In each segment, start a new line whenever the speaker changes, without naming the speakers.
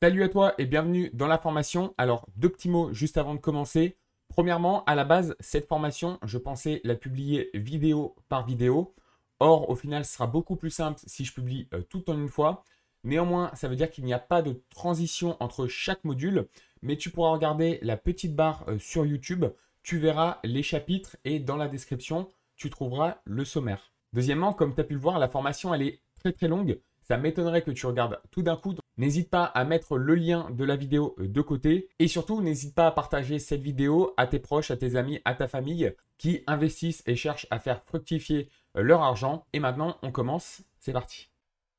Salut à toi et bienvenue dans la formation. Alors, deux petits mots juste avant de commencer. Premièrement, à la base, cette formation, je pensais la publier vidéo par vidéo. Or, au final, ce sera beaucoup plus simple si je publie euh, tout en une fois. Néanmoins, ça veut dire qu'il n'y a pas de transition entre chaque module, mais tu pourras regarder la petite barre euh, sur YouTube, tu verras les chapitres et dans la description, tu trouveras le sommaire. Deuxièmement, comme tu as pu le voir, la formation, elle est très très longue. Ça m'étonnerait que tu regardes tout d'un coup. N'hésite pas à mettre le lien de la vidéo euh, de côté. Et surtout, n'hésite pas à partager cette vidéo à tes proches, à tes amis, à ta famille qui investissent et cherchent à faire fructifier euh, leur argent. Et maintenant, on commence. C'est parti.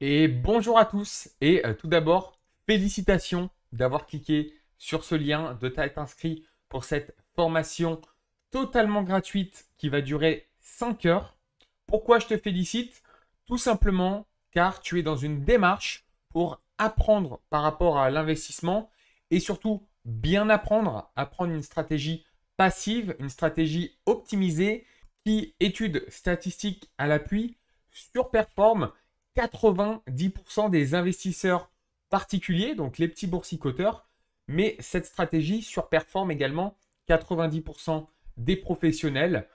Et bonjour à tous. Et euh, tout d'abord, félicitations d'avoir cliqué sur ce lien, de t'être inscrit pour cette formation totalement gratuite qui va durer 5 heures. Pourquoi je te félicite Tout simplement car tu es dans une démarche pour apprendre par rapport à l'investissement et surtout bien apprendre, à prendre une stratégie passive, une stratégie optimisée qui, étude statistiques à l'appui, surperforme 90% des investisseurs particuliers, donc les petits boursicoteurs, mais cette stratégie surperforme également 90% des professionnels.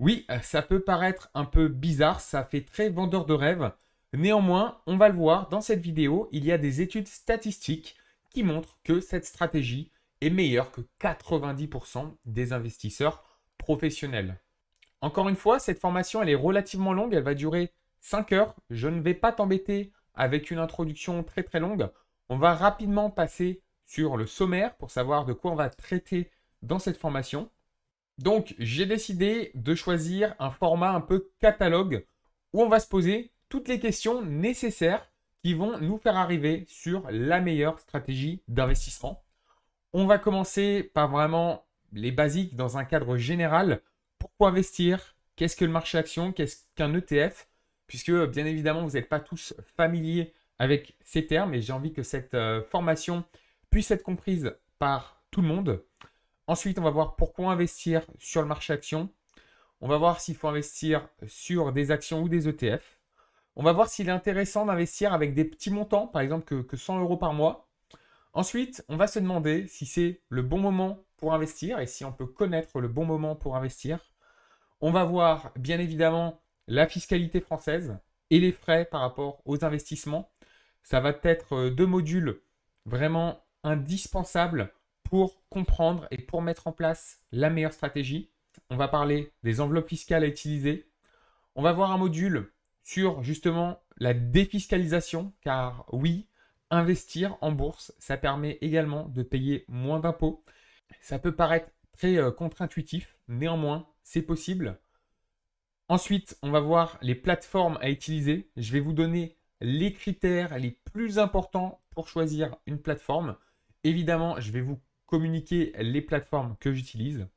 Oui, ça peut paraître un peu bizarre, ça fait très vendeur de rêve, Néanmoins, on va le voir dans cette vidéo, il y a des études statistiques qui montrent que cette stratégie est meilleure que 90% des investisseurs professionnels. Encore une fois, cette formation, elle est relativement longue, elle va durer 5 heures. Je ne vais pas t'embêter avec une introduction très très longue. On va rapidement passer sur le sommaire pour savoir de quoi on va traiter dans cette formation. Donc, j'ai décidé de choisir un format un peu catalogue où on va se poser toutes les questions nécessaires qui vont nous faire arriver sur la meilleure stratégie d'investissement. On va commencer par vraiment les basiques dans un cadre général. Pourquoi investir Qu'est-ce que le marché action Qu'est-ce qu'un ETF Puisque bien évidemment, vous n'êtes pas tous familiers avec ces termes et j'ai envie que cette euh, formation puisse être comprise par tout le monde. Ensuite, on va voir pourquoi investir sur le marché action. On va voir s'il faut investir sur des actions ou des ETF. On va voir s'il est intéressant d'investir avec des petits montants, par exemple que, 100 euros par mois. Ensuite, on va se demander si c'est le bon moment pour investir et si on peut connaître le bon moment pour investir. On va voir bien évidemment la fiscalité française et les frais par rapport aux investissements. Ça va être euh, deux modules vraiment indispensables pour comprendre et pour mettre en place la meilleure stratégie. On va parler des enveloppes fiscales à utiliser. On va voir un module sur justement la défiscalisation, car oui, investir en bourse, ça permet également de payer moins d'impôts. Ça peut paraître très euh, contre-intuitif, néanmoins, c'est possible. Ensuite, on va voir les plateformes à utiliser. Je vais vous donner les critères les plus importants pour choisir une plateforme. Évidemment, je vais vous communiquer les plateformes que j'utilise.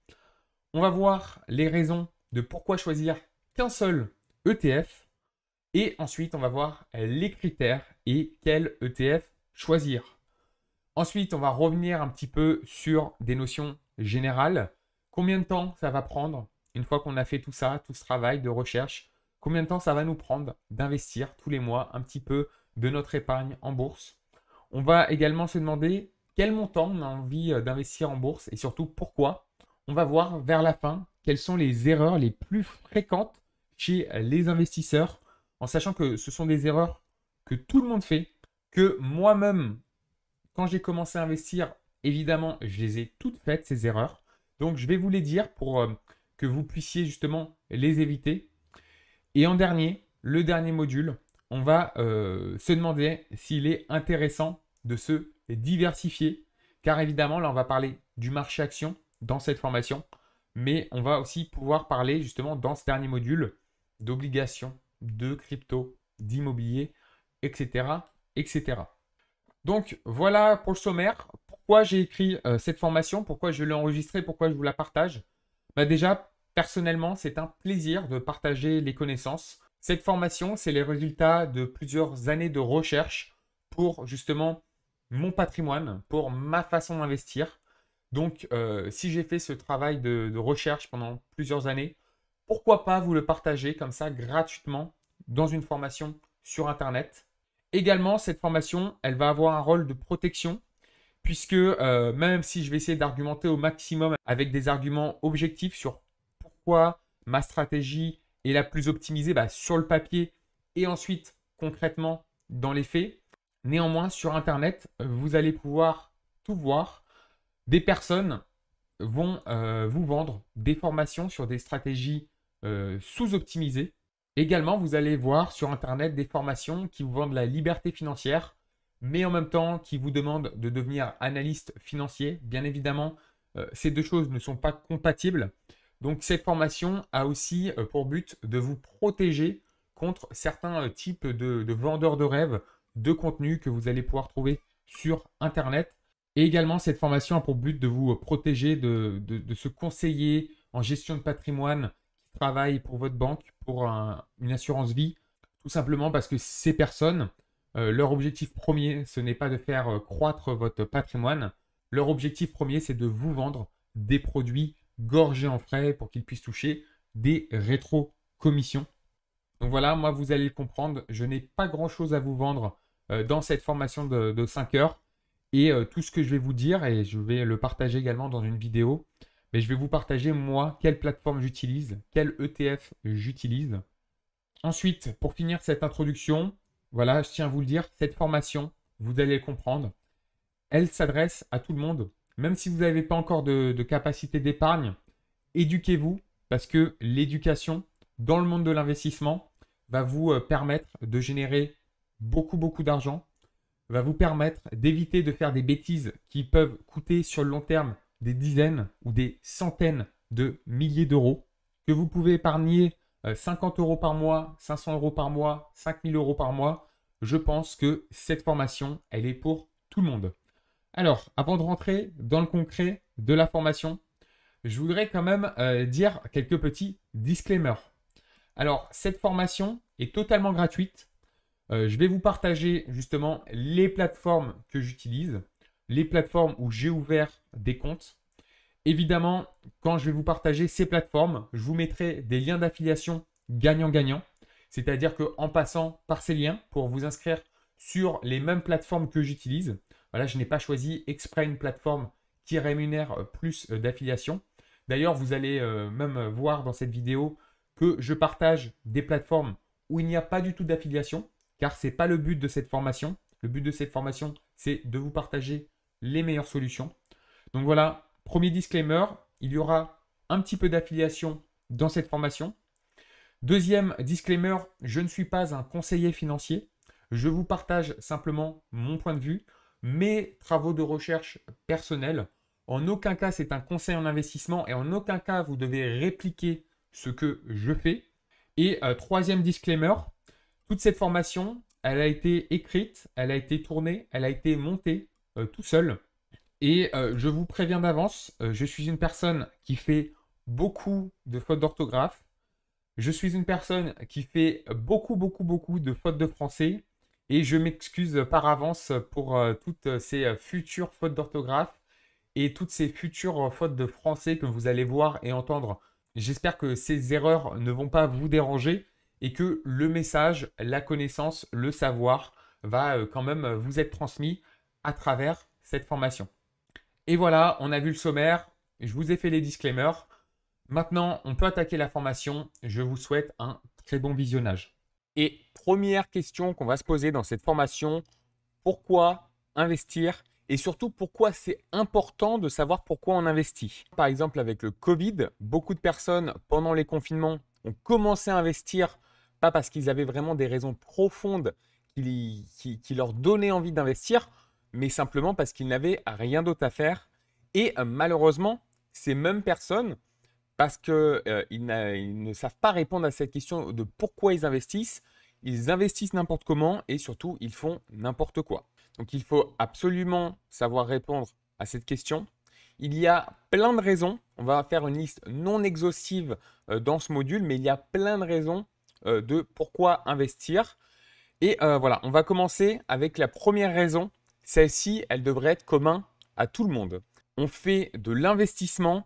On va voir les raisons de pourquoi choisir qu'un seul ETF. Et ensuite, on va voir les critères et quel ETF choisir. Ensuite, on va revenir un petit peu sur des notions générales. Combien de temps ça va prendre une fois qu'on a fait tout ça, tout ce travail de recherche Combien de temps ça va nous prendre d'investir tous les mois un petit peu de notre épargne en bourse On va également se demander quel montant on a envie euh, d'investir en bourse et surtout pourquoi. On va voir vers la fin quelles sont les erreurs les plus fréquentes chez les investisseurs en sachant que ce sont des erreurs que tout le monde fait, que moi-même, quand j'ai commencé à investir, évidemment, je les ai toutes faites, ces erreurs. Donc, je vais vous les dire pour euh, que vous puissiez justement les éviter. Et en dernier, le dernier module, on va euh, se demander s'il est intéressant de se diversifier, car évidemment, là, on va parler du marché action dans cette formation, mais on va aussi pouvoir parler justement dans ce dernier module d'obligations de crypto, d'immobilier, etc., etc. Donc voilà pour le sommaire. Pourquoi j'ai écrit euh, cette formation, pourquoi je l'ai enregistrée, pourquoi je vous la partage. Bah déjà, personnellement, c'est un plaisir de partager les connaissances. Cette formation, c'est les résultats de plusieurs années de recherche pour justement mon patrimoine, pour ma façon d'investir. Donc, euh, si j'ai fait ce travail de recherche pendant plusieurs années, pourquoi pas vous le partager comme ça gratuitement dans une formation sur Internet. Également, cette formation, elle va avoir un rôle de protection, puisque euh, même si je vais essayer d'argumenter au maximum avec des arguments objectifs sur pourquoi ma stratégie est la plus optimisée bah, sur le papier et ensuite concrètement dans les faits, néanmoins sur Internet, vous allez pouvoir tout voir. Des personnes vont euh, vous vendre des formations sur des stratégies euh, sous-optimisé. Également, vous allez voir sur Internet des formations qui vous vendent la liberté financière, mais en même temps qui vous demandent de devenir analyste financier. Bien évidemment, euh, ces deux choses ne sont pas compatibles. Donc cette formation a aussi euh, pour but de vous protéger contre certains types de, vendeurs de rêves, de contenus que vous allez pouvoir trouver sur Internet. Et également, cette formation a pour but de vous protéger de, se conseiller en gestion de patrimoine pour votre banque, pour une assurance vie, tout simplement parce que ces personnes, euh, leur objectif premier, ce n'est pas de faire euh, croître votre patrimoine, leur objectif premier, c'est de vous vendre des produits gorgés en frais pour qu'ils puissent toucher des rétro-commissions. Donc voilà, moi vous allez le comprendre, je n'ai pas grand-chose à vous vendre euh, dans cette formation de, 5 heures. Et tout ce que je vais vous dire, et je vais le partager également dans une vidéo, mais je vais vous partager moi quelle plateforme j'utilise, quel ETF j'utilise. Ensuite, pour finir cette introduction, voilà, je tiens à vous le dire, cette formation, vous allez le comprendre, elle s'adresse à tout le monde. Même si vous n'avez pas encore de, de capacité d'épargne, éduquez-vous parce que l'éducation dans le monde de l'investissement va vous euh, permettre de générer beaucoup, beaucoup d'argent, va vous permettre d'éviter de faire des bêtises qui peuvent coûter sur le long terme des dizaines ou des centaines de milliers d'euros que vous pouvez épargner 50 euh, euros par mois, 500 euros par mois, 5000 euros par mois. Je pense que cette formation, elle est pour tout le monde. Alors, avant de rentrer dans le concret de la formation, je voudrais quand même euh, dire quelques petits disclaimers. Alors, cette formation est totalement gratuite. Euh, je vais vous partager justement les plateformes que j'utilise les plateformes où j'ai ouvert des comptes. Évidemment, quand je vais vous partager ces plateformes, je vous mettrai des liens d'affiliation gagnant-gagnant. C'est-à-dire qu'en passant par ces liens pour vous inscrire sur les mêmes plateformes que j'utilise, voilà, je n'ai pas choisi exprès une plateforme qui rémunère plus d'affiliation. D'ailleurs, vous allez euh, même voir dans cette vidéo que je partage des plateformes où il n'y a pas du tout d'affiliation, car ce n'est pas le but de cette formation. Le but de cette formation, c'est de vous partager les meilleures solutions. Donc voilà, premier disclaimer, il y aura un petit peu d'affiliation dans cette formation. Deuxième disclaimer, je ne suis pas un conseiller financier. Je vous partage simplement mon point de vue, mes travaux de recherche personnels. En aucun cas, c'est un conseil en investissement et en aucun cas, vous devez répliquer ce que je fais. Et euh, troisième disclaimer, toute cette formation, elle a été écrite, elle a été tournée, elle a été montée euh, tout seul. Et euh, je vous préviens d'avance, euh, je suis une personne qui fait beaucoup de fautes d'orthographe. Je suis une personne qui fait beaucoup, beaucoup, beaucoup de fautes de français. Et je m'excuse par avance pour toutes ces futures fautes d'orthographe et toutes ces futures fautes de français que vous allez voir et entendre. J'espère que ces erreurs ne vont pas vous déranger et que le message, la connaissance, le savoir va quand même vous être transmis à travers cette formation. Et voilà, on a vu le sommaire, je vous ai fait les disclaimers. Maintenant, on peut attaquer la formation. Je vous souhaite un très bon visionnage. Et première question qu'on va se poser dans cette formation, pourquoi investir et surtout pourquoi c'est important de savoir pourquoi on investit. Par exemple, avec le Covid, beaucoup de personnes pendant les confinements ont commencé à investir, pas parce qu'ils avaient vraiment des raisons profondes qui, qui leur donnaient envie d'investir, mais simplement parce qu'ils n'avaient rien d'autre à faire. Et euh, malheureusement, ces mêmes personnes, parce qu'ils euh, ne savent pas répondre à cette question de pourquoi ils investissent, ils investissent n'importe comment et surtout, ils font n'importe quoi. Donc il faut absolument savoir répondre à cette question. Il y a plein de raisons, on va faire une liste non exhaustive euh, dans ce module, mais il y a plein de raisons de pourquoi investir. Et voilà, on va commencer avec la première raison celle-ci, elle devrait être commune à tout le monde. On fait de l'investissement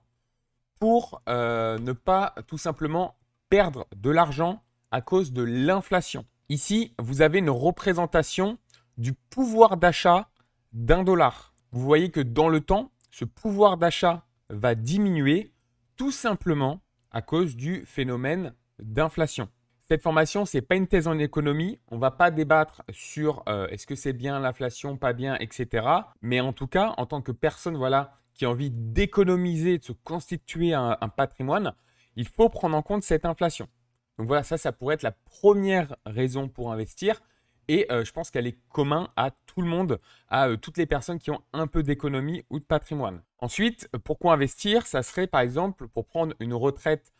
pour euh, ne pas tout simplement perdre de l'argent à cause de l'inflation. Ici, vous avez une représentation du pouvoir d'achat d'un dollar. Vous voyez que dans le temps, ce pouvoir d'achat va diminuer tout simplement à cause du phénomène d'inflation. Cette formation, c'est pas une thèse en économie. On va pas débattre sur euh, est-ce que c'est bien l'inflation, pas bien, etc. Mais en tout cas, en tant que personne, voilà, qui a envie d'économiser, de se constituer un, patrimoine, il faut prendre en compte cette inflation. Donc voilà, ça, ça pourrait être la première raison pour investir. Et euh, je pense qu'elle est commune à tout le monde, à euh, toutes les personnes qui ont un peu d'économie ou de patrimoine. Ensuite, pourquoi investir Ça serait par exemple pour prendre une retraite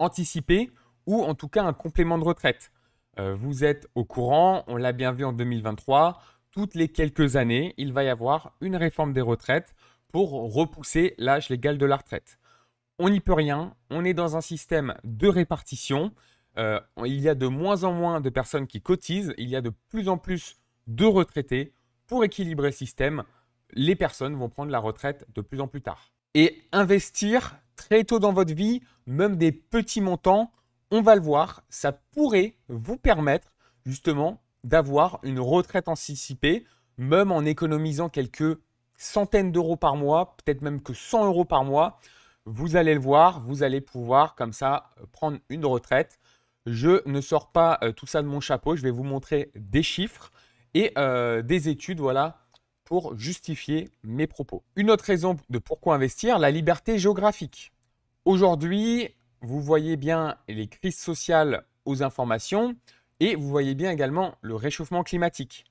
anticipée ou en tout cas un complément de retraite. Euh, vous êtes au courant, on l'a bien vu en 2023, toutes les quelques années, il va y avoir une réforme des retraites pour repousser l'âge légal de la retraite. On n'y peut rien, on est dans un système de répartition, euh, il y a de moins en moins de personnes qui cotisent, il y a de plus en plus de retraités. Pour équilibrer le système, les personnes vont prendre la retraite de plus en plus tard. Et investir très tôt dans votre vie, même des petits montants, on va le voir, ça pourrait vous permettre justement d'avoir une retraite anticipée, même en économisant quelques centaines d'euros par mois, peut-être même que 100 euros par mois. Vous allez le voir, vous allez pouvoir comme ça prendre une retraite. Je ne sors pas euh, tout ça de mon chapeau, je vais vous montrer des chiffres et euh, des études, voilà, pour justifier mes propos. Une autre raison de pourquoi investir, la liberté géographique. Aujourd'hui, vous voyez bien les crises sociales aux informations et vous voyez bien également le réchauffement climatique.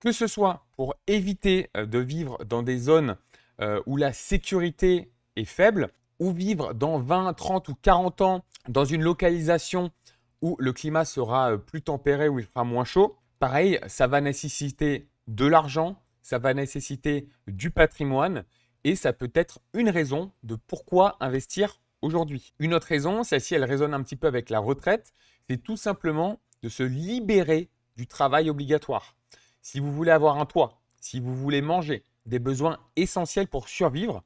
Que ce soit pour éviter euh, de vivre dans des zones euh, où la sécurité est faible, ou vivre dans 20, 30 ou 40 ans dans une localisation où le climat sera euh, plus tempéré, ou il fera moins chaud, pareil, ça va nécessiter de l'argent, ça va nécessiter du patrimoine, et ça peut être une raison de pourquoi investir aujourd'hui. Une autre raison, celle-ci elle résonne un petit peu avec la retraite, c'est tout simplement de se libérer du travail obligatoire. Si vous voulez avoir un toit, si vous voulez manger, des besoins essentiels pour survivre,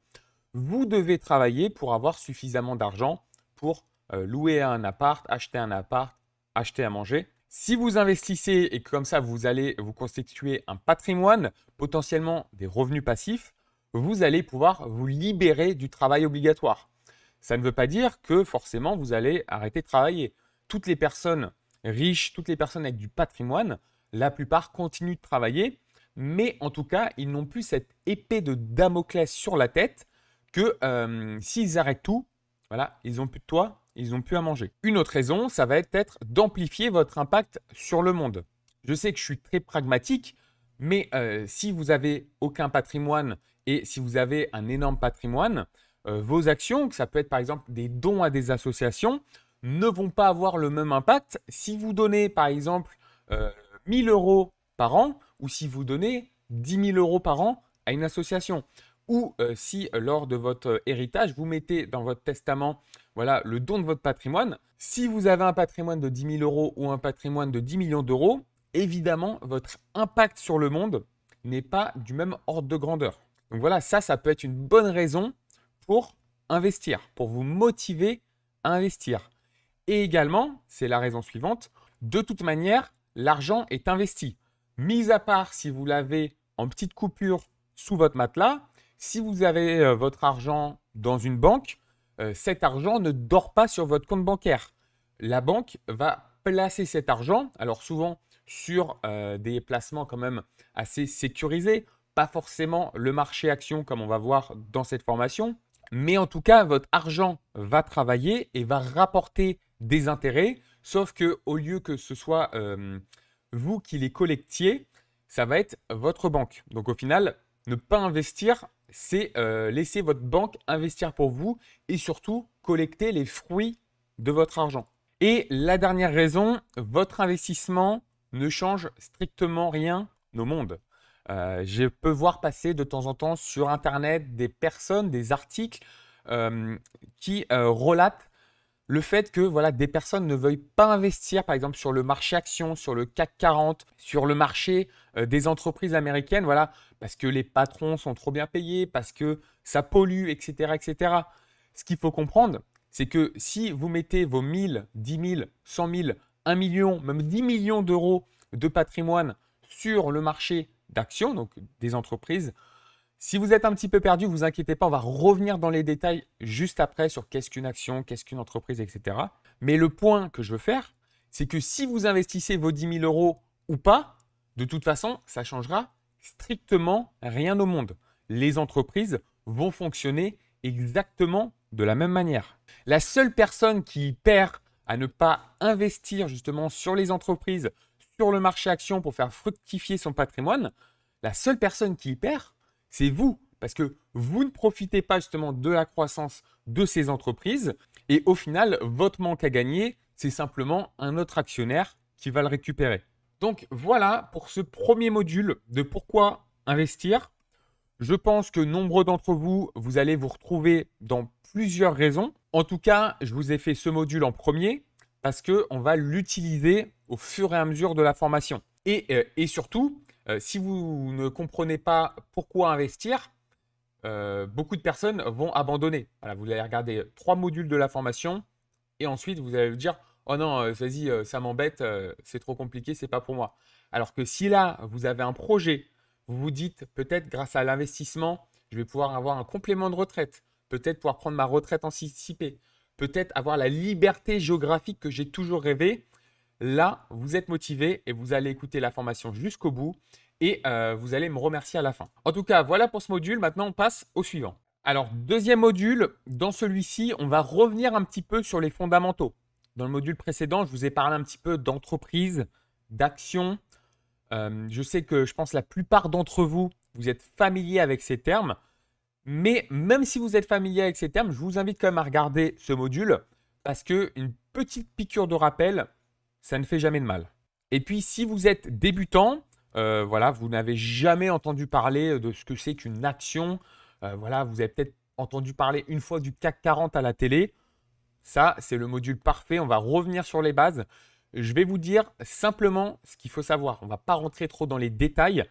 vous devez travailler pour avoir suffisamment d'argent pour euh, louer un appart, acheter un appart, acheter à manger. Si vous investissez et comme ça vous allez vous constituer un patrimoine, potentiellement des revenus passifs, vous allez pouvoir vous libérer du travail obligatoire. Ça ne veut pas dire que forcément vous allez arrêter de travailler. Toutes les personnes riches, toutes les personnes avec du patrimoine, la plupart continuent de travailler, mais en tout cas, ils n'ont plus cette épée de Damoclès sur la tête que euh, s'ils arrêtent tout, voilà, ils n'ont plus de toit, ils n'ont plus à manger. Une autre raison, ça va être d'amplifier votre impact sur le monde. Je sais que je suis très pragmatique, mais euh, si vous n'avez aucun patrimoine et si vous avez un énorme patrimoine, euh, vos actions, que ça peut être par exemple des dons à des associations, ne vont pas avoir le même impact si vous donnez par exemple 1000 euh, euros par an ou si vous donnez 10 000 euros par an à une association ou euh, si lors de votre héritage, vous mettez dans votre testament voilà, le don de votre patrimoine. Si vous avez un patrimoine de 10 000 euros ou un patrimoine de 10 millions d'euros, évidemment, votre impact sur le monde n'est pas du même ordre de grandeur. Donc voilà, ça, ça peut être une bonne raison pour investir, pour vous motiver à investir. Et également, c'est la raison suivante, de toute manière, l'argent est investi. Mis à part si vous l'avez en petite coupure sous votre matelas, si vous avez euh, votre argent dans une banque, euh, cet argent ne dort pas sur votre compte bancaire. La banque va placer cet argent, alors souvent sur euh, des placements quand même assez sécurisés, pas forcément le marché action comme on va voir dans cette formation, mais en tout cas, votre argent va travailler et va rapporter des intérêts, sauf que au lieu que ce soit euh, vous qui les collectiez, ça va être votre banque. Donc au final, ne pas investir, c'est euh, laisser votre banque investir pour vous et surtout collecter les fruits de votre argent. Et la dernière raison, votre investissement ne change strictement rien au monde. Euh, je peux voir passer de temps en temps sur Internet des personnes, des articles euh, qui euh, relatent le fait que voilà, des personnes ne veuillent pas investir, par exemple, sur le marché action, sur le CAC 40, sur le marché des entreprises américaines, voilà, parce que les patrons sont trop bien payés, parce que ça pollue, etc. etc. Ce qu'il faut comprendre, c'est que si vous mettez vos 1000, 10 000, 100 000, 1 million, même 10 millions d'euros de patrimoine sur le marché d'actions donc des entreprises. Si vous êtes un petit peu perdu, vous inquiétez pas, on va revenir dans les détails juste après sur qu'est-ce qu'une action, qu'est-ce qu'une entreprise, etc. Mais le point que je veux faire, c'est que si vous investissez vos 10 000 euros ou pas, de toute façon, ça changera strictement rien au monde. Les entreprises vont fonctionner exactement de la même manière. La seule personne qui perd à ne pas investir justement sur les entreprises, sur le marché action pour faire fructifier son patrimoine, la seule personne qui y perd, c'est vous. Parce que vous ne profitez pas justement de la croissance de ces entreprises. Et au final, votre manque à gagner, c'est simplement un autre actionnaire qui va le récupérer. Donc voilà pour ce premier module de pourquoi investir. Je pense que nombreux d'entre vous, vous allez vous retrouver dans plusieurs raisons. En tout cas, je vous ai fait ce module en premier parce qu'on va l'utiliser au fur et à mesure de la formation. Et, euh, et surtout, euh, si vous ne comprenez pas pourquoi investir, euh, beaucoup de personnes vont abandonner. vous allez regarder trois modules de la formation et ensuite vous allez vous dire Oh non, vas-y, ça m'embête, c'est trop compliqué, c'est pas pour moi. Alors que si là, vous avez un projet, vous vous dites peut-être grâce à l'investissement, je vais pouvoir avoir un complément de retraite, peut-être pouvoir prendre ma retraite anticipée, peut-être avoir la liberté géographique que j'ai toujours rêvé Là, vous êtes motivé et vous allez écouter la formation jusqu'au bout et euh, vous allez me remercier à la fin. En tout cas, voilà pour ce module. Maintenant, on passe au suivant. Alors, deuxième module, dans celui-ci, on va revenir un petit peu sur les fondamentaux. Dans le module précédent, je vous ai parlé un petit peu d'entreprise, d'action. Euh, je sais que je pense la plupart d'entre vous, vous êtes familiers avec ces termes. Mais même si vous êtes familier avec ces termes, je vous invite quand même à regarder ce module parce qu'une petite piqûre de rappel ça ne fait jamais de mal. Et puis si vous êtes débutant, euh, voilà, vous n'avez jamais entendu parler euh, de ce que c'est qu'une action. Euh, voilà, vous avez peut-être entendu parler une fois du CAC 40 à la télé. Ça, c'est le module parfait. On va revenir sur les bases. Je vais vous dire simplement ce qu'il faut savoir. On ne va pas rentrer trop dans les détails.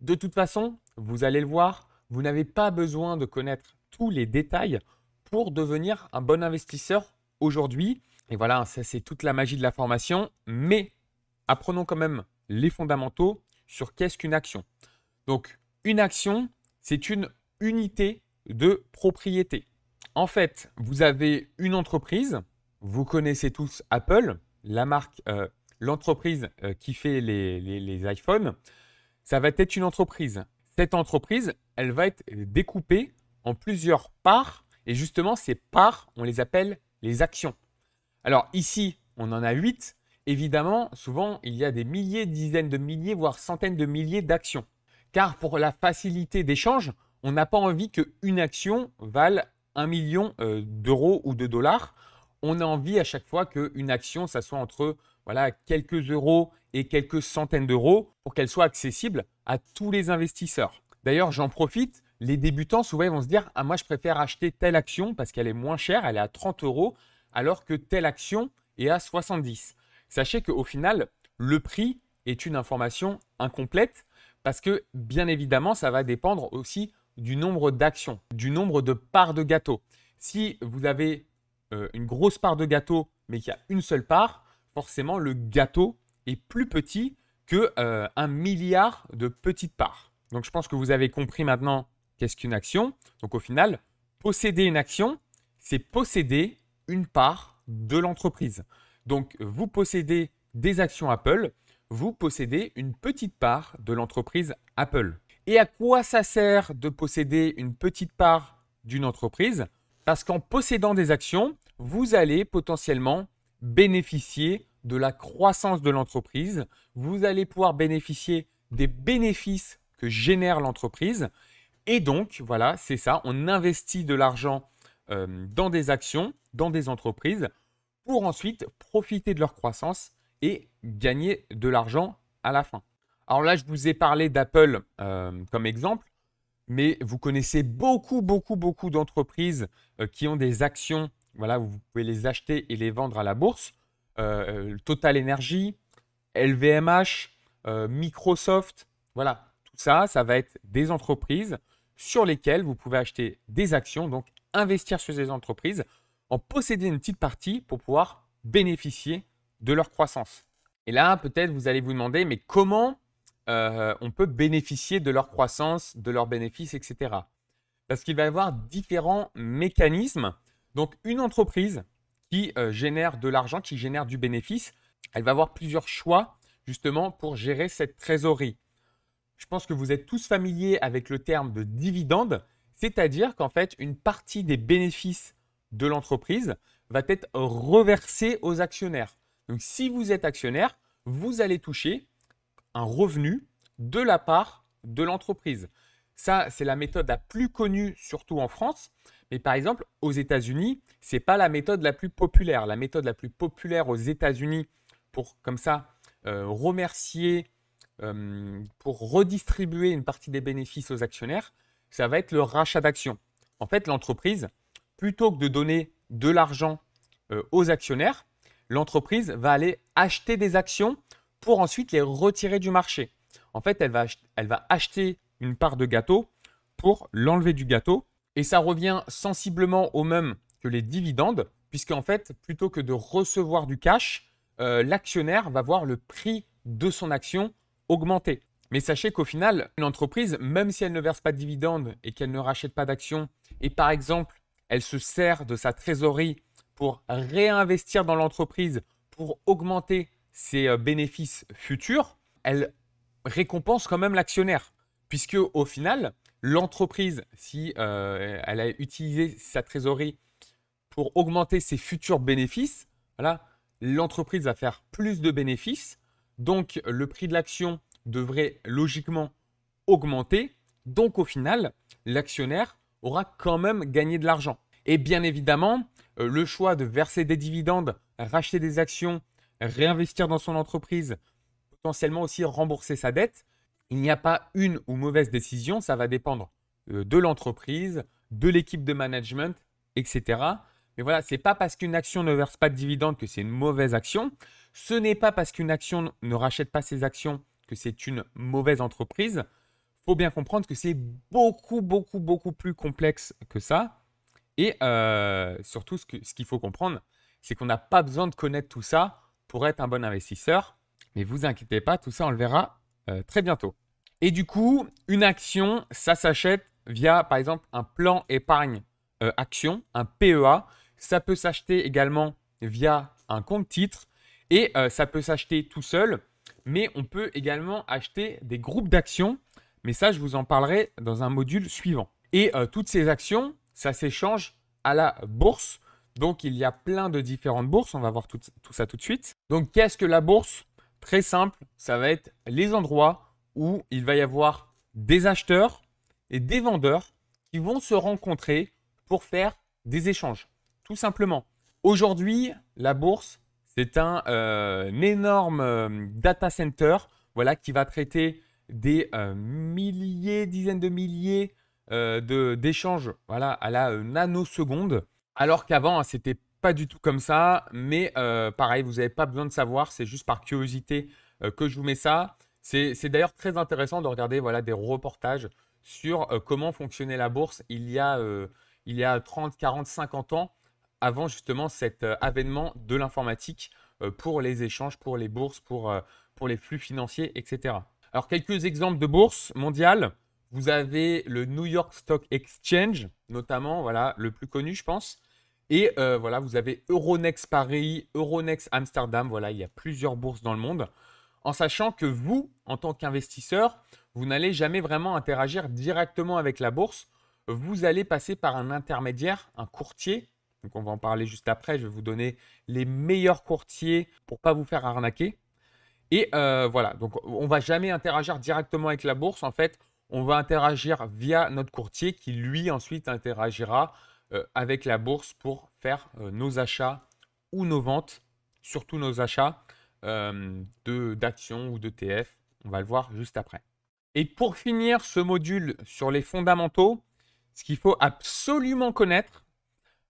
De toute façon, vous allez le voir, vous n'avez pas besoin de connaître tous les détails pour devenir un bon investisseur aujourd'hui. Et voilà, ça c'est toute la magie de la formation. Mais apprenons quand même les fondamentaux sur qu'est-ce qu'une action. Donc, une action, c'est une unité de propriété. En fait, vous avez une entreprise, vous connaissez tous Apple, la marque, euh, l'entreprise euh, qui fait les, les iPhones, ça va être une entreprise. Cette entreprise, elle va être découpée en plusieurs parts, et justement, ces parts, on les appelle les actions. Alors ici, on en a 8. Évidemment, souvent, il y a des milliers, dizaines de milliers, voire centaines de milliers d'actions. Car pour la facilité d'échange, on n'a pas envie qu'une action vale un million euh, d'euros ou de dollars. On a envie à chaque fois qu'une action, ça soit entre voilà, quelques euros et quelques centaines d'euros pour qu'elle soit accessible à tous les investisseurs. D'ailleurs, j'en profite, les débutants, souvent, ils vont se dire Ah, moi, je préfère acheter telle action parce qu'elle est moins chère, elle est à 30 euros, alors que telle action est à 70. Sachez qu'au final, le prix est une information incomplète parce que bien évidemment, ça va dépendre aussi du nombre d'actions, du nombre de parts de gâteau. Si vous avez euh, une grosse part de gâteau mais qu'il y a une seule part, forcément le gâteau est plus petit que euh, un milliard de petites parts. Donc je pense que vous avez compris maintenant qu'est-ce qu'une action. Donc au final, posséder une action, c'est posséder une part de l'entreprise. Donc, vous possédez des actions Apple, vous possédez une petite part de l'entreprise Apple. Et à quoi ça sert de posséder une petite part d'une entreprise Parce qu'en possédant des actions, vous allez potentiellement bénéficier de la croissance de l'entreprise, vous allez pouvoir bénéficier des bénéfices que génère l'entreprise. Et donc, voilà, c'est ça, on investit de l'argent euh, dans des actions, dans des entreprises, pour ensuite profiter de leur croissance et gagner de l'argent à la fin. Alors là, je vous ai parlé d'Apple euh, comme exemple, mais vous connaissez beaucoup, beaucoup, beaucoup d'entreprises euh, qui ont des actions. Voilà, vous pouvez les acheter et les vendre à la bourse. Total Energy, LVMH, Microsoft, voilà, tout ça, ça va être des entreprises sur lesquelles vous pouvez acheter des actions, donc investir sur ces entreprises, en posséder une petite partie pour pouvoir bénéficier de leur croissance. Et là, peut-être vous allez vous demander, mais comment euh, on peut bénéficier de leur croissance, de leurs bénéfices, etc. Parce qu'il va y avoir différents mécanismes. Donc une entreprise qui euh, génère de l'argent, qui génère du bénéfice, elle va avoir plusieurs choix justement pour gérer cette trésorerie. Je pense que vous êtes tous familiers avec le terme de dividende. C'est-à-dire qu'en fait, une partie des bénéfices de l'entreprise va être reversée aux actionnaires. Donc si vous êtes actionnaire, vous allez toucher un revenu de la part de l'entreprise. Ça, c'est la méthode la plus connue, surtout en France. Mais par exemple, aux États-Unis, ce n'est pas la méthode la plus populaire. La méthode la plus populaire aux États-Unis pour, comme ça, euh, remercier, euh, pour redistribuer une partie des bénéfices aux actionnaires, ça va être le rachat d'actions. En fait, l'entreprise, plutôt que de donner de l'argent euh, aux actionnaires, l'entreprise va aller acheter des actions pour ensuite les retirer du marché. En fait, elle va, acheter une part de gâteau pour l'enlever du gâteau. Et ça revient sensiblement au même que les dividendes, puisqu'en fait, plutôt que de recevoir du cash, euh, l'actionnaire va voir le prix de son action augmenter. Mais sachez qu'au final, une entreprise, même si elle ne verse pas de dividendes et qu'elle ne rachète pas d'actions, et par exemple, elle se sert de sa trésorerie pour réinvestir dans l'entreprise, pour augmenter ses euh, bénéfices futurs, elle récompense quand même l'actionnaire. Puisque au final, l'entreprise, si euh, elle a utilisé sa trésorerie pour augmenter ses futurs bénéfices, voilà, l'entreprise va faire plus de bénéfices. Donc le prix de l'action devrait logiquement augmenter. Donc au final, l'actionnaire aura quand même gagné de l'argent. Et bien évidemment, euh, le choix de verser des dividendes, racheter des actions, réinvestir dans son entreprise, potentiellement aussi rembourser sa dette, il n'y a pas une ou mauvaise décision, ça va dépendre euh, de l'entreprise, de l'équipe de management, etc. Mais voilà, c'est pas parce qu'une action ne verse pas de dividendes que c'est une mauvaise action. Ce n'est pas parce qu'une action ne rachète pas ses actions c'est une mauvaise entreprise, faut bien comprendre que c'est beaucoup, beaucoup, beaucoup plus complexe que ça. Et euh, surtout, ce qu'il ce faut comprendre, c'est qu'on n'a pas besoin de connaître tout ça pour être un bon investisseur. Mais vous inquiétez pas, tout ça, on le verra euh, très bientôt. Et du coup, une action, ça s'achète via, par exemple, un plan épargne euh, action, un PEA. Ça peut s'acheter également via un compte titre et ça peut s'acheter tout seul mais on peut également acheter des groupes d'actions. Mais ça, je vous en parlerai dans un module suivant. Et euh, toutes ces actions, ça s'échange à la bourse. Donc, il y a plein de différentes bourses. On va voir tout ça tout de suite. Donc, qu'est-ce que la bourse Très simple, ça va être les endroits où il va y avoir des acheteurs et des vendeurs qui vont se rencontrer pour faire des échanges. Tout simplement. Aujourd'hui, la bourse, c'est un, euh, énorme euh, data center voilà, qui va traiter des euh, milliers, dizaines de milliers d'échanges voilà, à la nanoseconde. Alors qu'avant, hein, ce n'était pas du tout comme ça. Mais pareil, vous n'avez pas besoin de savoir, c'est juste par curiosité que je vous mets ça. C'est d'ailleurs très intéressant de regarder voilà, des reportages sur comment fonctionnait la bourse il y a, il y a 30, 40, 50 ans avant justement cet euh, avènement de l'informatique euh, pour les échanges, pour les bourses, pour, euh, pour les flux financiers, etc. Alors, quelques exemples de bourses mondiales. Vous avez le New York Stock Exchange, notamment, voilà, le plus connu, je pense. Et voilà, vous avez Euronext Paris, Euronext Amsterdam. Voilà, il y a plusieurs bourses dans le monde. En sachant que vous, en tant qu'investisseur, vous n'allez jamais vraiment interagir directement avec la bourse. Vous allez passer par un intermédiaire, un courtier, donc on va en parler juste après. Je vais vous donner les meilleurs courtiers pour pas vous faire arnaquer. Et euh, voilà, donc on va jamais interagir directement avec la bourse. En fait, on va interagir via notre courtier qui lui ensuite interagira euh, avec la bourse pour faire euh, nos achats ou nos ventes, surtout nos achats d'actions ou d'ETF. On va le voir juste après. Et pour finir ce module sur les fondamentaux, ce qu'il faut absolument connaître,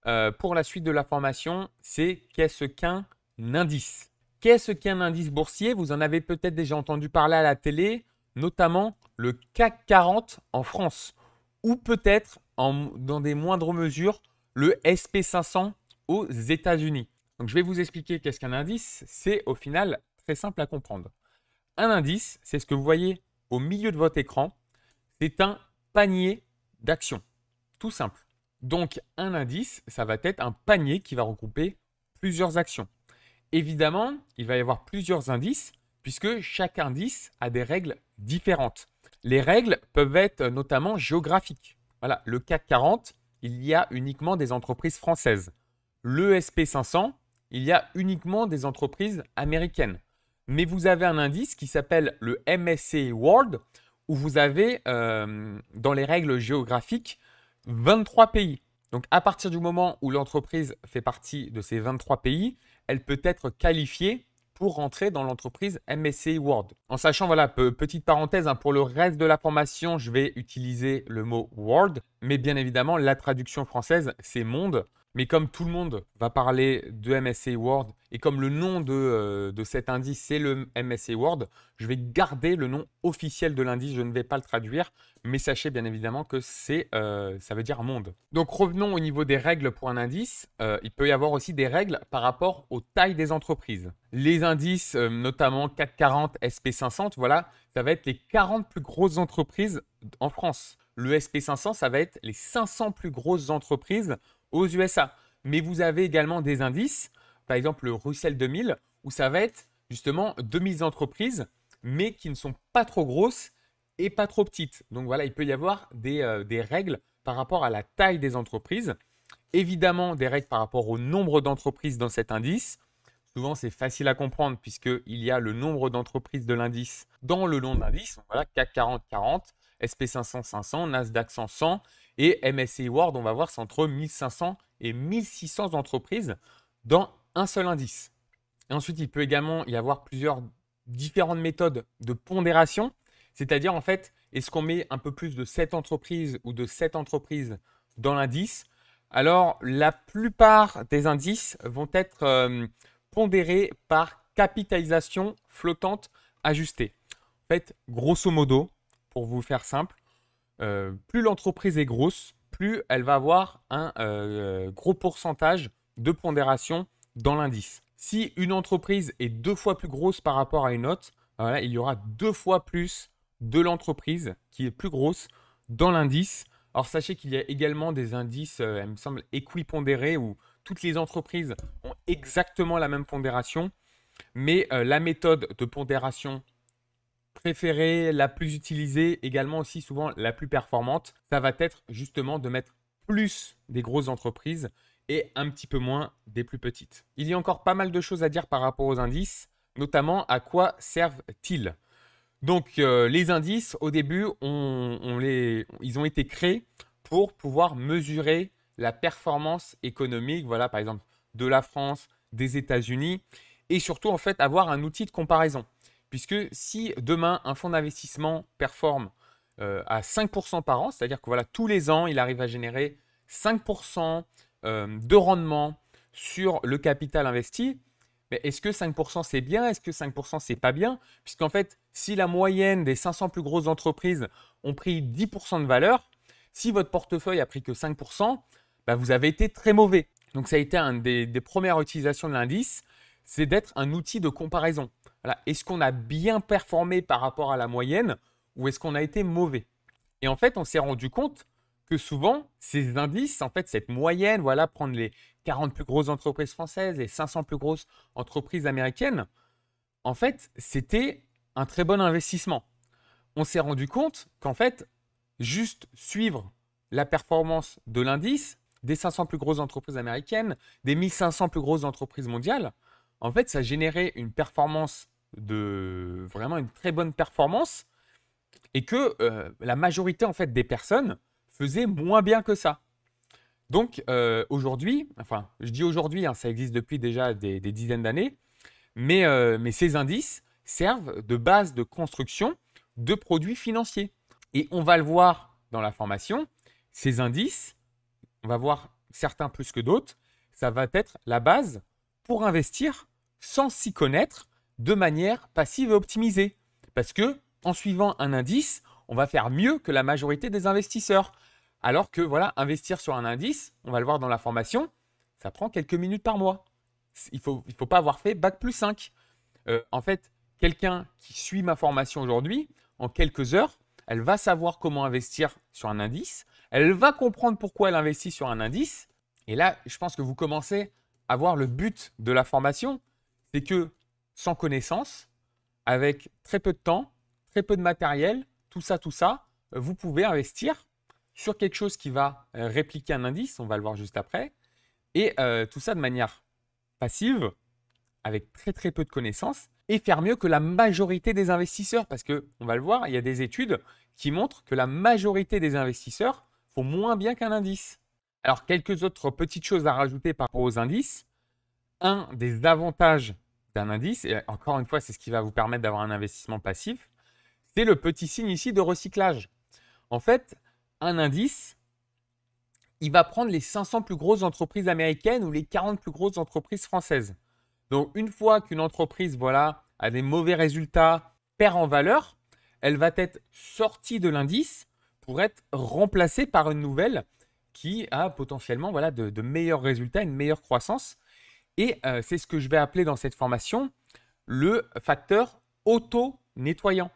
euh, pour la suite de la formation, c'est qu'est-ce qu'un indice Qu'est-ce qu'un indice boursier Vous en avez peut-être déjà entendu parler à la télé, notamment le CAC 40 en France, ou peut-être dans des moindres mesures le SP500 aux États-Unis. Donc je vais vous expliquer qu'est-ce qu'un indice. C'est au final très simple à comprendre. Un indice, c'est ce que vous voyez au milieu de votre écran. C'est un panier d'actions. Tout simple. Donc un indice, ça va être un panier qui va regrouper plusieurs actions. Évidemment, il va y avoir plusieurs indices puisque chaque indice a des règles différentes. Les règles peuvent être notamment géographiques. Voilà, le CAC 40, il y a uniquement des entreprises françaises. Le SP500, il y a uniquement des entreprises américaines. Mais vous avez un indice qui s'appelle le MSC World, où vous avez euh, dans les règles géographiques 23 pays. Donc à partir du moment où l'entreprise fait partie de ces 23 pays, elle peut être qualifiée pour rentrer dans l'entreprise MSC World. En sachant, voilà, petite parenthèse, hein, pour le reste de la formation, je vais utiliser le mot World, mais bien évidemment, la traduction française, c'est monde. Mais comme tout le monde va parler de MSA World, et comme le nom de, euh, cet indice, c'est le MSA World, je vais garder le nom officiel de l'indice, je ne vais pas le traduire, mais sachez bien évidemment que c'est, euh, ça veut dire monde. Donc revenons au niveau des règles pour un indice. Euh, il peut y avoir aussi des règles par rapport aux tailles des entreprises. Les indices, notamment 440, SP500, voilà, ça va être les 40 plus grosses entreprises en France. Le SP500, ça va être les 500 plus grosses entreprises aux USA. Mais vous avez également des indices, par exemple le Russell 2000, où ça va être justement 2000 entreprises, mais qui ne sont pas trop grosses et pas trop petites. Donc voilà, il peut y avoir euh, des, règles par rapport à la taille des entreprises. Évidemment, des règles par rapport au nombre d'entreprises dans cet indice. Souvent, c'est facile à comprendre puisqu'il y a le nombre d'entreprises de l'indice dans le long de l'indice. Voilà, CAC 40, 40, SP500, 500, Nasdaq 100, 100 et MSCI World, on va voir, c'est entre 1500 et 1600 entreprises dans un seul indice. ensuite, il peut également y avoir plusieurs différentes méthodes de pondération, c'est-à-dire en fait, est-ce qu'on met un peu plus de 7 entreprises ou de 7 entreprises dans l'indice Alors, la plupart des indices vont être euh, pondérés par capitalisation flottante ajustée. En fait, grosso modo, pour vous faire simple, euh, plus l'entreprise est grosse, plus elle va avoir un euh, euh, gros pourcentage de pondération dans l'indice. Si une entreprise est deux fois plus grosse par rapport à une autre, ben il y aura deux fois plus de l'entreprise qui est plus grosse dans l'indice. Alors sachez qu'il y a également des indices, il me semble, équipondérés où toutes les entreprises ont exactement la même pondération, mais la méthode de pondération préférée, la plus utilisée, également aussi souvent la plus performante, ça va être justement de mettre plus des grosses entreprises et un petit peu moins des plus petites. Il y a encore pas mal de choses à dire par rapport aux indices, notamment à quoi servent-ils Donc euh, les indices, au début, ils ont été créés pour pouvoir mesurer la performance économique, voilà par exemple de la France, des États-Unis, et surtout en fait avoir un outil de comparaison. Puisque si demain un fonds d'investissement performe euh, à 5% par an, c'est-à-dire que voilà, tous les ans, il arrive à générer 5% euh, de rendement sur le capital investi, mais est-ce que 5% c'est bien Est-ce que 5% c'est pas bien Puisqu'en fait, si la moyenne des 500 plus grosses entreprises ont pris 10% de valeur, si votre portefeuille a pris que 5%, bah, vous avez été très mauvais. Donc ça a été une des premières utilisations de l'indice, c'est d'être un outil de comparaison est-ce qu'on a bien performé par rapport à la moyenne ou est-ce qu'on a été mauvais Et en fait, on s'est rendu compte que souvent, ces indices, en fait, cette moyenne, voilà, prendre les 40 plus grosses entreprises françaises, les 500 plus grosses entreprises américaines, en fait, c'était un très bon investissement. On s'est rendu compte qu'en fait, juste suivre la performance de l'indice des 500 plus grosses entreprises américaines, des 1500 plus grosses entreprises mondiales, en fait, ça générait une performance de vraiment une très bonne performance et que euh, la majorité en fait des personnes faisaient moins bien que ça. Donc euh, aujourd'hui, enfin je dis aujourd'hui, hein, ça existe depuis déjà des, dizaines d'années, euh, mais ces indices servent de base de construction de produits financiers. Et on va le voir dans la formation, ces indices, on va voir certains plus que d'autres, ça va être la base pour investir sans s'y connaître de manière passive et optimisée. Parce que en suivant un indice, on va faire mieux que la majorité des investisseurs. Alors que voilà, investir sur un indice, on va le voir dans la formation, ça prend quelques minutes par mois. Il ne faut, il faut pas avoir fait Bac plus 5. Euh, en fait, quelqu'un qui suit ma formation aujourd'hui, en quelques heures, elle va savoir comment investir sur un indice, elle va comprendre pourquoi elle investit sur un indice. Et là, je pense que vous commencez à voir le but de la formation, c'est que sans connaissance, avec très peu de temps, très peu de matériel, tout ça, tout ça, euh, vous pouvez investir sur quelque chose qui va euh, répliquer un indice, on va le voir juste après, et euh, tout ça de manière passive, avec très très peu de connaissances, et faire mieux que la majorité des investisseurs, parce que on va le voir, il y a des études qui montrent que la majorité des investisseurs font moins bien qu'un indice. Alors quelques autres petites choses à rajouter par rapport aux indices. Un des avantages c'est un indice, et encore une fois, c'est ce qui va vous permettre d'avoir un investissement passif. C'est le petit signe ici de recyclage. En fait, un indice, il va prendre les 500 plus grosses entreprises américaines ou les 40 plus grosses entreprises françaises. Donc, une fois qu'une entreprise voilà, a des mauvais résultats, perd en valeur, elle va être sortie de l'indice pour être remplacée par une nouvelle qui a potentiellement voilà, de meilleurs résultats, une meilleure croissance. Et euh, c'est ce que je vais appeler dans cette formation le facteur auto-nettoyant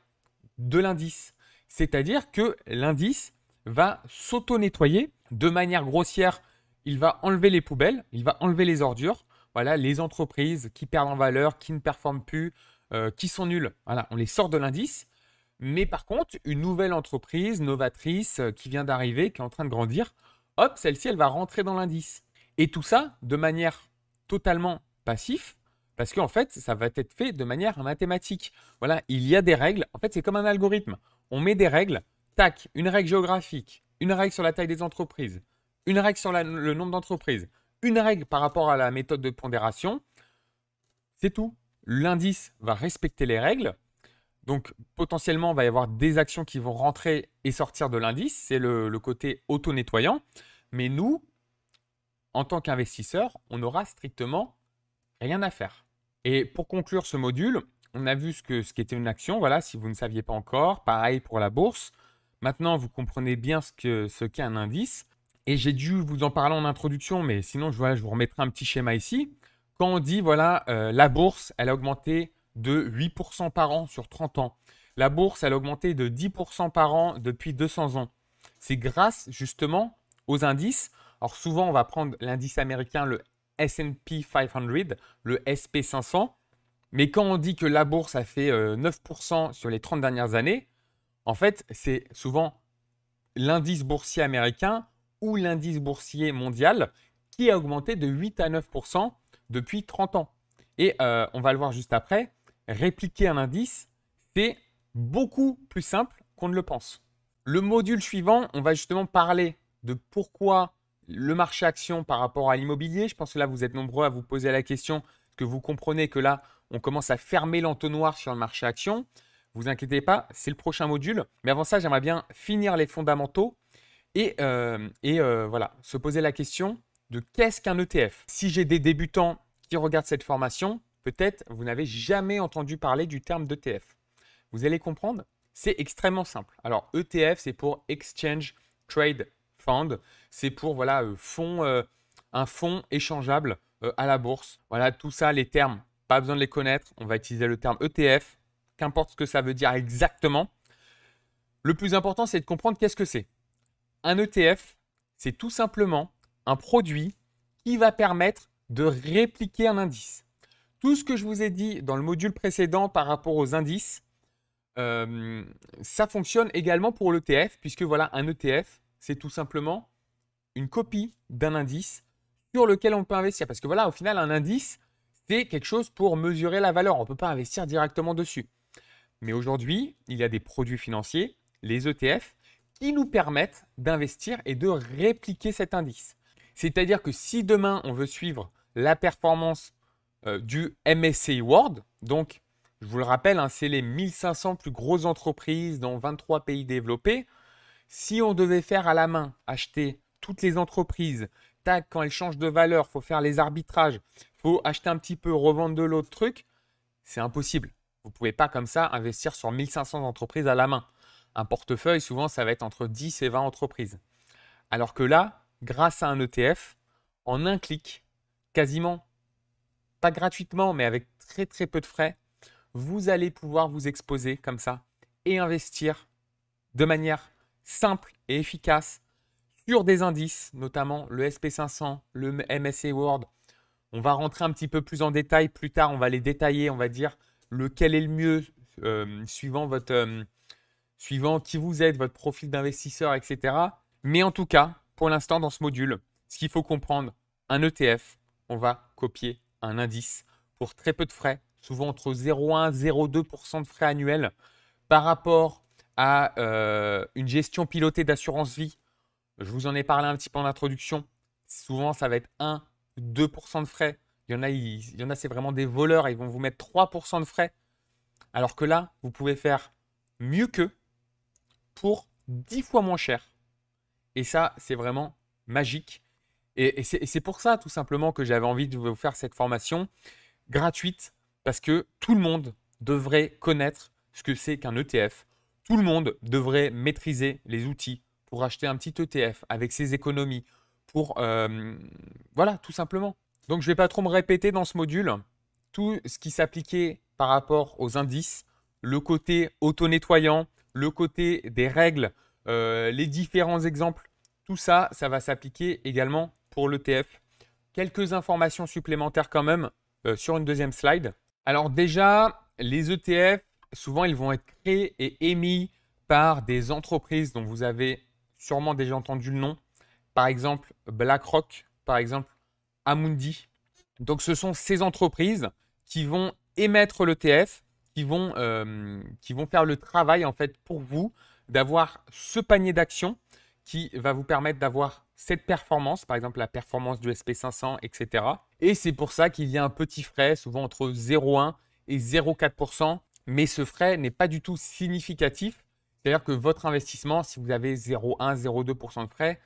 de l'indice. C'est-à-dire que l'indice va s'auto-nettoyer de manière grossière. Il va enlever les poubelles, il va enlever les ordures. Voilà, les entreprises qui perdent en valeur, qui ne performent plus, euh, qui sont nulles. Voilà, on les sort de l'indice. Mais par contre, une nouvelle entreprise novatrice euh, qui vient d'arriver, qui est en train de grandir, hop, celle-ci, elle va rentrer dans l'indice. Et tout ça de manière totalement passif parce qu'en fait, ça va être fait de manière mathématique. Voilà, il y a des règles. En fait, c'est comme un algorithme. On met des règles, tac, une règle géographique, une règle sur la taille des entreprises, une règle sur le nombre d'entreprises, une règle par rapport à la méthode de pondération. C'est tout. L'indice va respecter les règles. Donc, potentiellement, il va y avoir des actions qui vont rentrer et sortir de l'indice. C'est le côté auto-nettoyant. Mais nous, en tant qu'investisseur, on n'aura strictement rien à faire. Et pour conclure ce module, on a vu ce qu'était ce une action, voilà, si vous ne saviez pas encore, pareil pour la bourse. Maintenant, vous comprenez bien ce qu'est ce un indice. Et j'ai dû vous en parler en introduction, mais sinon, je, je vous remettrai un petit schéma ici. Quand on dit, voilà, euh, la bourse, elle a augmenté de 8% par an sur 30 ans. La bourse, elle a augmenté de 10% par an depuis 200 ans. C'est grâce justement aux indices alors souvent, on va prendre l'indice américain, le SP 500, le SP500. Mais quand on dit que la bourse a fait 9% euh, sur les 30 dernières années, en fait, c'est souvent l'indice boursier américain ou l'indice boursier mondial qui a augmenté de 8 à 9% depuis 30 ans. Et euh, on va le voir juste après, répliquer un indice, c'est beaucoup plus simple qu'on ne le pense. Le module suivant, on va justement parler de pourquoi le marché action par rapport à l'immobilier. Je pense que là, vous êtes nombreux à vous poser la question, que vous comprenez que là, on commence à fermer l'entonnoir sur le marché action. Vous inquiétez pas, c'est le prochain module. Mais avant ça, j'aimerais bien finir les fondamentaux et, euh, euh, voilà, se poser la question de qu'est-ce qu'un ETF. Si j'ai des débutants qui regardent cette formation, peut-être vous n'avez jamais entendu parler du terme d'ETF. Vous allez comprendre, c'est extrêmement simple. Alors ETF, c'est pour Exchange Trade c'est pour voilà, euh, euh, un fonds échangeable euh, à la bourse. Voilà, tout ça, les termes, pas besoin de les connaître. On va utiliser le terme ETF, qu'importe ce que ça veut dire exactement. Le plus important, c'est de comprendre qu'est-ce que c'est. Un ETF, c'est tout simplement un produit qui va permettre de répliquer un indice. Tout ce que je vous ai dit dans le module précédent par rapport aux indices, ça fonctionne également pour l'ETF, puisque voilà, un ETF, c'est tout simplement une copie d'un indice sur lequel on peut investir. Parce que voilà, au final, un indice, c'est quelque chose pour mesurer la valeur. On ne peut pas investir directement dessus. Mais aujourd'hui, il y a des produits financiers, les ETF, qui nous permettent d'investir et de répliquer cet indice. C'est-à-dire que si demain on veut suivre la performance euh, du MSCI World, donc je vous le rappelle, hein, c'est les 1500 plus grosses entreprises dans 23 pays développés, si on devait faire à la main, acheter toutes les entreprises, tac, quand elles changent de valeur, faut faire les arbitrages, faut acheter un petit peu, revendre de l'autre truc, c'est impossible. Vous ne pouvez pas comme ça investir sur 1500 entreprises à la main. Un portefeuille, souvent, ça va être entre 10 et 20 entreprises. Alors que là, grâce à un ETF, en un clic, quasiment, pas gratuitement, mais avec très très peu de frais, vous allez pouvoir vous exposer comme ça et investir de manière simple et efficace sur des indices, notamment le SP500, le MSA World. On va rentrer un petit peu plus en détail plus tard, on va les détailler, on va dire lequel est le mieux euh, suivant, votre, euh, suivant qui vous êtes, votre profil d'investisseur, etc. Mais en tout cas, pour l'instant, dans ce module, ce qu'il faut comprendre, un ETF, on va copier un indice pour très peu de frais, souvent entre 0,1 et 0,2% de frais annuels par rapport à euh, une gestion pilotée d'assurance vie. Je vous en ai parlé un petit peu en introduction. Souvent, ça va être 1, 2% de frais. Il y en a, il, y en a c'est vraiment des voleurs. Ils vont vous mettre 3% de frais. Alors que là, vous pouvez faire mieux qu'eux pour 10 fois moins cher. Et ça, c'est vraiment magique. et c'est pour ça, tout simplement, que j'avais envie de vous faire cette formation gratuite, parce que tout le monde devrait connaître ce que c'est qu'un ETF, tout le monde devrait maîtriser les outils pour acheter un petit ETF avec ses économies, pour... Euh, voilà, tout simplement. Donc je ne vais pas trop me répéter dans ce module. Tout ce qui s'appliquait par rapport aux indices, le côté auto-nettoyant, le côté des règles, euh, les différents exemples, tout ça, ça va s'appliquer également pour l'ETF. Quelques informations supplémentaires quand même euh, sur une deuxième slide. Alors déjà, les ETF, souvent ils vont être créés et émis par des entreprises dont vous avez sûrement déjà entendu le nom. Par exemple, BlackRock, par exemple, Amundi. Donc ce sont ces entreprises qui vont émettre l'ETF, qui, vont, euh, qui vont faire le travail en fait pour vous d'avoir ce panier d'actions qui va vous permettre d'avoir cette performance, par exemple la performance du SP500, etc. Et c'est pour ça qu'il y a un petit frais, souvent entre 0,1 et 0,4% mais ce frais n'est pas du tout significatif. C'est-à-dire que votre investissement, si vous avez 0,1, 0,2% de frais,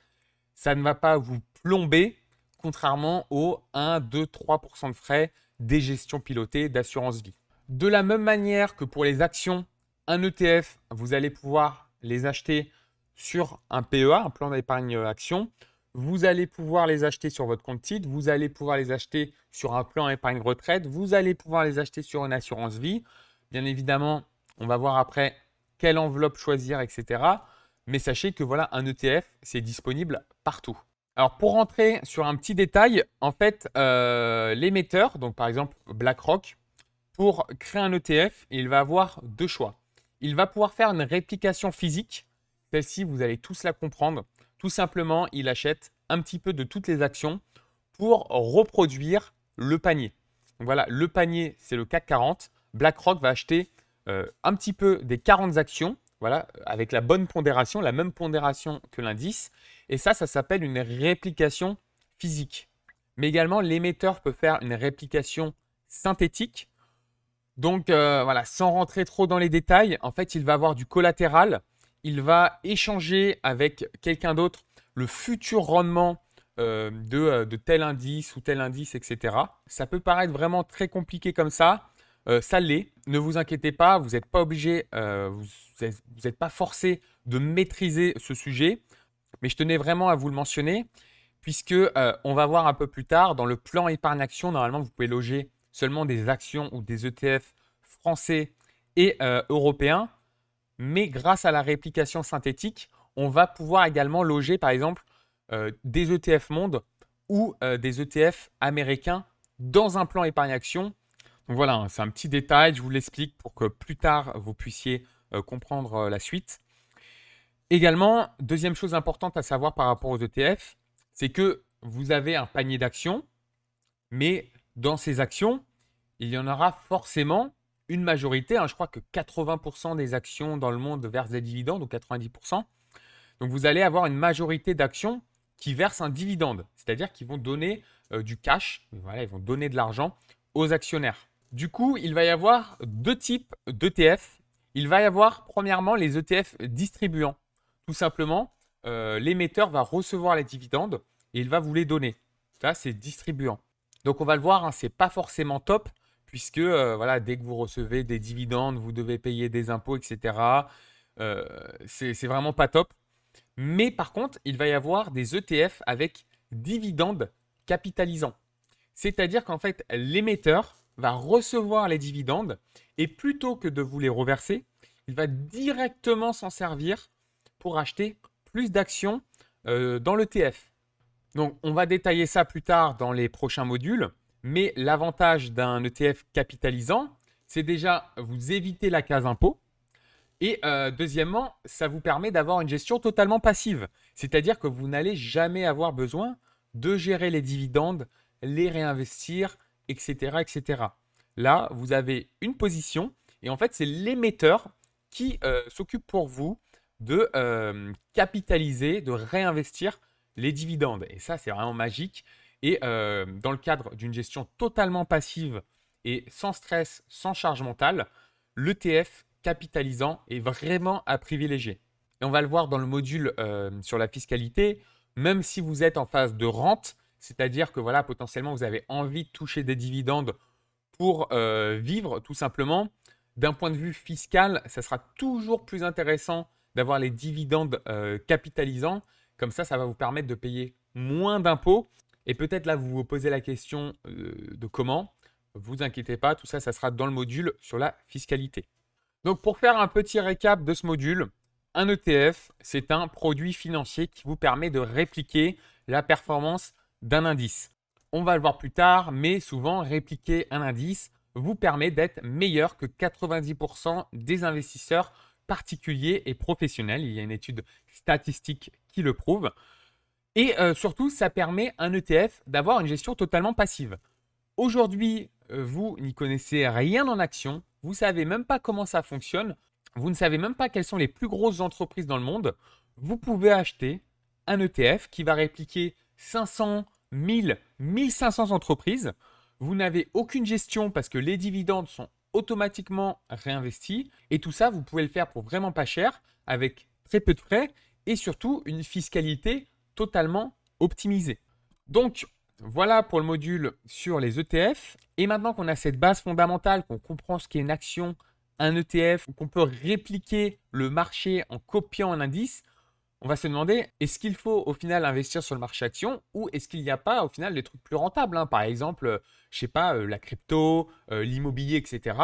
ça ne va pas vous plomber, contrairement aux 1, 2, 3% de frais des gestions pilotées d'assurance vie. De la même manière que pour les actions, un ETF, vous allez pouvoir les acheter sur un PEA, un plan d'épargne action. Vous allez pouvoir les acheter sur votre compte titre, vous allez pouvoir les acheter sur un plan épargne retraite, vous allez pouvoir les acheter sur une assurance vie. Bien évidemment, on va voir après quelle enveloppe choisir, etc. Mais sachez que voilà, un ETF, c'est disponible partout. Alors pour rentrer sur un petit détail, en fait, euh, l'émetteur, donc par exemple BlackRock, pour créer un ETF, il va avoir deux choix. Il va pouvoir faire une réplication physique. Celle-ci, vous allez tous la comprendre. Tout simplement, il achète un petit peu de toutes les actions pour reproduire le panier. voilà, le panier, c'est le CAC 40. BlackRock va acheter euh, un petit peu des 40 actions, voilà, avec la bonne pondération, la même pondération que l'indice. Et ça, ça s'appelle une réplication physique. Mais également, l'émetteur peut faire une réplication synthétique. Donc euh, voilà, sans rentrer trop dans les détails, en fait, il va avoir du collatéral. Il va échanger avec quelqu'un d'autre le futur rendement euh, de tel indice ou tel indice, etc. Ça peut paraître vraiment très compliqué comme ça. Euh, ça l'est. Ne vous inquiétez pas, vous n'êtes pas obligé, euh, vous n'êtes pas forcé de maîtriser ce sujet, mais je tenais vraiment à vous le mentionner, puisque euh, on va voir un peu plus tard dans le plan épargne-action, normalement vous pouvez loger seulement des actions ou des ETF français et européens, mais grâce à la réplication synthétique, on va pouvoir également loger par exemple des ETF monde ou des ETF américains dans un plan épargne-action donc voilà, hein, c'est un petit détail, je vous l'explique pour que plus tard vous puissiez euh, comprendre euh, la suite. Également, deuxième chose importante à savoir par rapport aux ETF, c'est que vous avez un panier d'actions, mais dans ces actions, il y en aura forcément une majorité. Hein. je crois que 80% des actions dans le monde versent des dividendes, ou 90%. Donc vous allez avoir une majorité d'actions qui versent un dividende, c'est-à-dire qu'ils vont donner euh, du cash, voilà, ils vont donner de l'argent aux actionnaires. Du coup, il va y avoir deux types d'ETF. Il va y avoir premièrement les ETF distribuants. Tout simplement, euh, l'émetteur va recevoir les dividendes et il va vous les donner. Ça, c'est distribuant. Donc on va le voir, ce hein, c'est pas forcément top puisque euh, voilà, dès que vous recevez des dividendes, vous devez payer des impôts, etc. Euh, c'est vraiment pas top. Mais par contre, il va y avoir des ETF avec dividendes capitalisants. C'est-à-dire qu'en fait, l'émetteur va recevoir les dividendes et plutôt que de vous les reverser, il va directement s'en servir pour acheter plus d'actions euh, dans l'ETF. Donc on va détailler ça plus tard dans les prochains modules, mais l'avantage d'un ETF capitalisant, c'est déjà vous évitez la case impôt. Et euh, deuxièmement, ça vous permet d'avoir une gestion totalement passive, c'est-à-dire que vous n'allez jamais avoir besoin de gérer les dividendes, les réinvestir, etc., Là, vous avez une position et en fait, c'est l'émetteur qui euh, s'occupe pour vous de euh, capitaliser, de réinvestir les dividendes. Et ça, c'est vraiment magique. Et euh, dans le cadre d'une gestion totalement passive et sans stress, sans charge mentale, l'ETF capitalisant est vraiment à privilégier. Et on va le voir dans le module sur la fiscalité, même si vous êtes en phase de rente, c'est-à-dire que voilà, potentiellement, vous avez envie de toucher des dividendes pour euh, vivre, tout simplement. D'un point de vue fiscal, ça sera toujours plus intéressant d'avoir les dividendes euh, capitalisants. Comme ça, ça va vous permettre de payer moins d'impôts. Et peut-être là, vous vous posez la question euh, de comment. Vous inquiétez pas, tout ça, ça sera dans le module sur la fiscalité. Donc pour faire un petit récap de ce module, un ETF, c'est un produit financier qui vous permet de répliquer la performance d'un indice. On va le voir plus tard, mais souvent répliquer un indice vous permet d'être meilleur que 90% des investisseurs particuliers et professionnels. Il y a une étude statistique qui le prouve. Et euh, surtout, ça permet un ETF d'avoir une gestion totalement passive. Aujourd'hui, euh, vous n'y connaissez rien en action, vous ne savez même pas comment ça fonctionne, vous ne savez même pas quelles sont les plus grosses entreprises dans le monde. Vous pouvez acheter un ETF qui va répliquer 500, 1000, 1500 entreprises. Vous n'avez aucune gestion parce que les dividendes sont automatiquement réinvestis. Et tout ça, vous pouvez le faire pour vraiment pas cher, avec très peu de frais et surtout une fiscalité totalement optimisée. Donc, voilà pour le module sur les ETF. Et maintenant qu'on a cette base fondamentale, qu'on comprend ce qu'est une action, un ETF, qu'on peut répliquer le marché en copiant un indice, on va se demander est-ce qu'il faut au final investir sur le marché action ou est-ce qu'il n'y a pas au final des trucs plus rentables hein? Par exemple, euh, je sais pas, euh, la crypto, euh, l'immobilier, etc.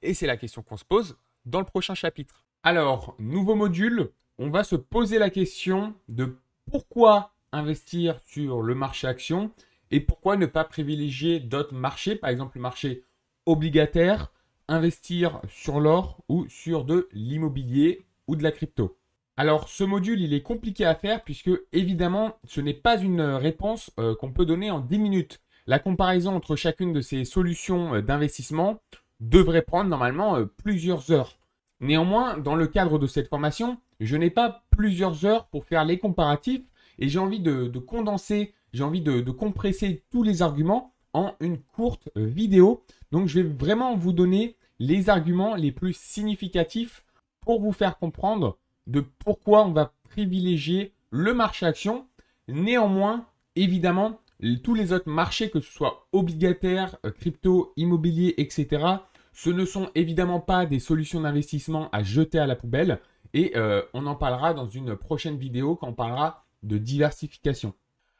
Et c'est la question qu'on se pose dans le prochain chapitre. Alors, nouveau module, on va se poser la question de pourquoi investir sur le marché action et pourquoi ne pas privilégier d'autres marchés, par exemple le marché obligataire, investir sur l'or ou sur de l'immobilier ou de la crypto. Alors ce module, il est compliqué à faire puisque évidemment, ce n'est pas une euh, réponse euh, qu'on peut donner en 10 minutes. La comparaison entre chacune de ces solutions euh, d'investissement devrait prendre normalement plusieurs heures. Néanmoins, dans le cadre de cette formation, je n'ai pas plusieurs heures pour faire les comparatifs et j'ai envie de, condenser, j'ai envie de compresser tous les arguments en une courte vidéo. Donc je vais vraiment vous donner les arguments les plus significatifs pour vous faire comprendre de pourquoi on va privilégier le marché action. Néanmoins, évidemment, tous les autres marchés, que ce soit obligataire, euh, crypto, immobilier, etc., ce ne sont évidemment pas des solutions d'investissement à jeter à la poubelle. Et euh, on en parlera dans une prochaine vidéo quand on parlera de diversification.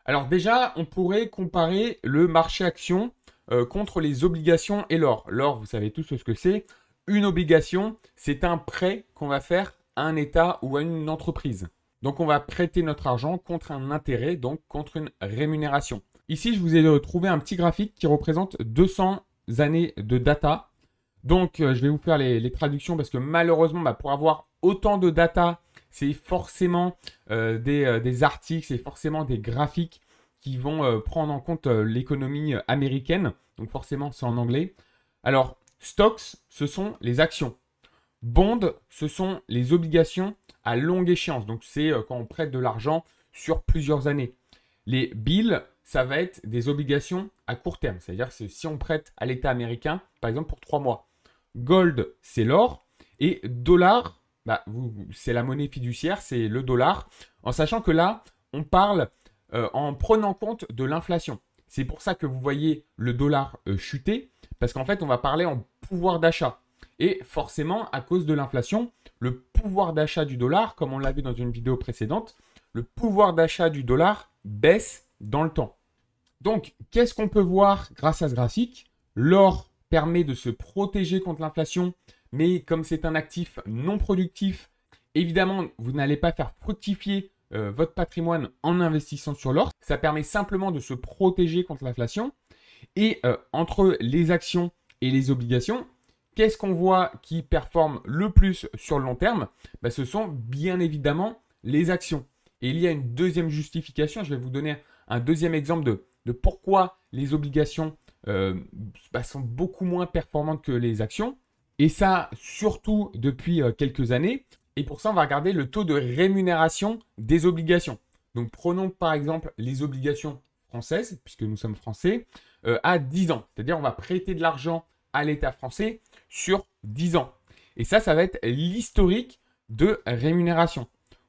Alors déjà, on pourrait comparer le marché action euh, contre les obligations et l'or. L'or, vous savez tous ce que c'est. Une obligation, c'est un prêt qu'on va faire un État ou à une entreprise. Donc on va prêter notre argent contre un intérêt, donc contre une rémunération. Ici, je vous ai trouvé un petit graphique qui représente 200 années de data. Donc euh, je vais vous faire les, traductions parce que malheureusement, bah, pour avoir autant de data, c'est forcément euh, euh, des, articles, c'est forcément des graphiques qui vont prendre en compte l'économie américaine. Donc forcément, c'est en anglais. Alors, stocks, ce sont les actions. Bond, ce sont les obligations à longue échéance. Donc, c'est euh, quand on prête de l'argent sur plusieurs années. Les bills, ça va être des obligations à court terme. C'est-à-dire que si on prête à l'État américain, par exemple, pour trois mois. Gold, c'est l'or. Et dollar, bah, c'est la monnaie fiduciaire, c'est le dollar. En sachant que là, on parle euh, en prenant compte de l'inflation. C'est pour ça que vous voyez le dollar euh, chuter, parce qu'en fait, on va parler en pouvoir d'achat. Et forcément, à cause de l'inflation, le pouvoir d'achat du dollar, comme on l'a vu dans une vidéo précédente, le pouvoir d'achat du dollar baisse dans le temps. Donc, qu'est-ce qu'on peut voir grâce à ce graphique L'or permet de se protéger contre l'inflation, mais comme c'est un actif non productif, évidemment, vous n'allez pas faire fructifier euh, votre patrimoine en investissant sur l'or. Ça permet simplement de se protéger contre l'inflation. Et euh, entre les actions et les obligations, Qu'est-ce qu'on voit qui performe le plus sur le long terme bah, Ce sont bien évidemment les actions. Et il y a une deuxième justification. Je vais vous donner un deuxième exemple de, de pourquoi les obligations euh, bah, sont beaucoup moins performantes que les actions. Et ça, surtout depuis euh, quelques années. Et pour ça, on va regarder le taux de rémunération des obligations. Donc prenons par exemple les obligations françaises, puisque nous sommes français, euh, à 10 ans. C'est-à-dire on va prêter de l'argent à l'État français sur 10 ans. Et ça, ça va être l'historique de rémunération.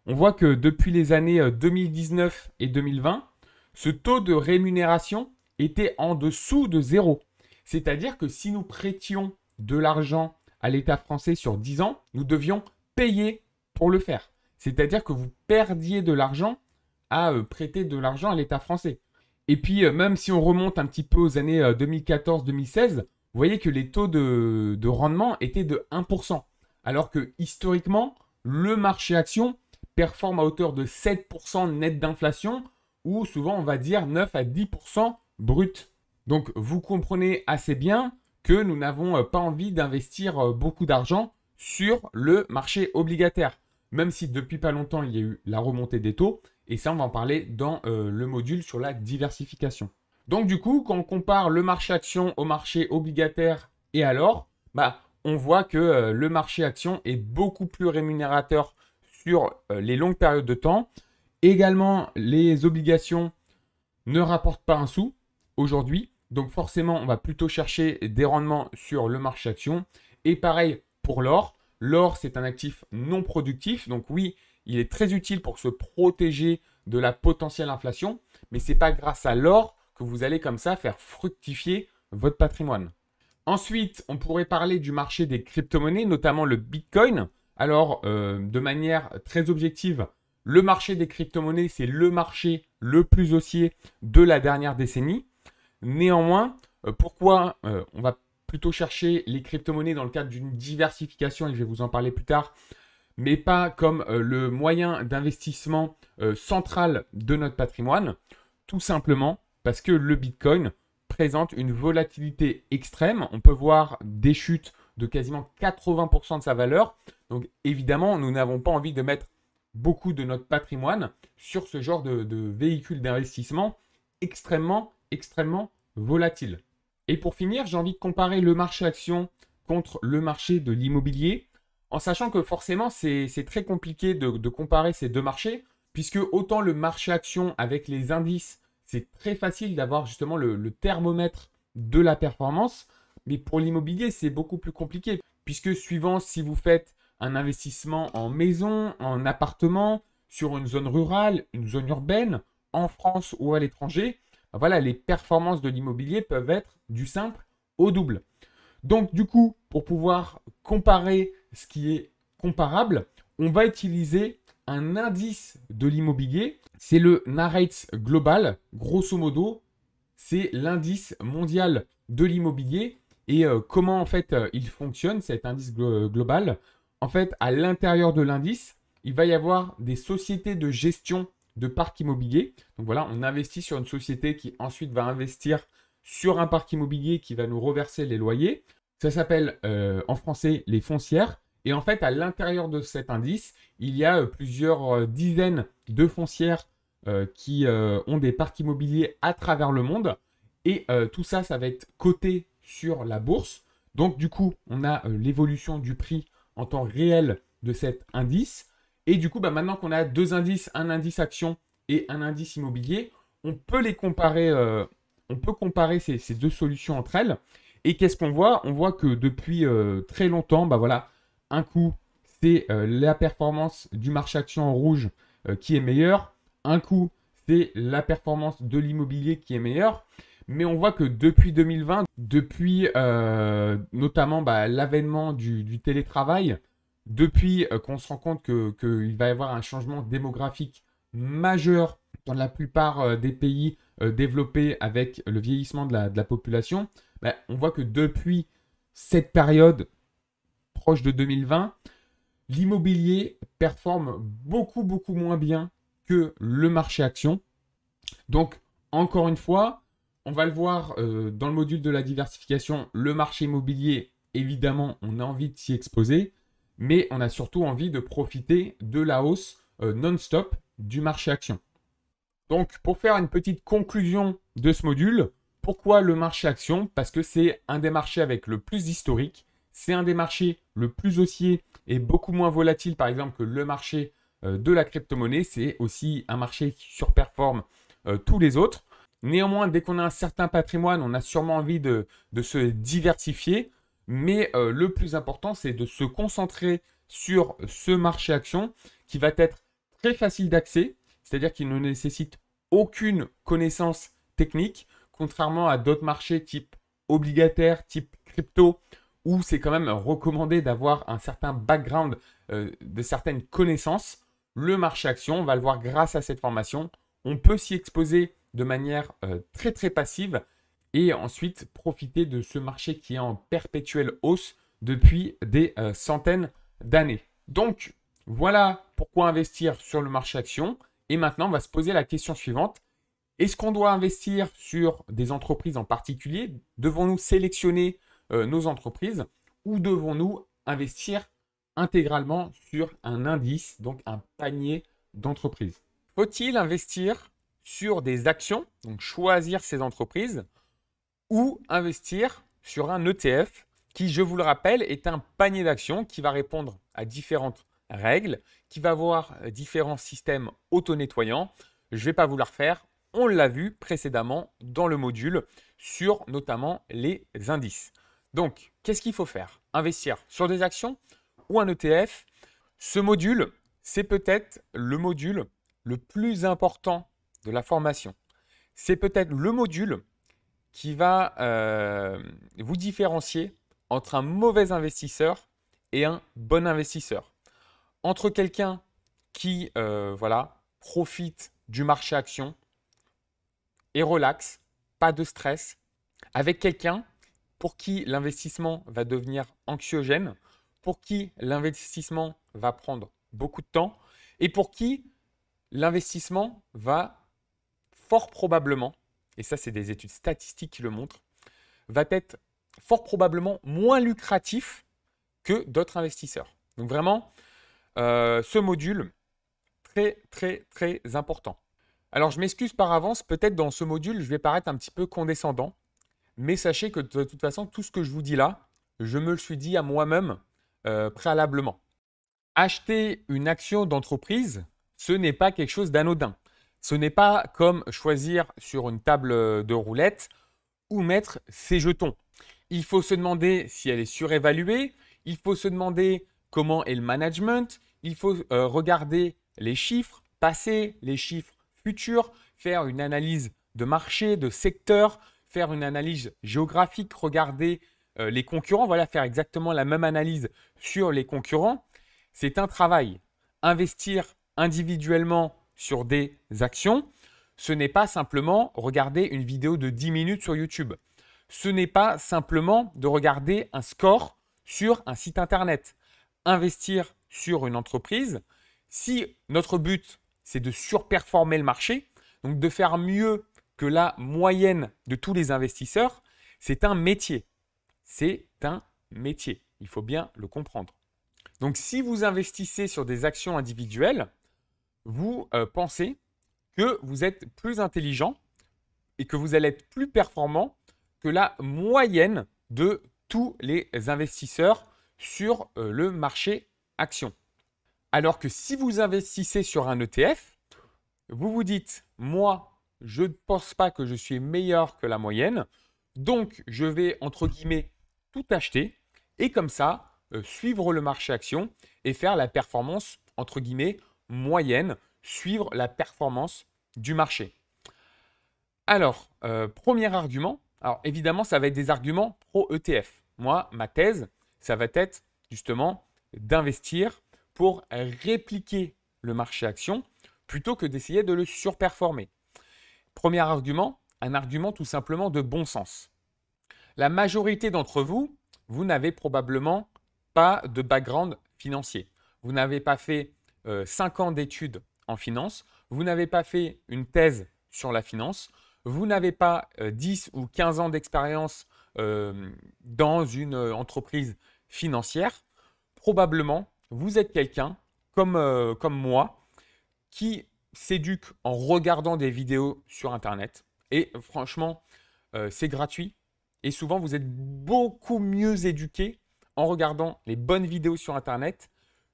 On voit que depuis les années 2019 euh, et 2020, ce taux de rémunération était en dessous de zéro. C'est-à-dire que si nous prêtions de l'argent à l'État français sur 10 ans, nous devions payer pour le faire. C'est-à-dire que vous perdiez de l'argent à euh, prêter de l'argent à l'État français. Et puis, euh, même si on remonte un petit peu aux années 2014-2016, vous voyez que les taux de, rendement étaient de 1%, alors que historiquement, le marché action performe à hauteur de 7% net d'inflation, ou souvent on va dire 9 à 10% brut. Donc vous comprenez assez bien que nous n'avons euh, pas envie d'investir euh, beaucoup d'argent sur le marché obligataire, même si depuis pas longtemps il y a eu la remontée des taux, et ça on va en parler dans euh, le module sur la diversification. Donc du coup, quand on compare le marché action au marché obligataire et alors, bah, on voit que euh, le marché action est beaucoup plus rémunérateur sur euh, les longues périodes de temps. Également, les obligations ne rapportent pas un sou aujourd'hui. Donc forcément, on va plutôt chercher des rendements sur le marché action. Et pareil pour l'or. L'or, c'est un actif non productif. Donc oui, il est très utile pour se protéger de la potentielle inflation. Mais ce n'est pas grâce à l'or que vous allez comme ça faire fructifier votre patrimoine. Ensuite, on pourrait parler du marché des crypto-monnaies, notamment le Bitcoin. Alors, euh, de manière très objective, le marché des crypto-monnaies, c'est le marché le plus haussier de la dernière décennie. Néanmoins, euh, pourquoi euh, on va plutôt chercher les crypto-monnaies dans le cadre d'une diversification, et je vais vous en parler plus tard, mais pas comme le moyen d'investissement central de notre patrimoine Tout simplement parce que le Bitcoin présente une volatilité extrême. On peut voir des chutes de quasiment 80% de sa valeur. Donc évidemment, nous n'avons pas envie de mettre beaucoup de notre patrimoine sur ce genre de, véhicule d'investissement extrêmement, extrêmement volatile. Et pour finir, j'ai envie de comparer le marché action contre le marché de l'immobilier, en sachant que forcément, c'est très compliqué de comparer ces deux marchés, puisque autant le marché action avec les indices c'est très facile d'avoir justement le, thermomètre de la performance. Mais pour l'immobilier, c'est beaucoup plus compliqué, puisque suivant si vous faites un investissement en maison, en appartement, sur une zone rurale, une zone urbaine, en France ou à l'étranger, ben voilà, les performances de l'immobilier peuvent être du simple au double. Donc du coup, pour pouvoir comparer ce qui est comparable, on va utiliser un indice de l'immobilier, c'est le Narrates Global. Grosso modo, c'est l'indice mondial de l'immobilier. Et euh, comment en fait euh, il fonctionne cet indice global En fait, à l'intérieur de l'indice, il va y avoir des sociétés de gestion de parcs immobiliers. Donc voilà, on investit sur une société qui ensuite va investir sur un parc immobilier qui va nous reverser les loyers. Ça s'appelle euh, en français les foncières. Et en fait, à l'intérieur de cet indice, il y a euh, plusieurs euh, dizaines de foncières euh, qui ont des parcs immobiliers à travers le monde. Et tout ça, ça va être coté sur la bourse. Donc du coup, on a l'évolution du prix en temps réel de cet indice. Et du coup, bah, maintenant qu'on a deux indices, un indice action et un indice immobilier, on peut les comparer, on peut comparer ces, deux solutions entre elles. Et qu'est-ce qu'on voit On voit que depuis très longtemps, bah voilà, un coup, c'est euh, la performance du marché action rouge euh, qui est meilleure. Un coup, c'est la performance de l'immobilier qui est meilleure. Mais on voit que depuis 2020, depuis euh, notamment bah, l'avènement du, télétravail, depuis qu'on se rend compte qu'il va y avoir un changement démographique majeur dans la plupart des pays développés avec le vieillissement de la, population, bah, on voit que depuis cette période, proche de 2020, l'immobilier performe beaucoup, beaucoup moins bien que le marché action. Donc, encore une fois, on va le voir euh, dans le module de la diversification, le marché immobilier, évidemment, on a envie de s'y exposer, mais on a surtout envie de profiter de la hausse euh, non-stop du marché action. Donc, pour faire une petite conclusion de ce module, pourquoi le marché action Parce que c'est un des marchés avec le plus historique. C'est un des marchés le plus haussier et beaucoup moins volatile, par exemple, que le marché euh, de la crypto-monnaie. C'est aussi un marché qui surperforme euh, tous les autres. Néanmoins, dès qu'on a un certain patrimoine, on a sûrement envie de, se diversifier. Mais euh, le plus important, c'est de se concentrer sur ce marché action qui va être très facile d'accès, c'est-à-dire qu'il ne nécessite aucune connaissance technique, contrairement à d'autres marchés type obligataire, type crypto, où c'est quand même recommandé d'avoir un certain background, euh, de certaines connaissances. Le marché action, on va le voir grâce à cette formation, on peut s'y exposer de manière euh, très très passive et ensuite profiter de ce marché qui est en perpétuelle hausse depuis des euh, centaines d'années. Donc voilà pourquoi investir sur le marché action. Et maintenant, on va se poser la question suivante. Est-ce qu'on doit investir sur des entreprises en particulier Devons-nous sélectionner euh, nos entreprises ou devons-nous investir intégralement sur un indice, donc un panier d'entreprises Faut-il investir sur des actions, donc choisir ces entreprises, ou investir sur un ETF qui, je vous le rappelle, est un panier d'actions qui va répondre à différentes règles, qui va avoir différents systèmes auto-nettoyants. Je ne vais pas vous le refaire, on l'a vu précédemment dans le module sur notamment les indices. Donc, qu'est-ce qu'il faut faire Investir sur des actions ou un ETF Ce module, c'est peut-être le module le plus important de la formation. C'est peut-être le module qui va euh, vous différencier entre un mauvais investisseur et un bon investisseur. Entre quelqu'un qui euh, voilà, profite du marché action et relaxe, pas de stress, avec quelqu'un pour qui l'investissement va devenir anxiogène, pour qui l'investissement va prendre beaucoup de temps et pour qui l'investissement va fort probablement, et ça c'est des études statistiques qui le montrent, va être fort probablement moins lucratif que d'autres investisseurs. Donc vraiment, euh, ce module, très très très important. Alors je m'excuse par avance, peut-être dans ce module je vais paraître un petit peu condescendant, mais sachez que de toute façon, tout ce que je vous dis là, je me le suis dit à moi-même euh, préalablement. Acheter une action d'entreprise, ce n'est pas quelque chose d'anodin. Ce n'est pas comme choisir sur une table de roulette ou mettre ses jetons. Il faut se demander si elle est surévaluée, il faut se demander comment est le management, il faut euh, regarder les chiffres passés, les chiffres futurs, faire une analyse de marché, de secteur, faire une analyse géographique, regarder euh, les concurrents, voilà, faire exactement la même analyse sur les concurrents, c'est un travail. Investir individuellement sur des actions, ce n'est pas simplement regarder une vidéo de 10 minutes sur YouTube. Ce n'est pas simplement de regarder un score sur un site internet. Investir sur une entreprise, si notre but c'est de surperformer le marché, donc de faire mieux que la moyenne de tous les investisseurs, c'est un métier. C'est un métier. Il faut bien le comprendre. Donc si vous investissez sur des actions individuelles, vous euh, pensez que vous êtes plus intelligent et que vous allez être plus performant que la moyenne de tous les investisseurs sur euh, le marché action. Alors que si vous investissez sur un ETF, vous vous dites, moi, je ne pense pas que je suis meilleur que la moyenne. Donc, je vais, entre guillemets, tout acheter et comme ça, euh, suivre le marché action et faire la performance, entre guillemets, moyenne, suivre la performance du marché. Alors, euh, premier argument, alors évidemment, ça va être des arguments pro-ETF. Moi, ma thèse, ça va être justement d'investir pour répliquer le marché action plutôt que d'essayer de le surperformer. Premier argument, un argument tout simplement de bon sens. La majorité d'entre vous, vous n'avez probablement pas de background financier. Vous n'avez pas fait euh, cinq 5 ans d'études en finance, vous n'avez pas fait une thèse sur la finance, vous n'avez pas 10 euh, ou 15 ans d'expérience euh, dans une entreprise financière, probablement vous êtes quelqu'un comme, comme moi qui s'éduque en regardant des vidéos sur Internet. Et franchement, euh, c'est gratuit. Et souvent, vous êtes beaucoup mieux éduqué en regardant les bonnes vidéos sur Internet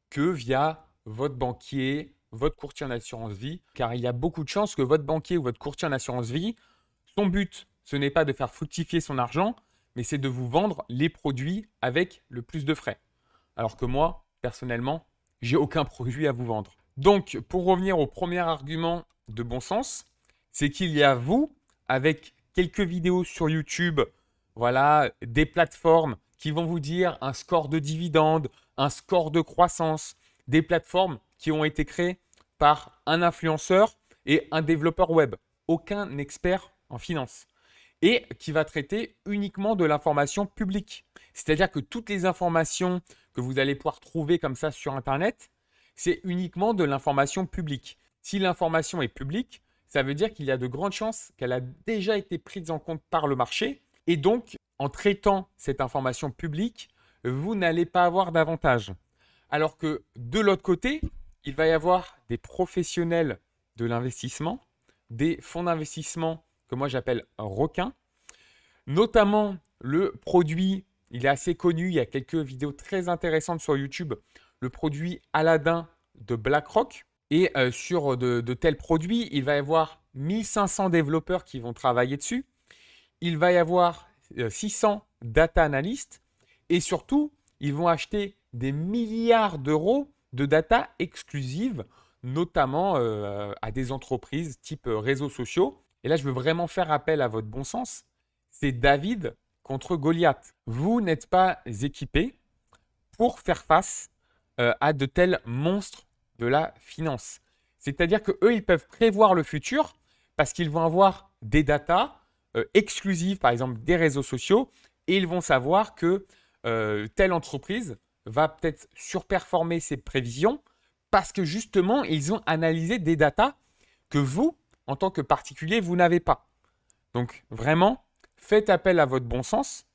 que via votre banquier, votre courtier en assurance vie. Car il y a beaucoup de chances que votre banquier ou votre courtier en assurance vie, son but, ce n'est pas de faire fructifier son argent, mais c'est de vous vendre les produits avec le plus de frais. Alors que moi, personnellement, j'ai aucun produit à vous vendre. Donc, pour revenir au premier argument de bon sens, c'est qu'il y a vous, avec quelques vidéos sur YouTube, voilà, des plateformes qui vont vous dire un score de dividende, un score de croissance, des plateformes qui ont été créées par un influenceur et un développeur web, aucun expert en finance, et qui va traiter uniquement de l'information publique. C'est-à-dire que toutes les informations que vous allez pouvoir trouver comme ça sur Internet, c'est uniquement de l'information publique. Si l'information est publique, ça veut dire qu'il y a de grandes chances qu'elle a déjà été prise en compte par le marché. Et donc, en traitant cette information publique, vous n'allez pas avoir d'avantage. Alors que de l'autre côté, il va y avoir des professionnels de l'investissement, des fonds d'investissement que moi j'appelle requins, notamment le produit, il est assez connu, il y a quelques vidéos très intéressantes sur YouTube, le produit Aladdin de BlackRock. Et euh, sur euh, de, tels produits, il va y avoir 1500 développeurs qui vont travailler dessus. Il va y avoir 600 euh, data analystes. Et surtout, ils vont acheter des milliards d'euros de data exclusive, notamment à des entreprises type réseaux sociaux. Et là, je veux vraiment faire appel à votre bon sens. C'est David contre Goliath. Vous n'êtes pas équipé pour faire face euh, à de tels monstres de la finance. C'est-à-dire qu'eux, ils peuvent prévoir le futur parce qu'ils vont avoir des datas euh, exclusives, par exemple des réseaux sociaux, et ils vont savoir que euh, telle entreprise va peut-être surperformer ses prévisions parce que justement, ils ont analysé des datas que vous, en tant que particulier, vous n'avez pas. Donc vraiment, faites appel à votre bon sens.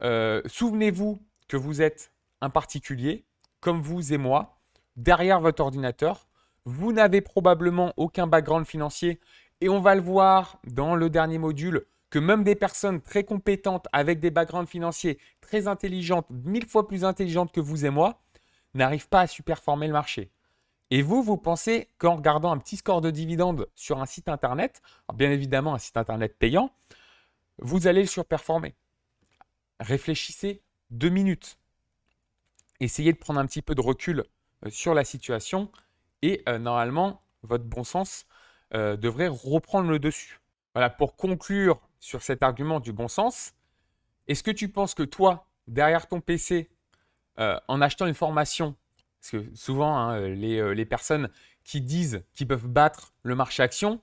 Souvenez-vous que vous êtes un particulier, comme vous et moi, derrière votre ordinateur. Vous n'avez probablement aucun background financier et on va le voir dans le dernier module que même des personnes très compétentes avec des backgrounds financiers très intelligentes, mille fois plus intelligentes que vous et moi, n'arrivent pas à superformer le marché. Et vous, vous pensez qu'en regardant un petit score de dividende sur un site internet, bien évidemment un site internet payant, vous allez le surperformer. Réfléchissez deux minutes essayez de prendre un petit peu de recul euh, sur la situation et euh, normalement, votre bon sens euh, devrait reprendre le dessus. Voilà, pour conclure sur cet argument du bon sens, est-ce que tu penses que toi, derrière ton PC, en achetant une formation, parce que souvent, hein, les, personnes qui disent qu'ils peuvent battre le marché action,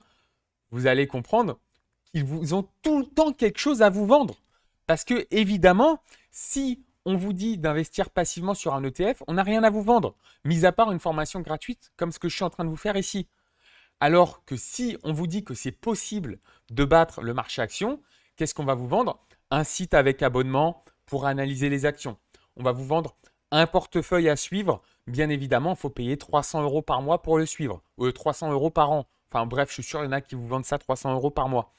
vous allez comprendre qu'ils vous ont tout le temps quelque chose à vous vendre. Parce que, évidemment, si on vous dit d'investir passivement sur un ETF, on n'a rien à vous vendre, mis à part une formation gratuite comme ce que je suis en train de vous faire ici. Alors que si on vous dit que c'est possible de battre le marché action, qu'est-ce qu'on va vous vendre Un site avec abonnement pour analyser les actions. On va vous vendre un portefeuille à suivre. Bien évidemment, il faut payer 300 euros par mois pour le suivre, 300 euh, euros par an. Enfin bref, je suis sûr, il y en a qui vous vendent ça 300 euros par mois.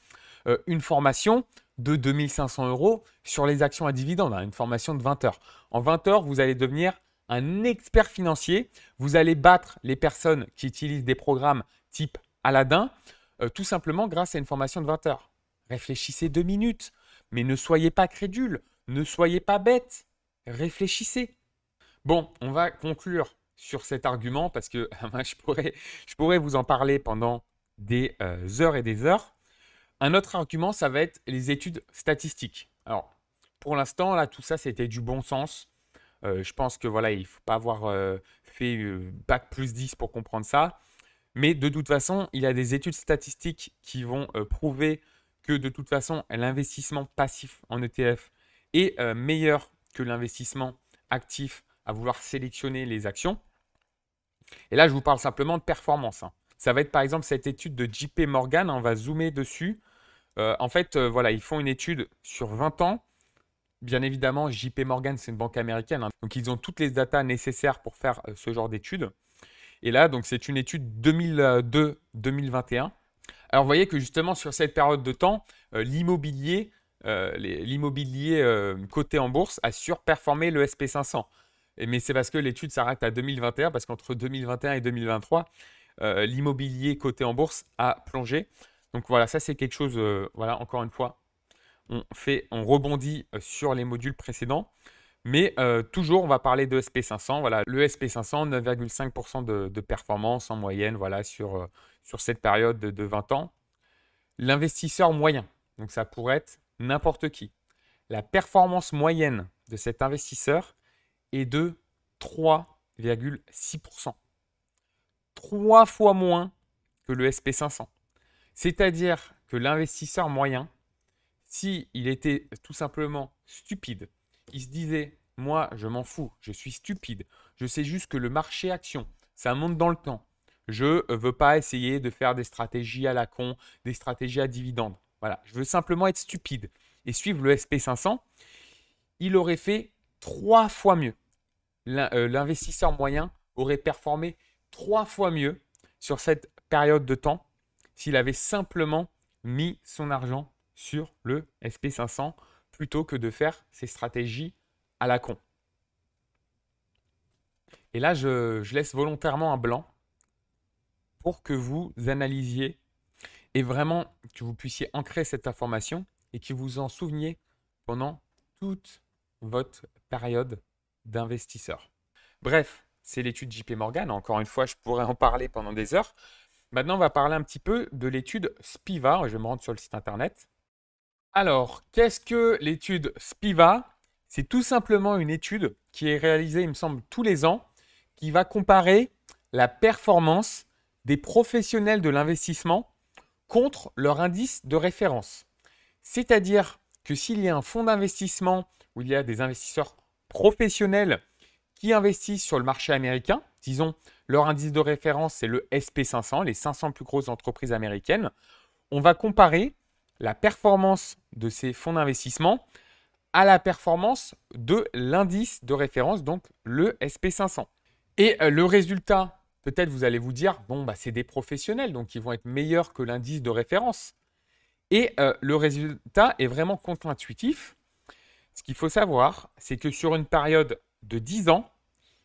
Euh, une formation de 2500 euros sur les actions à dividendes, hein, une formation de 20 heures. En 20 heures, vous allez devenir un expert financier. Vous allez battre les personnes qui utilisent des programmes type Aladdin, euh, tout simplement grâce à une formation de 20 heures. Réfléchissez deux minutes, mais ne soyez pas crédule, ne soyez pas bête, réfléchissez. Bon, on va conclure sur cet argument parce que je, pourrais, je pourrais vous en parler pendant des euh, heures et des heures. Un autre argument, ça va être les études statistiques. Alors, pour l'instant, là, tout ça, c'était du bon sens. Euh, je pense que voilà, il ne faut pas avoir euh, fait euh, bac plus 10 pour comprendre ça. Mais de toute façon, il y a des études statistiques qui vont prouver que de toute façon, l'investissement passif en ETF est meilleur que l'investissement actif à vouloir sélectionner les actions. Et là, je vous parle simplement de performance. Hein. Ça va être par exemple cette étude de JP Morgan, on va zoomer dessus. Euh, en fait, euh, voilà, ils font une étude sur 20 ans. Bien évidemment, JP Morgan, c'est une banque américaine. Hein. donc, ils ont toutes les datas nécessaires pour faire euh, ce genre d'étude. Et là, donc, c'est une étude 2002-2021. Alors, vous voyez que justement, sur cette période de temps, l'immobilier, l'immobilier coté en bourse a surperformé le SP500. mais c'est parce que l'étude s'arrête à 2021, parce qu'entre 2021 et 2023, euh, l'immobilier coté en bourse a plongé. Donc voilà, ça c'est quelque chose, euh, voilà, encore une fois, on, fait, on rebondit euh, sur les modules précédents. Mais toujours, on va parler de SP500. Voilà, le SP500, 9,5% de, performance en moyenne voilà, sur, sur cette période de 20 ans. L'investisseur moyen, donc ça pourrait être n'importe qui. La performance moyenne de cet investisseur est de 3,6% trois fois moins que le SP500. C'est-à-dire que l'investisseur moyen, s'il il était tout simplement stupide, il se disait, moi je m'en fous, je suis stupide, je sais juste que le marché action, ça monte dans le temps. Je ne veux pas essayer de faire des stratégies à la con, des stratégies à dividendes. Voilà, je veux simplement être stupide et suivre le SP500. Il aurait fait trois fois mieux. Euh, l'investisseur moyen aurait performé trois fois mieux sur cette période de temps s'il avait simplement mis son argent sur le SP500 plutôt que de faire ses stratégies à la con. Et là, je, laisse volontairement un blanc pour que vous analysiez et vraiment que vous puissiez ancrer cette information et que vous en souveniez pendant toute votre période d'investisseur. Bref, c'est l'étude JP Morgan. Encore une fois, je pourrais en parler pendant des heures. Maintenant, on va parler un petit peu de l'étude SPIVA. Je vais me rendre sur le site internet. Alors, qu'est-ce que l'étude SPIVA C'est tout simplement une étude qui est réalisée, il me semble, tous les ans, qui va comparer la performance des professionnels de l'investissement contre leur indice de référence. C'est-à-dire que s'il y a un fonds d'investissement où il y a des investisseurs professionnels qui investissent sur le marché américain. Disons, leur indice de référence, c'est le SP500, les 500 plus grosses entreprises américaines. On va comparer la performance de ces fonds d'investissement à la performance de l'indice de référence, donc le SP500. Et euh, le résultat, peut-être vous allez vous dire, bon, bah, c'est des professionnels, donc ils vont être meilleurs que l'indice de référence. Et euh, le résultat est vraiment contre-intuitif. Ce qu'il faut savoir, c'est que sur une période de 10 ans,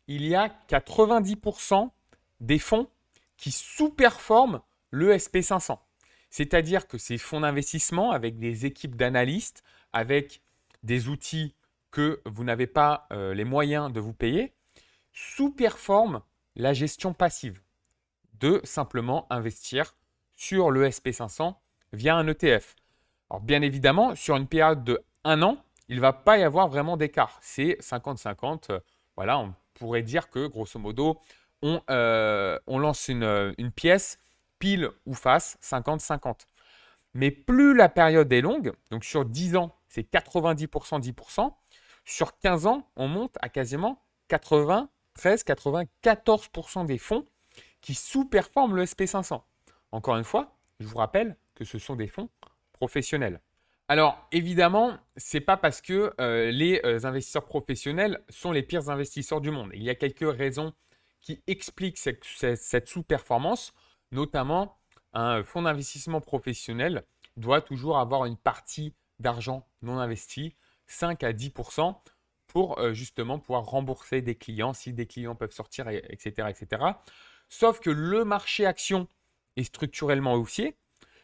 il y a 90% des fonds qui sous-performent le SP500. C'est-à-dire que ces fonds d'investissement avec des équipes d'analystes, avec des outils que vous n'avez pas euh, les moyens de vous payer, sous-performent la gestion passive de simplement investir sur le SP500 via un ETF. Alors bien évidemment, sur une période de 1 an, il ne va pas y avoir vraiment d'écart. C'est 50-50. Euh, voilà, on pourrait dire que, grosso modo, on, euh, lance une, euh, une pièce pile ou face, 50-50. Mais plus la période est longue, donc sur 10 ans, c'est 90%, 10%, sur 15 ans, on monte à quasiment 93, 94% des fonds qui sous-performent le SP500. Encore une fois, je vous rappelle que ce sont des fonds professionnels. Alors, évidemment, ce n'est pas parce que euh, les euh, investisseurs professionnels sont les pires investisseurs du monde. Il y a quelques raisons qui expliquent cette, sous-performance, notamment un fonds d'investissement professionnel doit toujours avoir une partie d'argent non investi, 5 à 10 pour euh, justement pouvoir rembourser des clients si des clients peuvent sortir, etc., etc. Sauf que le marché action est structurellement haussier.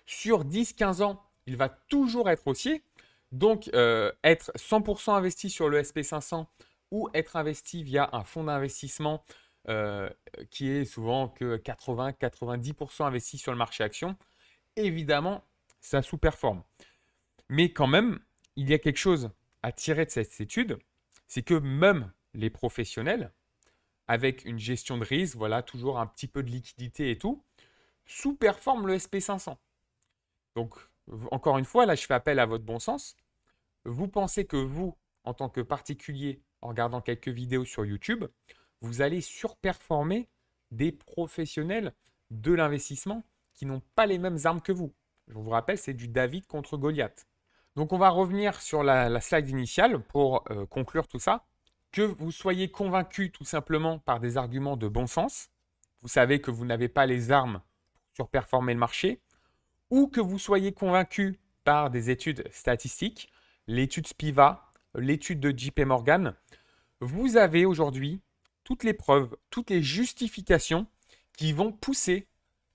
Sur 10-15 ans, il va toujours être haussier. Donc, euh, être 100% investi sur le SP500 ou être investi via un fonds d'investissement euh, qui est souvent que 80-90% investi sur le marché action, évidemment, ça sous-performe. Mais quand même, il y a quelque chose à tirer de cette étude, c'est que même les professionnels, avec une gestion de risque, voilà, toujours un petit peu de liquidité et tout, sous-performent le SP500. Donc, encore une fois, là, je fais appel à votre bon sens. Vous pensez que vous, en tant que particulier, en regardant quelques vidéos sur YouTube, vous allez surperformer des professionnels de l'investissement qui n'ont pas les mêmes armes que vous. Je vous rappelle, c'est du David contre Goliath. Donc on va revenir sur la, slide initiale pour euh, conclure tout ça. Que vous soyez convaincu tout simplement par des arguments de bon sens, vous savez que vous n'avez pas les armes pour surperformer le marché, ou que vous soyez convaincu par des études statistiques, l'étude SPIVA, l'étude de JP Morgan, vous avez aujourd'hui toutes les preuves, toutes les justifications qui vont pousser,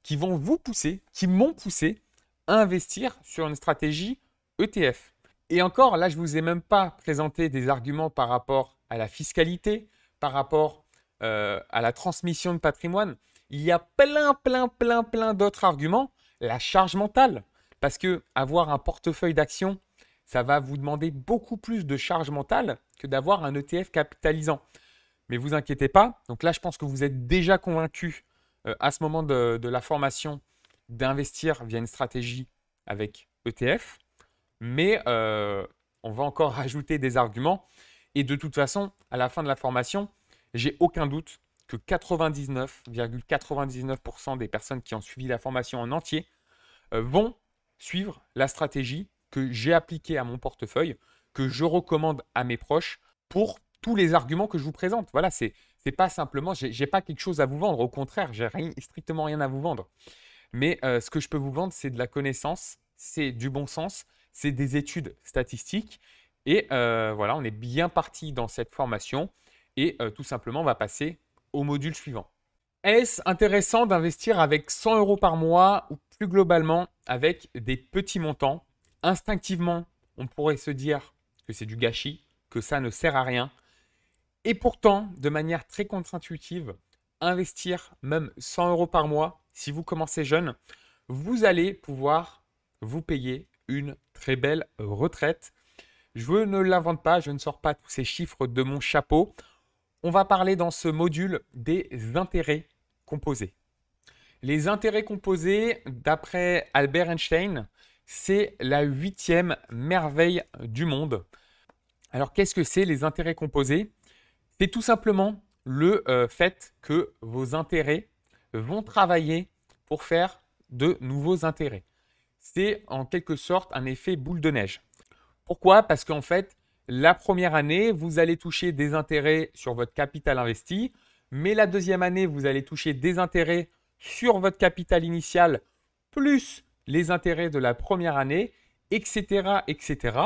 qui vont vous pousser, qui m'ont poussé à investir sur une stratégie ETF. Et encore, là, je ne vous ai même pas présenté des arguments par rapport à la fiscalité, par rapport euh, à la transmission de patrimoine. Il y a plein, plein, plein, plein d'autres arguments la charge mentale. Parce que avoir un portefeuille d'actions, ça va vous demander beaucoup plus de charge mentale que d'avoir un ETF capitalisant. Mais vous inquiétez pas. Donc là, je pense que vous êtes déjà convaincu euh, à ce moment de, la formation d'investir via une stratégie avec ETF. Mais euh, on va encore rajouter des arguments. Et de toute façon, à la fin de la formation, j'ai aucun doute que 99,99% des personnes qui ont suivi la formation en entier euh, vont suivre la stratégie que j'ai appliquée à mon portefeuille, que je recommande à mes proches pour tous les arguments que je vous présente. Voilà, c'est c'est pas simplement, j'ai pas quelque chose à vous vendre. Au contraire, j'ai rien, strictement rien à vous vendre. Mais euh, ce que je peux vous vendre, c'est de la connaissance, c'est du bon sens, c'est des études statistiques. Et euh, voilà, on est bien parti dans cette formation. Et tout simplement, on va passer module suivant. Est-ce intéressant d'investir avec 100 euros par mois ou plus globalement avec des petits montants Instinctivement, on pourrait se dire que c'est du gâchis, que ça ne sert à rien. Et pourtant, de manière très contre-intuitive, investir même 100 euros par mois, si vous commencez jeune, vous allez pouvoir vous payer une très belle retraite. Je ne l'invente pas, je ne sors pas tous ces chiffres de mon chapeau. On va parler dans ce module des intérêts composés. Les intérêts composés, d'après Albert Einstein, c'est la huitième merveille du monde. Alors qu'est-ce que c'est les intérêts composés C'est tout simplement le euh, fait que vos intérêts vont travailler pour faire de nouveaux intérêts. C'est en quelque sorte un effet boule de neige. Pourquoi Parce qu'en fait, la première année, vous allez toucher des intérêts sur votre capital investi, mais la deuxième année, vous allez toucher des intérêts sur votre capital initial, plus les intérêts de la première année, etc., etc.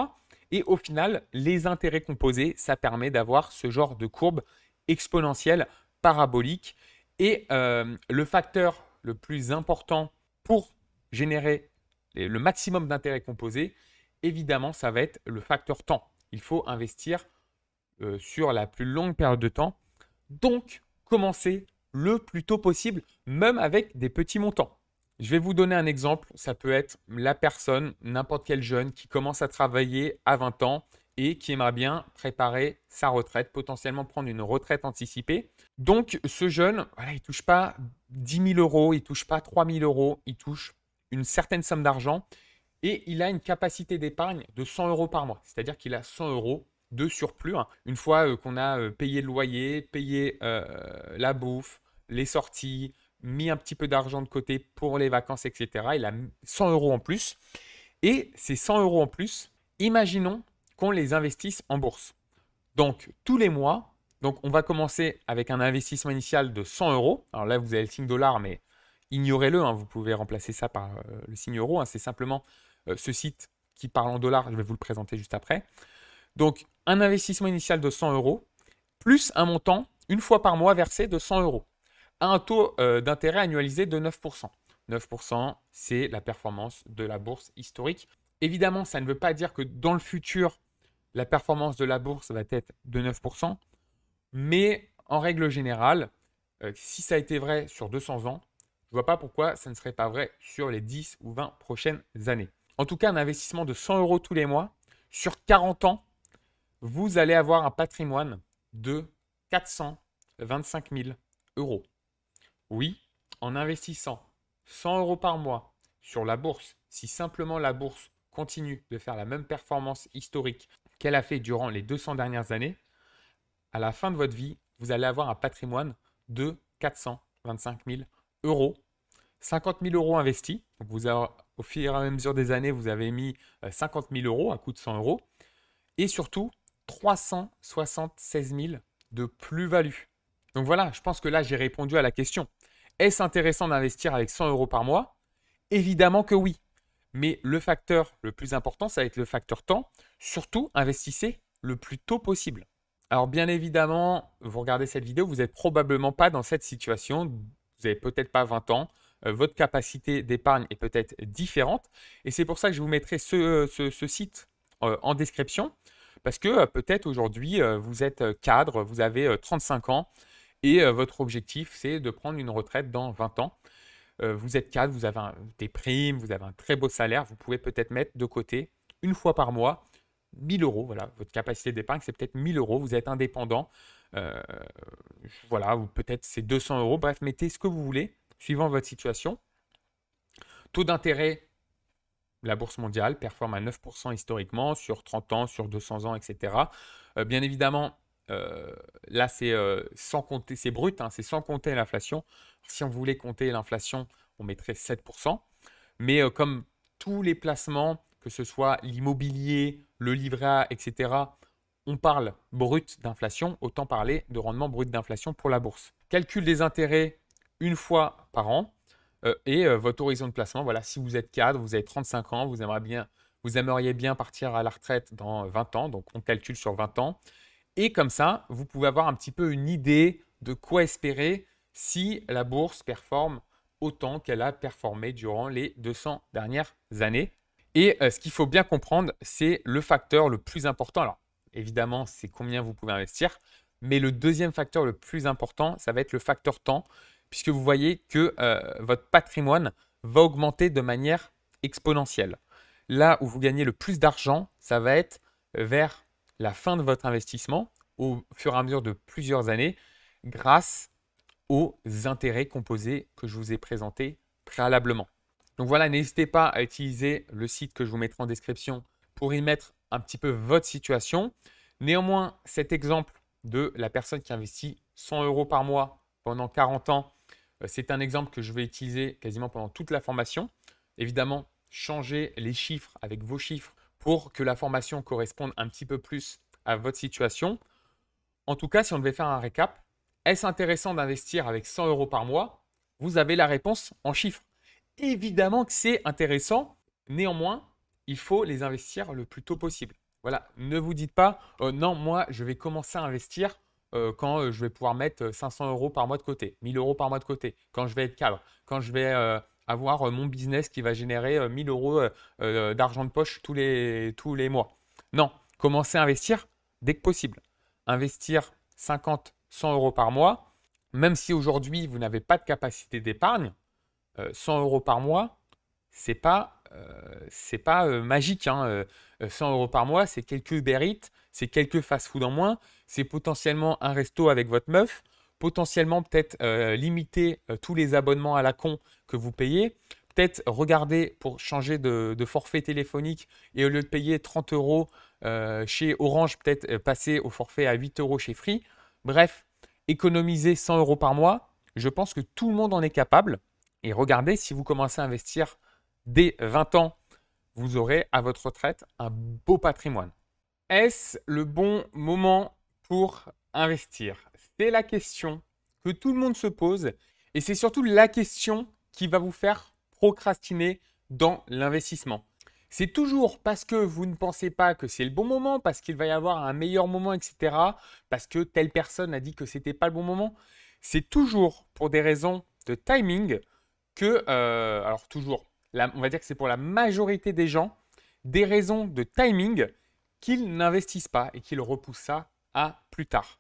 Et au final, les intérêts composés, ça permet d'avoir ce genre de courbe exponentielle parabolique. Et euh, le facteur le plus important pour générer le maximum d'intérêts composés, évidemment, ça va être le facteur temps il faut investir euh, sur la plus longue période de temps. Donc, commencer le plus tôt possible, même avec des petits montants. Je vais vous donner un exemple. Ça peut être la personne, n'importe quel jeune qui commence à travailler à 20 ans et qui aimerait bien préparer sa retraite, potentiellement prendre une retraite anticipée. Donc ce jeune, il ne touche pas 10 000 euros, il ne touche pas 3 000 euros, il touche une certaine somme d'argent et il a une capacité d'épargne de 100 euros par mois. C'est-à-dire qu'il a 100 euros de surplus. Hein. Une fois euh, qu'on a euh, payé le loyer, payé euh, la bouffe, les sorties, mis un petit peu d'argent de côté pour les vacances, etc. Il a 100 euros en plus. Et ces 100 euros en plus, imaginons qu'on les investisse en bourse. Donc, tous les mois, donc on va commencer avec un investissement initial de 100 euros. Alors là, vous avez le signe dollar, mais ignorez-le. Hein, vous pouvez remplacer ça par le signe euro. Hein. c'est simplement euh, ce site qui parle en dollars, je vais vous le présenter juste après. Donc, un investissement initial de 100 euros, plus un montant, une fois par mois versé, de 100 euros, à un taux euh, d'intérêt annualisé de 9%. 9%, c'est la performance de la bourse historique. Évidemment, ça ne veut pas dire que dans le futur, la performance de la bourse va être de 9%, mais en règle générale, euh, si ça a été vrai sur 200 ans, je ne vois pas pourquoi ça ne serait pas vrai sur les 10 ou 20 prochaines années en tout cas un investissement de 100 euros tous les mois, sur 40 ans, vous allez avoir un patrimoine de 425 000 euros. Oui, en investissant 100 euros par mois sur la bourse, si simplement la bourse continue de faire la même performance historique qu'elle a fait durant les 200 dernières années, à la fin de votre vie, vous allez avoir un patrimoine de 425 000 euros. 50 000 euros investis, vous vous au fur et à mesure des années, vous avez mis 50 euh, 000 euros, à coût de 100 euros, et surtout 376 000 de plus-value. Donc voilà, je pense que là, j'ai répondu à la question. Est-ce intéressant d'investir avec 100 euros par mois Évidemment que oui. Mais le facteur le plus important, ça va être le facteur temps. Surtout, investissez le plus tôt possible. Alors bien évidemment, vous regardez cette vidéo, vous n'êtes probablement pas dans cette situation. Vous n'avez peut-être pas 20 ans, euh, votre capacité d'épargne est peut-être différente. Et c'est pour ça que je vous mettrai ce, euh, site euh, en description, parce que peut-être aujourd'hui, vous êtes cadre, vous avez 35 ans, et votre objectif, c'est de prendre une retraite dans 20 ans. vous êtes cadre, vous avez des primes, vous avez un très beau salaire, vous pouvez peut-être mettre de côté une fois par mois 1000 euros. Voilà, votre capacité d'épargne, c'est peut-être 1000 euros. Vous êtes indépendant, voilà, ou peut-être c'est 200 euros. Bref, mettez ce que vous voulez suivant votre situation. Taux d'intérêt, la bourse mondiale performe à 9% historiquement, sur 30 ans, sur 200 ans, etc. Euh, bien évidemment, euh, là, c'est euh, sans compter, c'est brut, hein, c'est sans compter l'inflation. Si on voulait compter l'inflation, on mettrait 7%. Mais comme tous les placements, que ce soit l'immobilier, le livret A, etc., on parle brut d'inflation, autant parler de rendement brut d'inflation pour la bourse. Calcul des intérêts une fois par an. Euh, et euh, votre horizon de placement, voilà, si vous êtes cadre, vous avez 35 ans, vous aimeriez bien, vous aimeriez bien partir à la retraite dans 20 euh, ans, donc on calcule sur 20 ans. Et comme ça, vous pouvez avoir un petit peu une idée de quoi espérer si la bourse performe autant qu'elle a performé durant les 200 dernières années. Et ce qu'il faut bien comprendre, c'est le facteur le plus important. Alors, évidemment, c'est combien vous pouvez investir, mais le deuxième facteur le plus important, ça va être le facteur temps puisque vous voyez que euh, votre patrimoine va augmenter de manière exponentielle. Là où vous gagnez le plus d'argent, ça va être vers la fin de votre investissement au fur et à mesure de plusieurs années grâce aux intérêts composés que je vous ai présentés préalablement. Donc voilà, n'hésitez pas à utiliser le site que je vous mettrai en description pour y mettre un petit peu votre situation. Néanmoins, cet exemple de la personne qui investit 100 euros par mois pendant 40 ans. Euh, c'est un exemple que je vais utiliser quasiment pendant toute la formation. Évidemment, changez les chiffres avec vos chiffres pour que la formation corresponde un petit peu plus à votre situation. En tout cas, si on devait faire un récap, est-ce intéressant d'investir avec 100 euros par mois Vous avez la réponse en chiffres. Évidemment que c'est intéressant, néanmoins, il faut les investir le plus tôt possible. Voilà, ne vous dites pas, oh non, moi, je vais commencer à investir euh, quand euh, je vais pouvoir mettre 500 euh, euros par mois de côté, 1000 euros par mois de côté, quand je vais être cadre, quand je vais avoir mon business qui va générer 1000 euros d'argent de poche tous les, tous les mois. Non, commencez à investir dès que possible. Investir 50, 100 euros par mois, même si aujourd'hui vous n'avez pas de capacité d'épargne, 100 euros par mois, c'est pas euh, c'est pas euh, magique. 100 hein, euh, euros par mois, c'est quelques bérites, c'est quelques fast-food en moins, c'est potentiellement un resto avec votre meuf, potentiellement peut-être limiter tous les abonnements à la con que vous payez, peut-être regarder pour changer de, forfait téléphonique et au lieu de payer 30 euros chez Orange, peut-être passer au forfait à 8 euros chez Free. Bref, économiser 100 euros par mois, je pense que tout le monde en est capable. Et regardez, si vous commencez à investir dès 20 ans, vous aurez à votre retraite un beau patrimoine. Est-ce le bon moment pour investir C'est la question que tout le monde se pose et c'est surtout la question qui va vous faire procrastiner dans l'investissement. C'est toujours parce que vous ne pensez pas que c'est le bon moment, parce qu'il va y avoir un meilleur moment, etc., parce que telle personne a dit que c'était pas le bon moment. C'est toujours pour des raisons de timing que, euh, alors toujours, on va dire que c'est pour la majorité des gens, des raisons de timing qu'ils n'investissent pas et qu'ils repoussent ça à plus tard.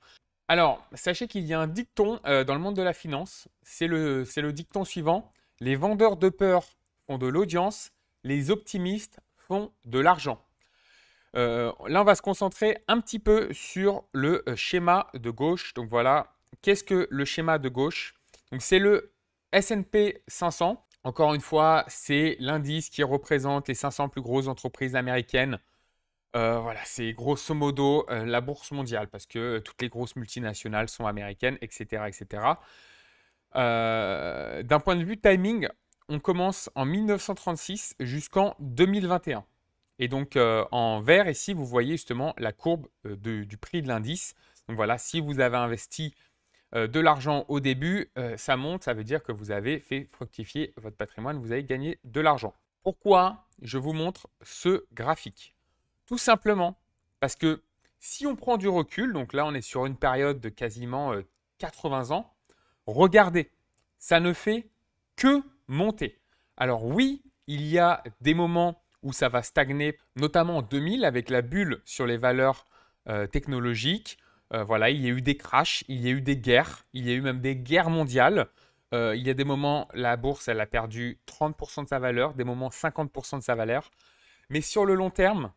Alors, sachez qu'il y a un dicton euh, dans le monde de la finance, c'est le, le dicton suivant, les vendeurs de peur font de l'audience, les optimistes font de l'argent. Euh, là, on va se concentrer un petit peu sur le euh, schéma de gauche. Donc voilà, qu'est-ce que le schéma de gauche Donc c'est le S&P 500 encore une fois, c'est l'indice qui représente les 500 plus grosses entreprises américaines. Euh, voilà, c'est grosso modo euh, la bourse mondiale parce que euh, toutes les grosses multinationales sont américaines, etc. etc. D'un point de vue timing, on commence en 1936 jusqu'en 2021. Et donc en vert ici, vous voyez justement la courbe du prix de l'indice. Donc voilà, si vous avez investi euh, de l'argent au début, euh, ça monte, ça veut dire que vous avez fait fructifier votre patrimoine, vous avez gagné de l'argent. Pourquoi je vous montre ce graphique Tout simplement parce que si on prend du recul, donc là on est sur une période de quasiment 80 euh, ans, regardez, ça ne fait que monter. Alors oui, il y a des moments où ça va stagner, notamment en 2000 avec la bulle sur les valeurs technologiques. Euh, voilà, il y a eu des crashs, il y a eu des guerres, il y a eu même des guerres mondiales. Euh, il y a des moments, la bourse, elle a perdu 30% de sa valeur, des moments 50% de sa valeur. Mais sur le long terme,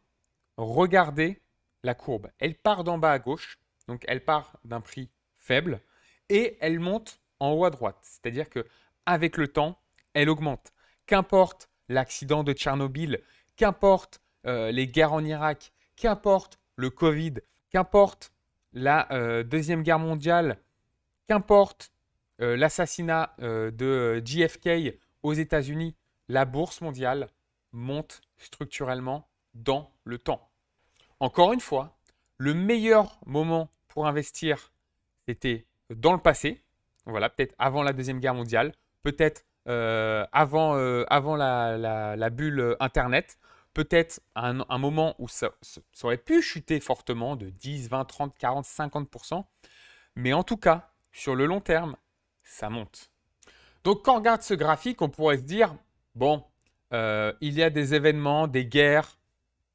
regardez la courbe. Elle part d'en bas à gauche, donc elle part d'un prix faible, et elle monte en haut à droite. C'est-à-dire que avec le temps, elle augmente. Qu'importe l'accident de Tchernobyl, qu'importe euh, les guerres en Irak, qu'importe le Covid, qu'importe la euh, Deuxième Guerre mondiale, qu'importe euh, l'assassinat euh, de JFK aux États-Unis, la bourse mondiale monte structurellement dans le temps. Encore une fois, le meilleur moment pour investir, c'était dans le passé, voilà, peut-être avant la Deuxième Guerre mondiale, peut-être avant, la bulle Internet, peut-être à un, moment où ça, aurait pu chuter fortement de 10, 20, 30, 40, 50%, mais en tout cas, sur le long terme, ça monte. Donc quand on regarde ce graphique, on pourrait se dire, bon, euh, il y a des événements, des guerres,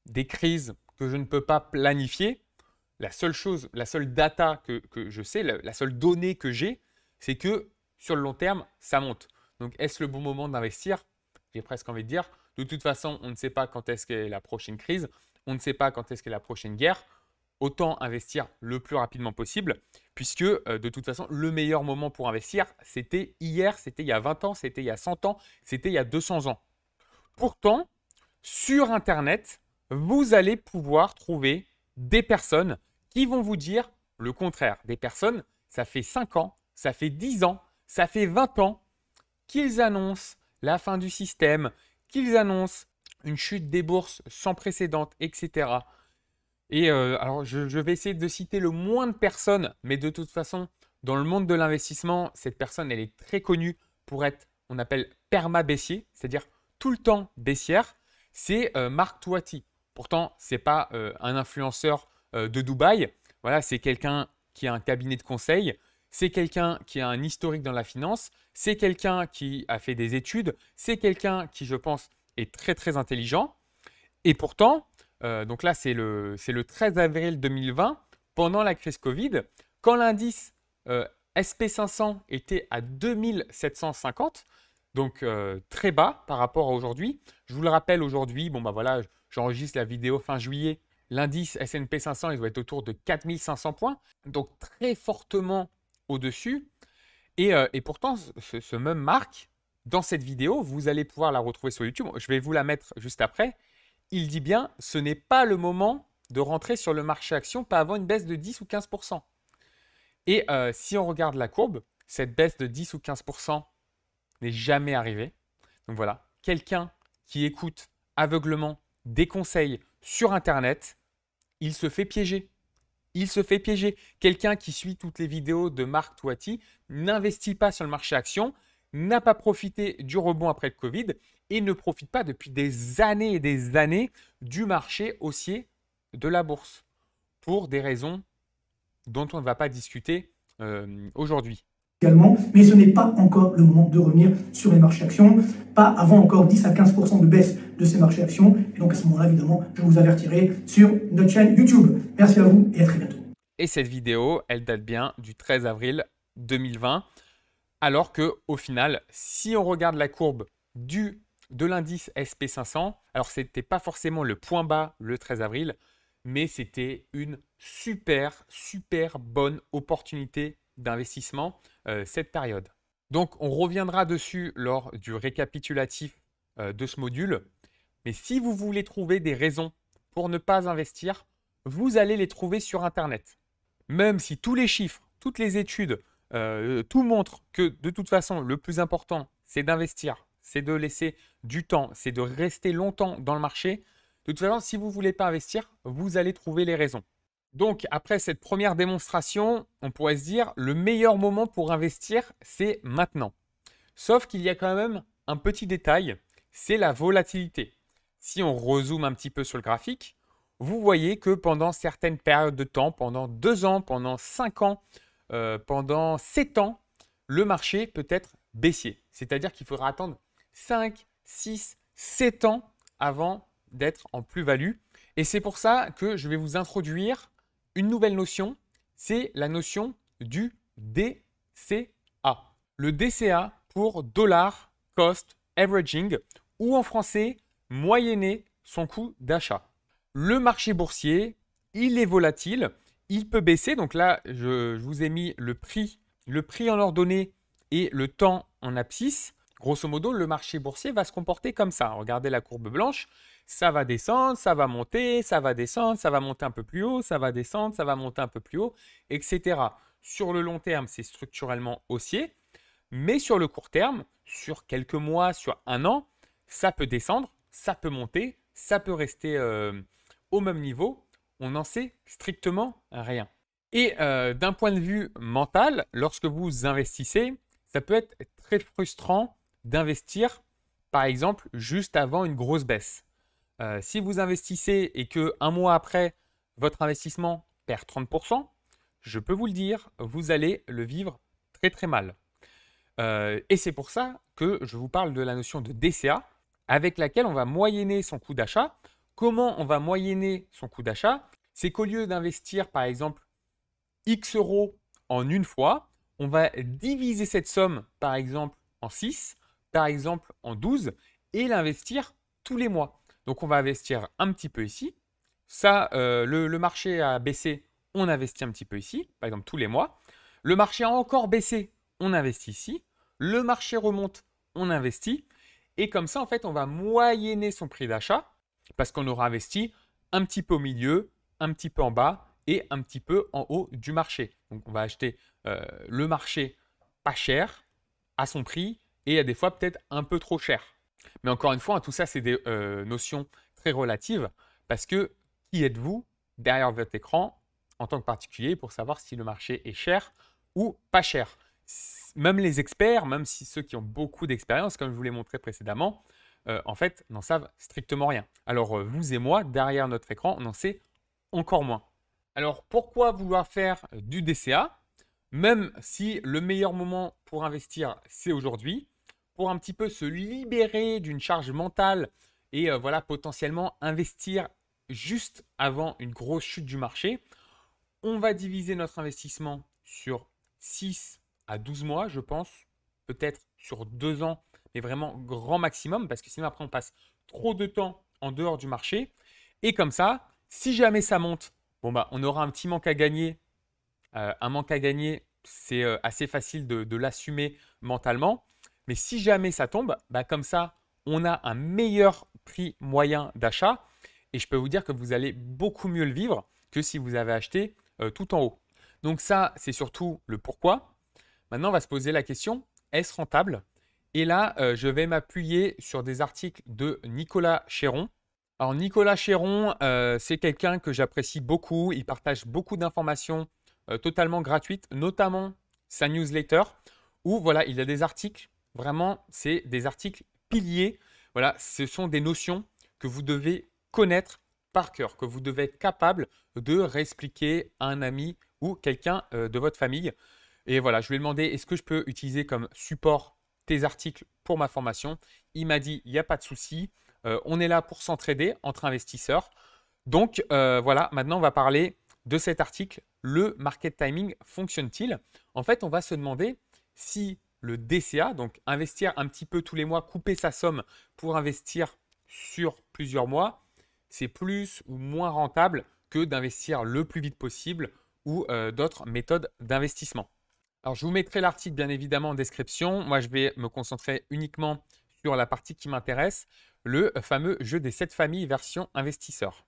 des crises que je ne peux pas planifier. La seule chose, la seule data que, je sais, la seule donnée que j'ai, c'est que sur le long terme, ça monte. Donc est-ce le bon moment d'investir J'ai presque envie de dire, de toute façon, on ne sait pas quand est-ce que la prochaine crise, on ne sait pas quand est-ce que la prochaine guerre. Autant investir le plus rapidement possible, puisque euh, de toute façon, le meilleur moment pour investir, c'était hier, c'était il y a 20 ans, c'était il y a 100 ans, c'était il y a 200 ans. Pourtant, sur Internet, vous allez pouvoir trouver des personnes qui vont vous dire le contraire. Des personnes, ça fait 5 ans, ça fait 10 ans, ça fait 20 ans qu'ils annoncent la fin du système, qu'ils annoncent une chute des bourses sans précédent, etc. Et euh, alors, je, vais essayer de citer le moins de personnes, mais de toute façon, dans le monde de l'investissement, cette personne, elle est très connue pour être, on appelle perma-baissier, c'est-à-dire tout le temps baissière. C'est Marc euh, Mark Pourtant, ce n'est pas euh, un influenceur de Dubaï. Voilà, c'est quelqu'un qui a un cabinet de conseil c'est quelqu'un qui a un historique dans la finance, c'est quelqu'un qui a fait des études, c'est quelqu'un qui, je pense, est très très intelligent. Et pourtant, euh, donc là, c'est le, le 13 avril 2020, pendant la crise Covid, quand l'indice euh, SP500 était à 2750, donc euh, très bas par rapport à aujourd'hui. Je vous le rappelle, aujourd'hui, bon bah voilà, j'enregistre la vidéo fin juillet, L'indice S&P 500, il doit être autour de 4500 points, donc très fortement au-dessus. Euh, et, pourtant, ce, même marque dans cette vidéo, vous allez pouvoir la retrouver sur YouTube. Je vais vous la mettre juste après. Il dit bien, ce n'est pas le moment de rentrer sur le marché action, pas avant une baisse de 10 ou 15 Et euh, si on regarde la courbe, cette baisse de 10 ou 15 n'est jamais arrivée. Donc voilà, quelqu'un qui écoute aveuglement des conseils sur Internet, il se fait piéger il se fait piéger. Quelqu'un qui suit toutes les vidéos de Marc Toiti n'investit pas sur le marché action, n'a pas profité du rebond après le Covid et ne profite pas depuis des années et des années du marché haussier de la bourse pour des raisons dont on ne va pas discuter euh, aujourd'hui mais ce n'est pas encore le moment de revenir sur les marchés actions, pas avant encore 10 à 15% de baisse de ces marchés actions, donc à ce moment-là, évidemment, je vous avertirai sur notre chaîne YouTube. Merci à vous et à très bientôt. Et cette vidéo, elle date bien du 13 avril 2020, alors que au final, si on regarde la courbe du de l'indice SP500, alors c'était pas forcément le point bas le 13 avril, mais c'était une super super bonne opportunité d'investissement euh, cette période. Donc on reviendra dessus lors du récapitulatif euh, de ce module. Mais si vous voulez trouver des raisons pour ne pas investir, vous allez les trouver sur Internet. Même si tous les chiffres, toutes les études, euh, tout montre que de toute façon, le plus important, c'est d'investir, c'est de laisser du temps, c'est de rester longtemps dans le marché. De toute façon, si vous ne voulez pas investir, vous allez trouver les raisons. Donc, après cette première démonstration, on pourrait se dire le meilleur moment pour investir, c'est maintenant. Sauf qu'il y a quand même un petit détail, c'est la volatilité. Si on rezoome un petit peu sur le graphique, vous voyez que pendant certaines périodes de temps, pendant deux ans, pendant cinq ans, euh, pendant sept ans, le marché peut être baissier. C'est-à-dire qu'il faudra attendre 5, 6, 7 ans avant d'être en plus-value. Et c'est pour ça que je vais vous introduire une nouvelle notion, c'est la notion du DCA. Le DCA pour Dollar Cost Averaging ou en français moyenner son coût d'achat. Le marché boursier, il est volatile, il peut baisser. Donc là, je, vous ai mis le prix, le prix en ordonnée et le temps en abscisse. Grosso modo, le marché boursier va se comporter comme ça. Regardez la courbe blanche, ça va descendre, ça va monter, ça va descendre, ça va monter un peu plus haut, ça va descendre, ça va monter un peu plus haut, etc. Sur le long terme, c'est structurellement haussier, mais sur le court terme, sur quelques mois, sur un an, ça peut descendre, ça peut monter, ça peut rester euh, au même niveau, on n'en sait strictement rien. Et euh, d'un point de vue mental, lorsque vous investissez, ça peut être très frustrant d'investir, par exemple, juste avant une grosse baisse. Euh, si vous investissez et que un mois après, votre investissement perd 30%, je peux vous le dire, vous allez le vivre très très mal. Euh, et c'est pour ça que je vous parle de la notion de DCA, avec laquelle on va moyenner son coût d'achat. Comment on va moyenner son coût d'achat C'est qu'au lieu d'investir par exemple X euros en une fois, on va diviser cette somme par exemple en 6 par exemple en 12, et l'investir tous les mois. Donc on va investir un petit peu ici. Ça, euh, le, marché a baissé, on investit un petit peu ici, par exemple tous les mois. Le marché a encore baissé, on investit ici. Le marché remonte, on investit. Et comme ça, en fait, on va moyenner son prix d'achat parce qu'on aura investi un petit peu au milieu, un petit peu en bas et un petit peu en haut du marché. Donc on va acheter euh, le marché pas cher à son prix et à des fois peut-être un peu trop cher. Mais encore une fois, tout ça, c'est des euh, notions très relatives parce que qui êtes-vous derrière votre écran en tant que particulier pour savoir si le marché est cher ou pas cher Même les experts, même si ceux qui ont beaucoup d'expérience, comme je vous l'ai montré précédemment, euh, en fait, n'en savent strictement rien. Alors, euh, vous et moi, derrière notre écran, on en sait encore moins. Alors, pourquoi vouloir faire du DCA Même si le meilleur moment pour investir, c'est aujourd'hui, pour un petit peu se libérer d'une charge mentale et euh, voilà potentiellement investir juste avant une grosse chute du marché. On va diviser notre investissement sur 6 à 12 mois, je pense, peut-être sur 2 ans, mais vraiment grand maximum, parce que sinon après on passe trop de temps en dehors du marché. Et comme ça, si jamais ça monte, bon bah on aura un petit manque à gagner. Euh, un manque à gagner, c'est euh, assez facile de l'assumer mentalement. Mais si jamais ça tombe, bah, comme ça, on a un meilleur prix moyen d'achat. Et je peux vous dire que vous allez beaucoup mieux le vivre que si vous avez acheté euh, tout en haut. Donc ça, c'est surtout le pourquoi. Maintenant, on va se poser la question, est-ce rentable Et là, euh, je vais m'appuyer sur des articles de Nicolas Chéron. Alors Nicolas Chéron, euh, c'est quelqu'un que j'apprécie beaucoup. Il partage beaucoup d'informations totalement gratuites, notamment sa newsletter, où voilà, il a des articles Vraiment, c'est des articles piliers. Voilà, ce sont des notions que vous devez connaître par cœur, que vous devez être capable de réexpliquer à un ami ou quelqu'un euh, de votre famille. Et voilà, je lui ai demandé est-ce que je peux utiliser comme support tes articles pour ma formation. Il m'a dit il n'y a pas de souci, euh, on est là pour s'entraider entre investisseurs. Donc euh, voilà, maintenant on va parler de cet article. Le market timing fonctionne-t-il En fait, on va se demander si le DCA, donc investir un petit peu tous les mois, couper sa somme pour investir sur plusieurs mois, c'est plus ou moins rentable que d'investir le plus vite possible ou euh, d'autres méthodes d'investissement. Alors je vous mettrai l'article bien évidemment en description. Moi je vais me concentrer uniquement sur la partie qui m'intéresse, le fameux jeu des sept familles version investisseur.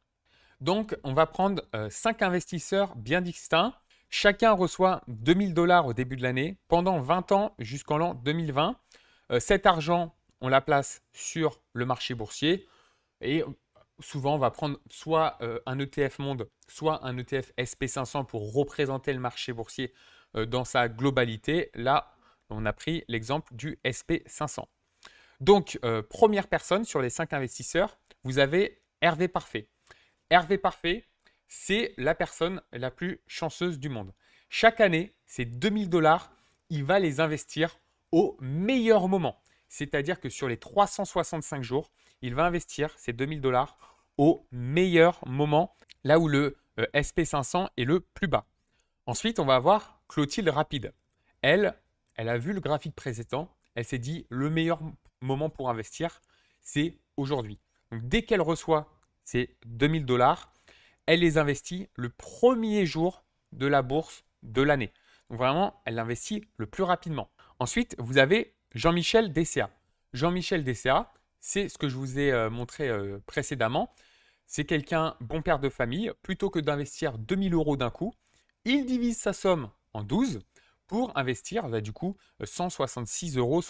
Donc on va prendre euh, cinq investisseurs bien distincts Chacun reçoit 2000 dollars au début de l'année pendant 20 ans jusqu'en l'an 2020. Euh, cet argent, on la place sur le marché boursier et euh, souvent on va prendre soit euh, un ETF monde, soit un ETF SP500 pour représenter le marché boursier dans sa globalité. Là, on a pris l'exemple du SP500. Donc, première personne sur les 5 investisseurs, vous avez Hervé Parfait. Hervé Parfait, c'est la personne la plus chanceuse du monde. Chaque année, ces 2000 dollars, il va les investir au meilleur moment. C'est-à-dire que sur les 365 jours, il va investir ces 2000 dollars au meilleur moment, là où le euh, SP500 est le plus bas. Ensuite, on va avoir Clotilde Rapide. Elle, elle a vu le graphique précédent, elle s'est dit le meilleur moment pour investir, c'est aujourd'hui. Donc dès qu'elle reçoit ces 2000 dollars, elle les investit le premier jour de la bourse de l'année. Donc vraiment, elle l'investit le plus rapidement. Ensuite, vous avez Jean-Michel DCA. Jean-Michel DCA, c'est ce que je vous ai euh, montré euh, précédemment. C'est quelqu'un, bon père de famille, plutôt que d'investir 2000 euros d'un coup, il divise sa somme en 12 pour investir bah, du coup 166,67 euros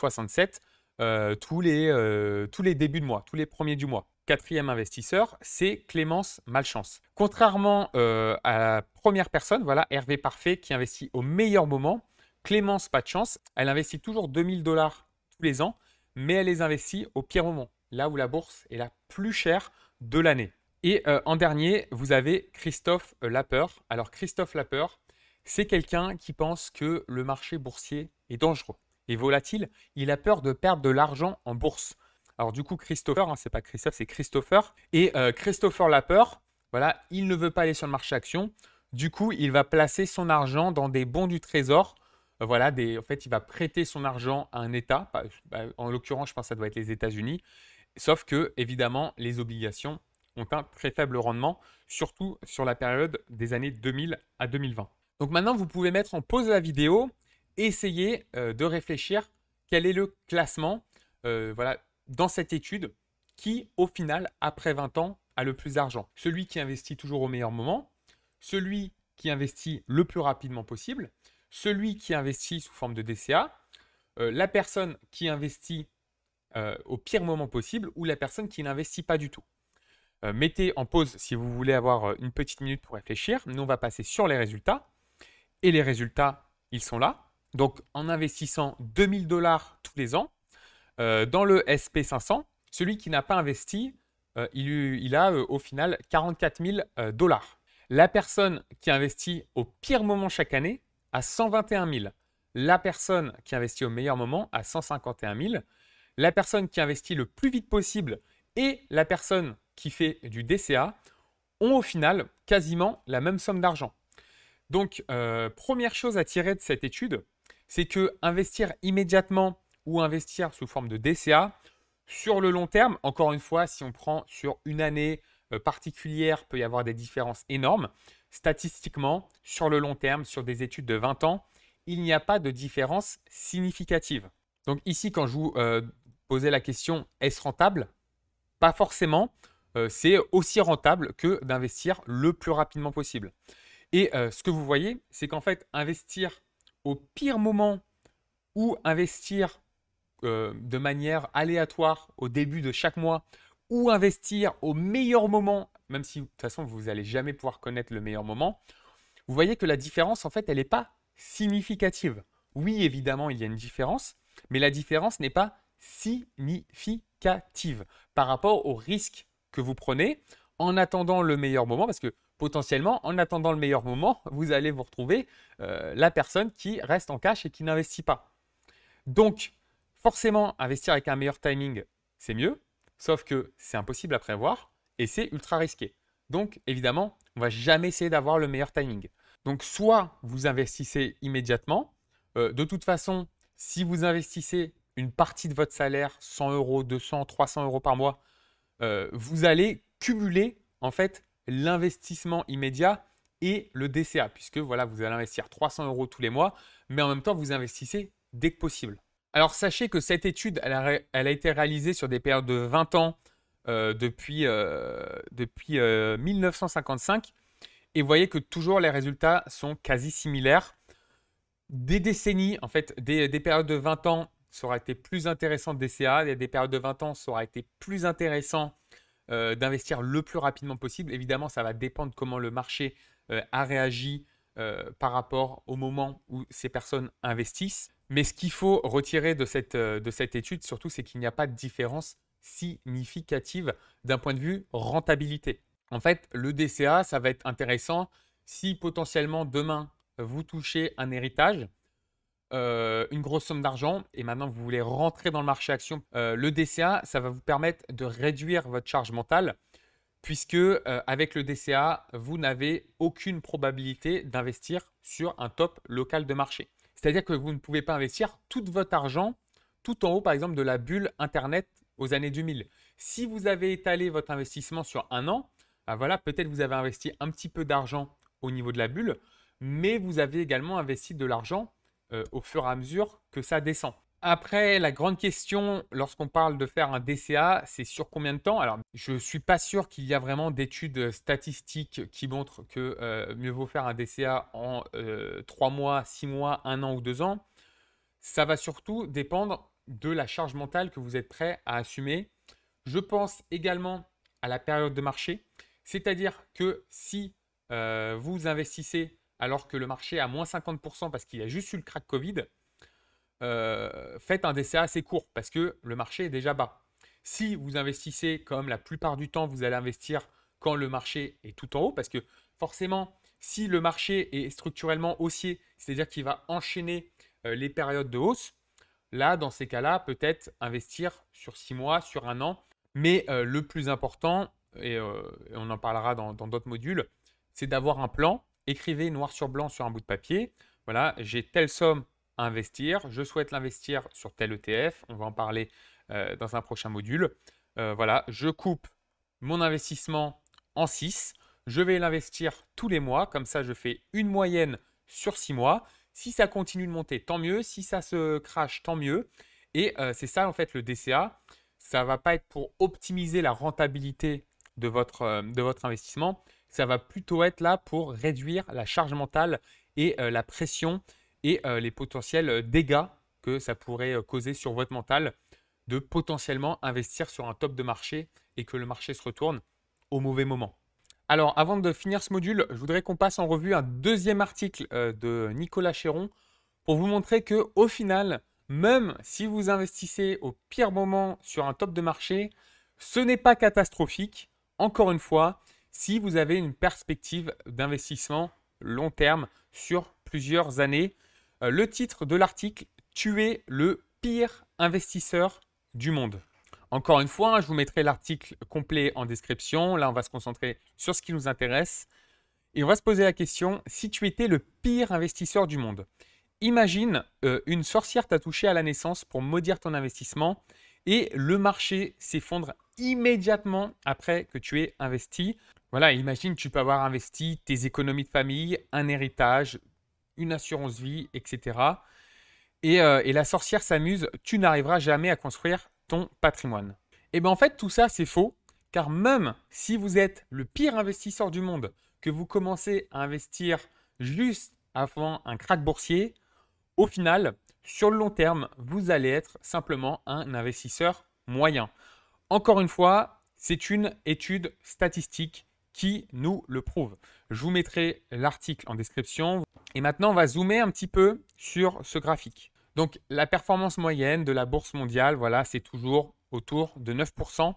euh, tous, les, tous les débuts de mois, tous les premiers du mois. Quatrième investisseur, c'est Clémence Malchance. Contrairement euh, à la première personne, voilà Hervé Parfait qui investit au meilleur moment. Clémence, pas de chance, elle investit toujours 2000 dollars tous les ans, mais elle les investit au pire moment, là où la bourse est la plus chère de l'année. Et euh, en dernier, vous avez Christophe euh, Lapeur. Alors Christophe Lapeur, c'est quelqu'un qui pense que le marché boursier est dangereux et volatile. Il a peur de perdre de l'argent en bourse. Alors du coup, Christopher, hein, c'est pas Christophe, c'est Christopher. Et euh, Christopher peur. voilà, il ne veut pas aller sur le marché action. Du coup, il va placer son argent dans des bons du trésor. Euh, voilà, en fait, il va prêter son argent à un État. Bah, en l'occurrence, je pense que ça doit être les États-Unis. Sauf que, évidemment, les obligations ont un très faible rendement, surtout sur la période des années 2000 à 2020. Donc maintenant, vous pouvez mettre en pause la vidéo, essayer euh, de réfléchir quel est le classement. voilà, dans cette étude qui, au final, après 20 ans, a le plus d'argent. Celui qui investit toujours au meilleur moment, celui qui investit le plus rapidement possible, celui qui investit sous forme de DCA, euh, la personne qui investit euh, au pire moment possible ou la personne qui n'investit pas du tout. Euh, mettez en pause si vous voulez avoir une petite minute pour réfléchir. Nous, on va passer sur les résultats. Et les résultats, ils sont là. Donc, en investissant 2000 dollars tous les ans, euh, dans le SP500, celui qui n'a pas investi, euh, il, a euh, au final 44 000 dollars. La personne qui investit au pire moment chaque année a 121 000. La personne qui investit au meilleur moment a 151 000. La personne qui investit le plus vite possible et la personne qui fait du DCA ont au final quasiment la même somme d'argent. Donc, première chose à tirer de cette étude, c'est que investir immédiatement ou investir sous forme de DCA. Sur le long terme, encore une fois, si on prend sur une année euh, particulière, peut y avoir des différences énormes. Statistiquement, sur le long terme, sur des études de 20 ans, il n'y a pas de différence significative. Donc ici, quand je vous euh, posais la question, est-ce rentable Pas forcément. Euh, c'est aussi rentable que d'investir le plus rapidement possible. Et ce que vous voyez, c'est qu'en fait, investir au pire moment ou investir euh, de manière aléatoire au début de chaque mois ou investir au meilleur moment, même si de toute façon vous n'allez jamais pouvoir connaître le meilleur moment, vous voyez que la différence en fait elle n'est pas significative. Oui évidemment il y a une différence, mais la différence n'est pas significative par rapport au risque que vous prenez en attendant le meilleur moment, parce que potentiellement, en attendant le meilleur moment, vous allez vous retrouver euh, la personne qui reste en cash et qui n'investit pas. Donc, Forcément, investir avec un meilleur timing, c'est mieux, sauf que c'est impossible à prévoir et c'est ultra risqué. Donc, évidemment, on va jamais essayer d'avoir le meilleur timing. Donc, soit vous investissez immédiatement. Euh, de toute façon, si vous investissez une partie de votre salaire, 100 euros, 200, 300 euros par mois, euh, vous allez cumuler en fait l'investissement immédiat et le DCA, puisque voilà, vous allez investir 300 euros tous les mois, mais en même temps, vous investissez dès que possible. Alors sachez que cette étude, elle a, été réalisée sur des périodes de 20 ans euh, depuis, 1955. Euh, euh, Et vous voyez que toujours les résultats sont quasi similaires. Des décennies, en fait, des, périodes de 20 ans, ça aurait été plus intéressant de DCA. Des, périodes de 20 ans, ça aurait été plus intéressant d'investir le plus rapidement possible. Évidemment, ça va dépendre comment le marché a réagi par rapport au moment où ces personnes investissent. Mais ce qu'il faut retirer euh, de cette, étude, surtout, c'est qu'il n'y a pas de différence significative d'un point de vue rentabilité. En fait, le DCA, ça va être intéressant si potentiellement demain, vous touchez un héritage, euh, une grosse somme d'argent, et maintenant vous voulez rentrer dans le marché action. Euh, le DCA, ça va vous permettre de réduire votre charge mentale, puisque avec le DCA, vous n'avez aucune probabilité d'investir sur un top local de marché. C'est-à-dire que vous ne pouvez pas investir tout votre argent tout en haut, par exemple, de la bulle Internet aux années 2000. Si vous avez étalé votre investissement sur un an, bah voilà, peut-être vous avez investi un petit peu d'argent au niveau de la bulle, mais vous avez également investi de l'argent euh, au fur et à mesure que ça descend. Après, la grande question, lorsqu'on parle de faire un DCA, c'est sur combien de temps Alors, je ne suis pas sûr qu'il y a vraiment d'études euh, statistiques qui montrent que euh, mieux vaut faire un DCA en 3 euh, mois, 6 mois, 1 an ou 2 ans. Ça va surtout dépendre de la charge mentale que vous êtes prêt à assumer. Je pense également à la période de marché, c'est-à-dire que si vous investissez alors que le marché a moins 50% parce qu'il y a juste eu le crack Covid, euh, faites un DCA assez court parce que le marché est déjà bas. Si vous investissez comme la plupart du temps, vous allez investir quand le marché est tout en haut parce que forcément, si le marché est structurellement haussier, c'est-à-dire qu'il va enchaîner euh, les périodes de hausse, là, dans ces cas-là, peut-être investir sur 6 mois, sur un an. Mais euh, le plus important, et, on en parlera dans d'autres modules, c'est d'avoir un plan. Écrivez noir sur blanc sur un bout de papier. Voilà, j'ai telle somme investir. Je souhaite l'investir sur tel ETF. On va en parler euh, dans un prochain module. Euh, voilà, je coupe mon investissement en 6. Je vais l'investir tous les mois. Comme ça, je fais une moyenne sur 6 mois. Si ça continue de monter, tant mieux. Si ça se crache, tant mieux. Et euh, c'est ça, en fait, le DCA. Ça ne va pas être pour optimiser la rentabilité de votre, de votre investissement. Ça va plutôt être là pour réduire la charge mentale et la pression et euh, les potentiels euh, dégâts que ça pourrait euh, causer sur votre mental de potentiellement investir sur un top de marché et que le marché se retourne au mauvais moment. Alors, avant de finir ce module, je voudrais qu'on passe en revue un deuxième article de Nicolas Chéron pour vous montrer que au final, même si vous investissez au pire moment sur un top de marché, ce n'est pas catastrophique. Encore une fois, si vous avez une perspective d'investissement long terme sur plusieurs années, euh, le titre de l'article Tu es le pire investisseur du monde. Encore une fois, hein, je vous mettrai l'article complet en description. Là, on va se concentrer sur ce qui nous intéresse. Et on va se poser la question, si tu étais le pire investisseur du monde, imagine euh, une sorcière t'a touché à la naissance pour maudire ton investissement et le marché s'effondre immédiatement après que tu aies investi. Voilà, imagine tu peux avoir investi tes économies de famille, un héritage, une assurance vie, etc. Euh, et, la sorcière s'amuse, tu n'arriveras jamais à construire ton patrimoine. Et eh bien en fait, tout ça, c'est faux, car même si vous êtes le pire investisseur du monde, que vous commencez à investir juste avant un crack boursier, au final, sur le long terme, vous allez être simplement un investisseur moyen. Encore une fois, c'est une étude statistique qui nous le prouve. Je vous mettrai l'article en description. Et maintenant, on va zoomer un petit peu sur ce graphique. Donc, la performance moyenne de la bourse mondiale, voilà, c'est toujours autour de 9%.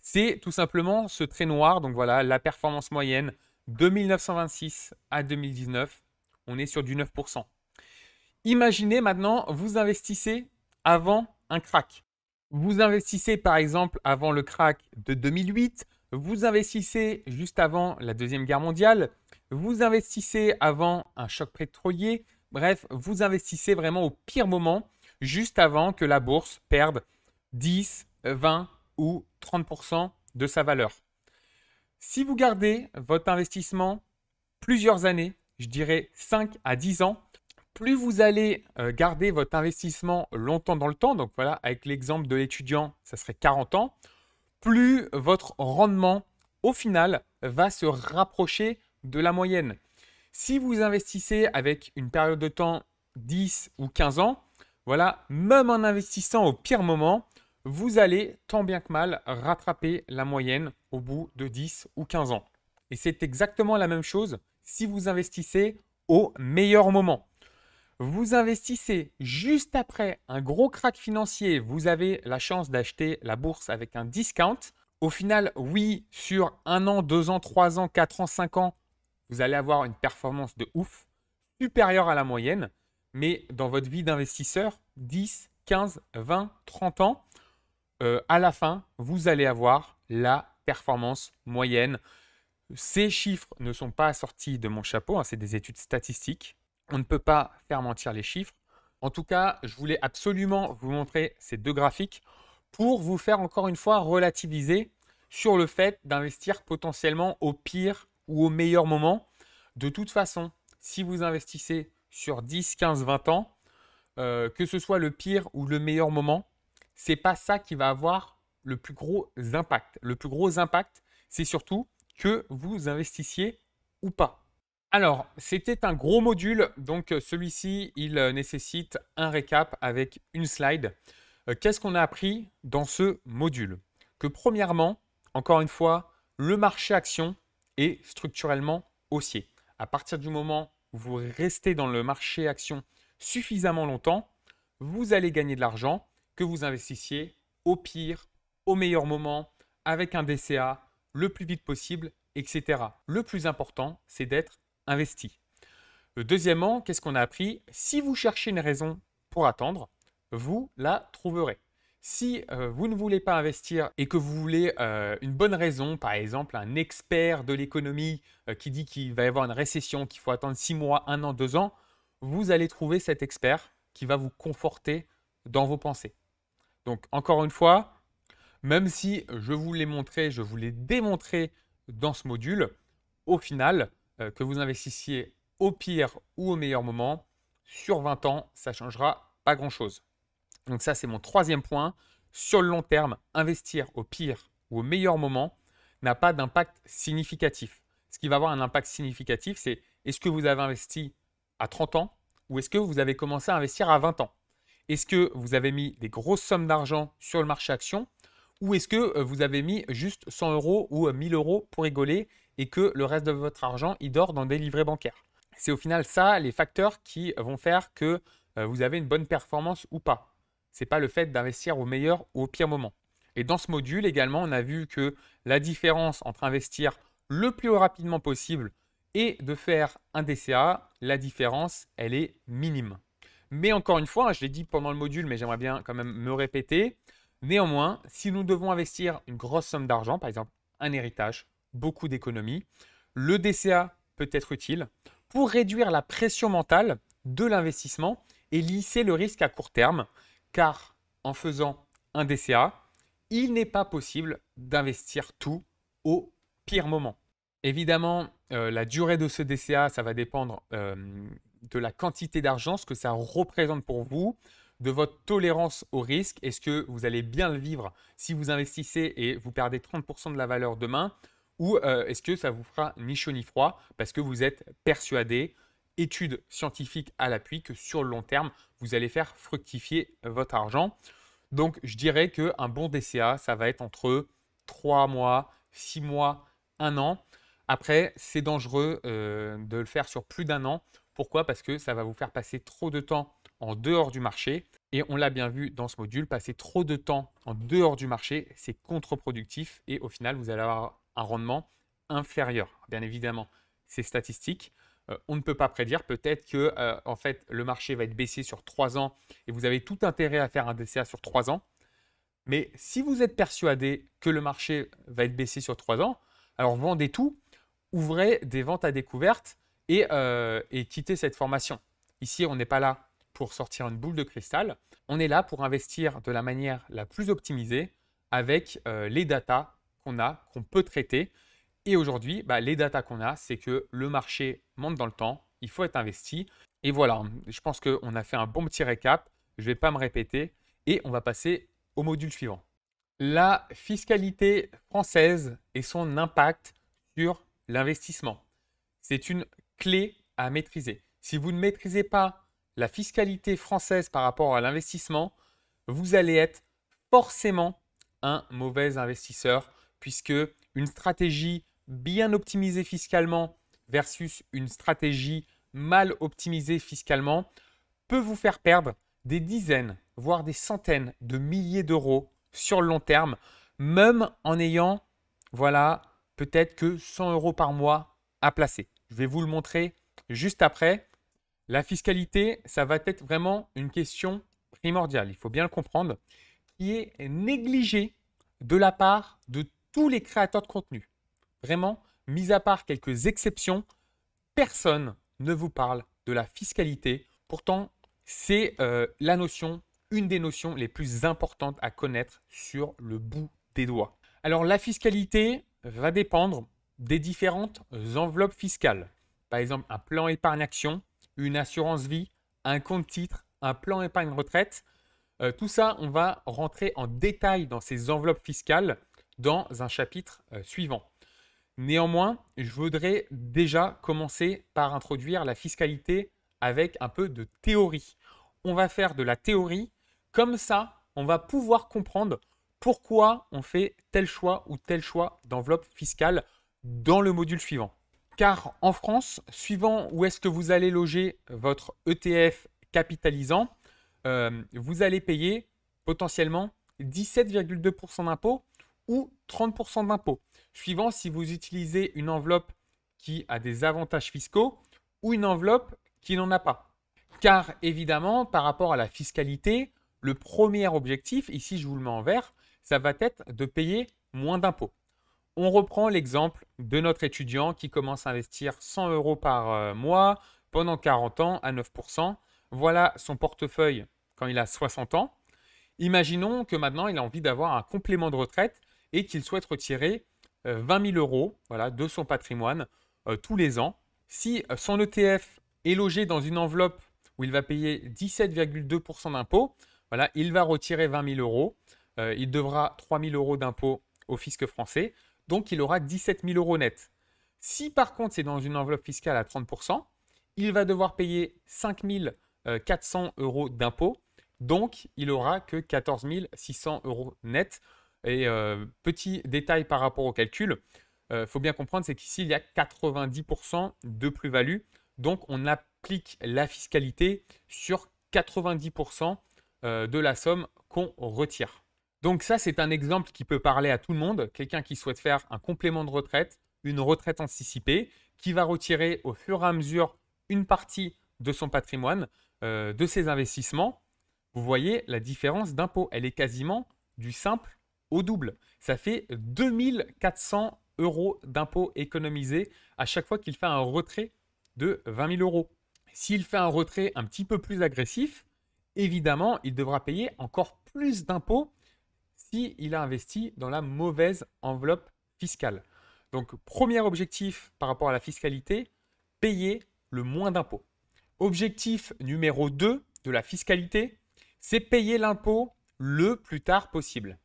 C'est tout simplement ce trait noir. Donc, voilà, la performance moyenne de 1926 à 2019, on est sur du 9%. Imaginez maintenant, vous investissez avant un crack. Vous investissez par exemple avant le crack de 2008, vous investissez juste avant la Deuxième Guerre mondiale, vous investissez avant un choc pétrolier, bref, vous investissez vraiment au pire moment, juste avant que la bourse perde 10, 20 ou 30% de sa valeur. Si vous gardez votre investissement plusieurs années, je dirais 5 à 10 ans, plus vous allez euh, garder votre investissement longtemps dans le temps, donc voilà, avec l'exemple de l'étudiant, ça serait 40 ans, plus votre rendement au final va se rapprocher de la moyenne. Si vous investissez avec une période de temps 10 ou 15 ans, voilà, même en investissant au pire moment, vous allez tant bien que mal rattraper la moyenne au bout de 10 ou 15 ans. Et c'est exactement la même chose si vous investissez au meilleur moment. Vous investissez juste après un gros crack financier, vous avez la chance d'acheter la bourse avec un discount. Au final, oui, sur un an, deux ans, trois ans, quatre ans, cinq ans, vous allez avoir une performance de ouf, supérieure à la moyenne, mais dans votre vie d'investisseur, 10, 15, 20, 30 ans, euh, à la fin, vous allez avoir la performance moyenne. Ces chiffres ne sont pas sortis de mon chapeau, hein, c'est des études statistiques. On ne peut pas faire mentir les chiffres. En tout cas, je voulais absolument vous montrer ces deux graphiques pour vous faire encore une fois relativiser sur le fait d'investir potentiellement au pire ou au meilleur moment. De toute façon, si vous investissez sur 10, 15, 20 ans, euh, que ce soit le pire ou le meilleur moment, c'est pas ça qui va avoir le plus gros impact. Le plus gros impact, c'est surtout que vous investissiez ou pas. Alors, c'était un gros module, donc euh, celui-ci, il euh, nécessite un récap avec une slide. Qu'est-ce qu'on a appris dans ce module Que premièrement, encore une fois, le marché action, structurellement haussier. À partir du moment où vous restez dans le marché action suffisamment longtemps, vous allez gagner de l'argent que vous investissiez au pire, au meilleur moment, avec un DCA le plus vite possible, etc. Le plus important, c'est d'être investi. Euh, deuxièmement, qu'est-ce qu'on a appris Si vous cherchez une raison pour attendre, vous la trouverez. Si euh, vous ne voulez pas investir et que vous voulez euh, une bonne raison, par exemple un expert de l'économie euh, qui dit qu'il va y avoir une récession, qu'il faut attendre six mois, un an, deux ans, vous allez trouver cet expert qui va vous conforter dans vos pensées. Donc encore une fois, même si je vous l'ai montré, je vous l'ai démontré dans ce module, au final, que vous investissiez au pire ou au meilleur moment, sur 20 ans, ça changera pas grand-chose. Donc ça, c'est mon troisième point. Sur le long terme, investir au pire ou au meilleur moment n'a pas d'impact significatif. Ce qui va avoir un impact significatif, c'est est-ce que vous avez investi à 30 ans ou est-ce que vous avez commencé à investir à 20 ans Est-ce que vous avez mis des grosses sommes d'argent sur le marché action ou est-ce que euh, vous avez mis juste 100 euros ou 1000 euh, euros pour rigoler et que le reste de votre argent, il dort dans des livrets bancaires C'est au final ça, les facteurs qui vont faire que euh, vous avez une bonne performance ou pas. C'est pas le fait d'investir au meilleur ou au pire moment. Et dans ce module également, on a vu que la différence entre investir le plus rapidement possible et de faire un DCA, la différence, elle est minime. Mais encore une fois, hein, je l'ai dit pendant le module, mais j'aimerais bien quand même me répéter. Néanmoins, si nous devons investir une grosse somme d'argent, par exemple un héritage, beaucoup d'économies, le DCA peut être utile pour réduire la pression mentale de l'investissement et lisser le risque à court terme car en faisant un DCA, il n'est pas possible d'investir tout au pire moment. Évidemment, euh, la durée de ce DCA, ça va dépendre euh, de la quantité d'argent, ce que ça représente pour vous, de votre tolérance au risque. Est-ce que vous allez bien le vivre si vous investissez et vous perdez 30% de la valeur demain Ou euh, est-ce que ça vous fera ni chaud ni froid parce que vous êtes persuadé études scientifiques à l'appui que sur le long terme, vous allez faire fructifier euh, votre argent. Donc, je dirais qu'un bon DCA, ça va être entre 3 mois, 6 mois, 1 an. Après, c'est dangereux euh, de le faire sur plus d'un an. Pourquoi Parce que ça va vous faire passer trop de temps en dehors du marché. Et on l'a bien vu dans ce module, passer trop de temps en dehors du marché, c'est contre-productif et au final, vous allez avoir un rendement inférieur. Bien évidemment, c'est statistique. Euh, on ne peut pas prédire. Peut-être que euh, en fait, le marché va être baissé sur 3 ans et vous avez tout intérêt à faire un DCA sur 3 ans. Mais si vous êtes persuadé que le marché va être baissé sur 3 ans, alors vendez tout, ouvrez des ventes à découverte et, euh, et quittez cette formation. Ici, on n'est pas là pour sortir une boule de cristal. On est là pour investir de la manière la plus optimisée avec les datas qu'on a, qu'on peut traiter et aujourd'hui, bah, les datas qu'on a, c'est que le marché monte dans le temps, il faut être investi. Et voilà, je pense qu'on a fait un bon petit récap, je ne vais pas me répéter, et on va passer au module suivant. La fiscalité française et son impact sur l'investissement. C'est une clé à maîtriser. Si vous ne maîtrisez pas la fiscalité française par rapport à l'investissement, vous allez être forcément un mauvais investisseur puisque une stratégie bien optimisée fiscalement versus une stratégie mal optimisée fiscalement peut vous faire perdre des dizaines, voire des centaines de milliers d'euros sur le long terme, même en ayant, voilà, peut-être que 100 euros par mois à placer. Je vais vous le montrer juste après. La fiscalité, ça va être vraiment une question primordiale, il faut bien le comprendre, qui est négligée de la part de les créateurs de contenu. Vraiment, mis à part quelques exceptions, personne ne vous parle de la fiscalité. Pourtant, c'est euh, la notion, une des notions les plus importantes à connaître sur le bout des doigts. Alors la fiscalité va dépendre des différentes enveloppes fiscales. Par exemple, un plan épargne-action, une assurance vie, un compte titre, un plan épargne retraite. Euh, tout ça, on va rentrer en détail dans ces enveloppes fiscales dans un chapitre euh, suivant. Néanmoins, je voudrais déjà commencer par introduire la fiscalité avec un peu de théorie. On va faire de la théorie, comme ça, on va pouvoir comprendre pourquoi on fait tel choix ou tel choix d'enveloppe fiscale dans le module suivant. Car en France, suivant où est-ce que vous allez loger votre ETF capitalisant, euh, vous allez payer potentiellement 17,2% d'impôt ou 30% d'impôts, suivant si vous utilisez une enveloppe qui a des avantages fiscaux ou une enveloppe qui n'en a pas. Car évidemment, par rapport à la fiscalité, le premier objectif, ici je vous le mets en vert, ça va être de payer moins d'impôts. On reprend l'exemple de notre étudiant qui commence à investir 100 euros par euh, mois pendant 40 ans à 9%. Voilà son portefeuille quand il a 60 ans. Imaginons que maintenant il a envie d'avoir un complément de retraite et qu'il souhaite retirer 20 euh, 000 euros de son patrimoine euh, tous les ans. Si euh, son ETF est logé dans une enveloppe où il va payer 17,2% d'impôt, voilà, il va retirer 20 000 euros. il devra 3 000 euros d'impôt au fisc français, donc il aura 17 000 euros net. Si par contre c'est dans une enveloppe fiscale à 30%, il va devoir payer 5 400 euros d'impôt, donc il aura que 14 600 euros net. Et euh, petit détail par rapport au calcul, il euh, faut bien comprendre, c'est qu'ici, il y a 90% de plus-value. Donc, on applique la fiscalité sur 90% euh, de la somme qu'on retire. Donc ça, c'est un exemple qui peut parler à tout le monde, quelqu'un qui souhaite faire un complément de retraite, une retraite anticipée, qui va retirer au fur et à mesure une partie de son patrimoine, de ses investissements. Vous voyez, la différence d'impôt, elle est quasiment du simple au double. Ça fait 2400 euros d'impôts économisés à chaque fois qu'il fait un retrait de 20 000 euros. S'il fait un retrait un petit peu plus agressif, évidemment, il devra payer encore plus d'impôts s'il a investi dans la mauvaise enveloppe fiscale. Donc, premier objectif par rapport à la fiscalité, payer le moins d'impôts. Objectif numéro 2 de la fiscalité, c'est payer l'impôt le plus tard possible.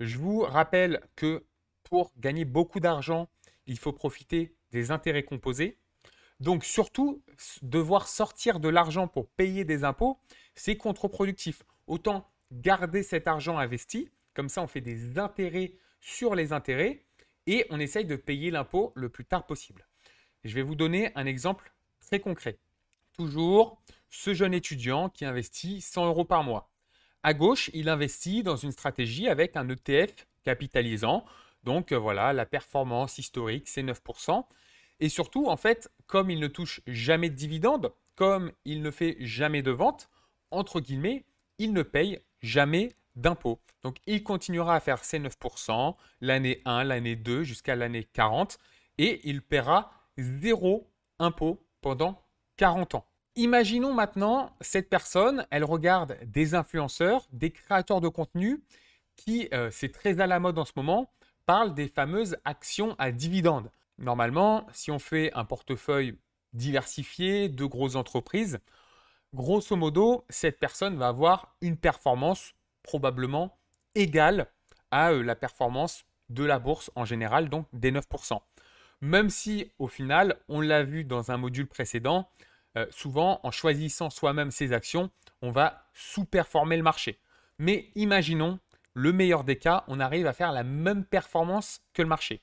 Je vous rappelle que pour gagner beaucoup d'argent, il faut profiter des intérêts composés. Donc surtout, devoir sortir de l'argent pour payer des impôts, c'est contre-productif. Autant garder cet argent investi, comme ça on fait des intérêts sur les intérêts et on essaye de payer l'impôt le plus tard possible. Je vais vous donner un exemple très concret. Toujours ce jeune étudiant qui investit 100 euros par mois à gauche, il investit dans une stratégie avec un ETF capitalisant. Donc euh, voilà, la performance historique, c'est 9%. Et surtout, en fait, comme il ne touche jamais de dividendes, comme il ne fait jamais de vente, entre guillemets, il ne paye jamais d'impôts. Donc il continuera à faire ses 9% l'année 1, l'année 2 jusqu'à l'année 40 et il paiera zéro impôt pendant 40 ans. Imaginons maintenant cette personne, elle regarde des influenceurs, des créateurs de contenu qui, euh, c'est très à la mode en ce moment, parlent des fameuses actions à dividendes. Normalement, si on fait un portefeuille diversifié de grosses entreprises, grosso modo, cette personne va avoir une performance probablement égale à euh, la performance de la bourse en général, donc des 9%. Même si au final, on l'a vu dans un module précédent, euh, souvent, en choisissant soi-même ses actions, on va sous-performer le marché. Mais imaginons, le meilleur des cas, on arrive à faire la même performance que le marché.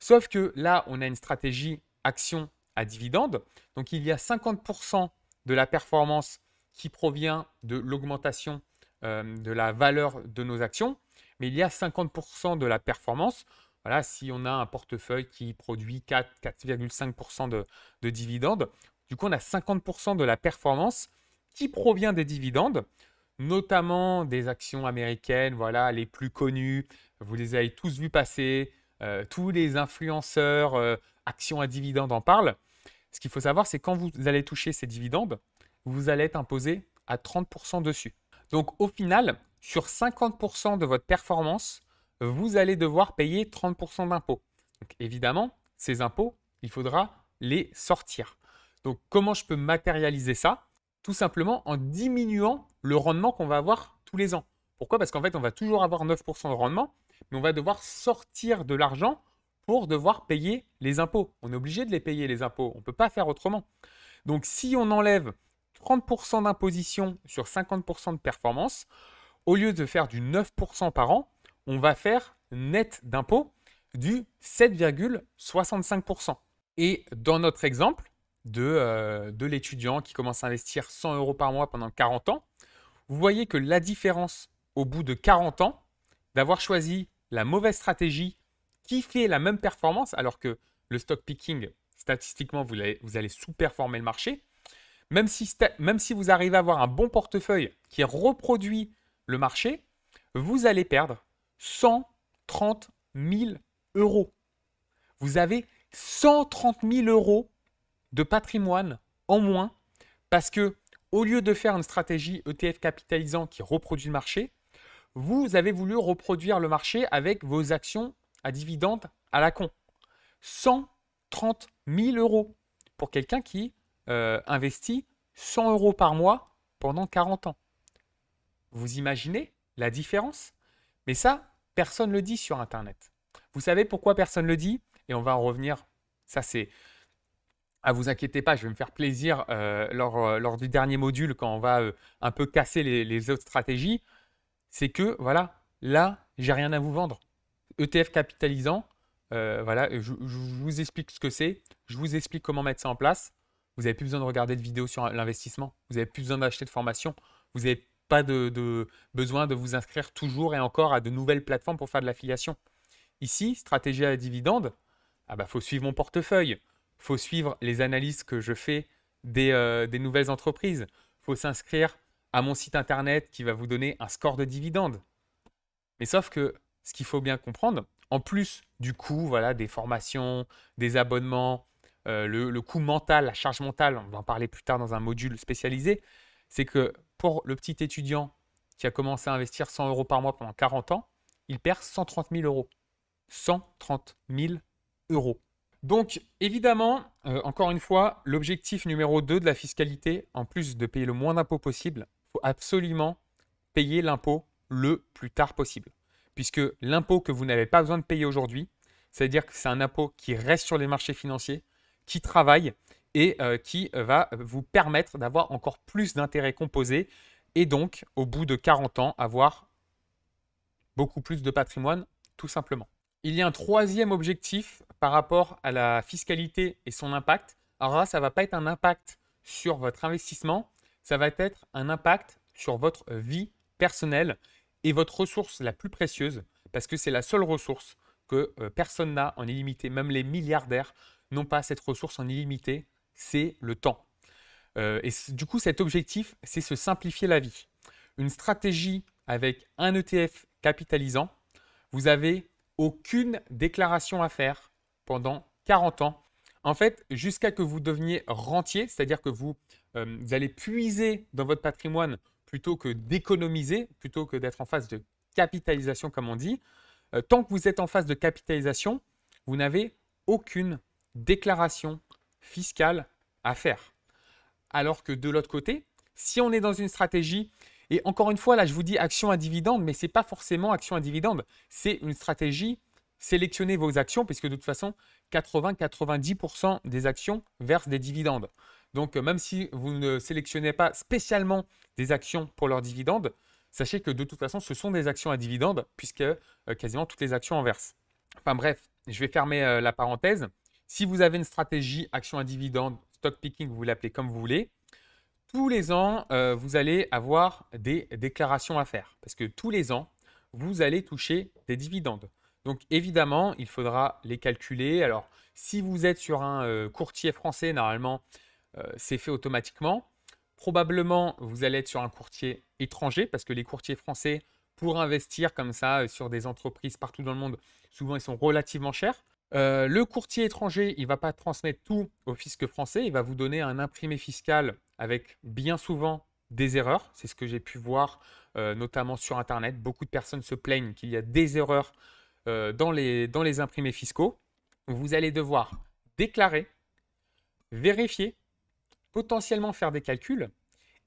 Sauf que là, on a une stratégie action à dividende. Donc, il y a 50% de la performance qui provient de l'augmentation euh, de la valeur de nos actions. Mais il y a 50% de la performance voilà, si on a un portefeuille qui produit 4,5% de, de dividendes, du coup, on a 50% de la performance qui provient des dividendes, notamment des actions américaines, voilà, les plus connues. Vous les avez tous vus passer. Euh, tous les influenceurs euh, actions à dividendes en parlent. Ce qu'il faut savoir, c'est quand vous allez toucher ces dividendes, vous allez être imposé à 30% dessus. Donc au final, sur 50% de votre performance, vous allez devoir payer 30% d'impôts. évidemment, ces impôts, il faudra les sortir. Donc comment je peux matérialiser ça Tout simplement en diminuant le rendement qu'on va avoir tous les ans. Pourquoi Parce qu'en fait, on va toujours avoir 9% de rendement, mais on va devoir sortir de l'argent pour devoir payer les impôts. On est obligé de les payer, les impôts. On ne peut pas faire autrement. Donc si on enlève 30% d'imposition sur 50% de performance, au lieu de faire du 9% par an, on va faire net d'impôts du 7,65%. Et dans notre exemple, de, euh, de l'étudiant qui commence à investir 100 euros par mois pendant 40 ans, vous voyez que la différence au bout de 40 ans d'avoir choisi la mauvaise stratégie qui fait la même performance, alors que le stock picking, statistiquement, vous, allez, sous-performer le marché, même si, même si vous arrivez à avoir un bon portefeuille qui reproduit le marché, vous allez perdre 130 000 euros. Vous avez 130 000 euros de patrimoine en moins parce que au lieu de faire une stratégie ETF capitalisant qui reproduit le marché, vous avez voulu reproduire le marché avec vos actions à dividendes à la con. 130 000 euros pour quelqu'un qui euh, investit 100 euros par mois pendant 40 ans. Vous imaginez la différence Mais ça, personne ne le dit sur Internet. Vous savez pourquoi personne ne le dit Et on va en revenir. Ça, c'est à ah, vous inquiétez pas, je vais me faire plaisir euh, lors, euh, lors, du dernier module quand on va euh, un peu casser les, autres stratégies. C'est que, voilà, là, j'ai rien à vous vendre. ETF capitalisant, voilà, je, vous explique ce que c'est, je vous explique comment mettre ça en place. Vous n'avez plus besoin de regarder de vidéos sur l'investissement, vous n'avez plus besoin d'acheter de formation, vous n'avez pas de, besoin de vous inscrire toujours et encore à de nouvelles plateformes pour faire de l'affiliation. Ici, stratégie à dividende, ah bah faut suivre mon portefeuille faut suivre les analyses que je fais des, euh, nouvelles entreprises. Il faut s'inscrire à mon site internet qui va vous donner un score de dividende. Mais sauf que ce qu'il faut bien comprendre, en plus du coût voilà, des formations, des abonnements, euh, le coût mental, la charge mentale, on va en parler plus tard dans un module spécialisé, c'est que pour le petit étudiant qui a commencé à investir 100 euros par mois pendant 40 ans, il perd 130 000 euros. 130 000 euros. Donc, évidemment, euh, encore une fois, l'objectif numéro 2 de la fiscalité, en plus de payer le moins d'impôts possible, il faut absolument payer l'impôt le plus tard possible. Puisque l'impôt que vous n'avez pas besoin de payer aujourd'hui, c'est-à-dire que c'est un impôt qui reste sur les marchés financiers, qui travaille et euh, qui euh, va vous permettre d'avoir encore plus d'intérêts composés et donc, au bout de 40 ans, avoir beaucoup plus de patrimoine, tout simplement. Il y a un troisième objectif par rapport à la fiscalité et son impact. Alors là, ça ne va pas être un impact sur votre investissement, ça va être un impact sur votre vie personnelle et votre ressource la plus précieuse, parce que c'est la seule ressource que euh, personne n'a en illimité, même les milliardaires n'ont pas cette ressource en illimité, c'est le temps. Euh, et du coup, cet objectif, c'est se simplifier la vie. Une stratégie avec un ETF capitalisant, vous avez aucune déclaration à faire pendant 40 ans. En fait, jusqu'à que vous deveniez rentier, c'est-à-dire que euh, vous, allez puiser dans votre patrimoine plutôt que d'économiser, plutôt que d'être en phase de capitalisation, comme on dit, euh, tant que vous êtes en phase de capitalisation, vous n'avez aucune déclaration fiscale à faire. Alors que de l'autre côté, si on est dans une stratégie et encore une fois, là, je vous dis action à dividende, mais ce n'est pas forcément action à dividende. C'est une stratégie. Sélectionnez vos actions, puisque de toute façon, 80-90% des actions versent des dividendes. Donc, euh, même si vous ne sélectionnez pas spécialement des actions pour leurs dividendes, sachez que de toute façon, ce sont des actions à dividendes, puisque euh, quasiment toutes les actions en versent. Enfin bref, je vais fermer euh, la parenthèse. Si vous avez une stratégie action à dividende, stock picking, vous l'appelez comme vous voulez, tous les ans, euh, vous allez avoir des déclarations à faire. Parce que tous les ans, vous allez toucher des dividendes. Donc évidemment, il faudra les calculer. Alors, si vous êtes sur un euh, courtier français, normalement, euh, c'est fait automatiquement. Probablement, vous allez être sur un courtier étranger, parce que les courtiers français, pour investir comme ça sur des entreprises partout dans le monde, souvent ils sont relativement chers. le courtier étranger, il ne va pas transmettre tout au fisc français, il va vous donner un imprimé fiscal avec bien souvent des erreurs. C'est ce que j'ai pu voir euh, notamment sur Internet. Beaucoup de personnes se plaignent qu'il y a des erreurs euh, dans, les, dans les imprimés fiscaux. Vous allez devoir déclarer, vérifier, potentiellement faire des calculs.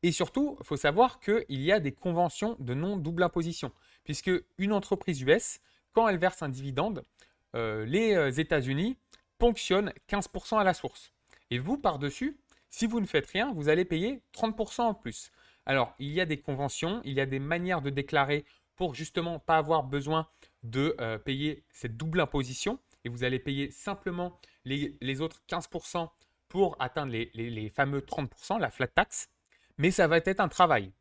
Et surtout, il faut savoir qu'il y a des conventions de non-double imposition, puisque une entreprise US, quand elle verse un dividende, euh, les États-Unis ponctionnent 15% à la source. Et vous, par-dessus, si vous ne faites rien, vous allez payer 30% en plus. Alors, il y a des conventions, il y a des manières de déclarer pour justement pas avoir besoin de euh, payer cette double imposition. Et vous allez payer simplement les, autres 15% pour atteindre les, les fameux 30%, la flat tax. Mais ça va être un travail.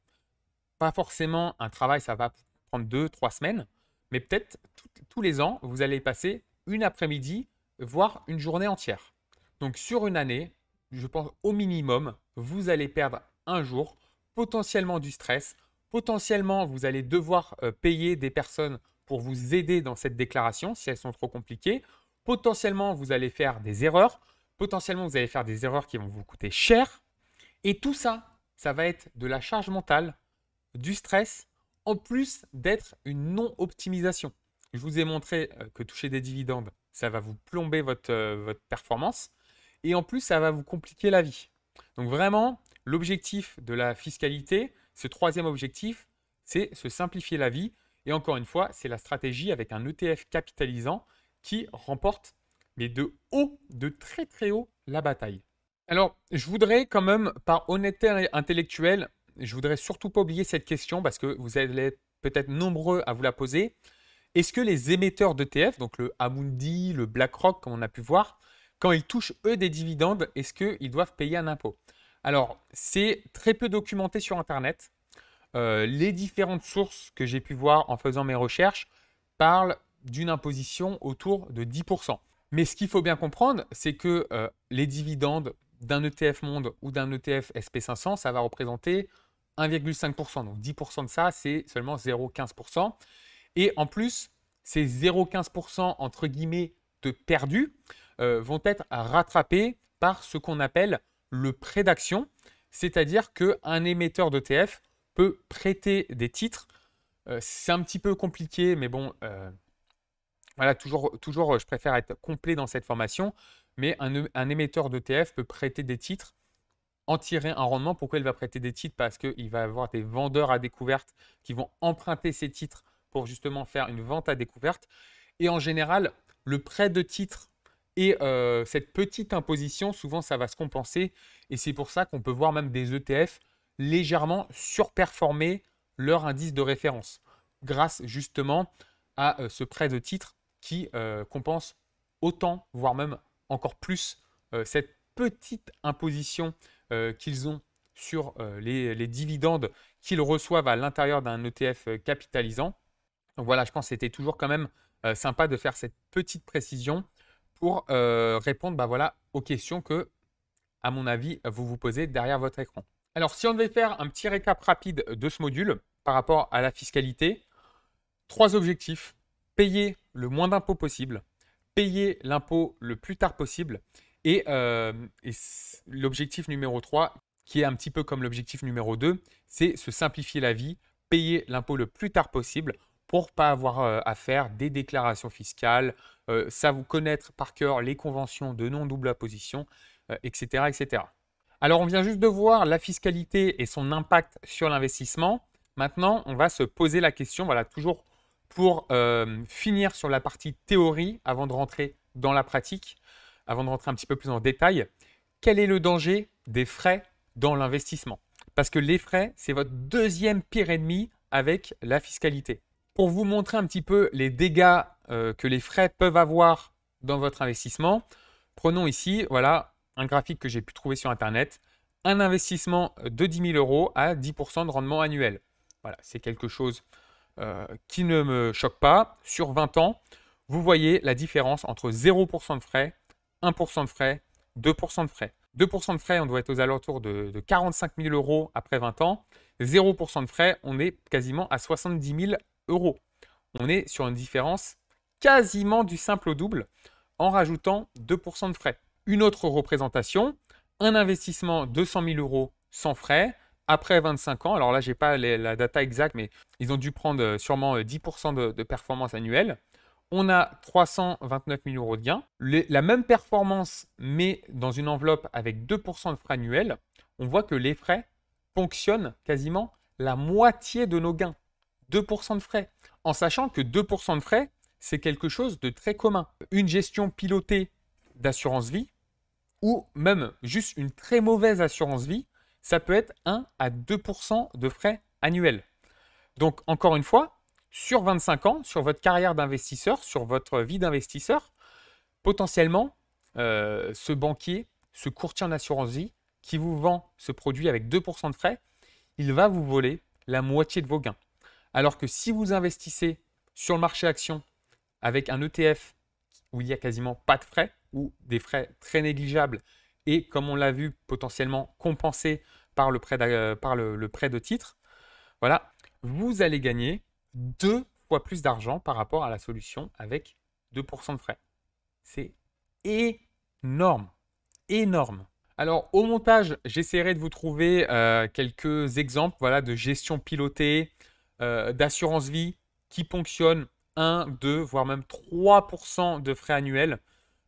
Pas forcément un travail, ça va prendre 2-3 semaines. Mais peut-être tous les ans, vous allez passer une après-midi, voire une journée entière. Donc sur une année, je pense au minimum, vous allez perdre un jour, potentiellement du stress, potentiellement vous allez devoir euh, payer des personnes pour vous aider dans cette déclaration si elles sont trop compliquées, potentiellement vous allez faire des erreurs, potentiellement vous allez faire des erreurs qui vont vous coûter cher, et tout ça, ça va être de la charge mentale, du stress, en plus d'être une non-optimisation. Je vous ai montré euh, que toucher des dividendes, ça va vous plomber votre euh, performance et en plus, ça va vous compliquer la vie. Donc vraiment, l'objectif de la fiscalité, ce troisième objectif, c'est se simplifier la vie. Et encore une fois, c'est la stratégie avec un ETF capitalisant qui remporte, mais de haut, de très très haut, la bataille. Alors, je voudrais quand même, par honnêteté intellectuelle, je voudrais surtout pas oublier cette question parce que vous allez peut-être nombreux à vous la poser. Est-ce que les émetteurs d'ETF, donc le Amundi, le BlackRock, comme on a pu voir, quand ils touchent, eux, des dividendes, est-ce qu'ils doivent payer un impôt Alors, c'est très peu documenté sur Internet. Euh, les différentes sources que j'ai pu voir en faisant mes recherches parlent d'une imposition autour de 10%. Mais ce qu'il faut bien comprendre, c'est que euh, les dividendes d'un ETF Monde ou d'un ETF SP500, ça va représenter 1,5%. Donc 10% de ça, c'est seulement 0,15%. Et en plus, c'est 0,15% entre guillemets de perdu. Euh, vont être rattrapés par ce qu'on appelle le prêt d'action, c'est-à-dire qu'un émetteur d'ETF peut prêter des titres. Euh, c'est un petit peu compliqué, mais bon, euh, voilà, toujours, toujours, je préfère être complet dans cette formation, mais un, un émetteur d'ETF peut prêter des titres, en tirer un rendement. Pourquoi il va prêter des titres Parce qu'il va avoir des vendeurs à découverte qui vont emprunter ces titres pour justement faire une vente à découverte. Et en général, le prêt de titres et euh, cette petite imposition, souvent, ça va se compenser. Et c'est pour ça qu'on peut voir même des ETF légèrement surperformer leur indice de référence, grâce justement à euh, ce prêt de titre qui euh, compense autant, voire même encore plus, cette petite imposition qu'ils ont sur les, les, dividendes qu'ils reçoivent à l'intérieur d'un ETF capitalisant. Donc voilà, je pense que c'était toujours quand même sympa de faire cette petite précision pour euh, répondre bah, voilà, aux questions que, à mon avis, vous vous posez derrière votre écran. Alors, si on devait faire un petit récap rapide de ce module par rapport à la fiscalité, trois objectifs. Payer le moins d'impôts possible, payer l'impôt le plus tard possible, et, euh, et l'objectif numéro 3, qui est un petit peu comme l'objectif numéro 2, c'est se simplifier la vie, payer l'impôt le plus tard possible pour pas avoir euh, à faire des déclarations fiscales, euh, ça vous connaître par cœur les conventions de non-double imposition, etc., euh, etc. Alors on vient juste de voir la fiscalité et son impact sur l'investissement. Maintenant, on va se poser la question, voilà, toujours pour finir sur la partie théorie avant de rentrer dans la pratique, avant de rentrer un petit peu plus en détail, quel est le danger des frais dans l'investissement Parce que les frais, c'est votre deuxième pire ennemi avec la fiscalité pour vous montrer un petit peu les dégâts euh, que les frais peuvent avoir dans votre investissement, prenons ici, voilà, un graphique que j'ai pu trouver sur Internet, un investissement de 10 000 euros à 10% de rendement annuel. Voilà, c'est quelque chose euh, qui ne me choque pas. Sur 20 ans, vous voyez la différence entre 0% de frais, 1% de frais, 2% de frais. 2% de frais, on doit être aux alentours de, 45 000 euros après 20 ans. 0% de frais, on est quasiment à 70 000 on est sur une différence quasiment du simple au double en rajoutant 2% de frais. Une autre représentation, un investissement de 100 000 euros sans frais après 25 ans. Alors là, je n'ai pas la data exacte, mais ils ont dû prendre euh, sûrement 10% euh, de, performance annuelle. On a 329 000 euros de gains. la même performance, mais dans une enveloppe avec 2% de frais annuels. On voit que les frais fonctionnent quasiment la moitié de nos gains. 2% de frais, en sachant que 2% de frais, c'est quelque chose de très commun. Une gestion pilotée d'assurance vie, ou même juste une très mauvaise assurance vie, ça peut être 1 à 2% de frais annuels. Donc encore une fois, sur 25 ans, sur votre carrière d'investisseur, sur votre vie d'investisseur, potentiellement, euh, ce banquier, ce courtier en assurance vie, qui vous vend ce produit avec 2% de frais, il va vous voler la moitié de vos gains. Alors que si vous investissez sur le marché action avec un ETF où il n'y a quasiment pas de frais ou des frais très négligeables et comme on l'a vu potentiellement compensé par le prêt de, euh, par le, prêt de titre, voilà, vous allez gagner deux fois plus d'argent par rapport à la solution avec 2% de frais. C'est énorme, énorme. Alors au montage, j'essaierai de vous trouver euh, quelques exemples voilà, de gestion pilotée, euh, d'assurance vie qui ponctionne 1, 2, voire même 3% de frais annuels.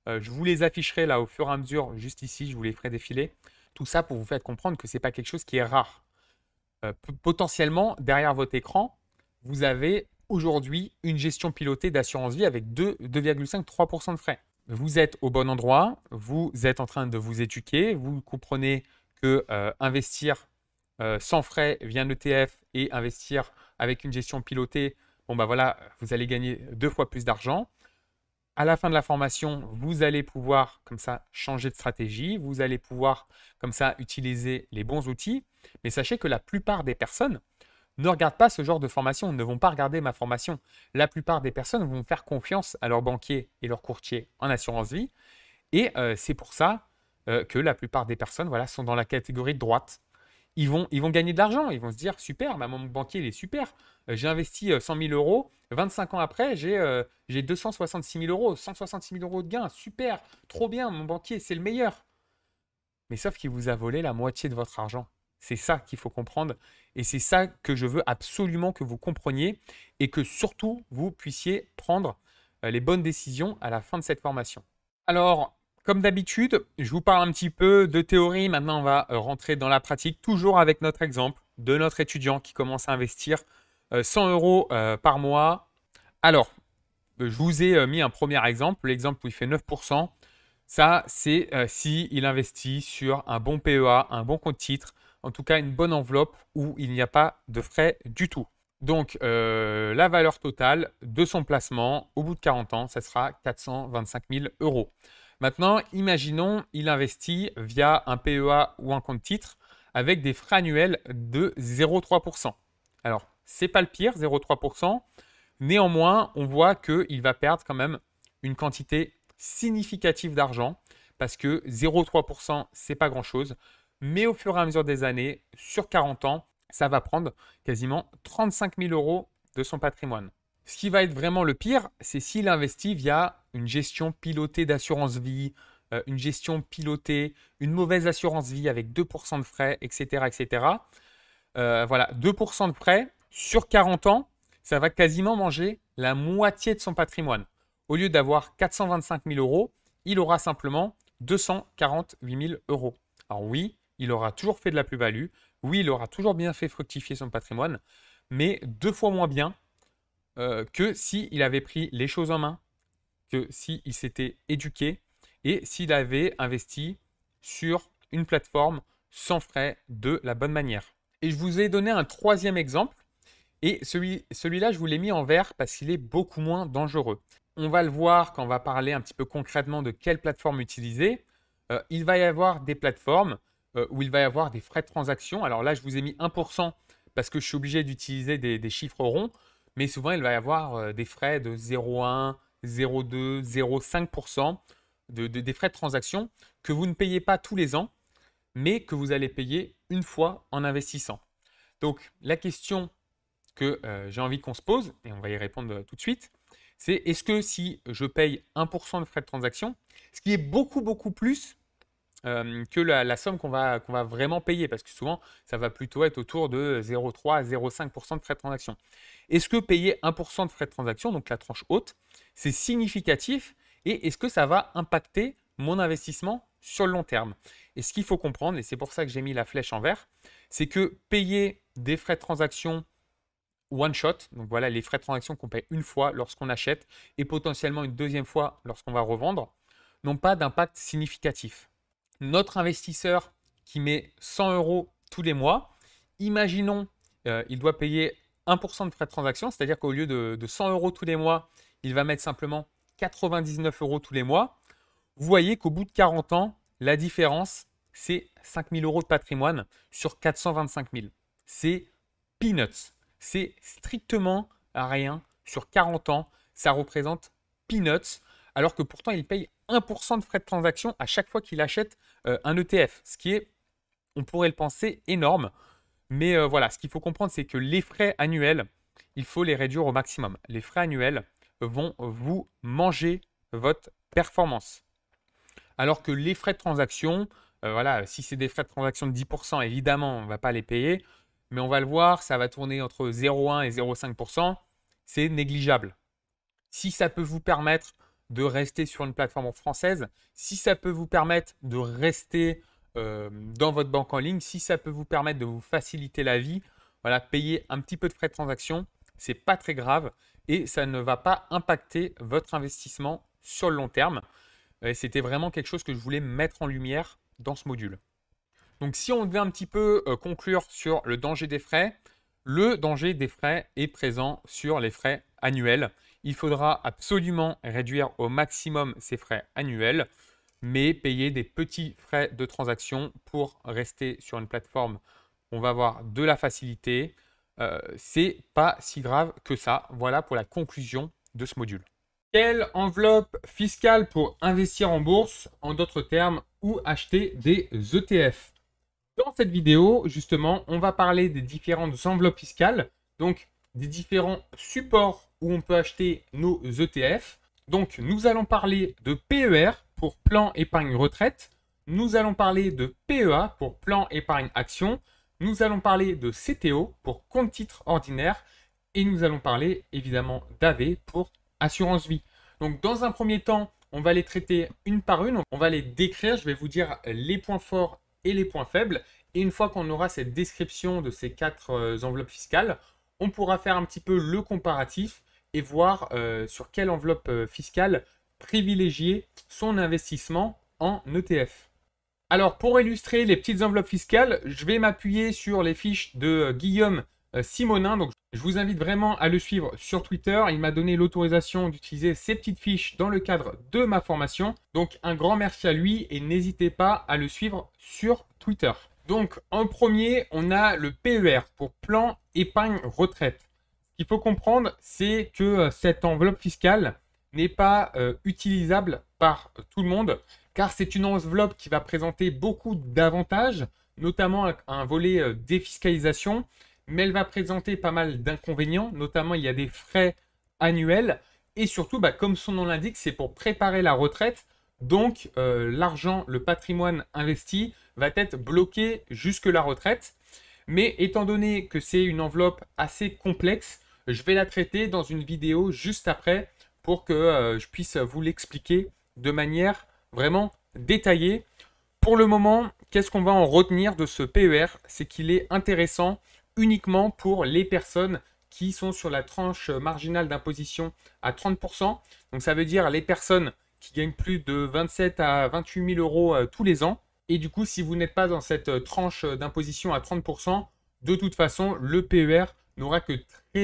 Euh, je vous les afficherai là au fur et à mesure, juste ici, je vous les ferai défiler. Tout ça pour vous faire comprendre que ce n'est pas quelque chose qui est rare. Euh, potentiellement, derrière votre écran, vous avez aujourd'hui une gestion pilotée d'assurance vie avec 2,5-3% de frais. Vous êtes au bon endroit, vous êtes en train de vous éduquer, vous comprenez que investir sans frais via l'ETF et investir avec une gestion pilotée, bon bah voilà, vous allez gagner deux fois plus d'argent. À la fin de la formation, vous allez pouvoir comme ça changer de stratégie, vous allez pouvoir comme ça utiliser les bons outils. Mais sachez que la plupart des personnes ne regardent pas ce genre de formation, ne vont pas regarder ma formation. La plupart des personnes vont faire confiance à leurs banquiers et leurs courtiers en assurance vie. Et euh, c'est pour ça euh, que la plupart des personnes voilà, sont dans la catégorie de droite ils vont, ils vont gagner de l'argent. Ils vont se dire super, mon banquier, il est super. Euh, j'ai investi 100 euh, 000 euros. 25 ans après, j'ai 266 euh, 000 euros, 166 000 euros de gains. Super, trop bien, mon banquier, c'est le meilleur. Mais sauf qu'il vous a volé la moitié de votre argent. C'est ça qu'il faut comprendre. Et c'est ça que je veux absolument que vous compreniez et que surtout vous puissiez prendre les bonnes décisions à la fin de cette formation. Alors, comme d'habitude, je vous parle un petit peu de théorie. Maintenant, on va euh, rentrer dans la pratique, toujours avec notre exemple de notre étudiant qui commence à investir 100 euh, euros euh, par mois. Alors, je vous ai mis un premier exemple, l'exemple où il fait 9%. Ça, c'est s'il investit sur un bon PEA, un bon compte titre, en tout cas une bonne enveloppe où il n'y a pas de frais du tout. Donc, la valeur totale de son placement au bout de 40 ans, ça sera 425 000 euros. Maintenant, imaginons, il investit via un PEA ou un compte titre avec des frais annuels de 0,3%. Alors, c'est pas le pire, 0,3%. Néanmoins, on voit qu'il va perdre quand même une quantité significative d'argent parce que 0,3%, c'est pas grand chose. Mais au fur et à mesure des années, sur 40 ans, ça va prendre quasiment 35 000 euros de son patrimoine. Ce qui va être vraiment le pire, c'est s'il investit via une gestion pilotée d'assurance vie, euh, une gestion pilotée, une mauvaise assurance vie avec 2% de frais, etc. etc. Euh, voilà, 2% de frais sur 40 ans, ça va quasiment manger la moitié de son patrimoine. Au lieu d'avoir 425 000 euros, il aura simplement 248 000 euros. Alors oui, il aura toujours fait de la plus-value, oui, il aura toujours bien fait fructifier son patrimoine, mais deux fois moins bien euh, que s'il avait pris les choses en main, que s'il s'était éduqué et s'il avait investi sur une plateforme sans frais de la bonne manière. Et je vous ai donné un troisième exemple. Et celui, là je vous l'ai mis en vert parce qu'il est beaucoup moins dangereux. On va le voir quand on va parler un petit peu concrètement de quelle plateforme utiliser. Euh, il va y avoir des plateformes euh, où il va y avoir des frais de transaction. Alors là, je vous ai mis 1% parce que je suis obligé d'utiliser des chiffres ronds mais souvent il va y avoir euh, des frais de 0,1, 0,2, 0,5% de, des frais de transaction que vous ne payez pas tous les ans, mais que vous allez payer une fois en investissant. Donc la question que euh, j'ai envie qu'on se pose, et on va y répondre euh, tout de suite, c'est est-ce que si je paye 1% de frais de transaction, ce qui est beaucoup beaucoup plus euh, que la, somme qu'on va, vraiment payer, parce que souvent, ça va plutôt être autour de 0,3 à 0,5% de frais de transaction. Est-ce que payer 1% de frais de transaction, donc la tranche haute, c'est significatif et est-ce que ça va impacter mon investissement sur le long terme Et ce qu'il faut comprendre, et c'est pour ça que j'ai mis la flèche en vert, c'est que payer des frais de transaction one shot, donc voilà les frais de transaction qu'on paye une fois lorsqu'on achète et potentiellement une deuxième fois lorsqu'on va revendre, n'ont pas d'impact significatif notre investisseur qui met 100 euros tous les mois, imaginons, qu'il euh, il doit payer 1% de frais de transaction, c'est-à-dire qu'au lieu de, de 100 euros tous les mois, il va mettre simplement 99 euros tous les mois. Vous voyez qu'au bout de 40 ans, la différence, c'est 5 000 euros de patrimoine sur 425 000. C'est peanuts. C'est strictement rien sur 40 ans. Ça représente peanuts alors que pourtant il paye 1% de frais de transaction à chaque fois qu'il achète euh, un ETF, ce qui est, on pourrait le penser, énorme. Mais euh, voilà, ce qu'il faut comprendre, c'est que les frais annuels, il faut les réduire au maximum. Les frais annuels vont vous manger votre performance. Alors que les frais de transaction, euh, voilà, si c'est des frais de transaction de 10%, évidemment, on ne va pas les payer. Mais on va le voir, ça va tourner entre 0,1 et 0,5%. C'est négligeable. Si ça peut vous permettre de rester sur une plateforme française, si ça peut vous permettre de rester euh, dans votre banque en ligne, si ça peut vous permettre de vous faciliter la vie, voilà, payer un petit peu de frais de transaction, c'est pas très grave et ça ne va pas impacter votre investissement sur le long terme. Et c'était vraiment quelque chose que je voulais mettre en lumière dans ce module. Donc si on devait un petit peu euh, conclure sur le danger des frais, le danger des frais est présent sur les frais annuels il faudra absolument réduire au maximum ses frais annuels, mais payer des petits frais de transaction pour rester sur une plateforme. On va avoir de la facilité. Ce euh, c'est pas si grave que ça. Voilà pour la conclusion de ce module. Quelle enveloppe fiscale pour investir en bourse, en d'autres termes, ou acheter des ETF Dans cette vidéo, justement, on va parler des différentes enveloppes fiscales, donc des différents supports où on peut acheter nos ETF. Donc nous allons parler de PER pour plan épargne retraite. Nous allons parler de PEA pour plan épargne action. Nous allons parler de CTO pour compte titre ordinaire. Et nous allons parler évidemment d'AV pour assurance vie. Donc dans un premier temps, on va les traiter une par une. On va les décrire. Je vais vous dire les points forts et les points faibles. Et une fois qu'on aura cette description de ces quatre euh, enveloppes fiscales, on pourra faire un petit peu le comparatif et voir euh, sur quelle enveloppe euh, fiscale privilégier son investissement en ETF. Alors pour illustrer les petites enveloppes fiscales, je vais m'appuyer sur les fiches de euh, Guillaume Simonin. Donc je vous invite vraiment à le suivre sur Twitter. Il m'a donné l'autorisation d'utiliser ces petites fiches dans le cadre de ma formation. Donc un grand merci à lui et n'hésitez pas à le suivre sur Twitter. Donc en premier, on a le PER pour plan épargne retraite qu'il faut comprendre, c'est que euh, cette enveloppe fiscale n'est pas euh, utilisable par euh, tout le monde, car c'est une enveloppe qui va présenter beaucoup d'avantages, notamment un volet défiscalisation, mais elle va présenter pas mal d'inconvénients, notamment il y a des frais annuels, et surtout, bah, comme son nom l'indique, c'est pour préparer la retraite, donc l'argent, le patrimoine investi va être bloqué jusque la retraite. Mais étant donné que c'est une enveloppe assez complexe, je vais la traiter dans une vidéo juste après pour que euh, je puisse vous l'expliquer de manière vraiment détaillée. Pour le moment, qu'est-ce qu'on va en retenir de ce PER C'est qu'il est intéressant uniquement pour les personnes qui sont sur la tranche marginale d'imposition à 30%. Donc ça veut dire les personnes qui gagnent plus de 27 à 28 000 euros euh, tous les ans. Et du coup, si vous n'êtes pas dans cette euh, tranche d'imposition à 30%, de toute façon, le PER n'aura que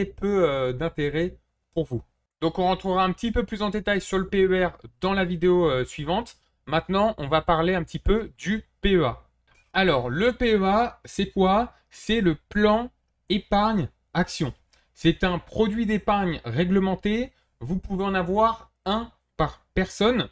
peu euh, d'intérêt pour vous. Donc on rentrera un petit peu plus en détail sur le PER dans la vidéo euh, suivante. Maintenant, on va parler un petit peu du PEA. Alors, le PEA, c'est quoi C'est le plan épargne action. C'est un produit d'épargne réglementé. Vous pouvez en avoir un par personne.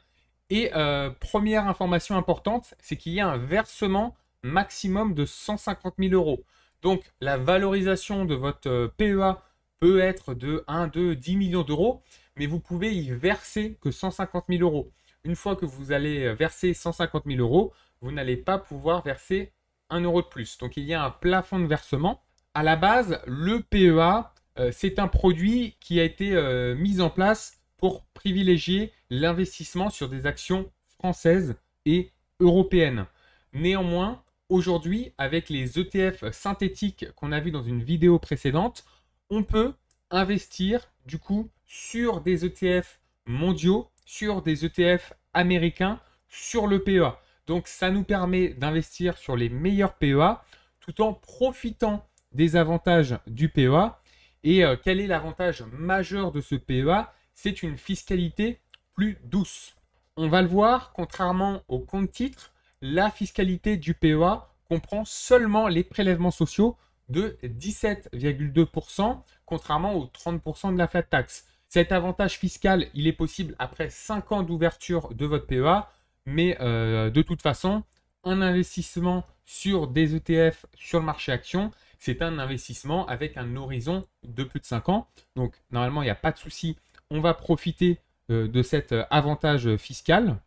Et euh, première information importante, c'est qu'il y a un versement maximum de 150 000 euros. Donc, la valorisation de votre PEA peut être de 1, 2, 10 millions d'euros, mais vous pouvez y verser que 150 000 euros. Une fois que vous allez verser 150 000 euros, vous n'allez pas pouvoir verser 1 euro de plus. Donc il y a un plafond de versement. À la base, le PEA, euh, c'est un produit qui a été euh, mis en place pour privilégier l'investissement sur des actions françaises et européennes. Néanmoins, aujourd'hui, avec les ETF synthétiques qu'on a vu dans une vidéo précédente, on peut investir du coup sur des ETF mondiaux, sur des ETF américains, sur le PEA. Donc ça nous permet d'investir sur les meilleurs PEA tout en profitant des avantages du PEA. Et euh, quel est l'avantage majeur de ce PEA C'est une fiscalité plus douce. On va le voir, contrairement au compte titre, la fiscalité du PEA comprend seulement les prélèvements sociaux de 17,2%, contrairement aux 30% de la flat tax. Cet avantage fiscal, il est possible après 5 ans d'ouverture de votre PEA, mais euh, de toute façon, un investissement sur des ETF sur le marché action, c'est un investissement avec un horizon de plus de 5 ans. Donc normalement, il n'y a pas de souci, on va profiter euh, de cet euh, avantage fiscal.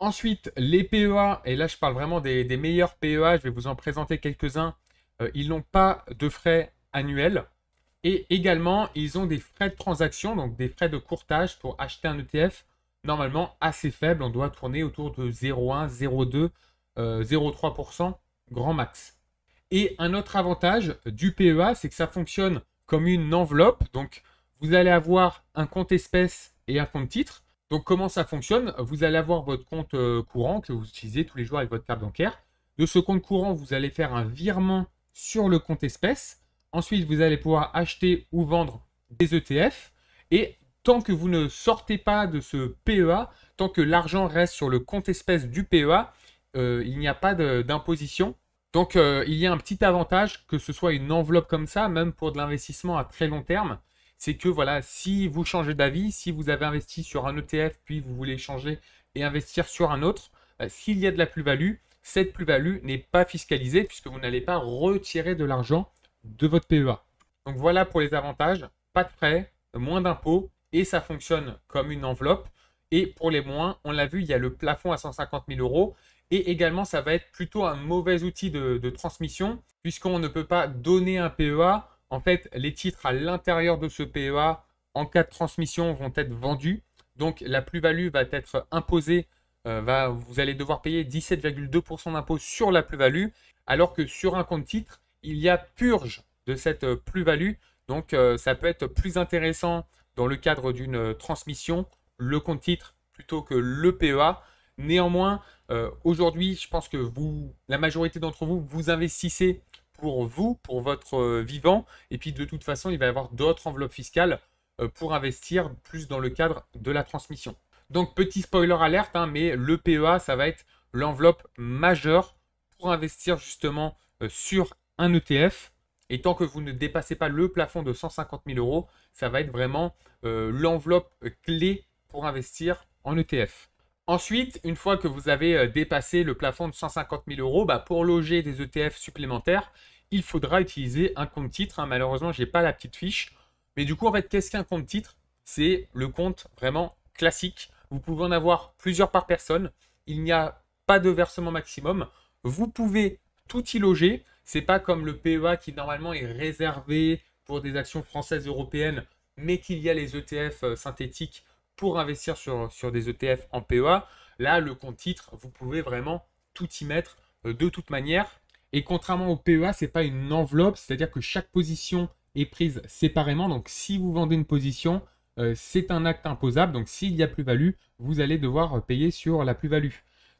Ensuite, les PEA, et là je parle vraiment des meilleurs PEA, je vais vous en présenter quelques-uns euh, ils n'ont pas de frais annuels. Et également, ils ont des frais de transaction, donc des frais de courtage pour acheter un ETF normalement assez faible. On doit tourner autour de 0,1, 0,2, 0,3% grand max. Et un autre avantage du PEA, c'est que ça fonctionne comme une enveloppe. Donc, vous allez avoir un compte espèce et un compte titre. Donc, comment ça fonctionne Vous allez avoir votre compte euh, courant que vous utilisez tous les jours avec votre carte bancaire. De ce compte courant, vous allez faire un virement sur le compte espèce. Ensuite, vous allez pouvoir acheter ou vendre des ETF. Et tant que vous ne sortez pas de ce PEA, tant que l'argent reste sur le compte espèce du PEA, euh, il n'y a pas d'imposition. Donc euh, il y a un petit avantage que ce soit une enveloppe comme ça, même pour de l'investissement à très long terme, c'est que voilà, si vous changez d'avis, si vous avez investi sur un ETF, puis vous voulez changer et investir sur un autre, euh, s'il y a de la plus-value, cette plus-value n'est pas fiscalisée puisque vous n'allez pas retirer de l'argent de votre PEA. Donc voilà pour les avantages, pas de frais, moins d'impôts et ça fonctionne comme une enveloppe. Et pour les moins, on l'a vu, il y a le plafond à 150 000 euros. Et également, ça va être plutôt un mauvais outil de, de transmission puisqu'on ne peut pas donner un PEA. En fait, les titres à l'intérieur de ce PEA en cas de transmission vont être vendus. Donc la plus-value va être imposée euh, vous allez devoir payer 17,2% d'impôt sur la plus-value, alors que sur un compte titre, il y a purge de cette euh, plus-value. Donc euh, ça peut être plus intéressant dans le cadre d'une transmission, le compte titre plutôt que le PEA. Néanmoins, aujourd'hui, je pense que vous, la majorité d'entre vous, vous investissez pour vous, pour votre vivant. Et puis, de toute façon, il va y avoir d'autres enveloppes fiscales pour investir plus dans le cadre de la transmission. Donc petit spoiler alerte, hein, mais le PEA, ça va être l'enveloppe majeure pour investir justement euh, sur un ETF. Et tant que vous ne dépassez pas le plafond de 150 000 euros, ça va être vraiment euh, l'enveloppe clé pour investir en ETF. Ensuite, une fois que vous avez euh, dépassé le plafond de 150 000 euros, bah, pour loger des ETF supplémentaires, il faudra utiliser un compte titre. Hein. Malheureusement, je n'ai pas la petite fiche. Mais du coup, en fait, qu'est-ce qu'un compte titre C'est le compte vraiment classique vous pouvez en avoir plusieurs par personne. Il n'y a pas de versement maximum. Vous pouvez tout y loger. C'est pas comme le PEA qui normalement est réservé pour des actions françaises européennes, mais qu'il y a les ETF euh, synthétiques pour investir sur, sur des ETF en PEA. Là, le compte titre, vous pouvez vraiment tout y mettre euh, de toute manière. Et contrairement au PEA, ce n'est pas une enveloppe, c'est-à-dire que chaque position est prise séparément. Donc si vous vendez une position, euh, c'est un acte imposable. Donc s'il y a plus-value, vous allez devoir euh, payer sur la plus-value.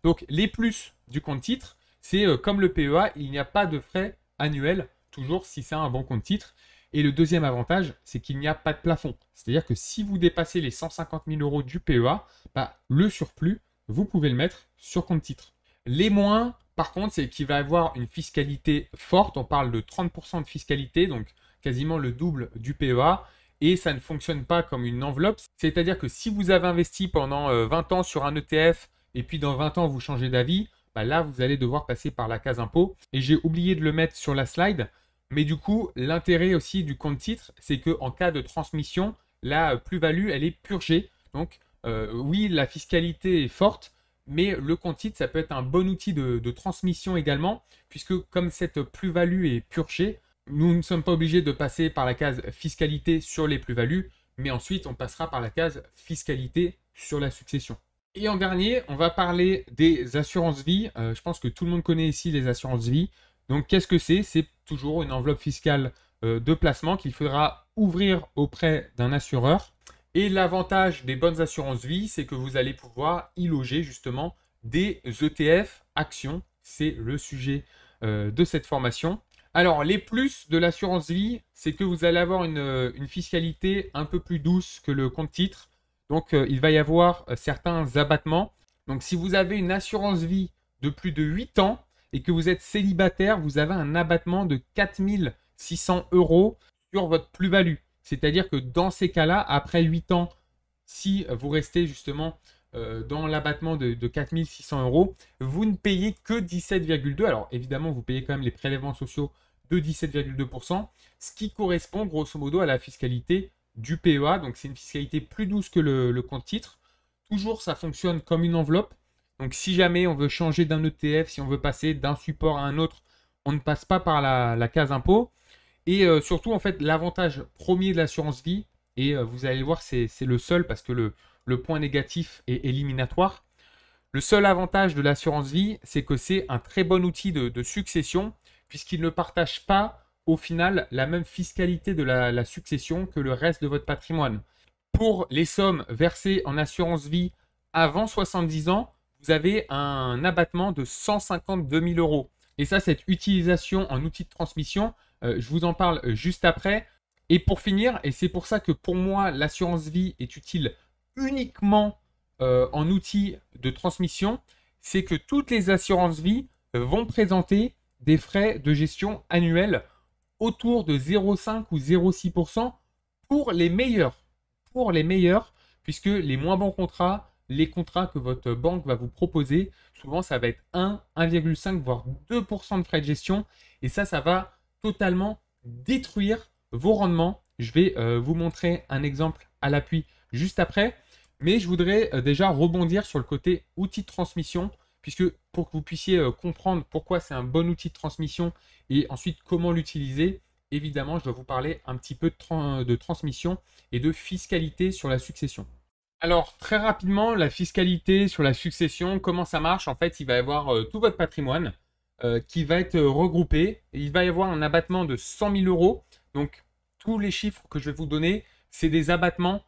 Donc les plus du compte titre, c'est euh, comme le PEA, il n'y a pas de frais annuels, toujours si c'est un bon compte titre. Et le deuxième avantage, c'est qu'il n'y a pas de plafond. C'est-à-dire que si vous dépassez les 150 000 euros du PEA, bah, le surplus, vous pouvez le mettre sur compte titre. Les moins, par contre, c'est qu'il va y avoir une fiscalité forte. On parle de 30% de fiscalité, donc quasiment le double du PEA et ça ne fonctionne pas comme une enveloppe. C'est-à-dire que si vous avez investi pendant 20 euh, ans sur un ETF et puis dans 20 ans vous changez d'avis, bah là vous allez devoir passer par la case impôt. Et j'ai oublié de le mettre sur la slide, mais du coup l'intérêt aussi du compte titre, c'est qu'en cas de transmission, la plus-value elle est purgée. Donc euh, oui, la fiscalité est forte, mais le compte titre, ça peut être un bon outil de, de transmission également, puisque comme cette plus-value est purgée, nous ne sommes pas obligés de passer par la case fiscalité sur les plus-values, mais ensuite on passera par la case fiscalité sur la succession. Et en dernier, on va parler des assurances vie. Euh, je pense que tout le monde connaît ici les assurances vie. Donc qu'est-ce que c'est C'est toujours une enveloppe fiscale euh, de placement qu'il faudra ouvrir auprès d'un assureur. Et l'avantage des bonnes assurances vie, c'est que vous allez pouvoir y loger justement des ETF actions. C'est le sujet euh, de cette formation. Alors, les plus de l'assurance vie, c'est que vous allez avoir une, euh, fiscalité un peu plus douce que le compte titre. Donc, euh, il va y avoir euh, certains abattements. Donc, si vous avez une assurance vie de plus de 8 ans et que vous êtes célibataire, vous avez un abattement de 4600 euros sur votre plus-value. C'est-à-dire que dans ces cas-là, après 8 ans, si vous restez justement dans l'abattement de, de 4600 euros, vous ne payez que 17,2. Alors évidemment, vous payez quand même les prélèvements sociaux de 17,2%, ce qui correspond grosso modo à la fiscalité du PEA. Donc c'est une fiscalité plus douce que le, compte titre. Toujours, ça fonctionne comme une enveloppe. Donc si jamais on veut changer d'un ETF, si on veut passer d'un support à un autre, on ne passe pas par la, case impôt. Et euh, surtout, en fait, l'avantage premier de l'assurance vie, et euh, vous allez voir, c'est le seul parce que le, point négatif est éliminatoire. Le seul avantage de l'assurance vie, c'est que c'est un très bon outil de, de succession puisqu'il ne partage pas au final la même fiscalité de la, succession que le reste de votre patrimoine. Pour les sommes versées en assurance vie avant 70 ans, vous avez un abattement de 152 000 euros. Et ça, cette utilisation en outil de transmission, euh, je vous en parle juste après. Et pour finir, et c'est pour ça que pour moi, l'assurance vie est utile uniquement euh, en outil de transmission, c'est que toutes les assurances vie vont présenter des frais de gestion annuels autour de 0,5 ou 0,6% pour les meilleurs. Pour les meilleurs, puisque les moins bons contrats, les contrats que votre banque va vous proposer, souvent ça va être 1, 1,5, voire 2% de frais de gestion. Et ça, ça va totalement détruire vos rendements. Je vais euh, vous montrer un exemple à l'appui juste après. Mais je voudrais euh, déjà rebondir sur le côté outil de transmission puisque pour que vous puissiez euh, comprendre pourquoi c'est un bon outil de transmission et ensuite comment l'utiliser, évidemment, je dois vous parler un petit peu de, transmission et de fiscalité sur la succession. Alors, très rapidement, la fiscalité sur la succession, comment ça marche En fait, il va y avoir euh, tout votre patrimoine euh, qui va être regroupé. Il va y avoir un abattement de 100 000 euros. Donc, tous les chiffres que je vais vous donner, c'est des abattements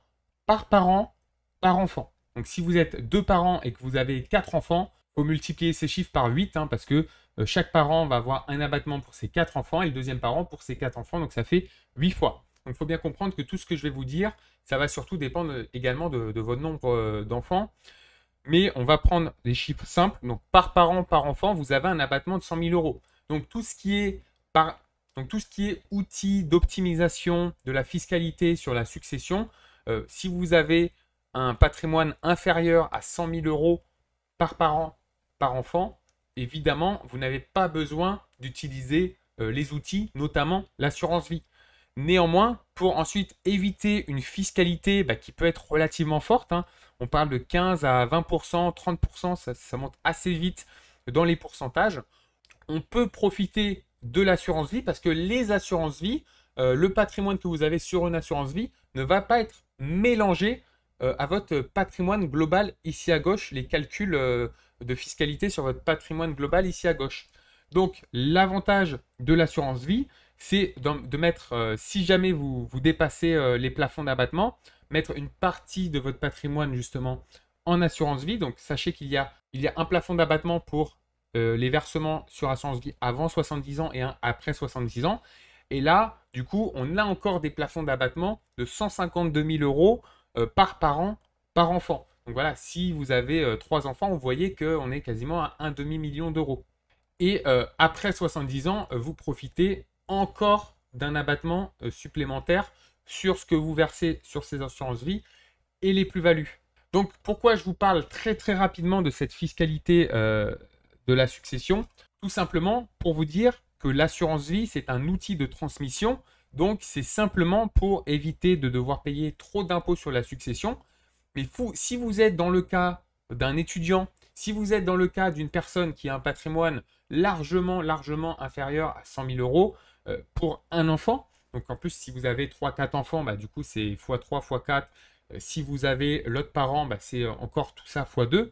par parent, par enfant. Donc, si vous êtes deux parents et que vous avez quatre enfants, multiplier ces chiffres par 8, hein, parce que euh, chaque parent va avoir un abattement pour ses 4 enfants et le deuxième parent pour ses 4 enfants, donc ça fait 8 fois. Donc il faut bien comprendre que tout ce que je vais vous dire, ça va surtout dépendre euh, également de, votre nombre euh, d'enfants. Mais on va prendre des chiffres simples. Donc par parent, par enfant, vous avez un abattement de 100 000 euros. Donc tout ce qui est, par... Donc, tout ce qui est outil d'optimisation de la fiscalité sur la succession, si vous avez un patrimoine inférieur à 100 000 euros par parent, par enfant, évidemment, vous n'avez pas besoin d'utiliser euh, les outils, notamment l'assurance vie. Néanmoins, pour ensuite éviter une fiscalité bah, qui peut être relativement forte, hein, on parle de 15 à 20%, 30%, ça, ça monte assez vite dans les pourcentages, on peut profiter de l'assurance vie parce que les assurances vie, euh, le patrimoine que vous avez sur une assurance vie ne va pas être mélangé euh, à votre patrimoine global ici à gauche, les calculs de fiscalité sur votre patrimoine global ici à gauche. Donc l'avantage de l'assurance vie, c'est de mettre, euh, si jamais vous, vous dépassez euh, les plafonds d'abattement, mettre une partie de votre patrimoine justement en assurance vie. Donc sachez qu'il y a, y un plafond d'abattement pour euh, les versements sur assurance vie avant 70 ans et un après 70 ans. Et là, du coup, on a encore des plafonds d'abattement de 152 000 euros par parent par enfant. Donc voilà, si vous avez euh, trois enfants, vous voyez qu'on est quasiment à un demi-million d'euros. Et euh, après 70 ans, euh, vous profitez encore d'un abattement supplémentaire sur ce que vous versez sur ces assurances-vie et les plus-values. Donc pourquoi je vous parle très très rapidement de cette fiscalité de la succession Tout simplement pour vous dire que l'assurance-vie, c'est un outil de transmission. Donc c'est simplement pour éviter de devoir payer trop d'impôts sur la succession mais si vous êtes dans le cas d'un étudiant, si vous êtes dans le cas d'une personne qui a un patrimoine largement, largement inférieur à 100 000 euros euh, pour un enfant, donc en plus, si vous avez 3-4 enfants, bah, du coup, c'est x3, x4. Euh, si vous avez l'autre parent, bah, c'est euh, encore tout ça x2.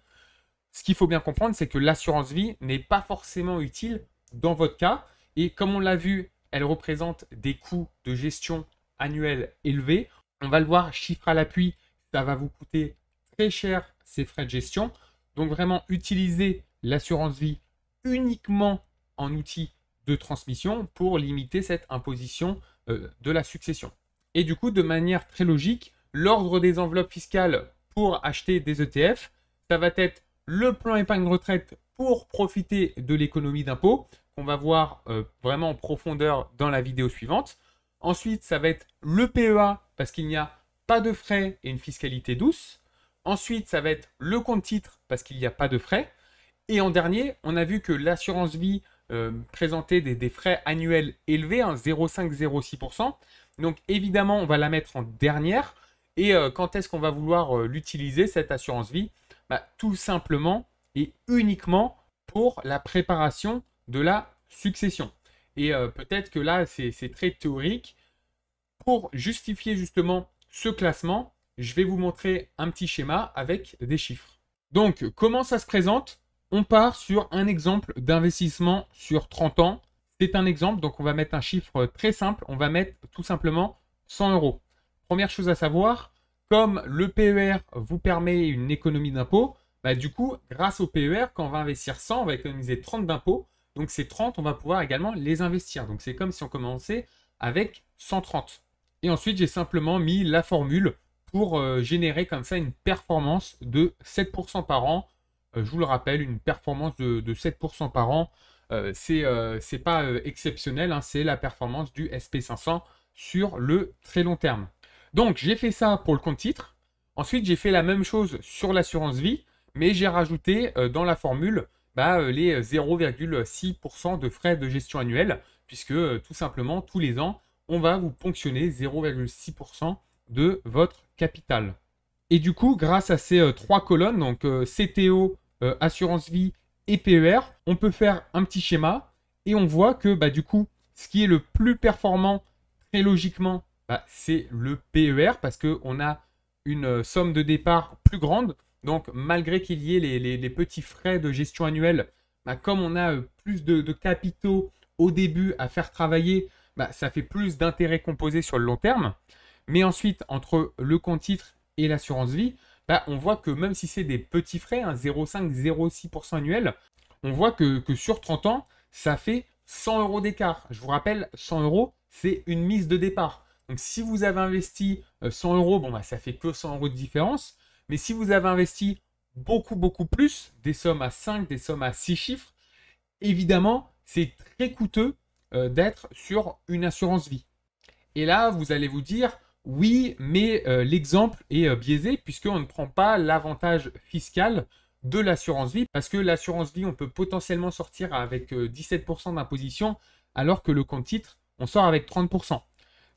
Ce qu'il faut bien comprendre, c'est que l'assurance vie n'est pas forcément utile dans votre cas. Et comme on l'a vu, elle représente des coûts de gestion annuels élevés. On va le voir, chiffre à l'appui, ça va vous coûter très cher ces frais de gestion. Donc vraiment, utilisez l'assurance vie uniquement en outil de transmission pour limiter cette imposition euh, de la succession. Et du coup, de manière très logique, l'ordre des enveloppes fiscales pour acheter des ETF, ça va être le plan épargne retraite pour profiter de l'économie d'impôt, qu'on va voir euh, vraiment en profondeur dans la vidéo suivante. Ensuite, ça va être le PEA, parce qu'il n'y a pas de frais et une fiscalité douce. Ensuite, ça va être le compte titre parce qu'il n'y a pas de frais. Et en dernier, on a vu que l'assurance vie euh, présentait des, frais annuels élevés, 0,5-0,6%. Hein, Donc évidemment, on va la mettre en dernière. Et euh, quand est-ce qu'on va vouloir euh, l'utiliser, cette assurance vie bah, Tout simplement et uniquement pour la préparation de la succession. Et peut-être que là, c'est très théorique. Pour justifier justement ce classement, je vais vous montrer un petit schéma avec des chiffres. Donc, comment ça se présente On part sur un exemple d'investissement sur 30 ans. C'est un exemple, donc on va mettre un chiffre très simple. On va mettre tout simplement 100 euros. Première chose à savoir, comme le PER vous permet une économie d'impôt, bah, du coup, grâce au PER, quand on va investir 100, on va économiser 30 d'impôts. Donc ces 30, on va pouvoir également les investir. Donc c'est comme si on commençait avec 130. Et ensuite, j'ai simplement mis la formule pour euh, générer comme ça une performance de 7% par an. Euh, je vous le rappelle, une performance de, 7% par an, euh, ce c'est pas exceptionnel, hein, c'est la performance du SP500 sur le très long terme. Donc, j'ai fait ça pour le compte titre. Ensuite, j'ai fait la même chose sur l'assurance vie, mais j'ai rajouté dans la formule bah, les 0,6% de frais de gestion annuels, puisque tout simplement, tous les ans, on va vous ponctionner 0,6% de votre capital. Et du coup, grâce à ces euh, trois colonnes, donc euh, CTO, euh, assurance vie et PER, on peut faire un petit schéma et on voit que bah, du coup, ce qui est le plus performant, très logiquement, bah, c'est le PER parce qu'on a une somme de départ plus grande. Donc, malgré qu'il y ait les, petits frais de gestion annuelle, bah, comme on a plus de capitaux au début à faire travailler, bah, ça fait plus d'intérêts composés sur le long terme. Mais ensuite, entre le compte titre et l'assurance vie, bah, on voit que même si c'est des petits frais, 0,5-0,6% hein, annuel, on voit que, sur 30 ans, ça fait 100 euros d'écart. Je vous rappelle, 100 euros, c'est une mise de départ. Donc si vous avez investi 100 euh, euros, bon, bah, ça fait que 100 euros de différence. Mais si vous avez investi beaucoup, beaucoup plus, des sommes à 5, des sommes à 6 chiffres, évidemment, c'est très coûteux euh, d'être sur une assurance vie. Et là, vous allez vous dire, oui, mais euh, l'exemple est euh, biaisé puisqu'on ne prend pas l'avantage fiscal de l'assurance vie, parce que l'assurance vie, on peut potentiellement sortir avec 17% d'imposition, alors que le compte titre, on sort avec 30%.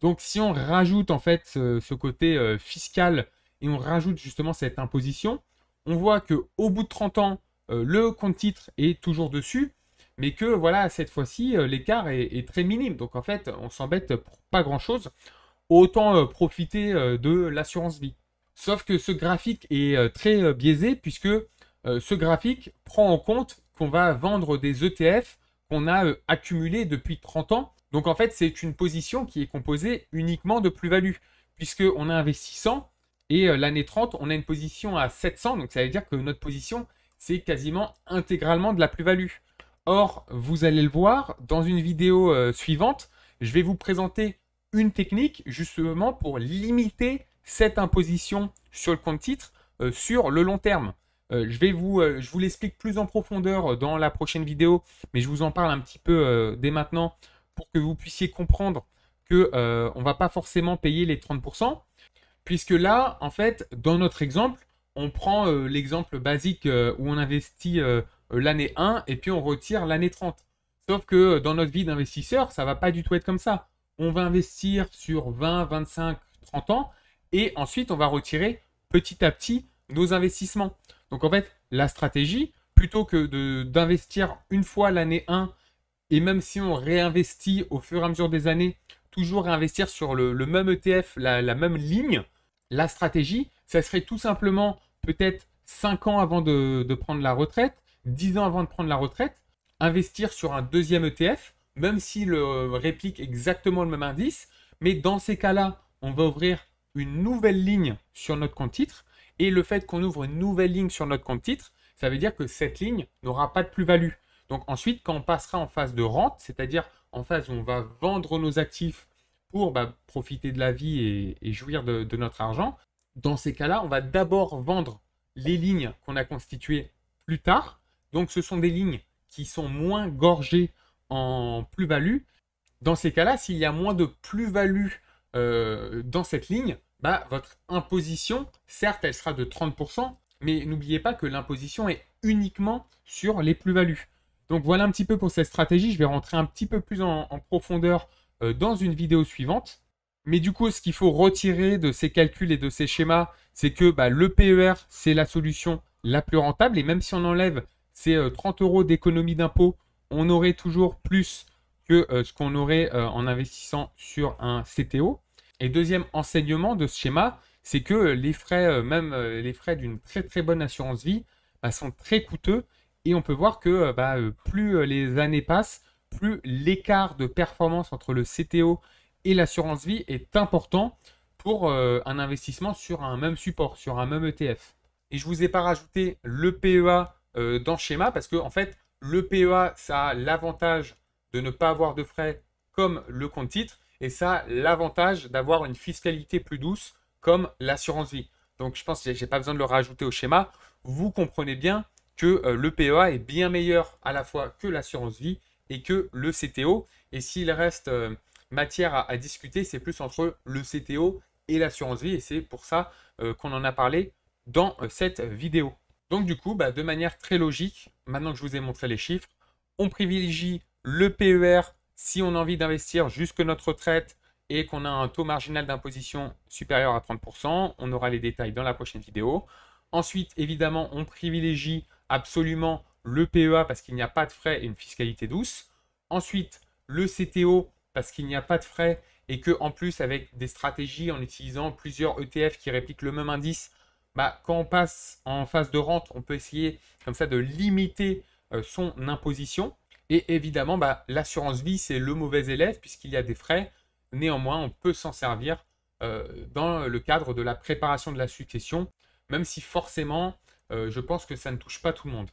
Donc si on rajoute en fait ce, côté fiscal et on rajoute justement cette imposition, on voit qu'au bout de 30 ans, le compte titre est toujours dessus, mais que voilà, cette fois-ci, euh, l'écart est, très minime. Donc en fait, on s'embête pas grand-chose. Autant euh, profiter euh, de l'assurance vie. Sauf que ce graphique est très biaisé puisque ce graphique prend en compte qu'on va vendre des ETF qu'on a accumulés depuis 30 ans. Donc en fait, c'est une position qui est composée uniquement de plus-value puisqu'on a investi 100 et l'année 30, on a une position à 700. Donc ça veut dire que notre position, c'est quasiment intégralement de la plus-value. Or, vous allez le voir, dans une vidéo euh, suivante, je vais vous présenter une technique justement pour limiter cette imposition sur le compte titre euh, sur le long terme. Euh, je vais vous, je vous l'explique plus en profondeur dans la prochaine vidéo, mais je vous en parle un petit peu dès maintenant pour que vous puissiez comprendre que ne va pas forcément payer les 30%, puisque là, en fait, dans notre exemple, on prend l'exemple basique où on investit euh, l'année 1 et puis on retire l'année 30. Sauf que euh, dans notre vie d'investisseur, ça va pas du tout être comme ça. On va investir sur 20, 25, 30 ans et ensuite on va retirer petit à petit nos investissements. Donc en fait, la stratégie, plutôt que d'investir une fois l'année 1 et même si on réinvestit au fur et à mesure des années, toujours réinvestir sur le, même ETF, la, même ligne, la stratégie, ça serait tout simplement peut-être 5 ans avant de prendre la retraite, 10 ans avant de prendre la retraite, investir sur un deuxième ETF, même s'il réplique exactement le même indice. Mais dans ces cas-là, on va ouvrir une nouvelle ligne sur notre compte titre. Et le fait qu'on ouvre une nouvelle ligne sur notre compte titre, ça veut dire que cette ligne n'aura pas de plus-value. Donc ensuite, quand on passera en phase de rente, c'est-à-dire en phase où on va vendre nos actifs pour bah, profiter de la vie et, jouir de, notre argent, dans ces cas-là, on va d'abord vendre les lignes qu'on a constituées plus tard donc ce sont des lignes qui sont moins gorgées en plus-value. Dans ces cas-là, s'il y a moins de plus-value euh, dans cette ligne, bah, votre imposition, certes, elle sera de 30%, mais n'oubliez pas que l'imposition est uniquement sur les plus-values. Donc voilà un petit peu pour cette stratégie. Je vais rentrer un petit peu plus en, profondeur euh, dans une vidéo suivante. Mais du coup, ce qu'il faut retirer de ces calculs et de ces schémas, c'est que bah, le PER, c'est la solution la plus rentable. Et même si on enlève c'est 30 euh, euros d'économie d'impôt. On aurait toujours plus que euh, ce qu'on aurait euh, en investissant sur un CTO. Et deuxième enseignement de ce schéma, c'est que les frais, même les frais d'une très très bonne assurance vie, bah, sont très coûteux. Et on peut voir que bah, plus les années passent, plus l'écart de performance entre le CTO et l'assurance vie est important pour un investissement sur un même support, sur un même ETF. Et je vous ai pas rajouté le PEA euh, dans ce schéma parce que en fait, le PEA, ça a l'avantage de ne pas avoir de frais comme le compte titre et ça a l'avantage d'avoir une fiscalité plus douce comme l'assurance vie. Donc je pense que j'ai pas besoin de le rajouter au schéma. Vous comprenez bien que euh, le PEA est bien meilleur à la fois que l'assurance vie et que le CTO. Et s'il reste euh, matière à, discuter, c'est plus entre le CTO et l'assurance vie. Et c'est pour ça qu'on en a parlé dans cette vidéo. Donc du coup, bah, de manière très logique, maintenant que je vous ai montré les chiffres, on privilégie le PER si on a envie d'investir jusque notre retraite et qu'on a un taux marginal d'imposition supérieur à 30%. On aura les détails dans la prochaine vidéo. Ensuite, évidemment, on privilégie absolument le PEA parce qu'il n'y a pas de frais et une fiscalité douce. Ensuite, le CTO parce qu'il n'y a pas de frais et que en plus avec des stratégies en utilisant plusieurs ETF qui répliquent le même indice, bah, quand on passe en phase de rente, on peut essayer comme ça de limiter euh, son imposition. Et évidemment, bah, l'assurance vie, c'est le mauvais élève puisqu'il y a des frais. Néanmoins, on peut s'en servir euh, dans le cadre de la préparation de la succession, même si forcément, euh, je pense que ça ne touche pas tout le monde.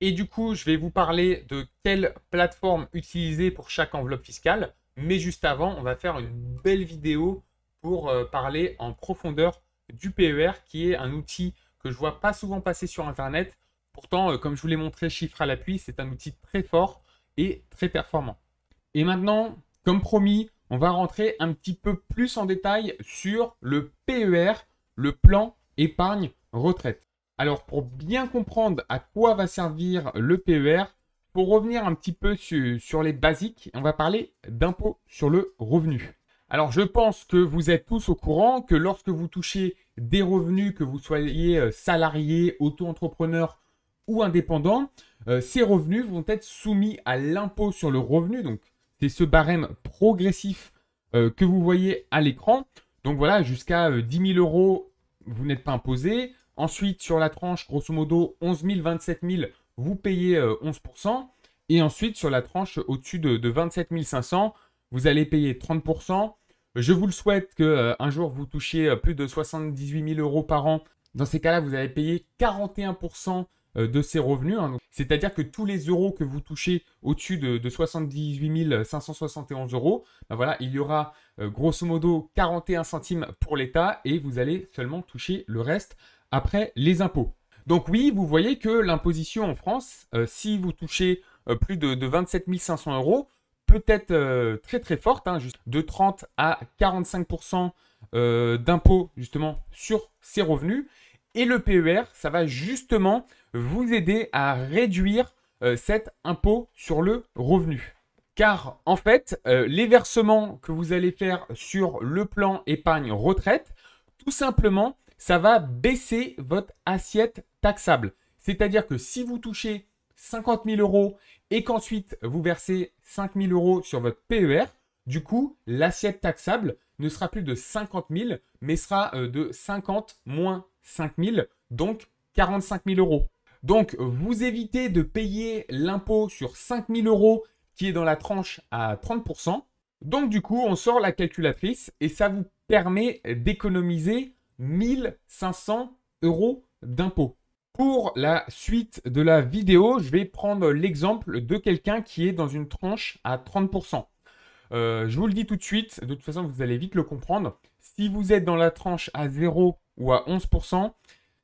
Et du coup, je vais vous parler de quelle plateforme utiliser pour chaque enveloppe fiscale. Mais juste avant, on va faire une belle vidéo pour parler en profondeur du PER, qui est un outil que je vois pas souvent passer sur Internet. Pourtant, euh, comme je vous l'ai montré, chiffre à l'appui, c'est un outil très fort et très performant. Et maintenant, comme promis, on va rentrer un petit peu plus en détail sur le PER, le plan épargne retraite. Alors pour bien comprendre à quoi va servir le PER, pour revenir un petit peu sur, sur les basiques, on va parler d'impôt sur le revenu. Alors je pense que vous êtes tous au courant que lorsque vous touchez des revenus, que vous soyez euh, salarié, auto-entrepreneur ou indépendant, euh, ces revenus vont être soumis à l'impôt sur le revenu. Donc c'est ce barème progressif euh, que vous voyez à l'écran. Donc voilà, jusqu'à 10 000 euros, vous n'êtes pas imposé. Ensuite, sur la tranche, grosso modo, 11 000, 27 000, vous payez 11%. Et ensuite, sur la tranche au-dessus de, de 27 500, vous allez payer 30%. Je vous le souhaite que euh, un jour vous touchiez euh, plus de 78 000 euros par an. Dans ces cas-là, vous allez payer 41% euh, de ces revenus. Hein. C'est-à-dire que tous les euros que vous touchez au-dessus de, 78 571 euros, ben voilà, il y aura grosso modo 41 centimes pour l'État et vous allez seulement toucher le reste après les impôts. Donc oui, vous voyez que l'imposition en France, si vous touchez plus de, de 27 500 euros, peut être euh, très très forte, hein, juste de 30 à 45% euh, d'impôts d'impôt justement sur ces revenus. Et le PER, ça va justement vous aider à réduire euh, cet impôt sur le revenu. Car en fait, les versements que vous allez faire sur le plan épargne retraite, tout simplement, ça va baisser votre assiette taxable. C'est-à-dire que si vous touchez 50 000 euros et qu'ensuite vous versez 5000 euros sur votre PER, du coup, l'assiette taxable ne sera plus de 50 000, mais sera euh, de 50 moins 5 000, donc 45 000 euros. Donc, vous évitez de payer l'impôt sur 5 000 euros qui est dans la tranche à 30%. Donc, du coup, on sort la calculatrice et ça vous permet d'économiser 1500 euros d'impôt. Pour la suite de la vidéo, je vais prendre l'exemple de quelqu'un qui est dans une tranche à 30%. Euh, je vous le dis tout de suite, de toute façon vous allez vite le comprendre. Si vous êtes dans la tranche à 0 ou à 11%,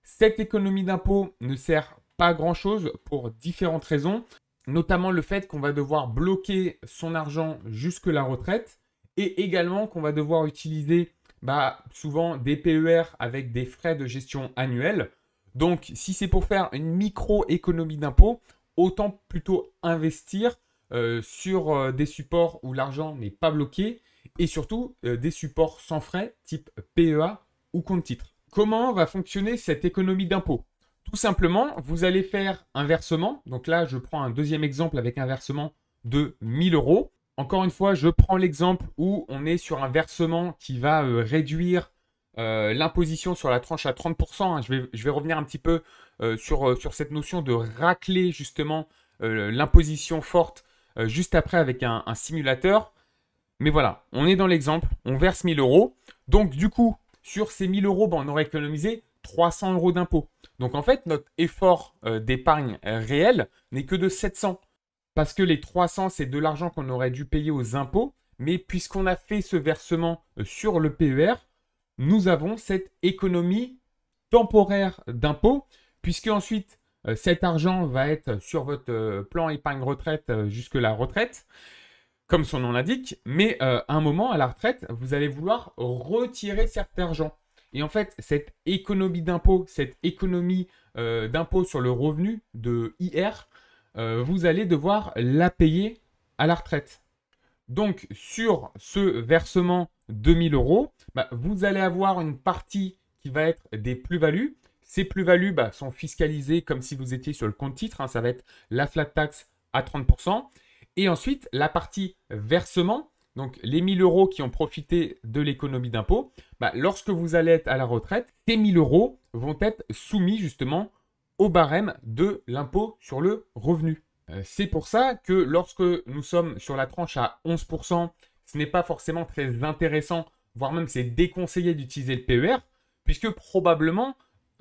cette économie d'impôt ne sert pas grand-chose pour différentes raisons, notamment le fait qu'on va devoir bloquer son argent jusque la retraite et également qu'on va devoir utiliser bah, souvent des PER avec des frais de gestion annuels. Donc, si c'est pour faire une micro-économie d'impôt, autant plutôt investir euh, sur euh, des supports où l'argent n'est pas bloqué et surtout euh, des supports sans frais type PEA ou compte titres Comment va fonctionner cette économie d'impôt Tout simplement, vous allez faire un versement. Donc là, je prends un deuxième exemple avec un versement de 1000 euros. Encore une fois, je prends l'exemple où on est sur un versement qui va réduire euh, l'imposition sur la tranche à 30%. Hein. je, vais, je, vais, revenir un petit peu euh, sur, euh, sur, cette notion de racler justement l'imposition forte juste après avec un, simulateur. Mais voilà, on est dans l'exemple, on verse 1000 euros. Donc du coup, sur ces 1000 euros, ben, on aurait économisé 300 euros d'impôts. Donc en fait, notre effort d'épargne réel n'est que de 700. Parce que les 300, c'est de l'argent qu'on aurait dû payer aux impôts. Mais puisqu'on a fait ce versement sur le PER, nous avons cette économie temporaire d'impôt, puisque ensuite euh, cet argent va être sur votre euh, plan épargne retraite euh, jusque la retraite, comme son nom l'indique, mais à un moment, à la retraite, vous allez vouloir retirer cet argent. Et en fait, cette économie d'impôt, cette économie d'impôt sur le revenu de IR, vous allez devoir la payer à la retraite. Donc sur ce versement 2000 euros, bah, vous allez avoir une partie qui va être des plus-values. Ces plus-values bah, sont fiscalisées comme si vous étiez sur le compte titre. Hein. ça va être la flat tax à 30%. Et ensuite, la partie versement, donc les 1000 euros qui ont profité de l'économie d'impôt, bah, lorsque vous allez être à la retraite, ces 1000 euros vont être soumis justement au barème de l'impôt sur le revenu. Euh, c'est pour ça que lorsque nous sommes sur la tranche à 11%, ce n'est pas forcément très intéressant, voire même c'est déconseillé d'utiliser le PER, puisque probablement,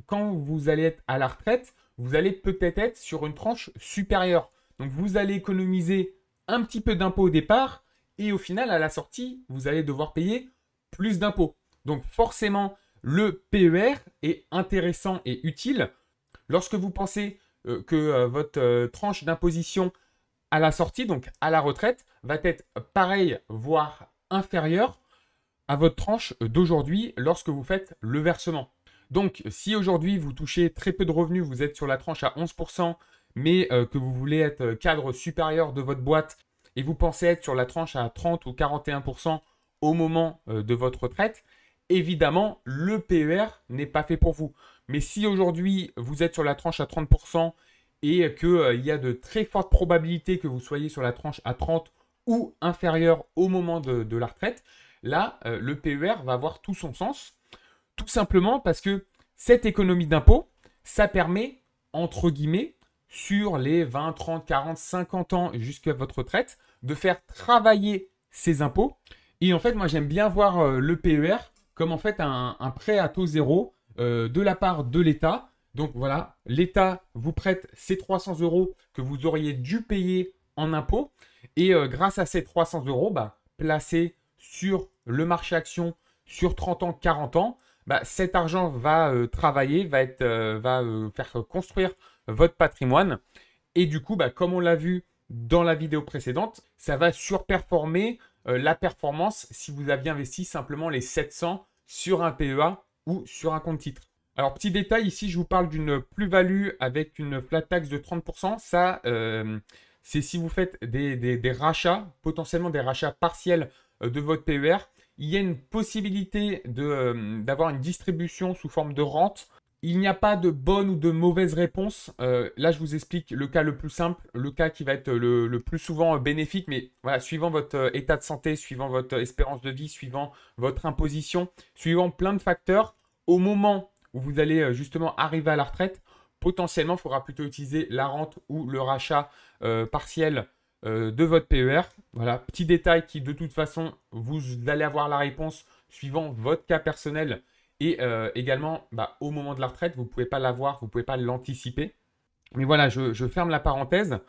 quand vous allez être à la retraite, vous allez peut-être être sur une tranche supérieure. Donc vous allez économiser un petit peu d'impôts au départ, et au final, à la sortie, vous allez devoir payer plus d'impôts. Donc forcément, le PER est intéressant et utile. Lorsque vous pensez euh, que euh, votre euh, tranche d'imposition à la sortie, donc à la retraite, va être pareil, voire inférieur à votre tranche d'aujourd'hui lorsque vous faites le versement. Donc, si aujourd'hui vous touchez très peu de revenus, vous êtes sur la tranche à 11%, mais euh, que vous voulez être cadre supérieur de votre boîte et vous pensez être sur la tranche à 30 ou 41% au moment euh, de votre retraite, évidemment, le PER n'est pas fait pour vous. Mais si aujourd'hui vous êtes sur la tranche à 30% et qu'il euh, y a de très fortes probabilités que vous soyez sur la tranche à 30 ou inférieure au moment de, la retraite, là, euh, le PER va avoir tout son sens, tout simplement parce que cette économie d'impôts, ça permet, entre guillemets, sur les 20, 30, 40, 50 ans jusqu'à votre retraite, de faire travailler ces impôts. Et en fait, moi, j'aime bien voir euh, le PER comme en fait un prêt à taux zéro de la part de l'État donc voilà, l'État vous prête ces 300 euros que vous auriez dû payer en impôts. Et euh, grâce à ces 300 euros, bah, placés sur le marché action sur 30 ans, 40 ans, bah, cet argent va euh, travailler, va, être, euh, va faire construire votre patrimoine. Et du coup, bah, comme on l'a vu dans la vidéo précédente, ça va surperformer la performance si vous aviez investi simplement les 700 sur un PEA ou sur un compte titre. Alors, petit détail, ici, je vous parle d'une plus-value avec une flat tax de 30%. Ça, euh, c'est si vous faites des, des, rachats, potentiellement des rachats partiels euh, de votre PER. Il y a une possibilité euh, d'avoir une distribution sous forme de rente. Il n'y a pas de bonne ou de mauvaise réponse. là, je vous explique le cas le plus simple, le cas qui va être le, le, plus souvent bénéfique, mais voilà, suivant votre état de santé, suivant votre espérance de vie, suivant votre imposition, suivant plein de facteurs, au moment où vous allez euh, justement arriver à la retraite, potentiellement, il faudra plutôt utiliser la rente ou le rachat euh, partiel euh, de votre PER. Voilà, petit détail qui, de toute façon, vous allez avoir la réponse suivant votre cas personnel. Et également, bah, au moment de la retraite, vous ne pouvez pas l'avoir, vous ne pouvez pas l'anticiper. Mais voilà, je, ferme la parenthèse.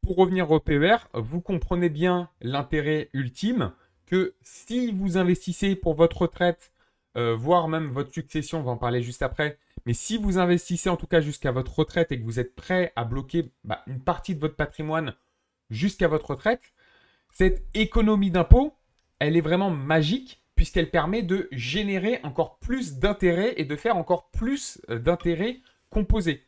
Pour revenir au PER, vous comprenez bien l'intérêt ultime que si vous investissez pour votre retraite euh, voire même votre succession, on va en parler juste après. Mais si vous investissez en tout cas jusqu'à votre retraite et que vous êtes prêt à bloquer bah, une partie de votre patrimoine jusqu'à votre retraite, cette économie d'impôt, elle est vraiment magique puisqu'elle permet de générer encore plus d'intérêts et de faire encore plus euh, d'intérêts composés.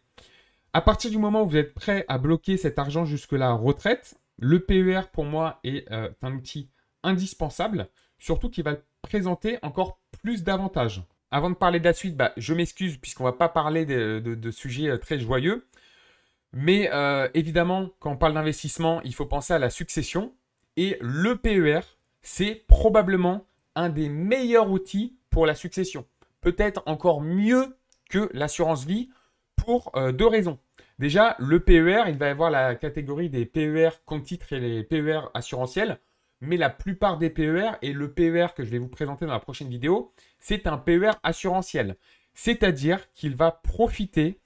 À partir du moment où vous êtes prêt à bloquer cet argent jusque la retraite, le PER pour moi est euh, un outil indispensable, surtout qu'il va présenter encore plus d'avantages. Avant de parler de la suite, bah, je m'excuse puisqu'on ne va pas parler de, sujets euh, très joyeux. Mais euh, évidemment, quand on parle d'investissement, il faut penser à la succession. Et le PER, c'est probablement un des meilleurs outils pour la succession. Peut-être encore mieux que l'assurance vie pour euh, deux raisons. Déjà, le PER, il va y avoir la catégorie des PER compte titres et les PER assurantiels mais la plupart des PER, et le PER que je vais vous présenter dans la prochaine vidéo, c'est un PER assurantiel. C'est-à-dire qu'il va profiter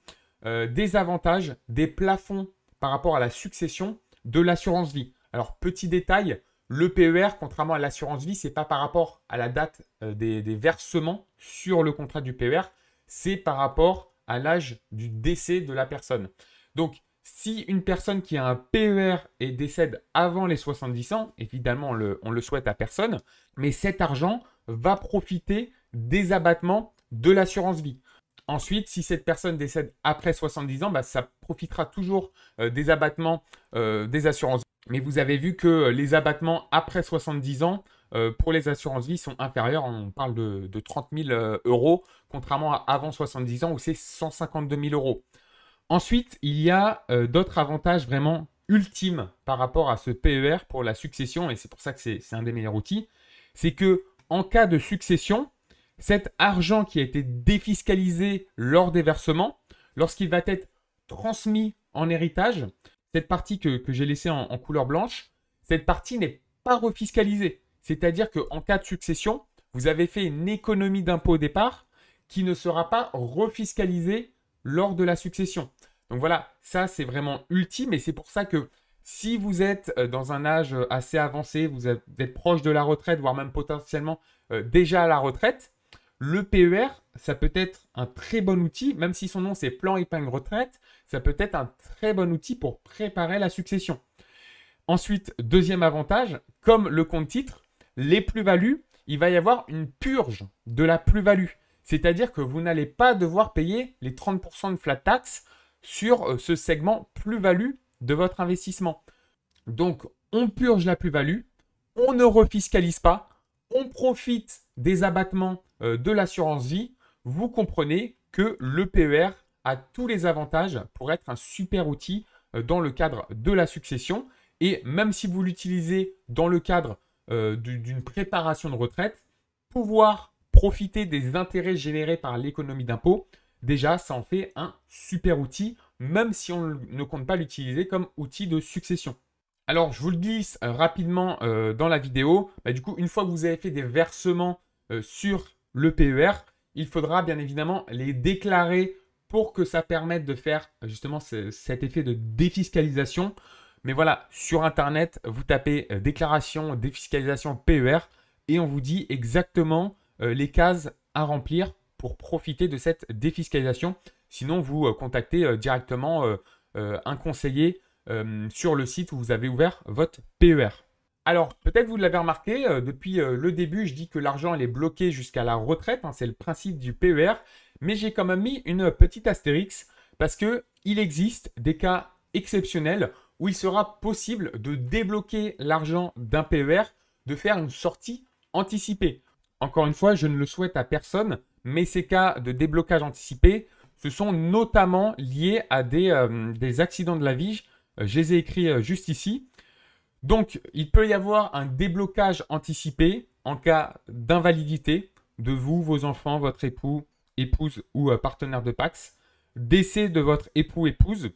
euh, des avantages, des plafonds par rapport à la succession de l'assurance vie. Alors, petit détail, le PER, contrairement à l'assurance vie, ce n'est pas par rapport à la date euh, des, des, versements sur le contrat du PER, c'est par rapport à l'âge du décès de la personne. Donc, si une personne qui a un PER et décède avant les 70 ans, évidemment, on le, le souhaite à personne, mais cet argent va profiter des abattements de l'assurance vie. Ensuite, si cette personne décède après 70 ans, bah, ça profitera toujours euh, des abattements euh, des assurances. Mais vous avez vu que les abattements après 70 ans euh, pour les assurances vie sont inférieurs. On parle de, de 30 000 euros, contrairement à avant 70 ans où c'est 152 000 euros. Ensuite, il y a euh, d'autres avantages vraiment ultimes par rapport à ce PER pour la succession, et c'est pour ça que c'est un des meilleurs outils. C'est que en cas de succession, cet argent qui a été défiscalisé lors des versements, lorsqu'il va être transmis en héritage, cette partie que, j'ai laissée en, en, couleur blanche, cette partie n'est pas refiscalisée. C'est-à-dire qu'en cas de succession, vous avez fait une économie d'impôt au départ qui ne sera pas refiscalisée lors de la succession. Donc voilà, ça c'est vraiment ultime et c'est pour ça que si vous êtes euh, dans un âge euh, assez avancé, vous êtes proche de la retraite, voire même potentiellement euh, déjà à la retraite, le PER, ça peut être un très bon outil, même si son nom c'est plan épingle retraite, ça peut être un très bon outil pour préparer la succession. Ensuite, deuxième avantage, comme le compte titre, les plus-values, il va y avoir une purge de la plus-value. C'est-à-dire que vous n'allez pas devoir payer les 30% de flat tax sur euh, ce segment plus-value de votre investissement. Donc, on purge la plus-value, on ne refiscalise pas, on profite des abattements euh, de l'assurance vie. Vous comprenez que le PER a tous les avantages pour être un super outil euh, dans le cadre de la succession. Et même si vous l'utilisez dans le cadre d'une préparation de retraite, pouvoir profiter des intérêts générés par l'économie d'impôt, déjà, ça en fait un super outil, même si on ne compte pas l'utiliser comme outil de succession. Alors, je vous le glisse euh, rapidement euh, dans la vidéo. Bah, du coup, une fois que vous avez fait des versements euh, sur le PER, il faudra bien évidemment les déclarer pour que ça permette de faire justement cet effet de défiscalisation. Mais voilà, sur Internet, vous tapez déclaration, défiscalisation PER et on vous dit exactement euh, les cases à remplir pour profiter de cette défiscalisation. Sinon, vous euh, contactez euh, directement un conseiller sur le site où vous avez ouvert votre PER. Alors, peut-être vous l'avez remarqué, depuis le début, je dis que l'argent est bloqué jusqu'à la retraite, hein, c'est le principe du PER, mais j'ai quand même mis une petite astérix parce qu'il existe des cas exceptionnels où il sera possible de débloquer l'argent d'un PER, de faire une sortie anticipée. Encore une fois, je ne le souhaite à personne, mais ces cas de déblocage anticipé, ce sont notamment liés à des, euh, accidents de la vie. Euh, je les ai écrits euh, juste ici. Donc, il peut y avoir un déblocage anticipé en cas d'invalidité de vous, vos enfants, votre époux, épouse ou partenaire de PAX, décès de votre époux, épouse,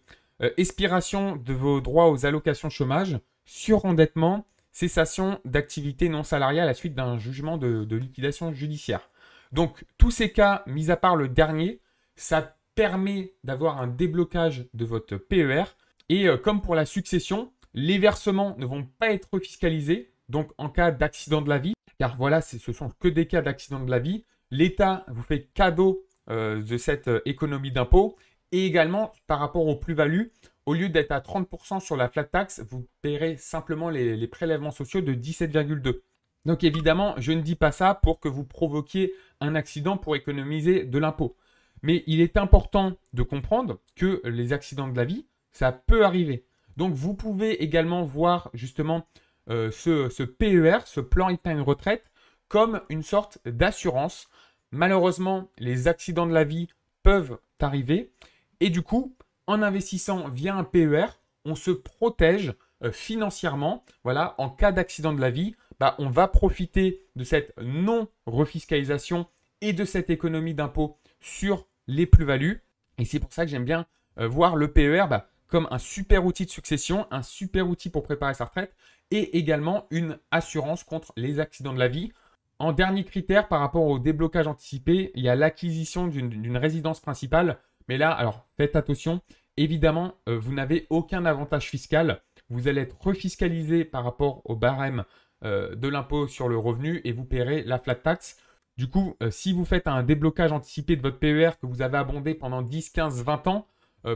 expiration de vos droits aux allocations chômage, surendettement, cessation d'activité non salariale à la suite d'un jugement de, liquidation judiciaire. Donc tous ces cas, mis à part le dernier, ça permet d'avoir un déblocage de votre PER. Et euh, comme pour la succession, les versements ne vont pas être fiscalisés, donc en cas d'accident de la vie, car voilà, ce sont que des cas d'accident de la vie, l'État vous fait cadeau euh, de cette euh, économie d'impôts. et également par rapport aux plus-values, au lieu d'être à 30% sur la flat tax, vous paierez simplement les, prélèvements sociaux de 17,2%. Donc évidemment, je ne dis pas ça pour que vous provoquiez un accident pour économiser de l'impôt. Mais il est important de comprendre que les accidents de la vie, ça peut arriver. Donc vous pouvez également voir justement euh, ce, PER, ce plan épargne retraite, comme une sorte d'assurance. Malheureusement, les accidents de la vie peuvent arriver. Et du coup, en investissant via un PER, on se protège euh, financièrement. Voilà, en cas d'accident de la vie, bah, on va profiter de cette non-refiscalisation et de cette économie d'impôt sur les plus-values. Et c'est pour ça que j'aime bien euh, voir le PER bah, comme un super outil de succession, un super outil pour préparer sa retraite et également une assurance contre les accidents de la vie. En dernier critère, par rapport au déblocage anticipé, il y a l'acquisition d'une résidence principale. Mais là, alors faites attention, évidemment, euh, vous n'avez aucun avantage fiscal. Vous allez être refiscalisé par rapport au barème euh, de l'impôt sur le revenu et vous paierez la flat tax. Du coup, euh, si vous faites un déblocage anticipé de votre PER que vous avez abondé pendant 10, 15, 20 ans,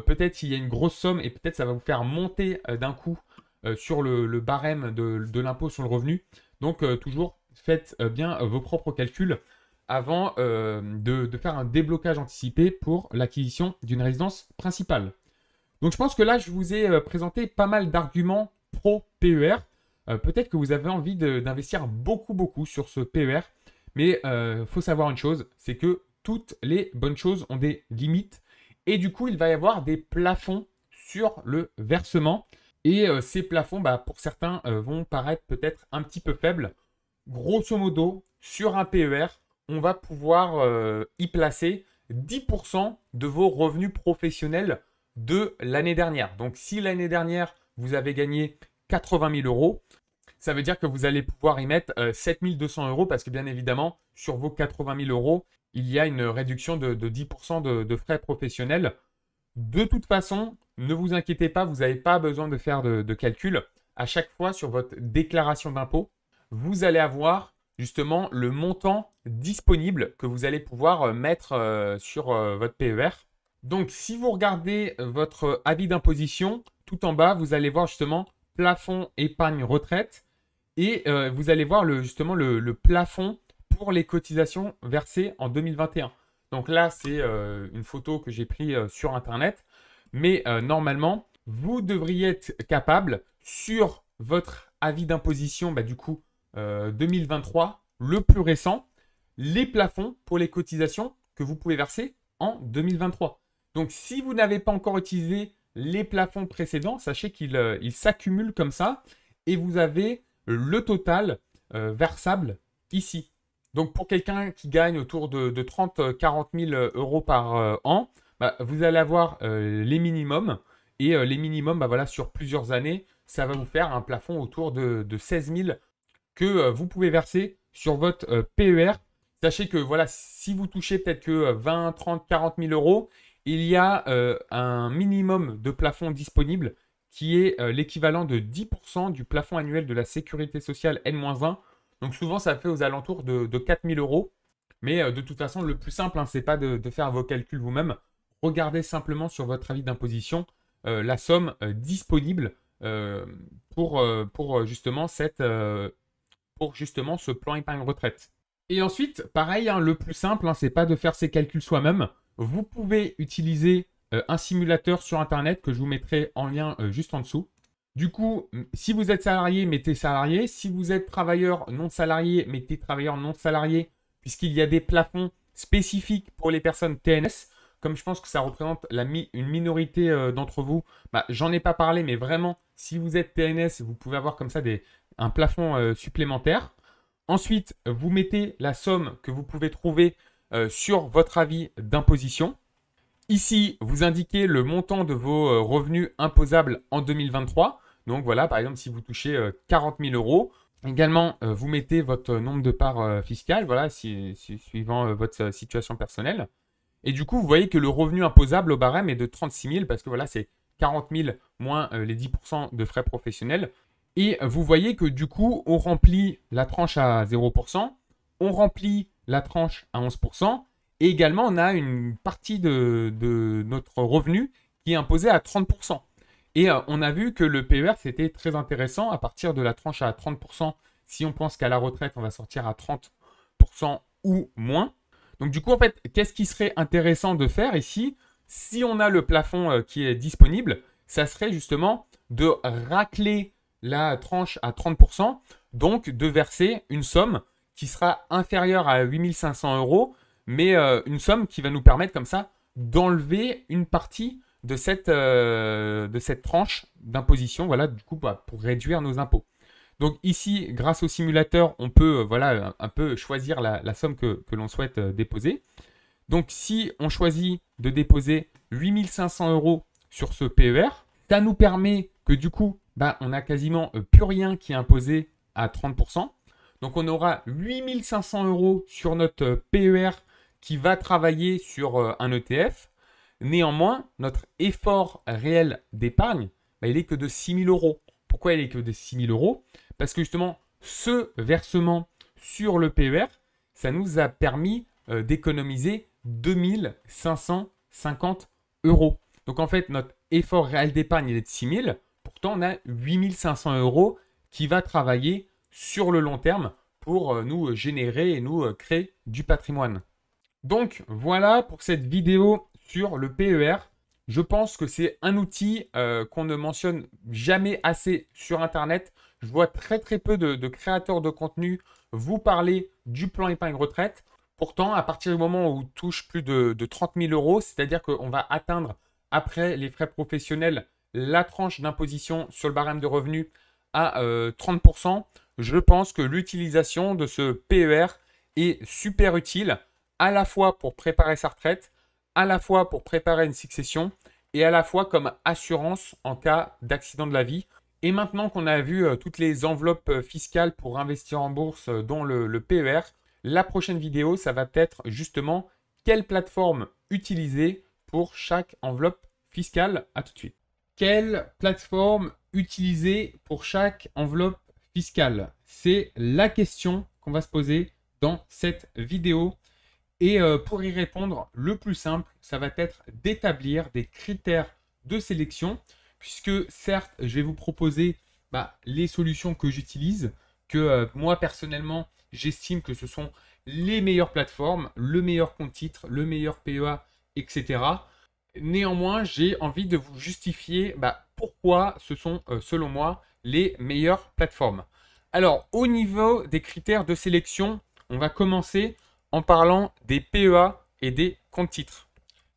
peut-être qu'il y a une grosse somme et peut-être ça va vous faire monter d'un coup sur le, barème de l'impôt sur le revenu. Donc, toujours faites bien vos propres calculs avant euh, de, faire un déblocage anticipé pour l'acquisition d'une résidence principale. Donc je pense que là, je vous ai euh, présenté pas mal d'arguments pro-PER. Euh, peut-être que vous avez envie d'investir beaucoup, beaucoup sur ce PER. Mais il faut savoir une chose, c'est que toutes les bonnes choses ont des limites. Et du coup, il va y avoir des plafonds sur le versement. Et ces plafonds, bah, pour certains, vont paraître peut-être un petit peu faibles. Grosso modo, sur un PER, on va pouvoir euh, y placer 10% de vos revenus professionnels de l'année dernière. Donc si l'année dernière, vous avez gagné 80 000 euros, ça veut dire que vous allez pouvoir y mettre 7 euh, 200 euros parce que bien évidemment, sur vos 80 000 euros, il y a une réduction de, 10% de, frais professionnels. De toute façon, ne vous inquiétez pas, vous n'avez pas besoin de faire de, de calcul. À chaque fois sur votre déclaration d'impôt, vous allez avoir justement le montant disponible que vous allez pouvoir euh, mettre euh, sur euh, votre PER. Donc si vous regardez votre avis d'imposition, tout en bas, vous allez voir justement plafond épargne retraite et vous allez voir le, justement le, plafond pour les cotisations versées en 2021. Donc là, c'est une photo que j'ai prise sur Internet, mais normalement, vous devriez être capable sur votre avis d'imposition, bah, du coup, 2023, euh, le plus récent, les plafonds pour les cotisations que vous pouvez verser en 2023. Donc si vous n'avez pas encore utilisé les plafonds précédents, sachez qu'ils euh, s'accumulent comme ça et vous avez le total euh, versable ici. Donc pour quelqu'un qui gagne autour de, 30-40 000 euros par an, bah, vous allez avoir les minimums. Et les minimums, bah, voilà, sur plusieurs années, ça va vous faire un plafond autour de, de 16 000 que euh, vous pouvez verser sur votre euh, PER. Sachez que voilà, si vous touchez peut-être que 20, 30, 40 000 euros, il y a euh, un minimum de plafond disponible qui est l'équivalent de 10% du plafond annuel de la sécurité sociale N-1. Donc souvent, ça fait aux alentours de, 4 000 euros. Mais de toute façon, le plus simple, hein, ce n'est pas de, faire vos calculs vous-même. Regardez simplement sur votre avis d'imposition la somme disponible pour, pour, justement cette pour justement ce plan épargne retraite. Et ensuite, pareil, hein, le plus simple, hein, c'est pas de faire ces calculs soi-même. Vous pouvez utiliser euh, un simulateur sur internet que je vous mettrai en lien euh, juste en dessous. Du coup, si vous êtes salarié, mettez salarié. Si vous êtes travailleur non salarié, mettez travailleur non salarié, puisqu'il y a des plafonds spécifiques pour les personnes TNS. Comme je pense que ça représente la mi une minorité euh, d'entre vous, bah, j'en ai pas parlé, mais vraiment, si vous êtes TNS, vous pouvez avoir comme ça des, un plafond euh, supplémentaire. Ensuite, vous mettez la somme que vous pouvez trouver euh, sur votre avis d'imposition. Ici, vous indiquez le montant de vos euh, revenus imposables en 2023. Donc voilà, par exemple, si vous touchez 40 000 euros, également, vous mettez votre nombre de parts fiscales, voilà, suivant votre situation personnelle. Et du coup, vous voyez que le revenu imposable au barème est de 36 000 parce que voilà, c'est 40 000 moins les 10% de frais professionnels. Et vous voyez que du coup, on remplit la tranche à 0%, on remplit la tranche à 11%, et également on a une partie de, notre revenu qui est imposée à 30%. Et euh, on a vu que le PER, c'était très intéressant à partir de la tranche à 30%, si on pense qu'à la retraite, on va sortir à 30% ou moins. Donc du coup, en fait, qu'est-ce qui serait intéressant de faire ici Si on a le plafond euh, qui est disponible, ça serait justement de racler la tranche à 30%, donc de verser une somme qui sera inférieure à 8500 euros, mais euh, une somme qui va nous permettre comme ça d'enlever une partie de cette, euh, de cette tranche d'imposition, voilà, du coup, bah, pour réduire nos impôts. Donc ici, grâce au simulateur, on peut euh, voilà, un, peu choisir la, somme que, que l'on souhaite déposer. Donc si on choisit de déposer 8500 euros sur ce PER, ça nous permet que du coup, bah, on a quasiment euh, plus rien qui est imposé à 30%. Donc on aura 8500 euros sur notre euh, PER qui va travailler sur euh, un ETF. Néanmoins, notre effort réel d'épargne, bah, il n'est que de 6000 euros. Pourquoi il n'est que de 6000 euros Parce que justement, ce versement sur le PER, ça nous a permis d'économiser 2550 euros. Donc en fait, notre effort réel d'épargne, il est de 6000. Pourtant, on a 8500 euros qui va travailler sur le long terme pour euh, nous euh, générer et nous euh, créer du patrimoine. Donc voilà pour cette vidéo sur le PER. Je pense que c'est un outil qu'on ne mentionne jamais assez sur Internet. Je vois très très peu de, créateurs de contenu vous parler du plan épargne retraite. Pourtant, à partir du moment où on touche plus de, de 30 000 euros, c'est-à-dire qu'on va atteindre après les frais professionnels la tranche d'imposition sur le barème de revenus à 30%, euh, je pense que l'utilisation de ce PER est super utile, à la fois pour préparer sa retraite, à la fois pour préparer une succession, et à la fois comme assurance en cas d'accident de la vie. Et maintenant qu'on a vu euh, toutes les enveloppes euh, fiscales pour investir en bourse, dont le, PER, la prochaine vidéo, ça va être justement quelle plateforme utiliser pour chaque enveloppe fiscale. À tout de suite quelle plateforme utiliser pour chaque enveloppe fiscale C'est la question qu'on va se poser dans cette vidéo. Et euh, pour y répondre, le plus simple, ça va être d'établir des critères de sélection, puisque certes, je vais vous proposer bah, les solutions que j'utilise, que euh, moi personnellement, j'estime que ce sont les meilleures plateformes, le meilleur compte-titre, le meilleur PEA, etc néanmoins, j'ai envie de vous justifier bah, pourquoi ce sont, euh, selon moi, les meilleures plateformes. Alors, au niveau des critères de sélection, on va commencer en parlant des PEA et des comptes titres.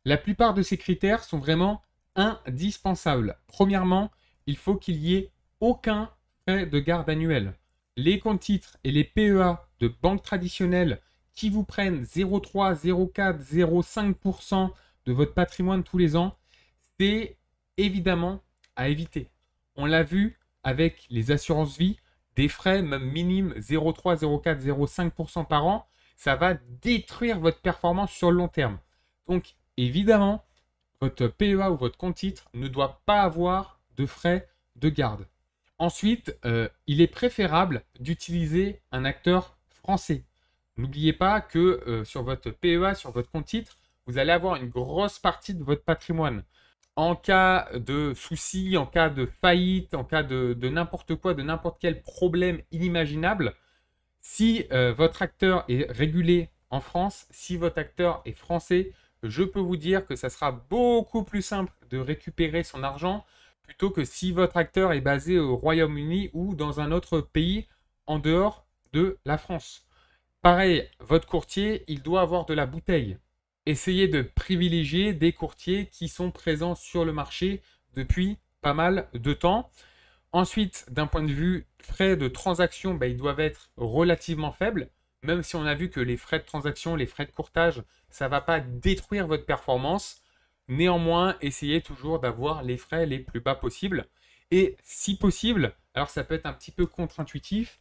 La plupart de ces critères sont vraiment indispensables. Premièrement, il faut qu'il y ait aucun frais de garde annuel. Les comptes titres et les PEA de banques traditionnelles qui vous prennent 0,3, 0,4, 0,5% de votre patrimoine tous les ans, c'est évidemment à éviter. On l'a vu avec les assurances vie, des frais même minimes 0,3, 0,4, 0,5% par an, ça va détruire votre performance sur le long terme. Donc évidemment, votre PEA ou votre compte titre ne doit pas avoir de frais de garde. Ensuite, euh, il est préférable d'utiliser un acteur français. N'oubliez pas que euh, sur votre PEA, sur votre compte titre, vous allez avoir une grosse partie de votre patrimoine. En cas de souci, en cas de faillite, en cas de, n'importe quoi, de n'importe quel problème inimaginable, si euh, votre acteur est régulé en France, si votre acteur est français, je peux vous dire que ça sera beaucoup plus simple de récupérer son argent plutôt que si votre acteur est basé au Royaume-Uni ou dans un autre pays en dehors de la France. Pareil, votre courtier, il doit avoir de la bouteille essayez de privilégier des courtiers qui sont présents sur le marché depuis pas mal de temps. Ensuite, d'un point de vue frais de transaction, bah, ils doivent être relativement faibles, même si on a vu que les frais de transaction, les frais de courtage, ça ne va pas détruire votre performance. Néanmoins, essayez toujours d'avoir les frais les plus bas possibles. Et si possible, alors ça peut être un petit peu contre-intuitif,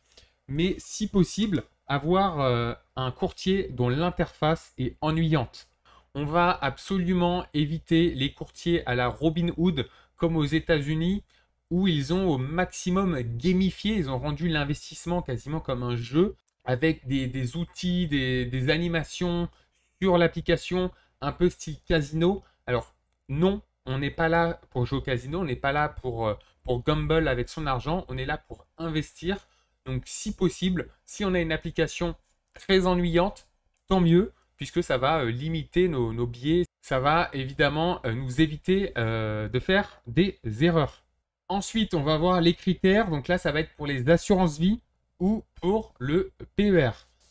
mais si possible, avoir euh, un courtier dont l'interface est ennuyante on va absolument éviter les courtiers à la Robin Hood comme aux États-Unis où ils ont au maximum gamifié, ils ont rendu l'investissement quasiment comme un jeu avec des, outils, des, animations sur l'application, un peu style casino. Alors non, on n'est pas là pour jouer au casino, on n'est pas là pour, euh, pour gamble avec son argent, on est là pour investir. Donc si possible, si on a une application très ennuyante, tant mieux puisque ça va euh, limiter nos, biais, ça va évidemment euh, nous éviter euh, de faire des erreurs. Ensuite, on va voir les critères. Donc là, ça va être pour les assurances-vie ou pour le PER.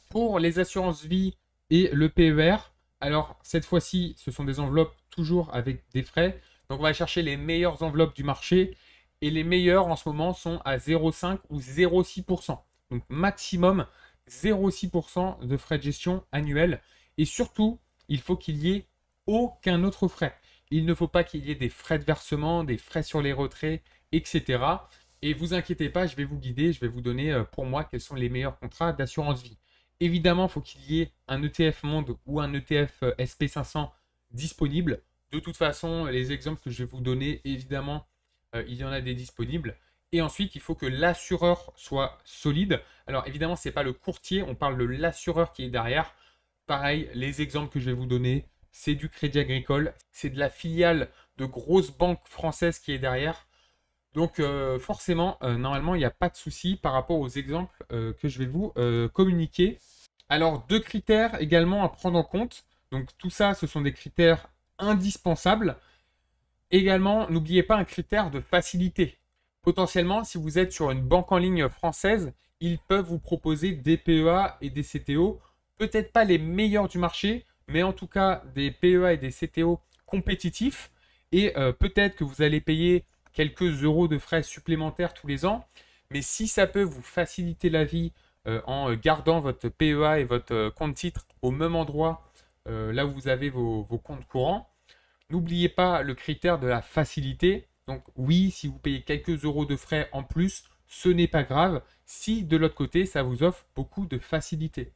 Pour les assurances-vie et le PER, alors cette fois-ci, ce sont des enveloppes toujours avec des frais. Donc on va chercher les meilleures enveloppes du marché. Et les meilleures en ce moment sont à 0,5 ou 0,6%. Donc maximum 0,6% de frais de gestion annuels. Et surtout, il faut qu'il y ait aucun autre frais. Il ne faut pas qu'il y ait des frais de versement, des frais sur les retraits, etc. Et vous inquiétez pas, je vais vous guider, je vais vous donner euh, pour moi quels sont les meilleurs contrats d'assurance vie. Évidemment, il faut qu'il y ait un ETF Monde ou un ETF euh, SP500 disponible. De toute façon, les exemples que je vais vous donner, évidemment, euh, il y en a des disponibles. Et ensuite, il faut que l'assureur soit solide. Alors évidemment, ce n'est pas le courtier, on parle de l'assureur qui est derrière. Pareil, les exemples que je vais vous donner, c'est du Crédit Agricole, c'est de la filiale de grosses banques françaises qui est derrière. Donc euh, forcément, euh, normalement, il n'y a pas de souci par rapport aux exemples euh, que je vais vous communiquer. Alors, deux critères également à prendre en compte. Donc tout ça, ce sont des critères indispensables. Également, n'oubliez pas un critère de facilité. Potentiellement, si vous êtes sur une banque en ligne française, ils peuvent vous proposer des PEA et des CTO peut-être pas les meilleurs du marché, mais en tout cas des PEA et des CTO compétitifs. Et euh, peut-être que vous allez payer quelques euros de frais supplémentaires tous les ans. Mais si ça peut vous faciliter la vie euh, en gardant votre PEA et votre euh, compte titre au même endroit, là où vous avez vos comptes courants, n'oubliez pas le critère de la facilité. Donc oui, si vous payez quelques euros de frais en plus, ce n'est pas grave si de l'autre côté, ça vous offre beaucoup de facilité.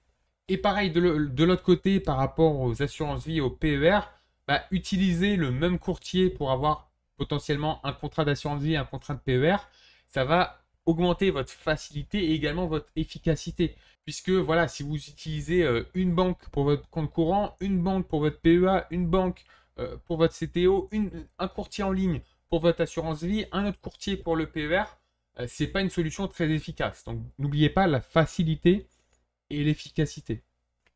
Et pareil, de l'autre côté, par rapport aux assurances vie et au PER, bah, utiliser le même courtier pour avoir potentiellement un contrat d'assurance vie et un contrat de PER, ça va augmenter votre facilité et également votre efficacité. Puisque voilà, si vous utilisez euh, une banque pour votre compte courant, une banque pour votre PEA, une banque euh, pour votre CTO, un courtier en ligne pour votre assurance vie, un autre courtier pour le PER, euh, ce n'est pas une solution très efficace. Donc n'oubliez pas la facilité et l'efficacité.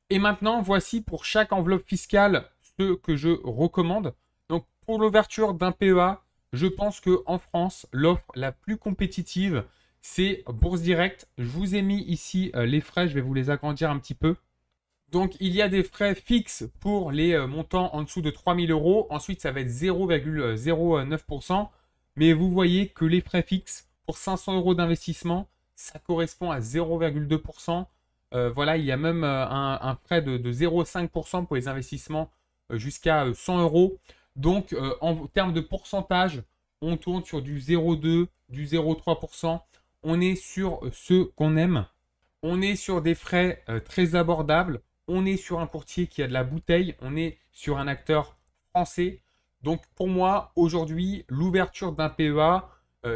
Et maintenant, voici pour chaque enveloppe fiscale ce que je recommande. Donc pour l'ouverture d'un PEA, je pense que en France, l'offre la plus compétitive, c'est Bourse Direct. Je vous ai mis ici euh, les frais, je vais vous les agrandir un petit peu. Donc il y a des frais fixes pour les euh, montants en dessous de 3000 euros. Ensuite, ça va être 0,09%. Mais vous voyez que les frais fixes pour 500 euros d'investissement, ça correspond à 0,2%. Euh, voilà, il y a même euh, un, prêt de, 0,5% pour les investissements euh, jusqu'à 100 euros. Donc, en termes de pourcentage, on tourne sur du 0,2, du 0,3%. On est sur ce qu'on aime. On est sur des frais très abordables. On est sur un courtier qui a de la bouteille. On est sur un acteur français. Donc, pour moi, aujourd'hui, l'ouverture d'un PEA,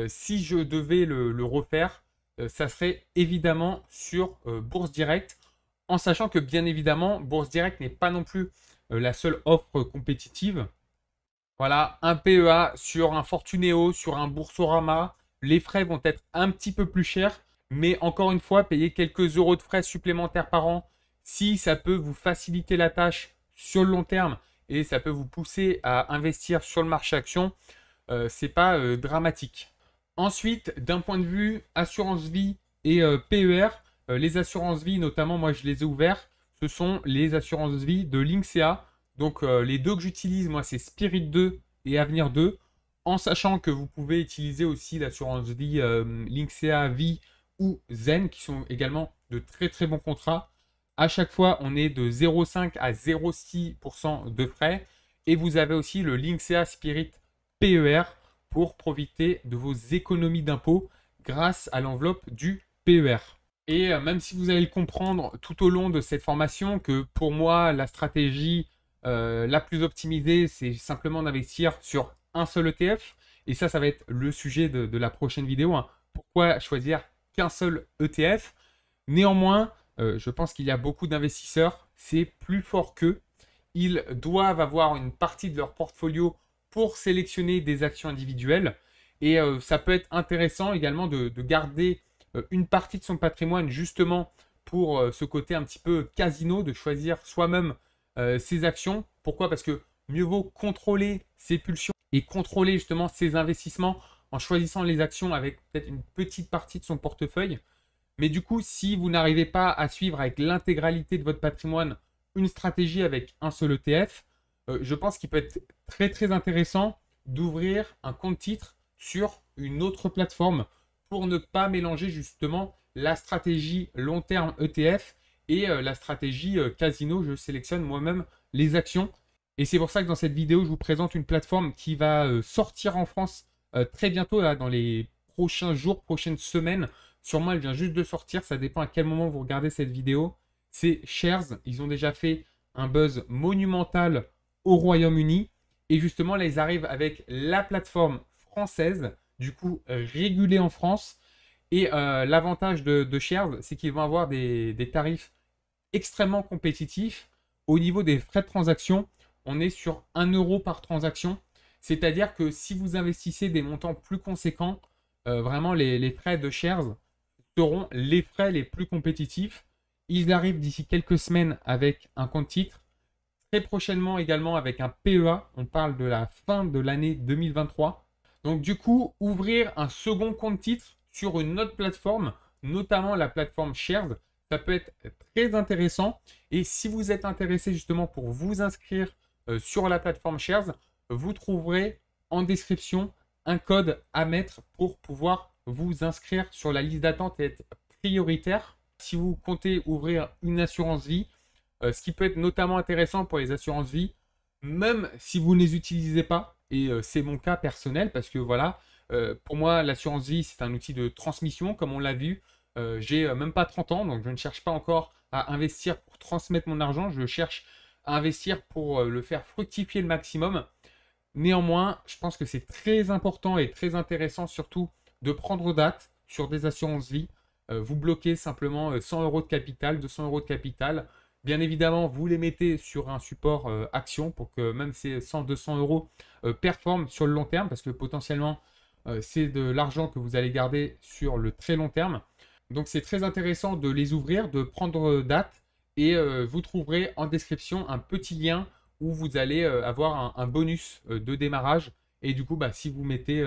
si je devais le refaire, euh, ça serait évidemment sur euh, Bourse Direct, en sachant que bien évidemment, Bourse Direct n'est pas non plus euh, la seule offre compétitive. Voilà, un PEA sur un Fortuneo, sur un Boursorama, les frais vont être un petit peu plus chers, mais encore une fois, payer quelques euros de frais supplémentaires par an, si ça peut vous faciliter la tâche sur le long terme et ça peut vous pousser à investir sur le marché action, ce n'est pas dramatique. Ensuite, d'un point de vue assurance vie et euh, PER, euh, les assurances vie, notamment, moi je les ai ouvertes, ce sont les assurances vie de Linksea. Donc euh, les deux que j'utilise, moi, c'est Spirit 2 et Avenir 2. En sachant que vous pouvez utiliser aussi l'assurance vie Linksea Vie ou Zen, qui sont également de très très bons contrats. À chaque fois, on est de 0,5 à 0,6% de frais. Et vous avez aussi le Linksea Spirit PER pour profiter de vos économies d'impôts grâce à l'enveloppe du PER. Et euh, même si vous allez le comprendre tout au long de cette formation que pour moi la stratégie euh, la plus optimisée c'est simplement d'investir sur un seul ETF et ça ça va être le sujet de, la prochaine vidéo. Hein. Pourquoi choisir qu'un seul ETF Néanmoins euh, je pense qu'il y a beaucoup d'investisseurs c'est plus fort qu'eux. Ils doivent avoir une partie de leur portfolio pour sélectionner des actions individuelles. Et euh, ça peut être intéressant également de, garder euh, une partie de son patrimoine justement pour euh, ce côté un petit peu casino, de choisir soi-même ses actions. Pourquoi Parce que mieux vaut contrôler ses pulsions et contrôler justement ses investissements en choisissant les actions avec peut-être une petite partie de son portefeuille. Mais du coup, si vous n'arrivez pas à suivre avec l'intégralité de votre patrimoine une stratégie avec un seul ETF, euh, je pense qu'il peut être très très intéressant d'ouvrir un compte titre sur une autre plateforme pour ne pas mélanger justement la stratégie long terme ETF et euh, la stratégie euh, casino. Je sélectionne moi-même les actions. Et c'est pour ça que dans cette vidéo, je vous présente une plateforme qui va sortir en France très bientôt, là, dans les prochains jours, prochaines semaines. Sûrement, elle vient juste de sortir. Ça dépend à quel moment vous regardez cette vidéo. C'est Shares. Ils ont déjà fait un buzz monumental au Royaume-Uni. Et justement, là, ils arrivent avec la plateforme française, du coup régulée en France. Et euh, l'avantage de, Shares, c'est qu'ils vont avoir des, tarifs extrêmement compétitifs. Au niveau des frais de transaction, on est sur un euro par transaction. C'est-à-dire que si vous investissez des montants plus conséquents, euh, vraiment les, les, frais de Shares seront les frais les plus compétitifs. Ils arrivent d'ici quelques semaines avec un compte titre très prochainement également avec un PEA. On parle de la fin de l'année 2023. Donc du coup, ouvrir un second compte titre sur une autre plateforme, notamment la plateforme Shares, ça peut être très intéressant. Et si vous êtes intéressé justement pour vous inscrire euh, sur la plateforme Shares, vous trouverez en description un code à mettre pour pouvoir vous inscrire sur la liste d'attente et être prioritaire. Si vous comptez ouvrir une assurance vie, euh, ce qui peut être notamment intéressant pour les assurances vie, même si vous ne les utilisez pas, et euh, c'est mon cas personnel, parce que voilà, euh, pour moi, l'assurance vie, c'est un outil de transmission, comme on l'a vu. J'ai même pas 30 ans, donc je ne cherche pas encore à investir pour transmettre mon argent, je cherche à investir pour le faire fructifier le maximum. Néanmoins, je pense que c'est très important et très intéressant surtout de prendre date sur des assurances vie. vous bloquez simplement 100 euros de capital, 200 euros de capital, Bien évidemment, vous les mettez sur un support euh, action pour que même ces 100-200 euros euh, performent sur le long terme parce que potentiellement, euh, c'est de l'argent que vous allez garder sur le très long terme. Donc, c'est très intéressant de les ouvrir, de prendre date et vous trouverez en description un petit lien où vous allez avoir un, bonus de démarrage. Et du coup, bah, si vous mettez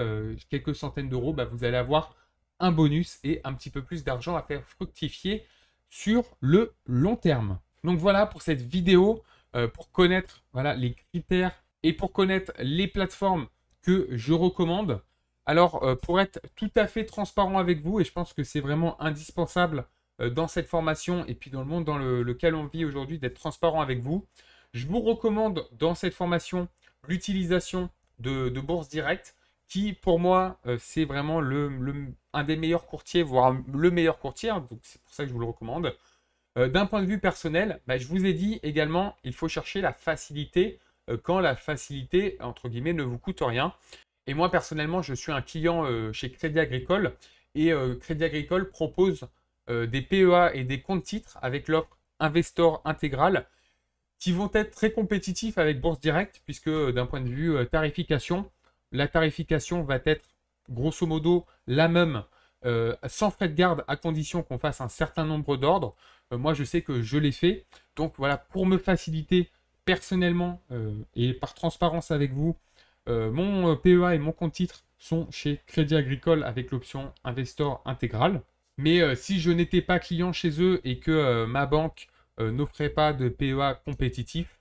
quelques centaines d'euros, bah, vous allez avoir un bonus et un petit peu plus d'argent à faire fructifier sur le long terme. Donc voilà pour cette vidéo, euh, pour connaître voilà, les critères et pour connaître les plateformes que je recommande. Alors euh, pour être tout à fait transparent avec vous, et je pense que c'est vraiment indispensable euh, dans cette formation et puis dans le monde dans lequel on vit aujourd'hui d'être transparent avec vous, je vous recommande dans cette formation l'utilisation de, Bourse Direct qui pour moi c'est vraiment le, un des meilleurs courtiers, voire le meilleur courtier, hein, donc c'est pour ça que je vous le recommande. Euh, d'un point de vue personnel, bah, je vous ai dit également, il faut chercher la facilité euh, quand la facilité, entre guillemets, ne vous coûte rien. Et moi, personnellement, je suis un client euh, chez Crédit Agricole et Crédit Agricole propose des PEA et des comptes titres avec l'offre Investor Intégral qui vont être très compétitifs avec Bourse Direct puisque d'un point de vue tarification, la tarification va être grosso modo la même sans frais de garde à condition qu'on fasse un certain nombre d'ordres. Euh, moi, je sais que je l'ai fait. Donc voilà, pour me faciliter personnellement euh, et par transparence avec vous, euh, mon PEA et mon compte titre sont chez Crédit Agricole avec l'option Investor intégral. Mais si je n'étais pas client chez eux et que ma banque n'offrait pas de PEA compétitif,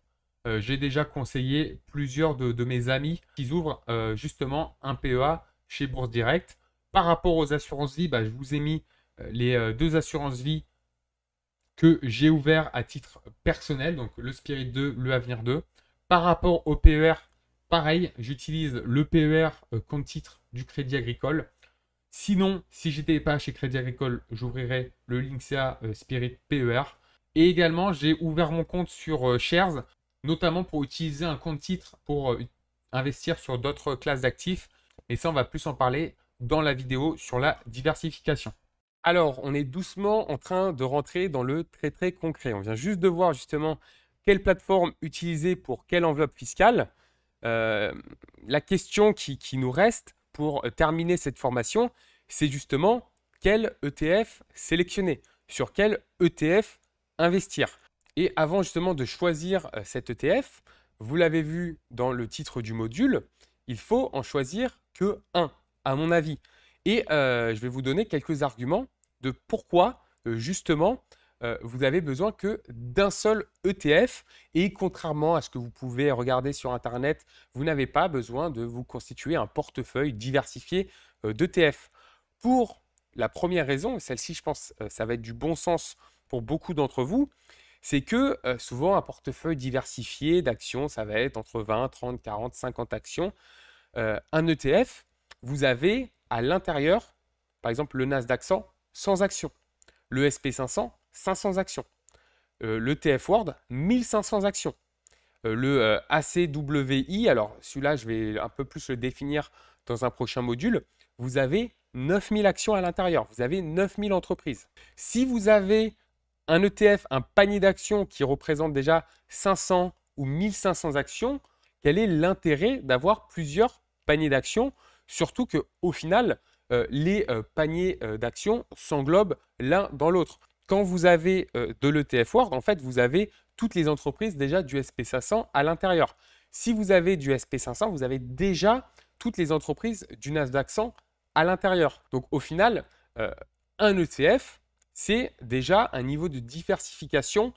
j'ai déjà conseillé plusieurs de, mes amis qui ouvrent justement un PEA chez Bourse Direct. Par rapport aux assurances vie, bah, je vous ai mis les deux assurances vie que j'ai ouvert à titre personnel, donc le Spirit 2, le Avenir 2. Par rapport au PER, pareil, j'utilise le PER euh, compte titre du Crédit Agricole. Sinon, si j'étais pas chez Crédit Agricole, j'ouvrirais le Linxea euh, Spirit PER. Et également, j'ai ouvert mon compte sur euh, Shares, notamment pour utiliser un compte titre pour investir sur d'autres classes d'actifs. Et ça, on va plus en parler dans la vidéo sur la diversification. Alors, on est doucement en train de rentrer dans le très très concret. On vient juste de voir justement quelle plateforme utiliser pour quelle enveloppe fiscale. Euh, la question qui, qui, nous reste pour euh, terminer cette formation, c'est justement quel ETF sélectionner, sur quel ETF investir. Et avant justement de choisir euh, cet ETF, vous l'avez vu dans le titre du module, il faut en choisir que un, à mon avis. Et euh, je vais vous donner quelques arguments de pourquoi, euh, justement, euh, vous avez besoin que d'un seul ETF. Et contrairement à ce que vous pouvez regarder sur Internet, vous n'avez pas besoin de vous constituer un portefeuille diversifié d'ETF. Pour la première raison, celle-ci, je pense, ça va être du bon sens pour beaucoup d'entre vous, c'est que souvent un portefeuille diversifié d'actions, ça va être entre 20, 30, 40, 50 actions. un ETF, vous avez à l'intérieur, par exemple le Nasdaq 100, 100 actions, le SP500, 500 actions, euh, le TF World, 1500 actions, euh, le euh, ACWI, alors celui-là je vais un peu plus le définir dans un prochain module, vous avez 9000 actions à l'intérieur, vous avez 9000 entreprises. Si vous avez un ETF, un panier d'actions qui représente déjà 500 ou 1500 actions, quel est l'intérêt d'avoir plusieurs paniers d'actions Surtout qu'au final, euh, les euh, paniers euh, d'actions s'englobent l'un dans l'autre. Quand vous avez de l'ETF World, en fait, vous avez toutes les entreprises déjà du SP500 à l'intérieur. Si vous avez du SP500, vous avez déjà toutes les entreprises du Nasdaq 100 à l'intérieur. Donc au final, un ETF, c'est déjà un niveau de diversification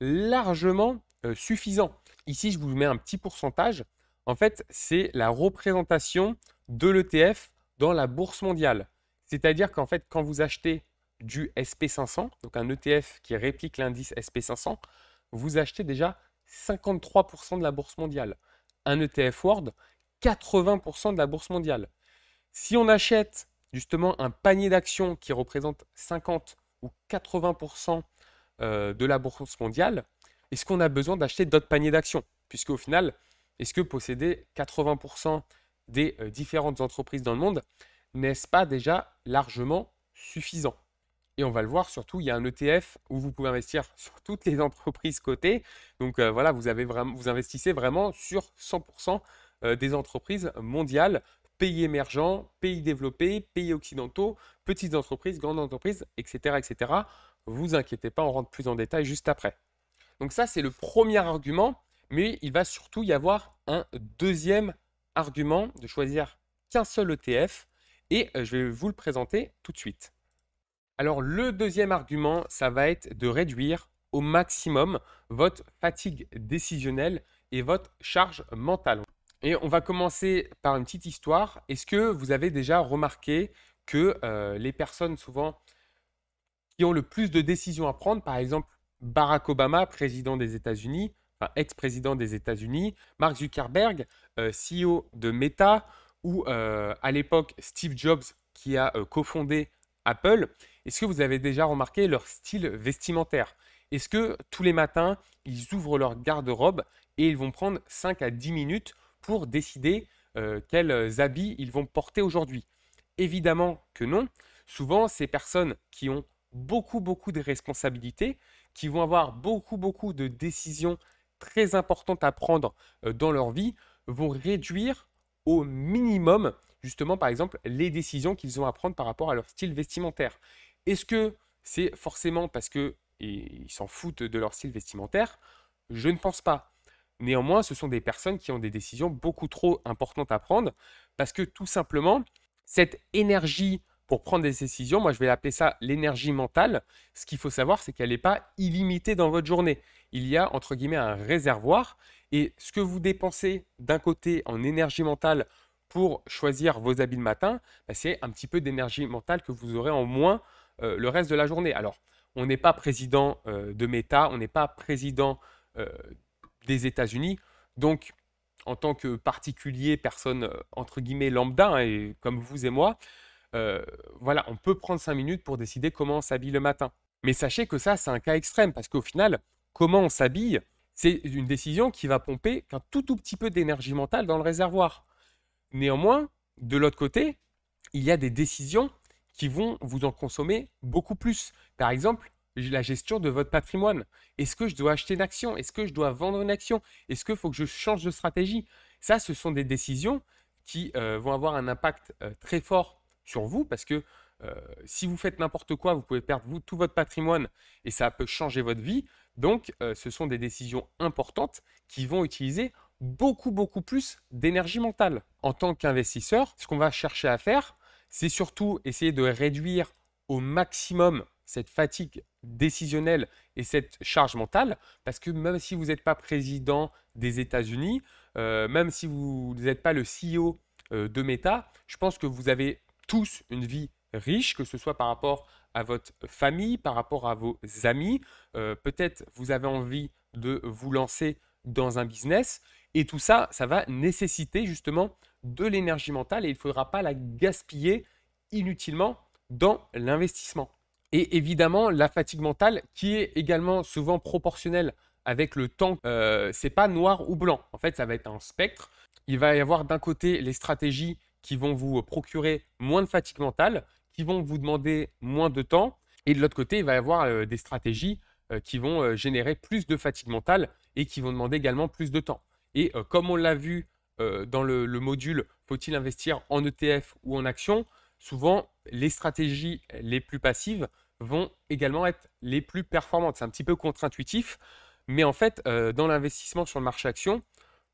largement suffisant. Ici, je vous mets un petit pourcentage. En fait, c'est la représentation de l'ETF dans la bourse mondiale. C'est-à-dire qu'en fait, quand vous achetez du SP500, donc un ETF qui réplique l'indice SP500, vous achetez déjà 53% de la bourse mondiale. Un ETF World, 80% de la bourse mondiale. Si on achète justement un panier d'actions qui représente 50 ou 80% euh, de la bourse mondiale, est-ce qu'on a besoin d'acheter d'autres paniers d'actions Puisque au final, est-ce que posséder 80% des euh, différentes entreprises dans le monde, n'est-ce pas déjà largement suffisant et on va le voir, surtout, il y a un ETF où vous pouvez investir sur toutes les entreprises cotées. Donc euh, voilà, vous, avez vous investissez vraiment sur 100% euh, des entreprises mondiales, pays émergents, pays développés, pays occidentaux, petites entreprises, grandes entreprises, etc. etc. Vous inquiétez pas, on rentre plus en détail juste après. Donc ça, c'est le premier argument, mais il va surtout y avoir un deuxième argument de choisir qu'un seul ETF et euh, je vais vous le présenter tout de suite. Alors le deuxième argument, ça va être de réduire au maximum votre fatigue décisionnelle et votre charge mentale. Et on va commencer par une petite histoire. Est-ce que vous avez déjà remarqué que euh, les personnes souvent qui ont le plus de décisions à prendre, par exemple Barack Obama, président des États-Unis, ex-président des États-Unis, Mark Zuckerberg, euh, CEO de Meta, ou euh, à l'époque Steve Jobs qui a euh, cofondé Apple, est-ce que vous avez déjà remarqué leur style vestimentaire Est-ce que tous les matins, ils ouvrent leur garde-robe et ils vont prendre 5 à 10 minutes pour décider quels habits ils vont porter aujourd'hui Évidemment que non. Souvent, ces personnes qui ont beaucoup, beaucoup de responsabilités, qui vont avoir beaucoup, beaucoup de décisions très importantes à prendre euh, dans leur vie vont réduire au minimum, justement, par exemple, les décisions qu'ils ont à prendre par rapport à leur style vestimentaire. Est-ce que c'est forcément parce qu'ils s'en foutent de leur style vestimentaire Je ne pense pas. Néanmoins, ce sont des personnes qui ont des décisions beaucoup trop importantes à prendre parce que tout simplement, cette énergie pour prendre des décisions, moi je vais appeler ça l'énergie mentale, ce qu'il faut savoir, c'est qu'elle n'est pas illimitée dans votre journée il y a entre guillemets un réservoir. Et ce que vous dépensez d'un côté en énergie mentale pour choisir vos habits le matin, bah, c'est un petit peu d'énergie mentale que vous aurez en moins euh, le reste de la journée. Alors, on n'est pas président euh, de Meta, on n'est pas président euh, des États-Unis. Donc, en tant que particulier, personne entre guillemets lambda, hein, et comme vous et moi, voilà, on peut prendre cinq minutes pour décider comment on s'habille le matin. Mais sachez que ça, c'est un cas extrême parce qu'au final, comment on s'habille, c'est une décision qui va pomper qu'un tout petit peu d'énergie mentale dans le réservoir. Néanmoins, de l'autre côté, il y a des décisions qui vont vous en consommer beaucoup plus. Par exemple, la gestion de votre patrimoine. Est-ce que je dois acheter une action Est-ce que je dois vendre une action Est-ce qu'il faut que je change de stratégie Ça, ce sont des décisions qui euh, vont avoir un impact euh, très fort sur vous parce que euh, si vous faites n'importe quoi, vous pouvez perdre tout votre patrimoine et ça peut changer votre vie. Donc, euh, ce sont des décisions importantes qui vont utiliser beaucoup, beaucoup plus d'énergie mentale. En tant qu'investisseur, ce qu'on va chercher à faire, c'est surtout essayer de réduire au maximum cette fatigue décisionnelle et cette charge mentale, parce que même si vous n'êtes pas président des États-Unis, euh, même si vous n'êtes pas le CEO euh, de Meta, je pense que vous avez tous une vie riche, que ce soit par rapport à votre famille, par rapport à vos amis. Euh, peut-être vous avez envie de vous lancer dans un business. Et tout ça, ça va nécessiter justement de l'énergie mentale et il faudra pas la gaspiller inutilement dans l'investissement. Et évidemment, la fatigue mentale qui est également souvent proportionnelle avec le temps, euh, c'est pas noir ou blanc. En fait, ça va être un spectre. Il va y avoir d'un côté les stratégies qui vont vous procurer moins de fatigue mentale qui vont vous demander moins de temps. Et de l'autre côté, il va y avoir euh, des stratégies euh, qui vont euh, générer plus de fatigue mentale et qui vont demander également plus de temps. Et comme on l'a vu dans le, le module Faut-il investir en ETF ou en action Souvent, les stratégies les plus passives vont également être les plus performantes. C'est un petit peu contre-intuitif, mais en fait, dans l'investissement sur le marché action,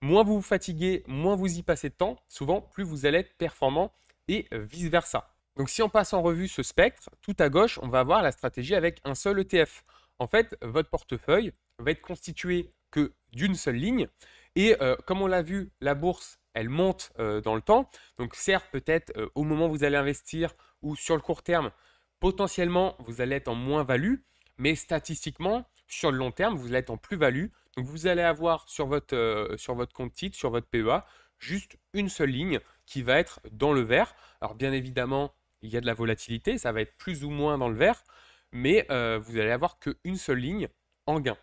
moins vous vous fatiguez, moins vous y passez de temps, souvent, plus vous allez être performant et vice-versa. Donc si on passe en revue ce spectre, tout à gauche, on va avoir la stratégie avec un seul ETF. En fait, votre portefeuille va être constitué que d'une seule ligne. Et euh, comme on l'a vu, la bourse, elle monte euh, dans le temps. Donc certes, peut-être euh, au moment où vous allez investir ou sur le court terme, potentiellement, vous allez être en moins-value. Mais statistiquement, sur le long terme, vous allez être en plus-value. Donc vous allez avoir sur votre, sur votre compte titre, sur votre PEA, juste une seule ligne qui va être dans le vert. Alors bien évidemment, il y a de la volatilité, ça va être plus ou moins dans le vert, mais euh, vous allez avoir qu'une seule ligne en gain.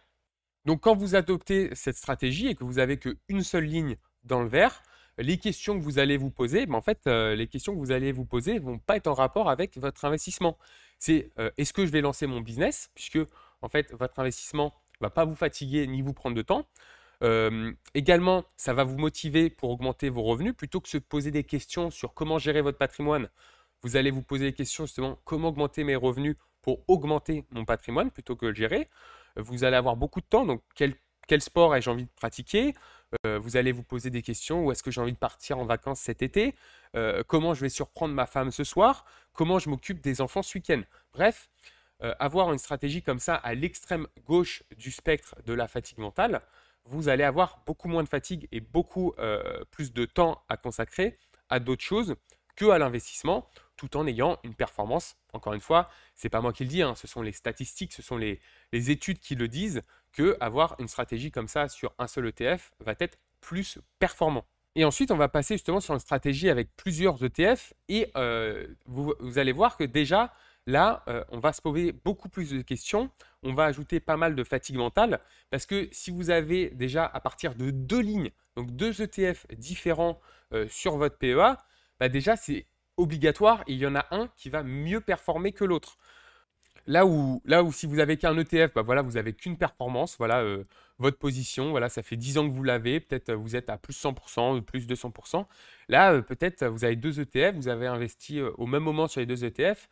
Donc quand vous adoptez cette stratégie et que vous avez qu'une seule ligne dans le vert, les questions que vous allez vous poser, ben en fait, euh, les questions que vous allez vous poser vont pas être en rapport avec votre investissement. C'est euh, est-ce que je vais lancer mon business puisque en fait votre investissement va pas vous fatiguer ni vous prendre de temps. également, ça va vous motiver pour augmenter vos revenus plutôt que se poser des questions sur comment gérer votre patrimoine vous allez vous poser des questions justement comment augmenter mes revenus pour augmenter mon patrimoine plutôt que le gérer. Vous allez avoir beaucoup de temps, donc quel, sport ai-je envie de pratiquer euh, Vous allez vous poser des questions où est-ce que j'ai envie de partir en vacances cet été euh, Comment je vais surprendre ma femme ce soir Comment je m'occupe des enfants ce week-end Bref, euh, avoir une stratégie comme ça à l'extrême gauche du spectre de la fatigue mentale, vous allez avoir beaucoup moins de fatigue et beaucoup plus de temps à consacrer à d'autres choses que à l'investissement tout en ayant une performance. Encore une fois, c'est pas moi qui le dis, hein, ce sont les statistiques, ce sont les, études qui le disent, que avoir une stratégie comme ça sur un seul ETF va être plus performant. Et ensuite, on va passer justement sur une stratégie avec plusieurs ETF et euh, vous, allez voir que déjà, là, euh, on va se poser beaucoup plus de questions, on va ajouter pas mal de fatigue mentale parce que si vous avez déjà à partir de deux lignes, donc deux ETF différents euh, sur votre PEA, bah, déjà, c'est obligatoire il y en a un qui va mieux performer que l'autre. Là où, là où si vous avez qu'un ETF, bah voilà, vous n'avez qu'une performance, voilà euh, votre position, voilà, ça fait 10 ans que vous l'avez, peut-être euh, vous êtes à plus 100%, euh, plus 200%. Là, peut-être vous avez deux ETF, vous avez investi au même moment sur les deux ETF,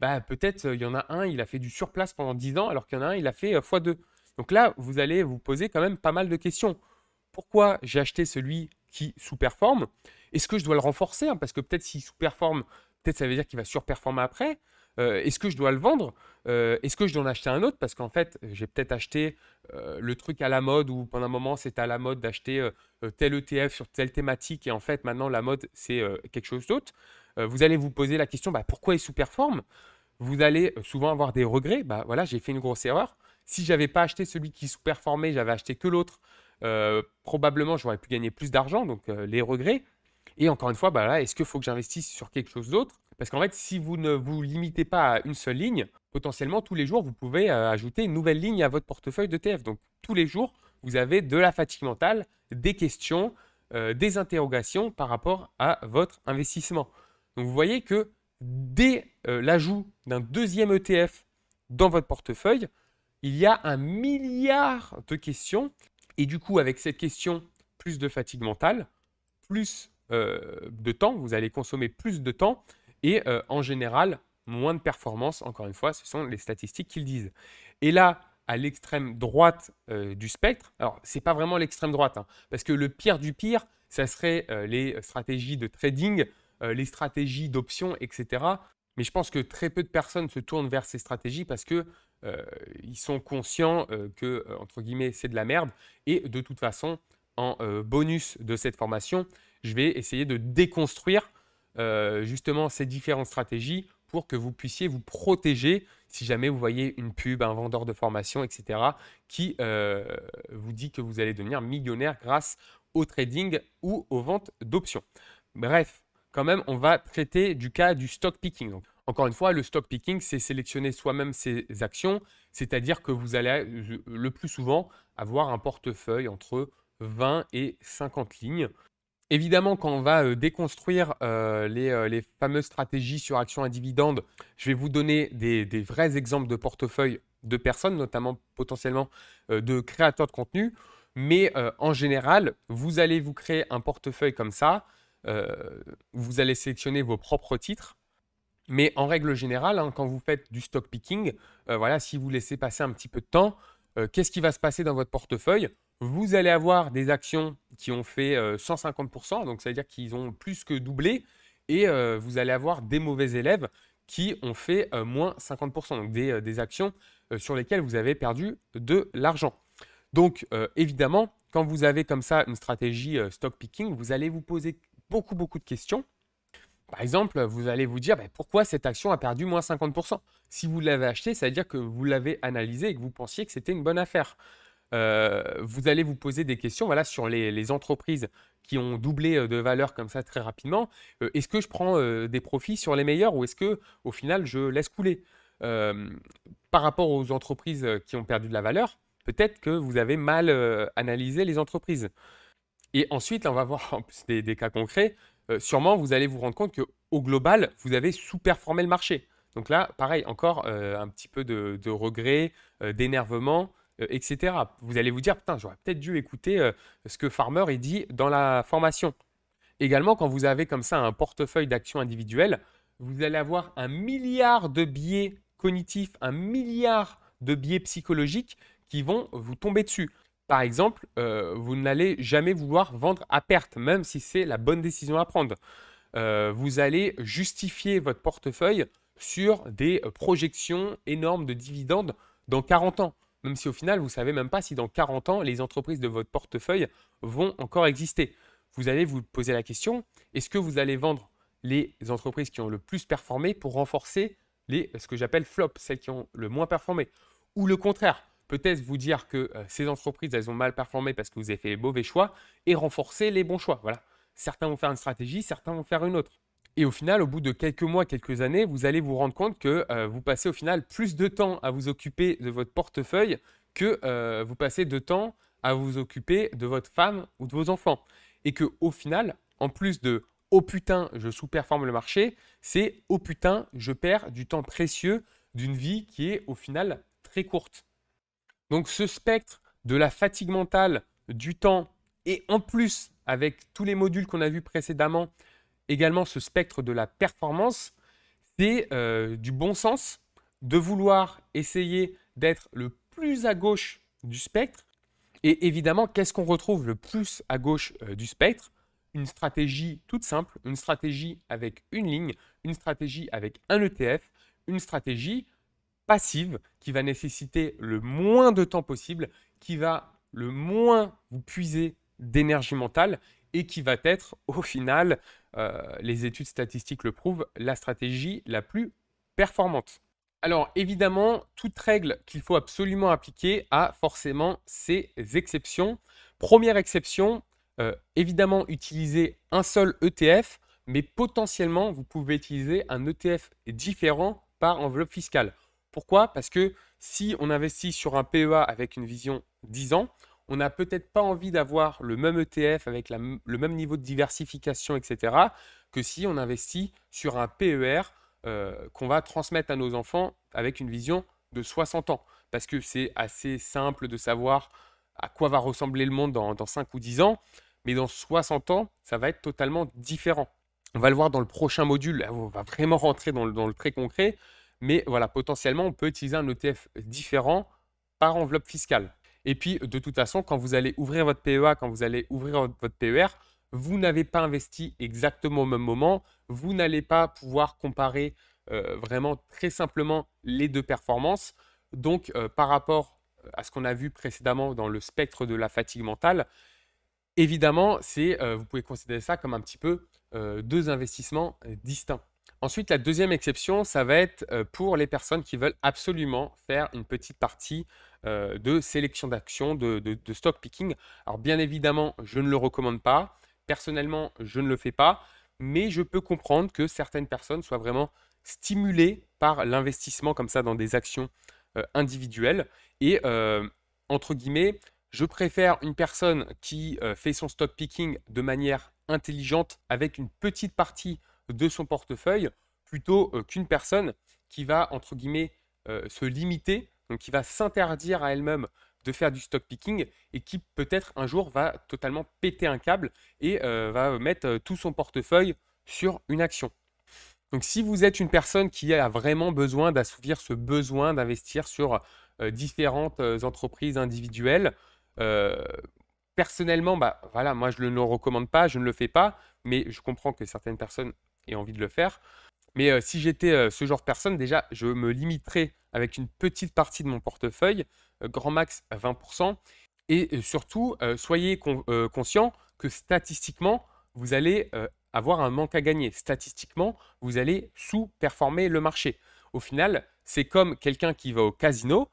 bah, peut-être il y en a un, il a fait du surplace pendant 10 ans, alors qu'il y en a un, il a fait x2. Donc là, vous allez vous poser quand même pas mal de questions. Pourquoi j'ai acheté celui qui sous-performe est-ce que je dois le renforcer hein, Parce que peut-être s'il sous-performe, peut-être ça veut dire qu'il va surperformer après. Euh, est-ce que je dois le vendre euh, Est-ce que je dois en acheter un autre Parce qu'en fait, euh, j'ai peut-être acheté le truc à la mode ou pendant un moment, c'était à la mode d'acheter tel ETF sur telle thématique et en fait, maintenant, la mode, c'est quelque chose d'autre. vous allez vous poser la question bah, pourquoi il sous-performe Vous allez souvent avoir des regrets. Bah, voilà, j'ai fait une grosse erreur. Si j'avais pas acheté celui qui sous-performait, j'avais acheté que l'autre, probablement, j'aurais pu gagner plus d'argent. Donc, les regrets, et encore une fois, bah, est-ce qu'il faut que j'investisse sur quelque chose d'autre Parce qu'en fait, si vous ne vous limitez pas à une seule ligne, potentiellement tous les jours, vous pouvez euh, ajouter une nouvelle ligne à votre portefeuille d'ETF. Donc tous les jours, vous avez de la fatigue mentale, des questions, euh, des interrogations par rapport à votre investissement. Donc vous voyez que dès euh, l'ajout d'un deuxième ETF dans votre portefeuille, il y a un milliard de questions. Et du coup, avec cette question, plus de fatigue mentale, plus euh, de temps, vous allez consommer plus de temps et euh, en général moins de performance. Encore une fois, ce sont les statistiques qu'ils disent. Et là, à l'extrême droite euh, du spectre. Alors, ce n'est pas vraiment l'extrême droite, hein, parce que le pire du pire, ça serait les stratégies de trading, les stratégies d'options, etc. Mais je pense que très peu de personnes se tournent vers ces stratégies parce que ils sont conscients que entre guillemets c'est de la merde. Et de toute façon, en bonus de cette formation, je vais essayer de déconstruire euh, justement ces différentes stratégies pour que vous puissiez vous protéger si jamais vous voyez une pub, un vendeur de formation, etc., qui euh, vous dit que vous allez devenir millionnaire grâce au trading ou aux ventes d'options. Bref, quand même, on va traiter du cas du stock picking. encore une fois, le stock picking, c'est sélectionner soi-même ses actions, c'est-à-dire que vous allez euh, le plus souvent avoir un portefeuille entre 20 et 50 lignes. Évidemment, quand on va euh, déconstruire euh, euh, les, fameuses stratégies sur actions à dividendes, je vais vous donner des, vrais exemples de portefeuilles de personnes, notamment potentiellement de créateurs de contenu. Mais en général, vous allez vous créer un portefeuille comme ça. vous allez sélectionner vos propres titres. Mais en règle générale, hein, quand vous faites du stock picking, voilà, si vous laissez passer un petit peu de temps, qu'est-ce qui va se passer dans votre portefeuille vous allez avoir des actions qui ont fait 150%, euh, donc ça veut dire qu'ils ont plus que doublé. Et euh, vous allez avoir des mauvais élèves qui ont fait euh, moins 50%, donc des, actions sur lesquelles vous avez perdu de l'argent. Donc évidemment, quand vous avez comme ça une stratégie stock picking, vous allez vous poser beaucoup, beaucoup de questions. Par exemple, vous allez vous dire bah, pourquoi cette action a perdu moins 50%. Si vous l'avez acheté, ça veut dire que vous l'avez analysé et que vous pensiez que c'était une bonne affaire. Euh, vous allez vous poser des questions voilà, sur les, entreprises qui ont doublé euh, de valeur comme ça très rapidement. Euh, est-ce que je prends des profits sur les meilleurs ou est-ce que au final je laisse couler Par rapport aux entreprises qui ont perdu de la valeur, peut-être que vous avez mal analysé les entreprises. Et ensuite, on va voir en plus des, cas concrets. sûrement, vous allez vous rendre compte que au global, vous avez sous-performé le marché. Donc là, pareil, encore un petit peu de, de regret, d'énervement. Euh, etc. Vous allez vous dire, putain, j'aurais peut-être dû écouter euh, ce que Farmer a dit dans la formation. Également, quand vous avez comme ça un portefeuille d'actions individuelles, vous allez avoir un milliard de biais cognitifs, un milliard de biais psychologiques qui vont vous tomber dessus. Par exemple, euh, vous n'allez jamais vouloir vendre à perte, même si c'est la bonne décision à prendre. vous allez justifier votre portefeuille sur des projections énormes de dividendes dans 40 ans. Même si au final, vous ne savez même pas si dans 40 ans, les entreprises de votre portefeuille vont encore exister. Vous allez vous poser la question, est-ce que vous allez vendre les entreprises qui ont le plus performé pour renforcer les, ce que j'appelle flop, celles qui ont le moins performé Ou le contraire, peut-être vous dire que euh, ces entreprises, elles ont mal performé parce que vous avez fait les mauvais choix et renforcer les bons choix. Voilà. Certains vont faire une stratégie, certains vont faire une autre. Et au final, au bout de quelques mois, quelques années, vous allez vous rendre compte que euh, vous passez au final plus de temps à vous occuper de votre portefeuille que euh, vous passez de temps à vous occuper de votre femme ou de vos enfants. Et que au final, en plus de oh putain, je sous-performe le marché, c'est oh putain, je perds du temps précieux d'une vie qui est au final très courte. Donc ce spectre de la fatigue mentale, du temps, et en plus avec tous les modules qu'on a vus précédemment, également ce spectre de la performance, c'est euh, du bon sens de vouloir essayer d'être le plus à gauche du spectre. Et évidemment, qu'est-ce qu'on retrouve le plus à gauche euh, du spectre Une stratégie toute simple, une stratégie avec une ligne, une stratégie avec un ETF, une stratégie passive qui va nécessiter le moins de temps possible, qui va le moins vous puiser d'énergie mentale et qui va être, au final, euh, les études statistiques le prouvent, la stratégie la plus performante. Alors évidemment, toute règle qu'il faut absolument appliquer a forcément ses exceptions. Première exception, euh, évidemment utiliser un seul ETF, mais potentiellement vous pouvez utiliser un ETF différent par enveloppe fiscale. Pourquoi Parce que si on investit sur un PEA avec une vision 10 ans, on n'a peut-être pas envie d'avoir le même ETF avec le même niveau de diversification, etc., que si on investit sur un PER euh, qu'on va transmettre à nos enfants avec une vision de 60 ans. Parce que c'est assez simple de savoir à quoi va ressembler le monde dans, 5 ou 10 ans, mais dans 60 ans, ça va être totalement différent. On va le voir dans le prochain module, on va vraiment rentrer dans le, dans le très concret, mais voilà, potentiellement, on peut utiliser un ETF différent par enveloppe fiscale. Et puis, de toute façon, quand vous allez ouvrir votre PEA, quand vous allez ouvrir votre PER, vous n'avez pas investi exactement au même moment. Vous n'allez pas pouvoir comparer euh, vraiment très simplement les deux performances. Donc, euh, par rapport euh, à ce qu'on a vu précédemment dans le spectre de la fatigue mentale, évidemment, vous pouvez considérer ça comme un petit peu deux investissements distincts. Ensuite, la deuxième exception, ça va être euh, pour les personnes qui veulent absolument faire une petite partie euh, de sélection d'actions, de, stock picking. Alors bien évidemment, je ne le recommande pas. Personnellement, je ne le fais pas. Mais je peux comprendre que certaines personnes soient vraiment stimulées par l'investissement comme ça dans des actions euh, individuelles. Et entre guillemets, je préfère une personne qui fait son stock picking de manière intelligente avec une petite partie de son portefeuille plutôt euh, qu'une personne qui va, entre guillemets, euh, se limiter, donc qui va s'interdire à elle-même de faire du stock picking et qui peut-être un jour va totalement péter un câble et euh, va mettre tout son portefeuille sur une action. Donc si vous êtes une personne qui a vraiment besoin d'assouvir ce besoin d'investir sur différentes entreprises individuelles, personnellement, bah, voilà, moi je ne le recommande pas, je ne le fais pas, mais je comprends que certaines personnes envie de le faire. Mais euh, si j'étais euh, ce genre de personne, déjà, je me limiterais avec une petite partie de mon portefeuille, euh, grand max 20%. Et surtout, soyez conscient que statistiquement, vous allez avoir un manque à gagner. Statistiquement, vous allez sous-performer le marché. Au final, c'est comme quelqu'un qui va au casino.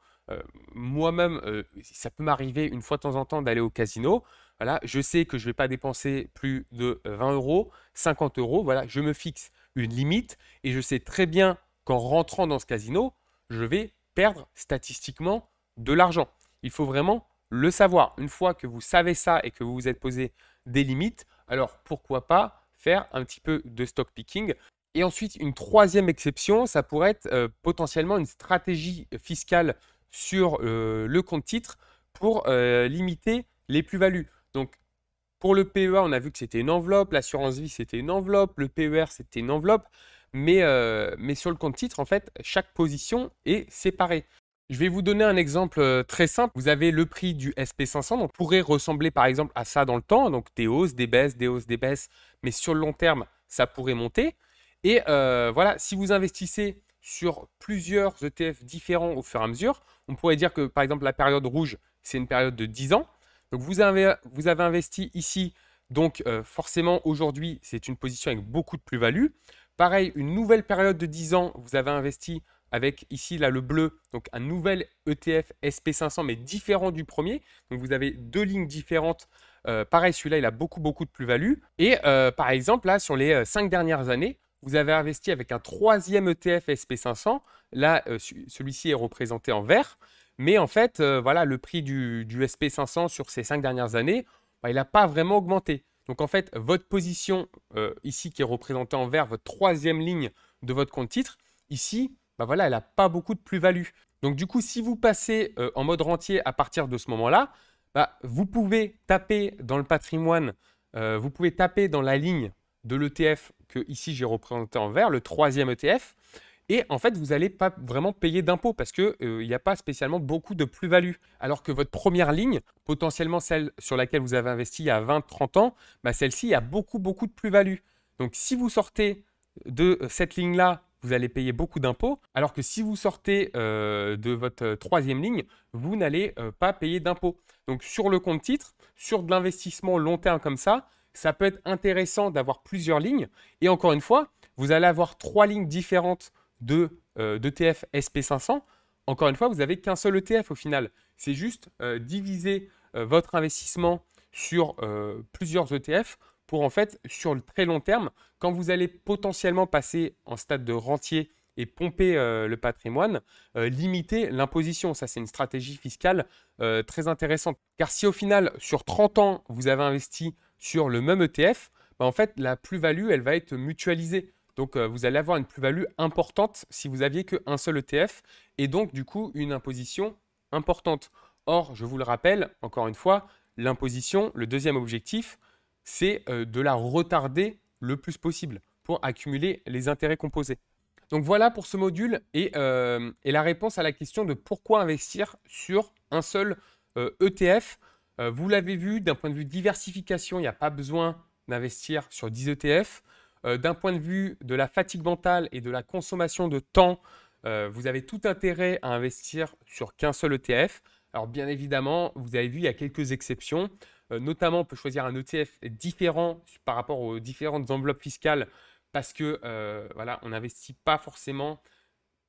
Moi-même, ça peut m'arriver une fois de temps en temps d'aller au casino. Voilà, je sais que je ne vais pas dépenser plus de 20 euh, euros, 50 euros. Voilà, je me fixe une limite et je sais très bien qu'en rentrant dans ce casino, je vais perdre statistiquement de l'argent. Il faut vraiment le savoir. Une fois que vous savez ça et que vous vous êtes posé des limites, alors pourquoi pas faire un petit peu de stock picking et ensuite, une troisième exception, ça pourrait être euh, potentiellement une stratégie fiscale sur euh, le compte titre pour limiter les plus-values. Donc, pour le PEA, on a vu que c'était une enveloppe, l'assurance vie, c'était une enveloppe, le PER, c'était une enveloppe, euh, mais, sur le compte titre, en fait, chaque position est séparée. Je vais vous donner un exemple euh, très simple. Vous avez le prix du SP500, donc pourrait ressembler par exemple à ça dans le temps, donc des hausses, des baisses, des hausses, des baisses, mais sur le long terme, ça pourrait monter. Et euh, voilà, si vous investissez sur plusieurs ETF différents au fur et à mesure, on pourrait dire que par exemple la période rouge, c'est une période de 10 ans, donc vous avez, vous avez investi ici, donc euh, forcément aujourd'hui c'est une position avec beaucoup de plus-value. Pareil, une nouvelle période de 10 ans, vous avez investi avec ici là le bleu, donc un nouvel ETF SP500 mais différent du premier. Donc vous avez deux lignes différentes. Euh, pareil, celui-là il a beaucoup beaucoup de plus-value. Et euh, par exemple là sur les 5 dernières années, vous avez investi avec un troisième ETF SP500. Là, celui-ci est représenté en vert. Mais en fait, euh, voilà, le prix du, SP500 sur ces cinq dernières années, bah, il n'a pas vraiment augmenté. Donc en fait, votre position euh, ici qui est représentée en vert, votre troisième ligne de votre compte titre, ici, bah voilà, elle n'a pas beaucoup de plus-value. Donc du coup, si vous passez euh, en mode rentier à partir de ce moment-là, bah, vous pouvez taper dans le patrimoine, vous pouvez taper dans la ligne de l'ETF que ici j'ai représenté en vert, le troisième ETF. Et en fait, vous n'allez pas vraiment payer d'impôts parce qu'il euh, n'y a pas spécialement beaucoup de plus-value. Alors que votre première ligne, potentiellement celle sur laquelle vous avez investi il y a 20-30 ans, bah, celle-ci a beaucoup, beaucoup de plus-value. Donc si vous sortez de euh, cette ligne-là, vous allez payer beaucoup d'impôts, alors que si vous sortez euh, de votre troisième ligne, vous n'allez pas payer d'impôts. Donc sur le compte titre, sur de l'investissement long terme comme ça, ça peut être intéressant d'avoir plusieurs lignes. Et encore une fois, vous allez avoir trois lignes différentes de euh, d'ETF SP500, encore une fois, vous n'avez qu'un seul ETF au final. C'est juste euh, diviser euh, votre investissement sur euh, plusieurs ETF pour en fait, sur le très long terme, quand vous allez potentiellement passer en stade de rentier et pomper le patrimoine, limiter l'imposition. Ça, c'est une stratégie fiscale très intéressante. Car si au final, sur 30 ans, vous avez investi sur le même ETF, bah, en fait, la plus-value, elle va être mutualisée. Donc euh, vous allez avoir une plus-value importante si vous aviez qu'un seul ETF et donc du coup une imposition importante. Or, je vous le rappelle, encore une fois, l'imposition, le deuxième objectif, c'est euh, de la retarder le plus possible pour accumuler les intérêts composés. Donc voilà pour ce module et, euh, et la réponse à la question de pourquoi investir sur un seul ETF. E vous l'avez vu, d'un point de vue diversification, il n'y a pas besoin d'investir sur 10 ETF. Euh, d'un point de vue de la fatigue mentale et de la consommation de temps, euh, vous avez tout intérêt à investir sur qu'un seul ETF. Alors bien évidemment, vous avez vu, il y a quelques exceptions. Euh, notamment, on peut choisir un ETF différent par rapport aux différentes enveloppes fiscales parce que voilà, on n'investit pas forcément.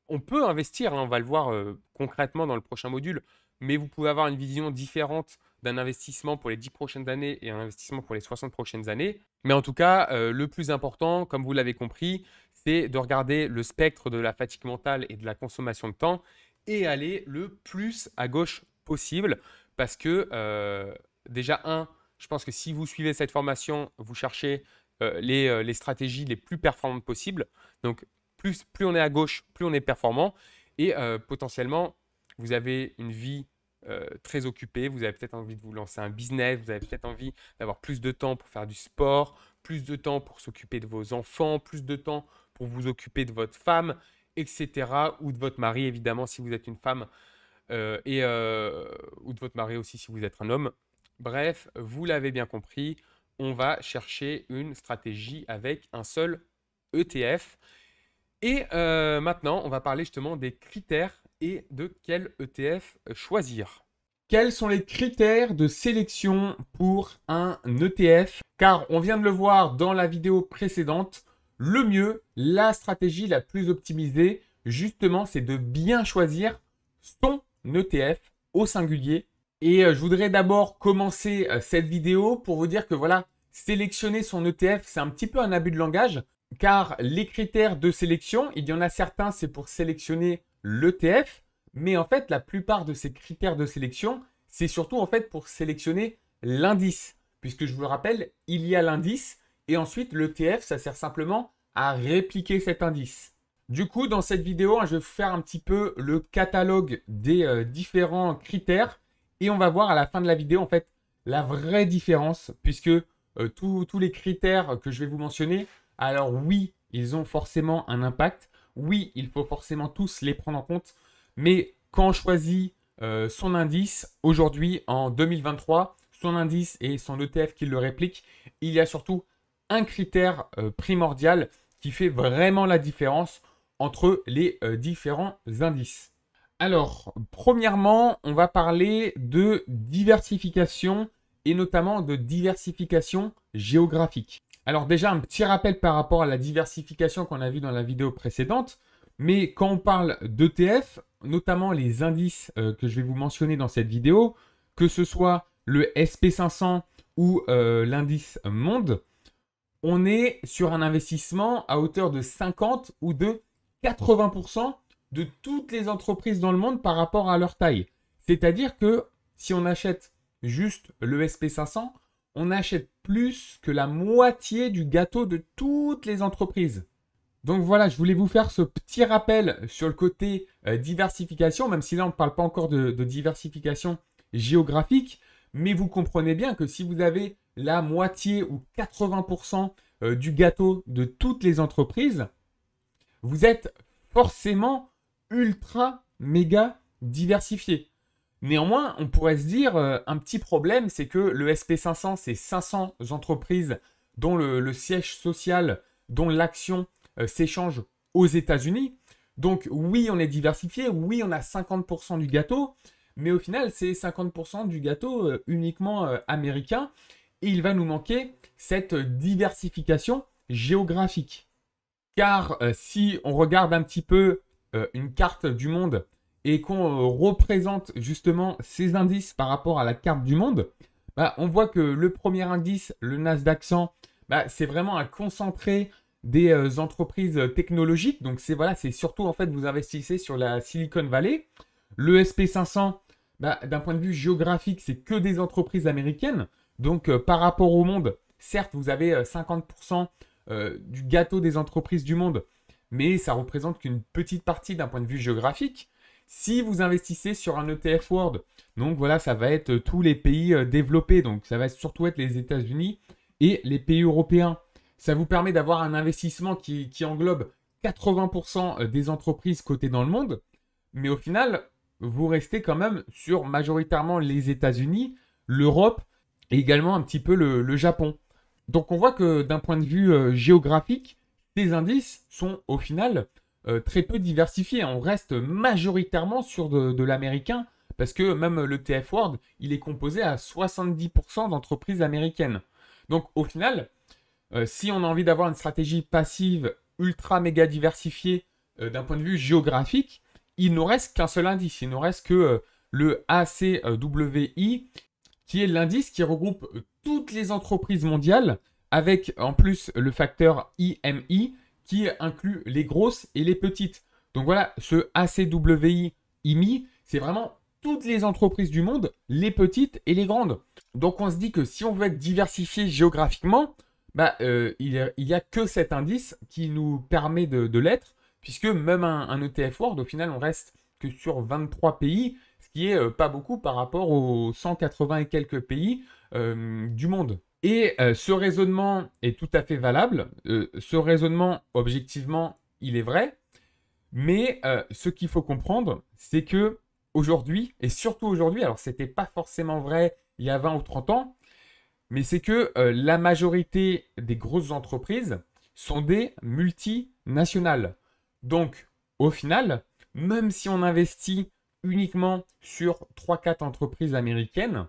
On peut investir, hein, on va le voir concrètement dans le prochain module, mais vous pouvez avoir une vision différente d'un investissement pour les 10 prochaines années et un investissement pour les 60 prochaines années. Mais en tout cas, euh, le plus important, comme vous l'avez compris, c'est de regarder le spectre de la fatigue mentale et de la consommation de temps et aller le plus à gauche possible. Parce que euh, déjà, un, je pense que si vous suivez cette formation, vous cherchez euh, les, stratégies les plus performantes possibles. Donc, plus, plus on est à gauche, plus on est performant. Et potentiellement, vous avez une vie euh, très occupé, vous avez peut-être envie de vous lancer un business, vous avez peut-être envie d'avoir plus de temps pour faire du sport, plus de temps pour s'occuper de vos enfants, plus de temps pour vous occuper de votre femme, etc. Ou de votre mari, évidemment, si vous êtes une femme, euh, et, euh, ou de votre mari aussi si vous êtes un homme. Bref, vous l'avez bien compris, on va chercher une stratégie avec un seul ETF. Et maintenant, on va parler justement des critères et de quel ETF choisir. Quels sont les critères de sélection pour un ETF Car on vient de le voir dans la vidéo précédente, le mieux, la stratégie la plus optimisée, justement, c'est de bien choisir son ETF au singulier. Et euh, je voudrais d'abord commencer euh, cette vidéo pour vous dire que voilà, sélectionner son ETF, c'est un petit peu un abus de langage, car les critères de sélection, il y en a certains, c'est pour sélectionner l'ETF, mais en fait, la plupart de ces critères de sélection, c'est surtout en fait pour sélectionner l'indice, puisque je vous le rappelle, il y a l'indice, et ensuite l'ETF, ça sert simplement à répliquer cet indice. Du coup, dans cette vidéo, hein, je vais faire un petit peu le catalogue des euh, différents critères, et on va voir à la fin de la vidéo, en fait, la vraie différence, puisque euh, tous les critères que je vais vous mentionner, alors oui, ils ont forcément un impact, oui, il faut forcément tous les prendre en compte, mais quand on choisit euh, son indice, aujourd'hui, en 2023, son indice et son ETF qui le réplique, il y a surtout un critère euh, primordial qui fait vraiment la différence entre les euh, différents indices. Alors, premièrement, on va parler de diversification et notamment de diversification géographique. Alors déjà, un petit rappel par rapport à la diversification qu'on a vu dans la vidéo précédente. Mais quand on parle d'ETF, notamment les indices euh, que je vais vous mentionner dans cette vidéo, que ce soit le SP500 ou euh, l'indice Monde, on est sur un investissement à hauteur de 50 ou de 80% de toutes les entreprises dans le monde par rapport à leur taille. C'est-à-dire que si on achète juste le SP500, on achète plus que la moitié du gâteau de toutes les entreprises. Donc voilà, je voulais vous faire ce petit rappel sur le côté euh, diversification, même si là on ne parle pas encore de, diversification géographique, mais vous comprenez bien que si vous avez la moitié ou 80% euh, du gâteau de toutes les entreprises, vous êtes forcément ultra méga diversifié. Néanmoins, on pourrait se dire, euh, un petit problème, c'est que le SP500, c'est 500 entreprises dont le, siège social, dont l'action euh, s'échange aux États-Unis. Donc oui, on est diversifié, oui, on a 50% du gâteau, mais au final, c'est 50% du gâteau euh, uniquement américain. Et il va nous manquer cette diversification géographique. Car si on regarde un petit peu une carte du monde et qu'on euh, représente justement ces indices par rapport à la carte du monde, bah, on voit que le premier indice, le Nasdaq 100, bah, c'est vraiment un concentré des euh, entreprises euh, technologiques. Donc c'est voilà, c'est surtout en fait vous investissez sur la Silicon Valley. Le SP500, bah, d'un point de vue géographique, c'est que des entreprises américaines. Donc par rapport au monde, certes vous avez 50% du gâteau des entreprises du monde, mais ça représente qu'une petite partie d'un point de vue géographique. Si vous investissez sur un ETF World, donc voilà, ça va être euh, tous les pays euh, développés, donc ça va surtout être les États-Unis et les pays européens. Ça vous permet d'avoir un investissement qui, englobe 80% euh, des entreprises cotées dans le monde, mais au final, vous restez quand même sur majoritairement les États-Unis, l'Europe et également un petit peu le, le Japon. Donc on voit que d'un point de vue géographique, ces indices sont au final euh, très peu diversifié. On reste majoritairement sur de, l'américain, parce que même le TF World, il est composé à 70% d'entreprises américaines. Donc au final, euh, si on a envie d'avoir une stratégie passive ultra méga diversifiée euh, d'un point de vue géographique, il nous reste qu'un seul indice, il nous reste que le ACWI, qui est l'indice qui regroupe toutes les entreprises mondiales, avec en plus le facteur IMI, qui inclut les grosses et les petites. Donc voilà, ce ACWI IMI, c'est vraiment toutes les entreprises du monde, les petites et les grandes. Donc on se dit que si on veut être diversifié géographiquement, bah, euh, il n'y a, que cet indice qui nous permet de, l'être, puisque même un, ETF World, au final, on reste que sur 23 pays, ce qui est euh, pas beaucoup par rapport aux 180 et quelques pays euh, du monde. Et euh, ce raisonnement est tout à fait valable. Euh, ce raisonnement, objectivement, il est vrai. Mais euh, ce qu'il faut comprendre, c'est que aujourd'hui, et surtout aujourd'hui, alors c'était pas forcément vrai il y a 20 ou 30 ans, mais c'est que la majorité des grosses entreprises sont des multinationales. Donc, au final, même si on investit uniquement sur 3-4 entreprises américaines,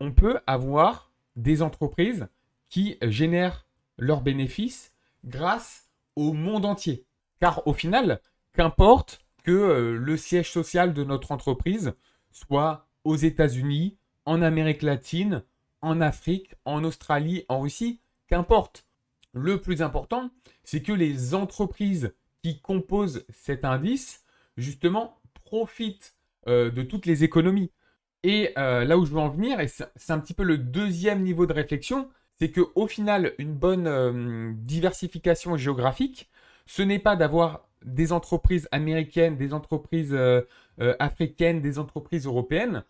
on peut avoir des entreprises qui génèrent leurs bénéfices grâce au monde entier. Car au final, qu'importe que euh, le siège social de notre entreprise soit aux États-Unis, en Amérique latine, en Afrique, en Australie, en Russie, qu'importe. Le plus important, c'est que les entreprises qui composent cet indice, justement, profitent euh, de toutes les économies. Et euh, là où je veux en venir, et c'est un petit peu le deuxième niveau de réflexion, c'est qu'au final, une bonne euh, diversification géographique, ce n'est pas d'avoir des entreprises américaines, des entreprises euh, africaines, des entreprises européennes.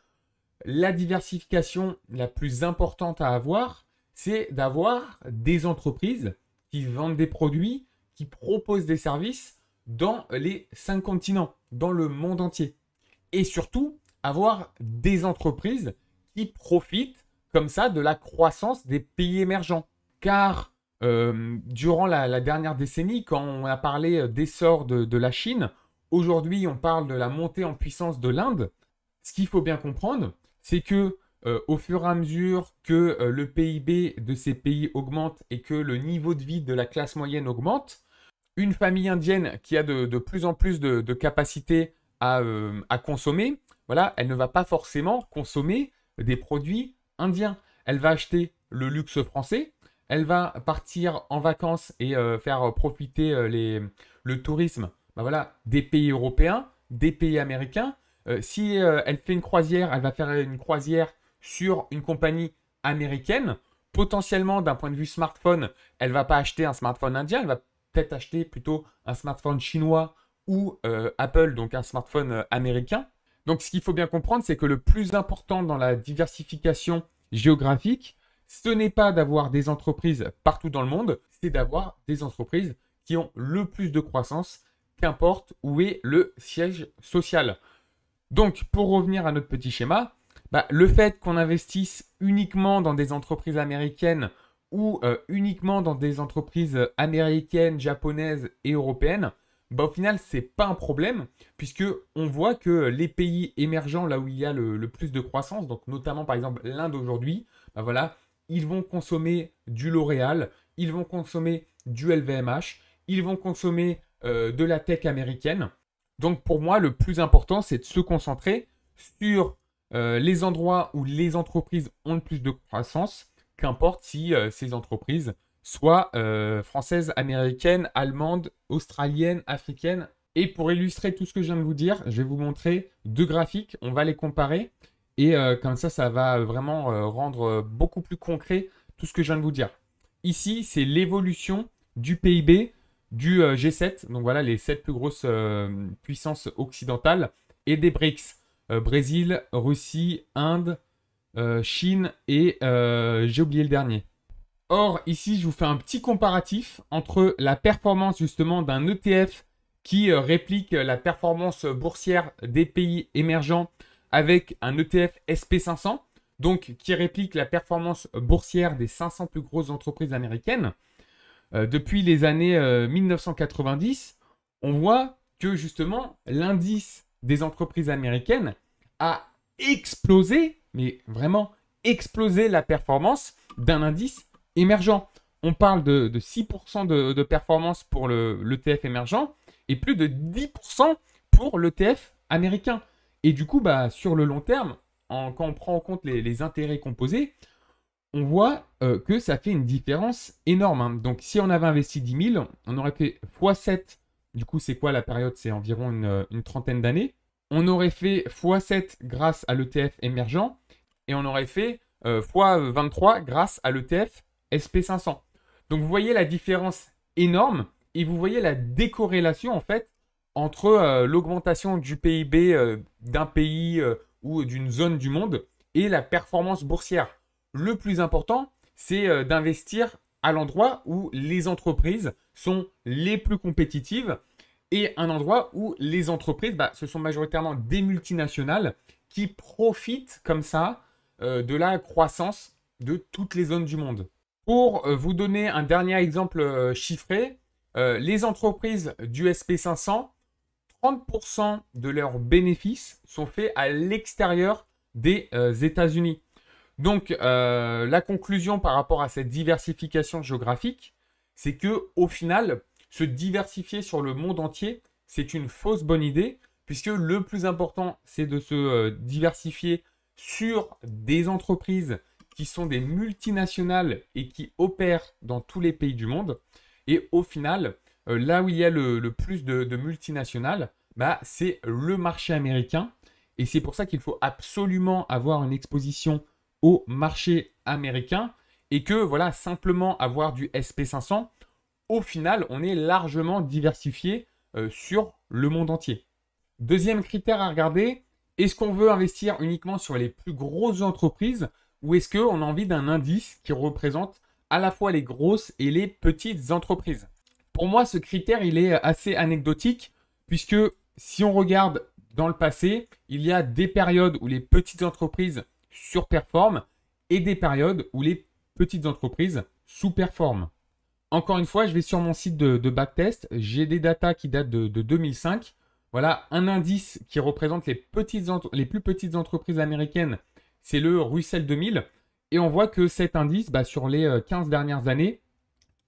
La diversification la plus importante à avoir, c'est d'avoir des entreprises qui vendent des produits, qui proposent des services dans les cinq continents, dans le monde entier. Et surtout, avoir des entreprises qui profitent comme ça de la croissance des pays émergents. Car euh, durant la, dernière décennie, quand on a parlé euh, d'essor de, de la Chine, aujourd'hui on parle de la montée en puissance de l'Inde. Ce qu'il faut bien comprendre, c'est que euh, au fur et à mesure que le PIB de ces pays augmente et que le niveau de vie de la classe moyenne augmente, une famille indienne qui a de, plus en plus de, de capacité à, consommer voilà, elle ne va pas forcément consommer des produits indiens. Elle va acheter le luxe français, elle va partir en vacances et euh, faire profiter euh, le tourisme bah voilà, des pays européens, des pays américains. Euh, si elle fait une croisière, elle va faire une croisière sur une compagnie américaine. Potentiellement, d'un point de vue smartphone, elle va pas acheter un smartphone indien, elle va peut-être acheter plutôt un smartphone chinois ou Apple, donc un smartphone américain. Donc ce qu'il faut bien comprendre, c'est que le plus important dans la diversification géographique, ce n'est pas d'avoir des entreprises partout dans le monde, c'est d'avoir des entreprises qui ont le plus de croissance, qu'importe où est le siège social. Donc pour revenir à notre petit schéma, bah, le fait qu'on investisse uniquement dans des entreprises américaines ou euh, uniquement dans des entreprises américaines, japonaises et européennes, bah, au final, c'est pas un problème, puisque on voit que les pays émergents, là où il y a le, plus de croissance, donc notamment par exemple l'Inde aujourd'hui, bah, voilà, ils vont consommer du L'Oréal, ils vont consommer du LVMH, ils vont consommer euh, de la tech américaine. Donc pour moi, le plus important, c'est de se concentrer sur euh, les endroits où les entreprises ont le plus de croissance, qu'importe si euh, ces entreprises soit euh, française, américaine, allemande, australienne, africaine. Et pour illustrer tout ce que je viens de vous dire, je vais vous montrer deux graphiques, on va les comparer. Et euh, comme ça, ça va euh, vraiment rendre beaucoup plus concret tout ce que je viens de vous dire. Ici, c'est l'évolution du PIB du G7, donc voilà les sept plus grosses puissances occidentales, et des BRICS, Brésil, Russie, Inde, Chine et j'ai oublié le dernier. Or, ici, je vous fais un petit comparatif entre la performance justement d'un ETF qui euh, réplique la performance boursière des pays émergents avec un ETF SP500, donc qui réplique la performance boursière des 500 plus grosses entreprises américaines. Euh, depuis les années 1990, euh, on voit que justement l'indice des entreprises américaines a explosé, mais vraiment explosé la performance d'un indice émergent. On parle de, 6% de, performance pour l'ETF émergent et plus de 10% pour l'ETF américain. Et du coup, bah, sur le long terme, quand on prend en compte les, intérêts composés, on voit euh, que ça fait une différence énorme. Hein. Donc, si on avait investi 10 000, on aurait fait x7. Du coup, c'est quoi la période C'est environ une, euh, trentaine d'années. On aurait fait x7 grâce à l'ETF émergent et on aurait fait x23 euh, grâce à l'ETF SP500. Donc vous voyez la différence énorme et vous voyez la décorrélation en fait entre euh, l'augmentation du PIB euh, d'un pays euh, ou d'une zone du monde et la performance boursière. Le plus important, c'est d'investir à l'endroit où les entreprises sont les plus compétitives et un endroit où les entreprises, bah, ce sont majoritairement des multinationales qui profitent comme ça de la croissance de toutes les zones du monde. Pour euh, vous donner un dernier exemple euh, chiffré, euh, les entreprises du SP500, 30% de leurs bénéfices sont faits à l'extérieur des États-Unis. Donc, la conclusion par rapport à cette diversification géographique, c'est que au final, se diversifier sur le monde entier, c'est une fausse bonne idée, puisque le plus important, c'est de se diversifier sur des entreprises qui sont des multinationales et qui opèrent dans tous les pays du monde. Et au final, euh, là où il y a le, plus de, multinationales, bah, c'est le marché américain. Et c'est pour ça qu'il faut absolument avoir une exposition au marché américain et que voilà, simplement avoir du SP500, au final, on est largement diversifié euh, sur le monde entier. Deuxième critère à regarder, est-ce qu'on veut investir uniquement sur les plus grosses entreprises ou est-ce qu'on a envie d'un indice qui représente à la fois les grosses et les petites entreprises Pour moi, ce critère, il est assez anecdotique, puisque si on regarde dans le passé, il y a des périodes où les petites entreprises surperforment et des périodes où les petites entreprises sous-performent. Encore une fois, je vais sur mon site de, backtest. J'ai des datas qui datent de, 2005. Voilà un indice qui représente les, petites les plus petites entreprises américaines c'est le Russell 2000. Et on voit que cet indice, bah, sur les 15 euh, dernières années,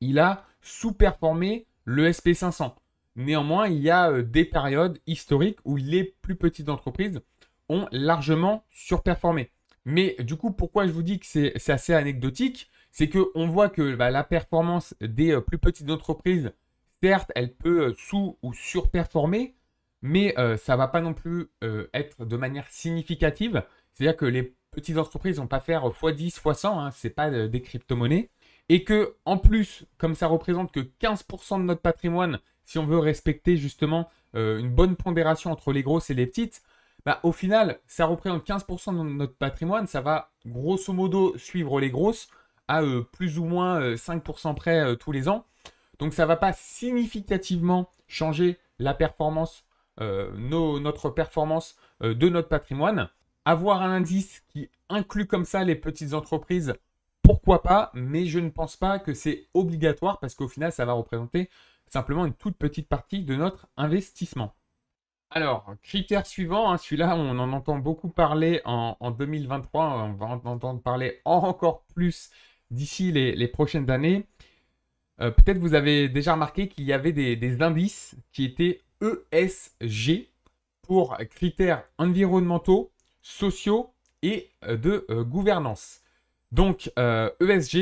il a sous-performé le SP500. Néanmoins, il y a euh, des périodes historiques où les plus petites entreprises ont largement surperformé. Mais du coup, pourquoi je vous dis que c'est assez anecdotique C'est qu'on voit que bah, la performance des euh, plus petites entreprises, certes, elle peut sous- ou surperformer, mais ça ne va pas non plus être de manière significative. C'est-à-dire que les petites entreprises vont pas faire x10, x100, hein, c'est pas euh, des crypto-monnaies, et que en plus, comme ça représente que 15% de notre patrimoine, si on veut respecter justement euh, une bonne pondération entre les grosses et les petites, bah, au final, ça représente 15% de notre patrimoine, ça va grosso modo suivre les grosses à euh, plus ou moins 5% près tous les ans. Donc ça ne va pas significativement changer la performance, notre performance de notre patrimoine. Avoir un indice qui inclut comme ça les petites entreprises, pourquoi pas, mais je ne pense pas que c'est obligatoire parce qu'au final, ça va représenter simplement une toute petite partie de notre investissement. Alors, critère suivant, hein, celui-là, on en entend beaucoup parler en, 2023, on va en entendre parler encore plus d'ici les, prochaines années. Euh, peut-être vous avez déjà remarqué qu'il y avait des, indices qui étaient ESG pour critères environnementaux, sociaux et euh, de euh, gouvernance. Donc ESG, euh,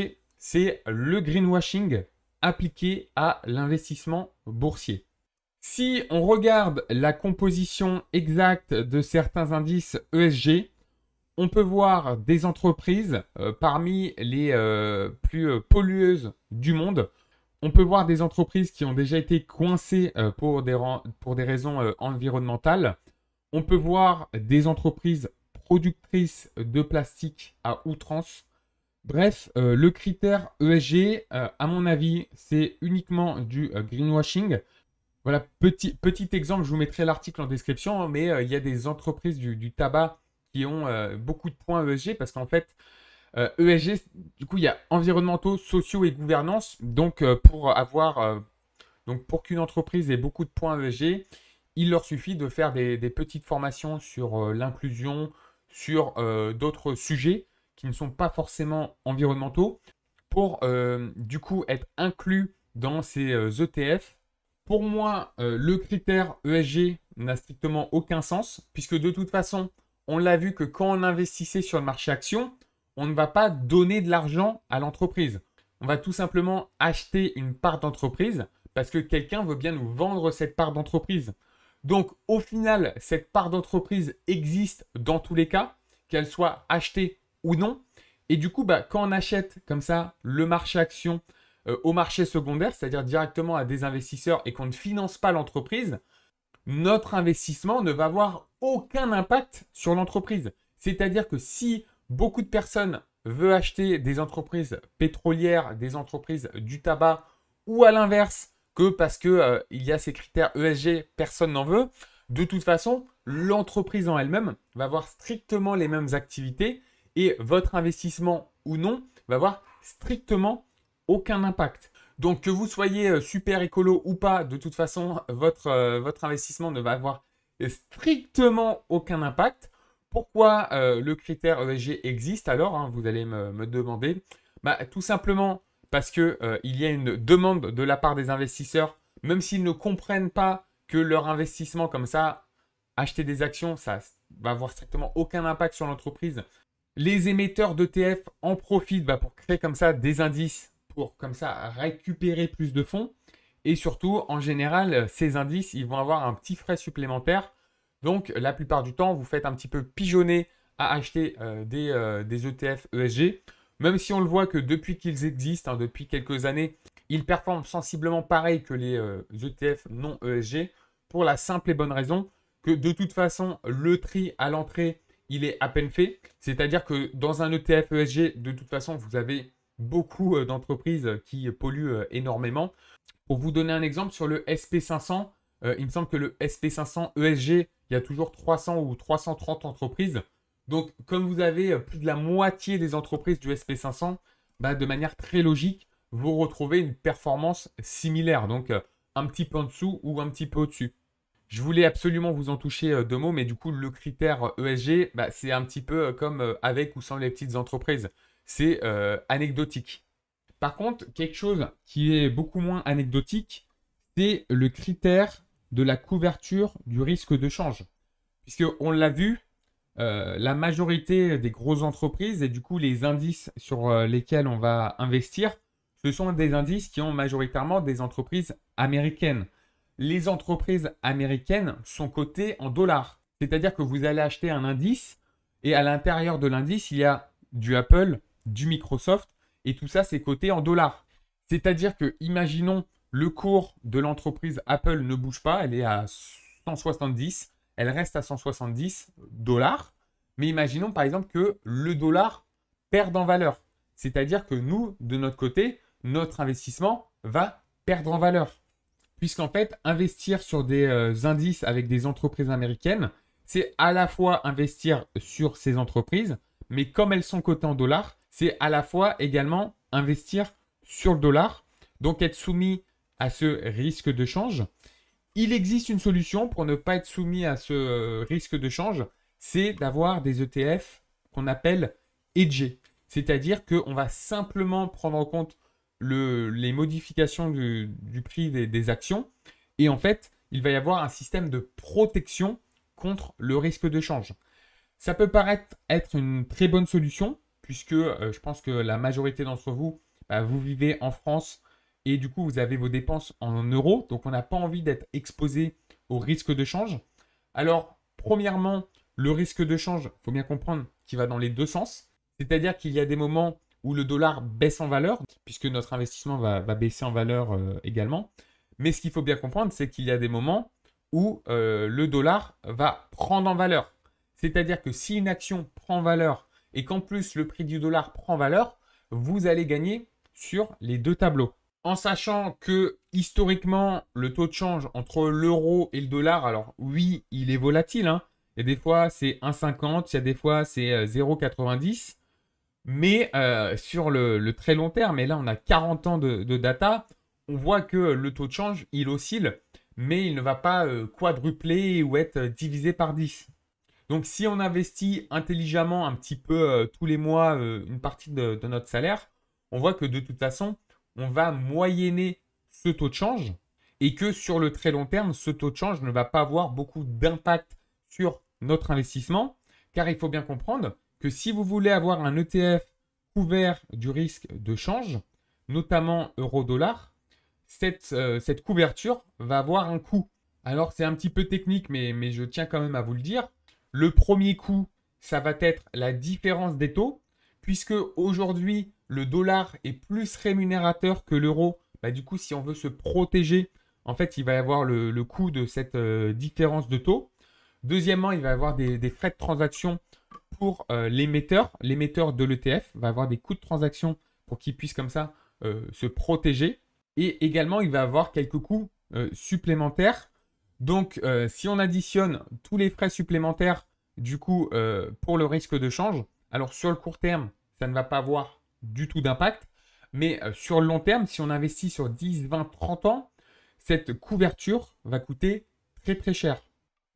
e c'est le greenwashing appliqué à l'investissement boursier. Si on regarde la composition exacte de certains indices ESG, on peut voir des entreprises parmi les plus pollueuses du monde. On peut voir des entreprises qui ont déjà été coincées pour des, pour, des raisons environnementales. On peut voir des entreprises productrice de plastique à outrance. Bref, euh, le critère ESG, euh, à mon avis, c'est uniquement du euh, greenwashing. Voilà, petit, petit exemple, je vous mettrai l'article en description, hein, mais il y a des entreprises du, tabac qui ont beaucoup de points ESG parce qu'en fait, ESG, e du coup, il y a environnementaux, sociaux et gouvernance. Donc, pour avoir, donc pour qu'une entreprise ait beaucoup de points ESG, il leur suffit de faire des, des petites formations sur l'inclusion, sur euh, d'autres sujets qui ne sont pas forcément environnementaux pour euh, du coup être inclus dans ces ETF. Euh, e pour moi, le critère ESG n'a strictement aucun sens puisque de toute façon, on l'a vu que quand on investissait sur le marché action, on ne va pas donner de l'argent à l'entreprise. On va tout simplement acheter une part d'entreprise parce que quelqu'un veut bien nous vendre cette part d'entreprise. Donc au final, cette part d'entreprise existe dans tous les cas, qu'elle soit achetée ou non. Et du coup, bah, quand on achète comme ça le marché action euh, au marché secondaire, c'est-à-dire directement à des investisseurs et qu'on ne finance pas l'entreprise, notre investissement ne va avoir aucun impact sur l'entreprise. C'est-à-dire que si beaucoup de personnes veulent acheter des entreprises pétrolières, des entreprises du tabac ou à l'inverse, que parce que euh, il y a ces critères ESG, personne n'en veut. De toute façon, l'entreprise en elle-même va avoir strictement les mêmes activités et votre investissement ou non va avoir strictement aucun impact. Donc que vous soyez euh, super écolo ou pas, de toute façon, votre, euh, votre investissement ne va avoir strictement aucun impact. Pourquoi le critère ESG existe alors hein, Vous allez me, demander. Bah, tout simplement parce qu'il euh, y a une demande de la part des investisseurs, même s'ils ne comprennent pas que leur investissement comme ça, acheter des actions, ça va avoir strictement aucun impact sur l'entreprise. Les émetteurs d'ETF en profitent bah, pour créer comme ça des indices, pour comme ça récupérer plus de fonds. Et surtout, en général, euh, ces indices, ils vont avoir un petit frais supplémentaire. Donc, la plupart du temps, vous faites un petit peu pigeonner à acheter euh, des ETF e ESG même si on le voit que depuis qu'ils existent, hein, depuis quelques années, ils performent sensiblement pareil que les ETF euh, e non ESG, pour la simple et bonne raison que de toute façon, le tri à l'entrée, il est à peine fait. C'est-à-dire que dans un ETF ESG, de toute façon, vous avez beaucoup euh, d'entreprises qui polluent euh, énormément. Pour vous donner un exemple, sur le SP500, il me semble que le SP500 ESG, il y a toujours 300 ou 330 entreprises. Donc, comme vous avez euh, plus de la moitié des entreprises du SP500, bah, de manière très logique, vous retrouvez une performance similaire, donc euh, un petit peu en dessous ou un petit peu au-dessus. Je voulais absolument vous en toucher euh, deux mots, mais du coup, le critère ESG, e bah, c'est un petit peu comme avec ou sans les petites entreprises. C'est anecdotique. Par contre, quelque chose qui est beaucoup moins anecdotique, c'est le critère de la couverture du risque de change. Puisque on l'a vu, euh, la majorité des grosses entreprises et du coup les indices sur euh, lesquels on va investir, ce sont des indices qui ont majoritairement des entreprises américaines. Les entreprises américaines sont cotées en dollars. C'est-à-dire que vous allez acheter un indice et à l'intérieur de l'indice, il y a du Apple, du Microsoft et tout ça, c'est coté en dollars. C'est-à-dire que, imaginons, le cours de l'entreprise Apple ne bouge pas, elle est à 170 elle reste à 170 dollars. Mais imaginons par exemple que le dollar perde en valeur. C'est-à-dire que nous, de notre côté, notre investissement va perdre en valeur. Puisqu'en fait, investir sur des euh, indices avec des entreprises américaines, c'est à la fois investir sur ces entreprises, mais comme elles sont cotées en dollars, c'est à la fois également investir sur le dollar, donc être soumis à ce risque de change. Il existe une solution pour ne pas être soumis à ce euh, risque de change, c'est d'avoir des ETF qu'on appelle EDG. C'est-à-dire qu'on va simplement prendre en compte les modifications du, prix des, actions. Et en fait, il va y avoir un système de protection contre le risque de change. Ça peut paraître être une très bonne solution, puisque euh, je pense que la majorité d'entre vous, bah, vous vivez en France et du coup, vous avez vos dépenses en euros. Donc, on n'a pas envie d'être exposé au risque de change. Alors, premièrement, le risque de change, il faut bien comprendre qu'il va dans les deux sens. C'est-à-dire qu'il y a des moments où le dollar baisse en valeur, puisque notre investissement va, baisser en valeur euh, également. Mais ce qu'il faut bien comprendre, c'est qu'il y a des moments où euh, le dollar va prendre en valeur. C'est-à-dire que si une action prend valeur et qu'en plus le prix du dollar prend valeur, vous allez gagner sur les deux tableaux en sachant que historiquement, le taux de change entre l'euro et le dollar, alors oui, il est volatile. Hein. Il des fois, c'est 1,50, il y a des fois, c'est 0,90. Euh, mais euh, sur le, très long terme, et là, on a 40 ans de, data, on voit que le taux de change, il oscille, mais il ne va pas euh, quadrupler ou être divisé par 10. Donc, si on investit intelligemment un petit peu tous les mois une partie de notre salaire, on voit que de toute façon, on va moyenner ce taux de change et que sur le très long terme, ce taux de change ne va pas avoir beaucoup d'impact sur notre investissement, car il faut bien comprendre que si vous voulez avoir un ETF couvert du risque de change, notamment euro-dollar, euh, cette, couverture va avoir un coût. Alors c'est un petit peu technique, mais, mais je tiens quand même à vous le dire. Le premier coût, ça va être la différence des taux, puisque aujourd'hui, le dollar est plus rémunérateur que l'euro, bah, du coup, si on veut se protéger, en fait, il va y avoir le, coût de cette euh, différence de taux. Deuxièmement, il va y avoir des, frais de transaction pour euh, l'émetteur. L'émetteur de l'ETF va avoir des coûts de transaction pour qu'il puisse comme ça euh, se protéger. Et également, il va avoir quelques coûts supplémentaires. Donc, si on additionne tous les frais supplémentaires, du coup, pour le risque de change, alors sur le court terme, ça ne va pas avoir du tout d'impact. Mais euh, sur le long terme, si on investit sur 10, 20, 30 ans, cette couverture va coûter très très cher.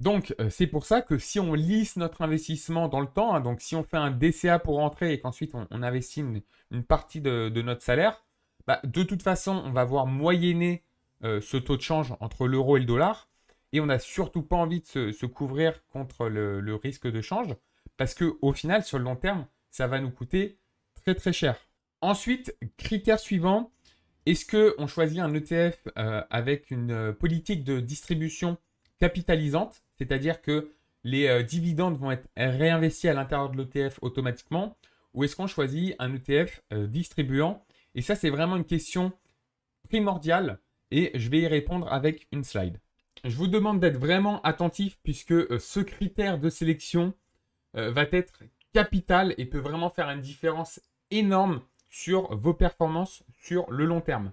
Donc euh, c'est pour ça que si on lisse notre investissement dans le temps, hein, donc si on fait un DCA pour rentrer et qu'ensuite on, investit une, partie de, notre salaire, bah, de toute façon on va voir moyenné euh, ce taux de change entre l'euro et le dollar. Et on n'a surtout pas envie de se, couvrir contre le, le, risque de change, parce qu'au final, sur le long terme, ça va nous coûter très très cher. Ensuite, critère suivant, est-ce qu'on choisit un ETF euh, avec une euh, politique de distribution capitalisante, c'est-à-dire que les euh, dividendes vont être réinvestis à l'intérieur de l'ETF automatiquement, ou est-ce qu'on choisit un ETF distribuant Et ça, c'est vraiment une question primordiale et je vais y répondre avec une slide. Je vous demande d'être vraiment attentif puisque ce critère de sélection va être capital et peut vraiment faire une différence énorme sur vos performances sur le long terme.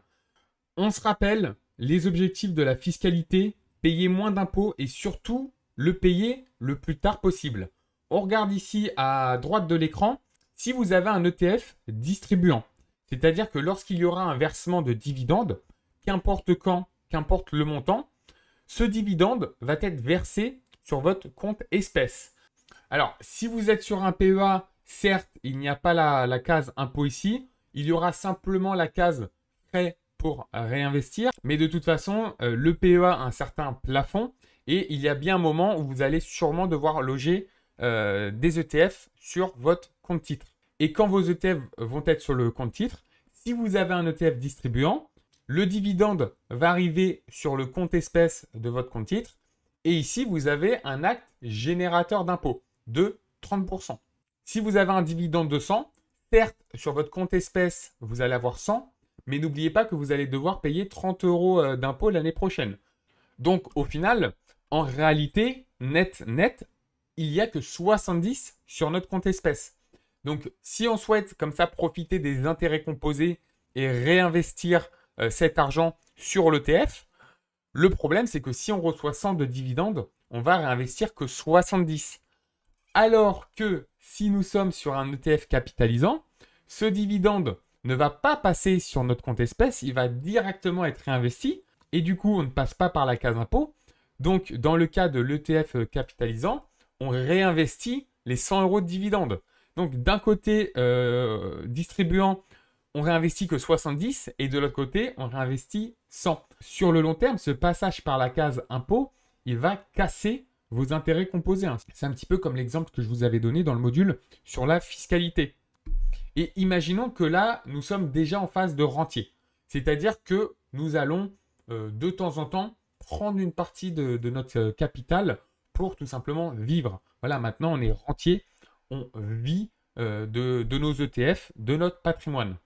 On se rappelle les objectifs de la fiscalité, payer moins d'impôts et surtout le payer le plus tard possible. On regarde ici à droite de l'écran si vous avez un ETF distribuant. C'est-à-dire que lorsqu'il y aura un versement de dividendes, qu'importe quand, qu'importe le montant, ce dividende va être versé sur votre compte espèce. Alors, si vous êtes sur un PEA Certes, il n'y a pas la, case impôt ici. Il y aura simplement la case prêt pour réinvestir. Mais de toute façon, euh, le PEA a un certain plafond. Et il y a bien un moment où vous allez sûrement devoir loger euh, des ETF sur votre compte titre. Et quand vos ETF vont être sur le compte titre, si vous avez un ETF distribuant, le dividende va arriver sur le compte espèce de votre compte titre. Et ici, vous avez un acte générateur d'impôt de 30%. Si vous avez un dividende de 100, certes, sur votre compte espèce, vous allez avoir 100, mais n'oubliez pas que vous allez devoir payer 30 euros euh, d'impôt l'année prochaine. Donc, au final, en réalité, net, net, il n'y a que 70 sur notre compte espèce. Donc, si on souhaite comme ça profiter des intérêts composés et réinvestir euh, cet argent sur l'ETF, le problème c'est que si on reçoit 100 de dividendes, on va réinvestir que 70. Alors que si nous sommes sur un ETF capitalisant, ce dividende ne va pas passer sur notre compte espèce, il va directement être réinvesti et du coup on ne passe pas par la case impôt. Donc dans le cas de l'ETF capitalisant, on réinvestit les 100 euros de dividende. Donc d'un côté euh, distribuant, on réinvestit que 70 et de l'autre côté on réinvestit 100. Sur le long terme, ce passage par la case impôt, il va casser vos intérêts composés. Hein. C'est un petit peu comme l'exemple que je vous avais donné dans le module sur la fiscalité. Et imaginons que là, nous sommes déjà en phase de rentier. C'est-à-dire que nous allons euh, de temps en temps prendre une partie de, notre euh, capital pour tout simplement vivre. Voilà, maintenant on est rentier, on vit euh, de, nos ETF, de notre patrimoine.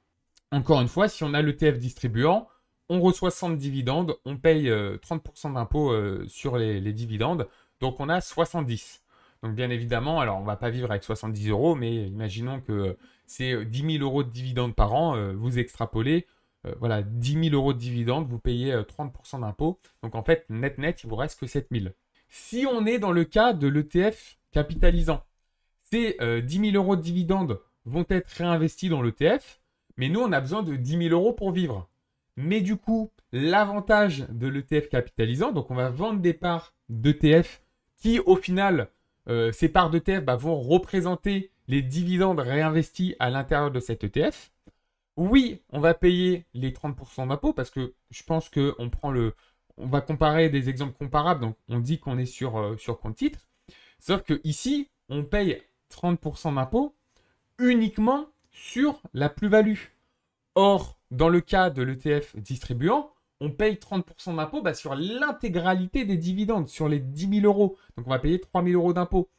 Encore une fois, si on a l'ETF distribuant, on reçoit 100 dividendes, on paye 30% d'impôts sur les, dividendes, donc on a 70. Donc bien évidemment, alors on va pas vivre avec 70 euros, mais euh, imaginons que euh, c'est 10 euh, 000 euros de dividendes par an, vous extrapolez, voilà, 10 000 euros de dividendes, vous payez 30% d'impôts. Donc en fait, net net, il vous reste que 7 000. Si on est dans le cas de l'ETF capitalisant, ces 10 000 euros de dividendes vont être réinvestis dans l'ETF, mais nous, on a besoin de 10 000 euros pour vivre. Mais du coup, l'avantage de l'ETF capitalisant, donc on va vendre des parts d'ETF qui au final, euh, ces parts d'ETF bah, vont représenter les dividendes réinvestis à l'intérieur de cet ETF. Oui, on va payer les 30% d'impôt parce que je pense qu'on prend le. On va comparer des exemples comparables, donc on dit qu'on est sur, euh, sur compte titre. Sauf que ici, on paye 30% d'impôt uniquement sur la plus-value. Or, dans le cas de l'ETF distribuant, on paye 30% d'impôt bah, sur l'intégralité des dividendes, sur les 10 000 euros. Donc on va payer 3 000 euros d'impôt.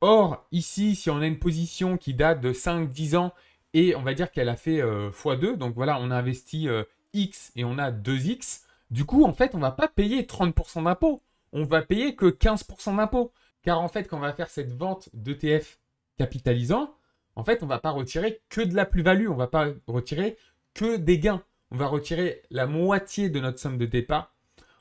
Or, ici, si on a une position qui date de 5-10 ans et on va dire qu'elle a fait euh, x2, donc voilà, on a investi euh, X et on a 2X, du coup, en fait, on ne va pas payer 30% d'impôt. On va payer que 15% d'impôt. Car en fait, quand on va faire cette vente d'ETF capitalisant, en fait, on ne va pas retirer que de la plus-value, on ne va pas retirer que des gains on va retirer la moitié de notre somme de départ.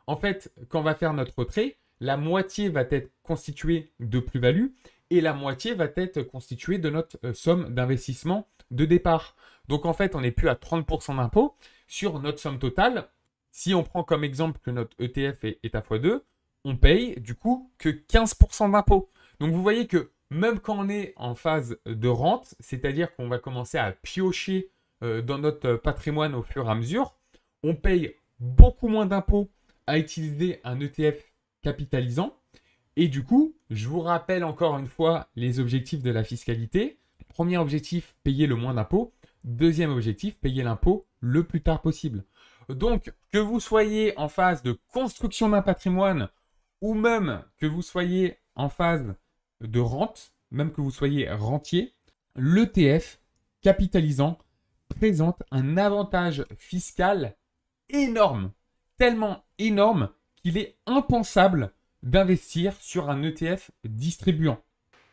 En fait, quand on va faire notre retrait, la moitié va être constituée de plus-value et la moitié va être constituée de notre euh, somme d'investissement de départ. Donc en fait, on n'est plus à 30% d'impôt sur notre somme totale. Si on prend comme exemple que notre ETF est, à x2, on paye du coup que 15% d'impôt. Donc vous voyez que même quand on est en phase de rente, c'est-à-dire qu'on va commencer à piocher euh, dans notre euh, patrimoine au fur et à mesure, on paye beaucoup moins d'impôts à utiliser un ETF capitalisant. Et du coup, je vous rappelle encore une fois les objectifs de la fiscalité. Premier objectif, payer le moins d'impôts. Deuxième objectif, payer l'impôt le plus tard possible. Donc, que vous soyez en phase de construction d'un patrimoine ou même que vous soyez en phase de rente, même que vous soyez rentier, l'ETF capitalisant présente un avantage fiscal énorme, tellement énorme qu'il est impensable d'investir sur un ETF distribuant.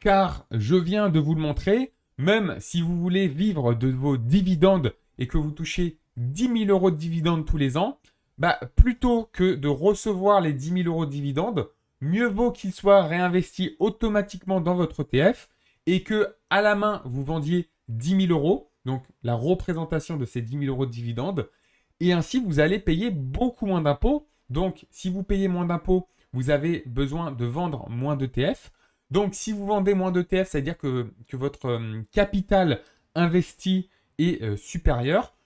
Car je viens de vous le montrer, même si vous voulez vivre de vos dividendes et que vous touchez 10 000 euros de dividendes tous les ans, bah, plutôt que de recevoir les 10 000 euros de dividendes, mieux vaut qu'ils soient réinvestis automatiquement dans votre ETF et que à la main vous vendiez 10 000 euros donc la représentation de ces 10 000 euros de dividendes. Et ainsi, vous allez payer beaucoup moins d'impôts. Donc, si vous payez moins d'impôts, vous avez besoin de vendre moins d'ETF. Donc, si vous vendez moins d'ETF, c'est-à-dire que, que, votre euh, capital investi est euh, supérieur.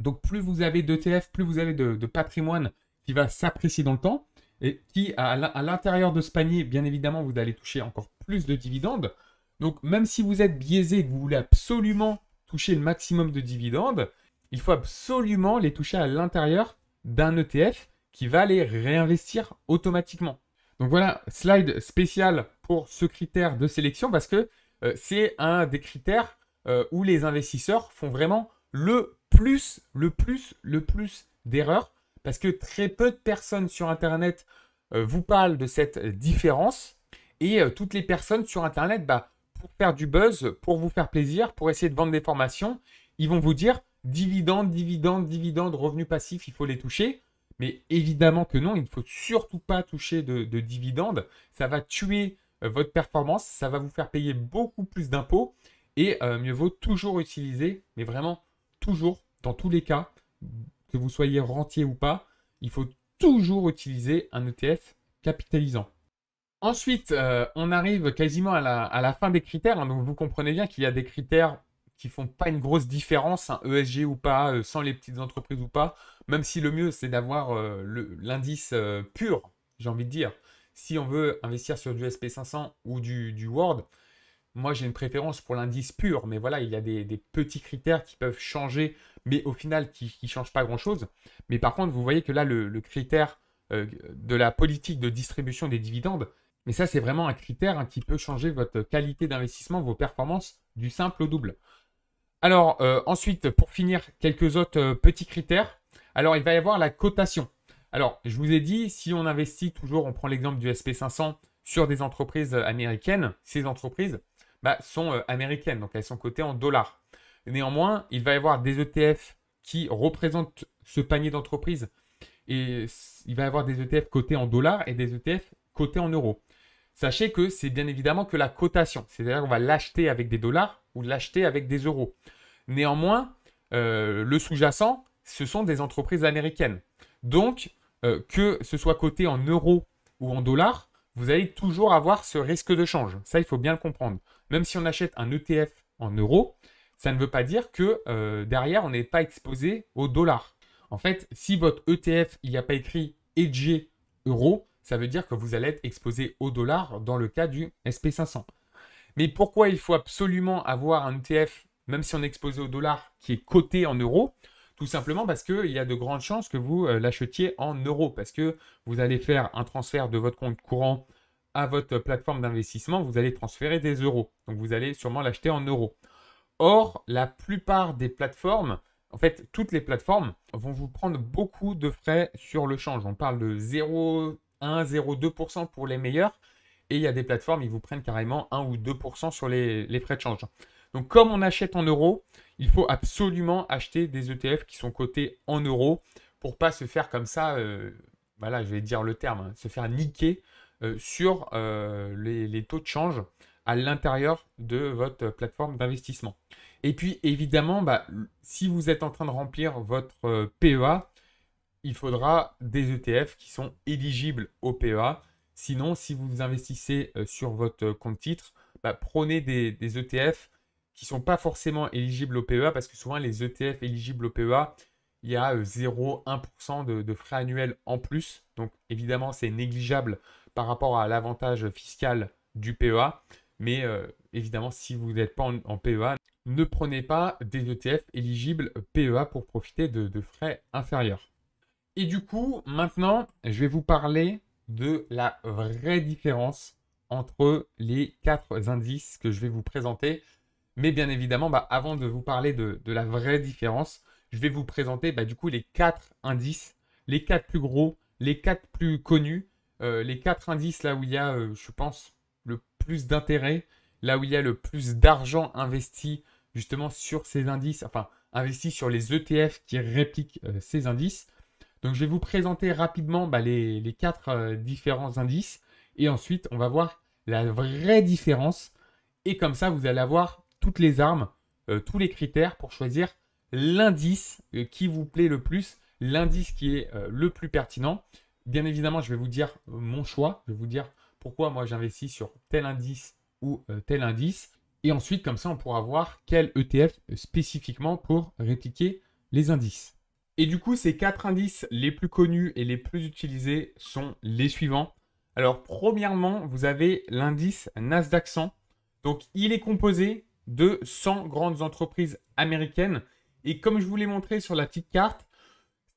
Donc, plus vous avez d'ETF, plus vous avez de, patrimoine qui va s'apprécier dans le temps et qui, à l'intérieur de ce panier, bien évidemment, vous allez toucher encore plus de dividendes. Donc, même si vous êtes biaisé que vous voulez absolument toucher le maximum de dividendes, il faut absolument les toucher à l'intérieur d'un ETF qui va les réinvestir automatiquement. Donc voilà, slide spécial pour ce critère de sélection parce que euh, c'est un des critères euh, où les investisseurs font vraiment le plus, le plus, le plus d'erreurs parce que très peu de personnes sur Internet euh, vous parlent de cette différence et toutes les personnes sur Internet bah, pour faire du buzz, pour vous faire plaisir, pour essayer de vendre des formations, ils vont vous dire dividendes, dividendes, dividendes, revenus passifs, il faut les toucher. Mais évidemment que non, il ne faut surtout pas toucher de, dividendes. Ça va tuer euh, votre performance, ça va vous faire payer beaucoup plus d'impôts. Et euh, mieux vaut toujours utiliser, mais vraiment toujours, dans tous les cas, que vous soyez rentier ou pas, il faut toujours utiliser un ETF capitalisant. Ensuite, euh, on arrive quasiment à la, fin des critères. Hein. donc, vous comprenez bien qu'il y a des critères qui ne font pas une grosse différence, ESG hein, e ou pas, euh, sans les petites entreprises ou pas. Même si le mieux, c'est d'avoir euh, l'indice pur, j'ai envie de dire. Si on veut investir sur du SP500 ou du, du World, moi j'ai une préférence pour l'indice pur. Mais voilà, il y a des, petits critères qui peuvent changer, mais au final qui ne changent pas grand-chose. Mais par contre, vous voyez que là, le critère de la politique de distribution des dividendes, mais ça, c'est vraiment un critère hein, qui peut changer votre qualité d'investissement, vos performances du simple au double. Alors, euh, ensuite, pour finir, quelques autres euh, petits critères. Alors, il va y avoir la cotation. Alors, je vous ai dit, si on investit toujours, on prend l'exemple du SP500 sur des entreprises euh, américaines, ces entreprises bah, sont américaines, donc elles sont cotées en dollars. Néanmoins, il va y avoir des ETF qui représentent ce panier d'entreprises et il va y avoir des ETF cotés en dollars et des ETF cotés en euros. Sachez que c'est bien évidemment que la cotation. C'est-à-dire qu'on va l'acheter avec des dollars ou l'acheter avec des euros. Néanmoins, euh, le sous-jacent, ce sont des entreprises américaines. Donc, euh, que ce soit coté en euros ou en dollars, vous allez toujours avoir ce risque de change. Ça, il faut bien le comprendre. Même si on achète un ETF en euros, ça ne veut pas dire que euh, derrière, on n'est pas exposé au dollar. En fait, si votre ETF, il n'y a pas écrit EG euros », ça veut dire que vous allez être exposé au dollar dans le cas du SP500. Mais pourquoi il faut absolument avoir un ETF, même si on est exposé au dollar, qui est coté en euros Tout simplement parce qu'il y a de grandes chances que vous euh, l'achetiez en euros, parce que vous allez faire un transfert de votre compte courant à votre plateforme d'investissement, vous allez transférer des euros. Donc vous allez sûrement l'acheter en euros. Or, la plupart des plateformes, en fait, toutes les plateformes vont vous prendre beaucoup de frais sur le change. On parle de 0, 1,02% pour les meilleurs. Et il y a des plateformes, ils vous prennent carrément 1 ou 2% sur les, les, frais de change. Donc comme on achète en euros, il faut absolument acheter des ETF qui sont cotés en euros pour pas se faire comme ça, euh, voilà, je vais dire le terme, hein, se faire niquer euh, sur euh, les, taux de change à l'intérieur de votre plateforme d'investissement. Et puis évidemment, bah, si vous êtes en train de remplir votre PEA, il faudra des ETF qui sont éligibles au PEA. Sinon, si vous investissez euh, sur votre euh, compte titre, bah, prenez des, ETF e qui ne sont pas forcément éligibles au PEA parce que souvent les ETF éligibles au PEA, il y a 0,1% euh, de, de, frais annuels en plus. Donc évidemment, c'est négligeable par rapport à l'avantage fiscal du PEA. Mais évidemment, si vous n'êtes pas en, PEA, ne prenez pas des ETF éligibles PEA pour profiter de frais inférieurs. Et du coup, maintenant, je vais vous parler de la vraie différence entre les quatre indices que je vais vous présenter. Mais bien évidemment, bah, avant de vous parler de, la vraie différence, je vais vous présenter bah, du coup les quatre indices, les quatre plus gros, les quatre plus connus, euh, les quatre indices là où il y a, euh, je pense, le plus d'intérêt, là où il y a le plus d'argent investi justement sur ces indices, enfin investi sur les ETF qui répliquent euh, ces indices. Donc je vais vous présenter rapidement bah, les, quatre euh, différents indices et ensuite on va voir la vraie différence et comme ça vous allez avoir toutes les armes, euh, tous les critères pour choisir l'indice euh, qui vous plaît le plus, l'indice qui est le plus pertinent. Bien évidemment je vais vous dire mon choix, je vais vous dire pourquoi moi j'investis sur tel indice ou tel indice. Et ensuite, comme ça, on pourra voir quel ETF spécifiquement pour répliquer les indices. Et du coup, ces quatre indices les plus connus et les plus utilisés sont les suivants. Alors, premièrement, vous avez l'indice Nasdaq 100. Donc, il est composé de 100 grandes entreprises américaines. Et comme je vous l'ai montré sur la petite carte,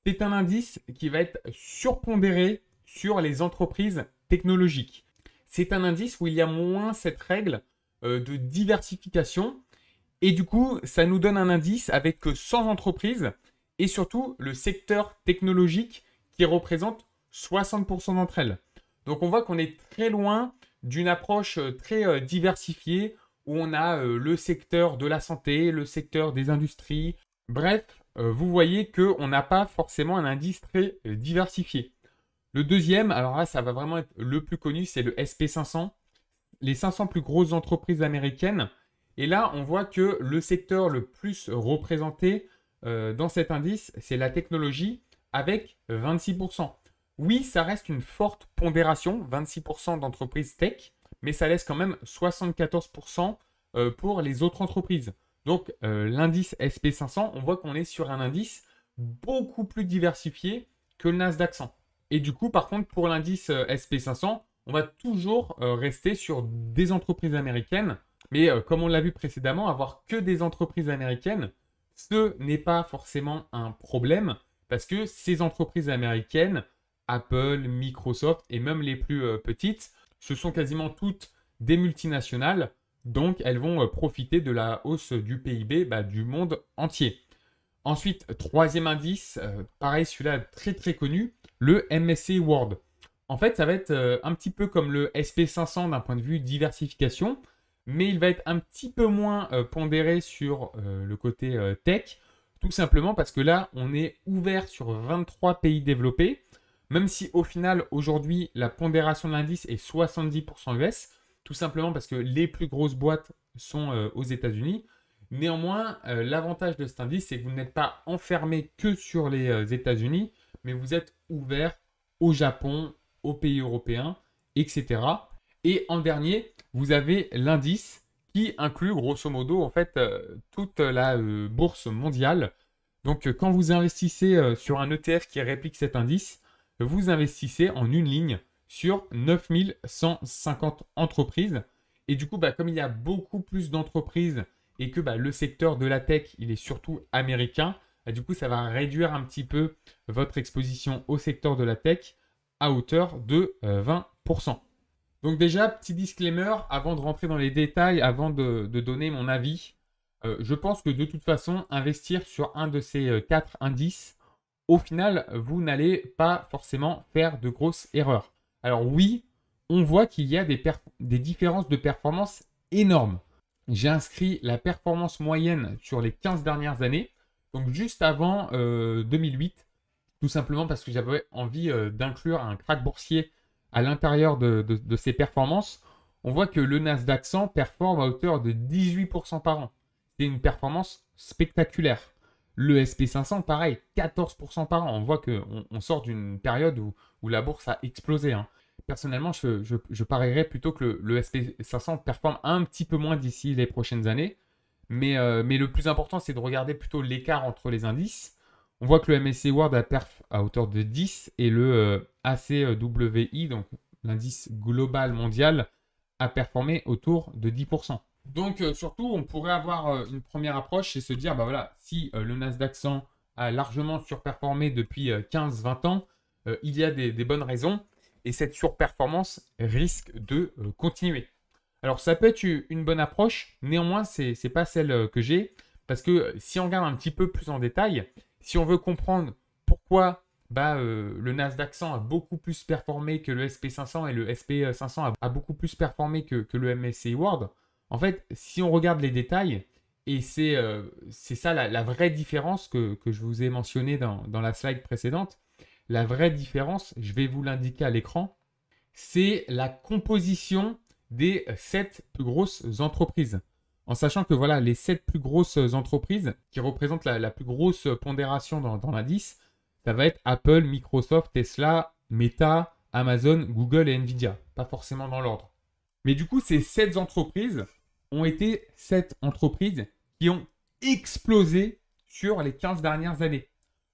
c'est un indice qui va être surpondéré sur les entreprises technologiques. C'est un indice où il y a moins cette règle euh, de diversification. Et du coup, ça nous donne un indice avec 100 entreprises et surtout le secteur technologique qui représente 60% d'entre elles. Donc on voit qu'on est très loin d'une approche euh, très euh, diversifiée où on a euh, le secteur de la santé, le secteur des industries. Bref, vous voyez qu'on n'a pas forcément un indice très diversifié. Le deuxième, alors là ça va vraiment être le plus connu, c'est le SP500, les 500 plus grosses entreprises américaines. Et là on voit que le secteur le plus représenté, euh, dans cet indice, c'est la technologie avec 26%. Oui, ça reste une forte pondération, 26% d'entreprises tech, mais ça laisse quand même 74% euh, pour les autres entreprises. Donc euh, l'indice SP500, on voit qu'on est sur un indice beaucoup plus diversifié que le Nasdaq 100. Et du coup, par contre, pour l'indice SP500, on va toujours rester sur des entreprises américaines. Mais comme on l'a vu précédemment, avoir que des entreprises américaines, ce n'est pas forcément un problème parce que ces entreprises américaines, Apple, Microsoft et même les plus euh, petites, ce sont quasiment toutes des multinationales, donc elles vont euh, profiter de la hausse du PIB bah, du monde entier. Ensuite, troisième indice, euh, pareil celui-là très très connu, le MSC World. En fait, ça va être un petit peu comme le SP500 d'un point de vue diversification mais il va être un petit peu moins euh, pondéré sur euh, le côté euh, tech, tout simplement parce que là, on est ouvert sur 23 pays développés, même si au final, aujourd'hui, la pondération de l'indice est 70% US, tout simplement parce que les plus grosses boîtes sont aux États-Unis. Néanmoins, l'avantage de cet indice, c'est que vous n'êtes pas enfermé que sur les États-Unis, mais vous êtes ouvert au Japon, aux pays européens, etc. Et en dernier, vous avez l'indice qui inclut grosso modo en fait euh, toute la euh, bourse mondiale. Donc euh, quand vous investissez sur un ETF qui réplique cet indice, vous investissez en une ligne sur 9150 entreprises. Et du coup, bah, comme il y a beaucoup plus d'entreprises et que bah, le secteur de la tech, il est surtout américain, bah, du coup, ça va réduire un petit peu votre exposition au secteur de la tech à hauteur de 20%. Donc déjà, petit disclaimer, avant de rentrer dans les détails, avant de, donner mon avis, euh, je pense que de toute façon, investir sur un de ces euh, quatre indices, au final, vous n'allez pas forcément faire de grosses erreurs. Alors oui, on voit qu'il y a des, différences de performance énormes. J'ai inscrit la performance moyenne sur les 15 dernières années, donc juste avant 2008, euh, tout simplement parce que j'avais envie d'inclure un crack boursier à l'intérieur de, ces performances, on voit que le Nasdaq 100 performe à hauteur de 18% par an. C'est une performance spectaculaire. Le SP500, pareil, 14% par an. On voit qu'on on sort d'une période où, la bourse a explosé. Hein. Personnellement, je, parierais plutôt que le, SP500 performe un petit peu moins d'ici les prochaines années. Euh, mais le plus important, c'est de regarder plutôt l'écart entre les indices. On voit que le MSC World a perf à hauteur de 10 et le euh, ACWI, donc l'indice global mondial, a performé autour de 10%. Donc euh, surtout, on pourrait avoir euh, une première approche et se dire, bah voilà, si le Nasdaq 100 a largement surperformé depuis 15-20 ans, il y a des, des, bonnes raisons et cette surperformance risque de continuer. Alors ça peut être une bonne approche, néanmoins, ce n'est pas celle que j'ai, parce que si on regarde un petit peu plus en détail, si on veut comprendre pourquoi bah, euh, le Nasdaq 100 a beaucoup plus performé que le SP500 et le SP500 euh, a, beaucoup plus performé que, le MSCI World, en fait, si on regarde les détails, et c'est euh, ça la, vraie différence que, je vous ai mentionnée dans, dans, la slide précédente. La vraie différence, je vais vous l'indiquer à l'écran, c'est la composition des sept plus grosses entreprises en sachant que voilà, les sept plus grosses entreprises qui représentent la, plus grosse pondération dans, l'indice, ça va être Apple, Microsoft, Tesla, Meta, Amazon, Google et Nvidia. Pas forcément dans l'ordre. Mais du coup, ces 7 entreprises ont été 7 entreprises qui ont explosé sur les 15 dernières années.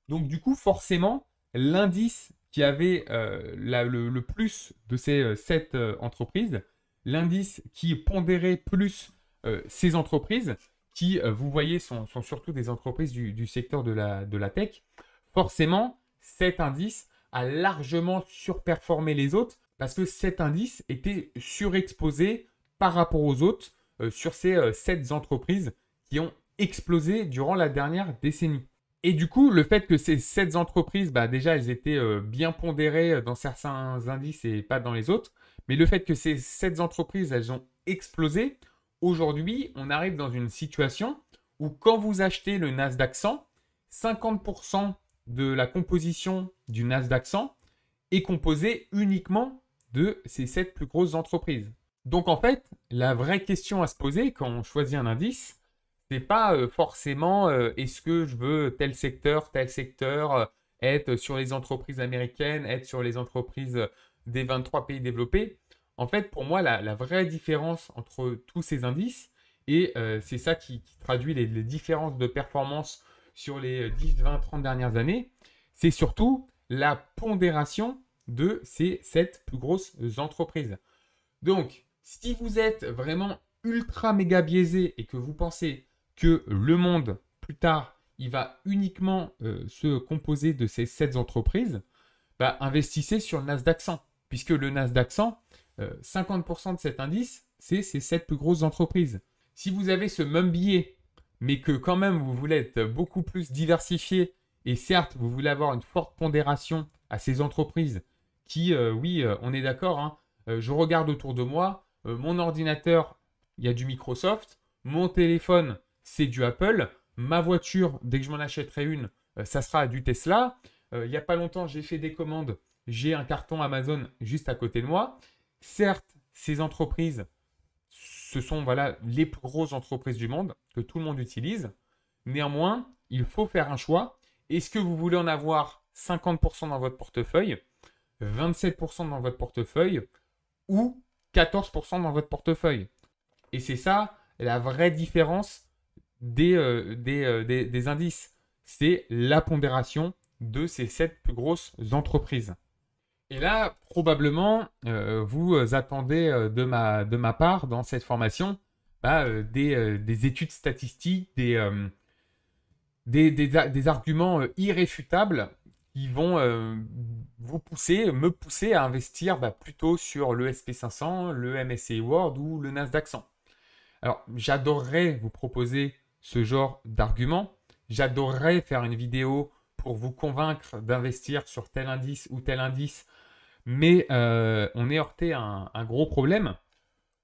Donc du coup, forcément, l'indice qui avait euh, le, plus de ces 7 euh, euh, entreprises, l'indice qui pondérait plus euh, ces entreprises qui, euh, vous voyez, sont, surtout des entreprises du, secteur de la, de la tech, forcément, cet indice a largement surperformé les autres parce que cet indice était surexposé par rapport aux autres euh, sur ces sept entreprises qui ont explosé durant la dernière décennie. Et du coup, le fait que ces sept entreprises, bah, déjà, elles étaient bien pondérées dans certains indices et pas dans les autres, mais le fait que ces sept entreprises, elles ont explosé, Aujourd'hui, on arrive dans une situation où quand vous achetez le Nasdaq 100, 50% de la composition du Nasdaq 100 est composée uniquement de ces sept plus grosses entreprises. Donc en fait, la vraie question à se poser quand on choisit un indice, c'est pas euh, forcément euh, est-ce que je veux tel secteur, tel secteur, euh, être sur les entreprises américaines, être sur les entreprises des 23 pays développés. En fait, pour moi, la, vraie différence entre tous ces indices, et euh, c'est ça qui, traduit les, différences de performance sur les 10, 20, 30 dernières années, c'est surtout la pondération de ces 7 plus grosses entreprises. Donc, si vous êtes vraiment ultra méga biaisé et que vous pensez que le monde, plus tard, il va uniquement euh, se composer de ces sept entreprises, bah, investissez sur le Nasdaq 100, puisque le Nasdaq 100, 50% euh, de cet indice, c'est ces 7 plus grosses entreprises. Si vous avez ce même billet, mais que quand même vous voulez être beaucoup plus diversifié, et certes, vous voulez avoir une forte pondération à ces entreprises qui, euh, oui, euh, on est d'accord, hein, je regarde autour de moi, mon ordinateur, il y a du Microsoft, mon téléphone, c'est du Apple, ma voiture, dès que je m'en achèterai une, ça sera du Tesla. il n'y a pas longtemps, j'ai fait des commandes, j'ai un carton Amazon juste à côté de moi. Certes, ces entreprises, ce sont voilà, les plus grosses entreprises du monde que tout le monde utilise. Néanmoins, il faut faire un choix. Est-ce que vous voulez en avoir 50% dans votre portefeuille, 27% dans votre portefeuille ou 14% dans votre portefeuille Et c'est ça la vraie différence euh, euh, des, indices. C'est la pondération de ces sept plus grosses entreprises. Et là, probablement, euh, vous euh, attendez euh, de ma, part dans cette formation bah, des, études statistiques, des, arguments irréfutables qui vont vous pousser, me pousser à investir bah, plutôt sur le SP500, le MSCI World ou le Nasdaq 100. Alors, j'adorerais vous proposer ce genre d'argument. J'adorerais faire une vidéo pour vous convaincre d'investir sur tel indice ou tel indice mais euh, on est heurté à un, gros problème.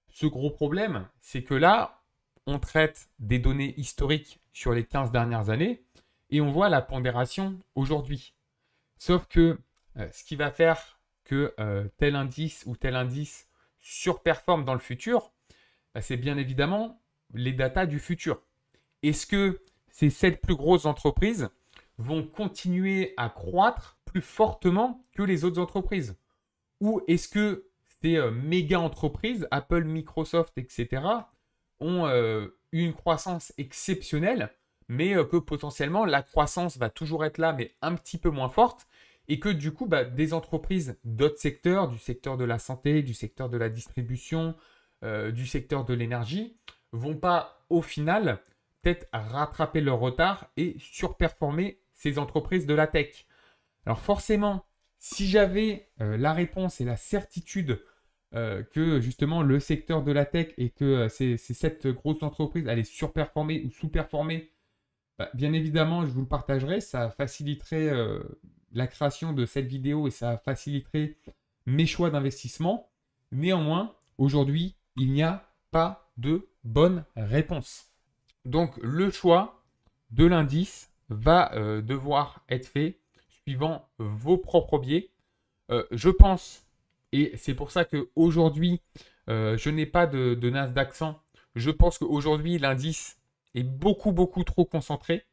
Ce gros problème, c'est que là, on traite des données historiques sur les 15 dernières années et on voit la pondération aujourd'hui. Sauf que euh, ce qui va faire que euh, tel indice ou tel indice surperforme dans le futur, bah, c'est bien évidemment les datas du futur. Est-ce que ces 7 plus grosses entreprises vont continuer à croître plus fortement que les autres entreprises ou est-ce que ces euh, méga entreprises, Apple, Microsoft, etc., ont eu une croissance exceptionnelle, mais euh, que potentiellement la croissance va toujours être là, mais un petit peu moins forte, et que du coup, bah, des entreprises d'autres secteurs, du secteur de la santé, du secteur de la distribution, euh, du secteur de l'énergie, vont pas au final peut-être rattraper leur retard et surperformer ces entreprises de la tech. Alors forcément, si j'avais euh, la réponse et la certitude euh, que justement le secteur de la tech et que c'est euh, ces, cette grosse entreprise allait surperformer ou sous-performer, bah, bien évidemment, je vous le partagerai. Ça faciliterait la création de cette vidéo et ça faciliterait mes choix d'investissement. Néanmoins, aujourd'hui, il n'y a pas de bonne réponse. Donc, le choix de l'indice va devoir être fait suivant vos propres biais. Euh, je pense, et c'est pour ça qu'aujourd'hui, euh, je n'ai pas de, de NAS d'accent. Je pense qu'aujourd'hui, l'indice est beaucoup, beaucoup trop concentré.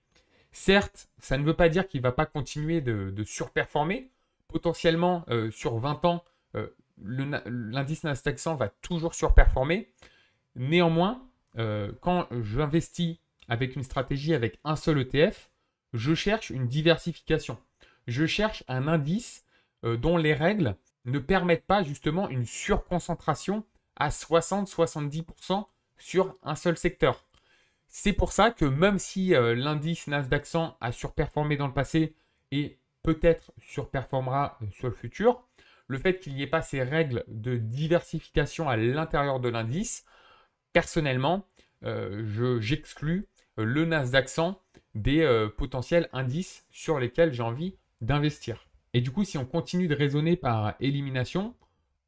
Certes, ça ne veut pas dire qu'il ne va pas continuer de, surperformer. Potentiellement, euh, sur 20 ans, l'indice Nasdaq 100 va toujours surperformer. Néanmoins, quand j'investis avec une stratégie avec un seul ETF, je cherche une diversification je cherche un indice euh, dont les règles ne permettent pas justement une surconcentration à 60-70% sur un seul secteur. C'est pour ça que même si euh, l'indice Nasdaq 100 a surperformé dans le passé et peut-être surperformera euh, sur le futur, le fait qu'il n'y ait pas ces règles de diversification à l'intérieur de l'indice, personnellement, j'exclus le Nasdaq 100 des potentiels indices sur lesquels j'ai envie d'investir. Et du coup, si on continue de raisonner par élimination,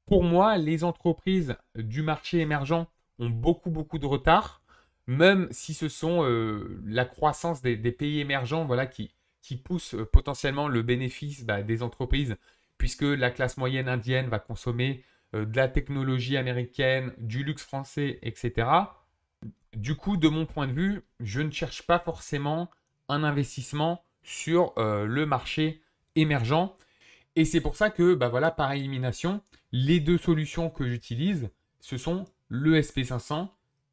pour moi, les entreprises du marché émergent ont beaucoup, beaucoup de retard, même si ce sont euh, la croissance des, pays émergents voilà, qui, qui poussent euh, potentiellement le bénéfice bah, des entreprises, puisque la classe moyenne indienne va consommer euh, de la technologie américaine, du luxe français, etc. Du coup, de mon point de vue, je ne cherche pas forcément un investissement sur le marché émergents. Et c'est pour ça que, bah voilà, par élimination, les deux solutions que j'utilise, ce sont le SP500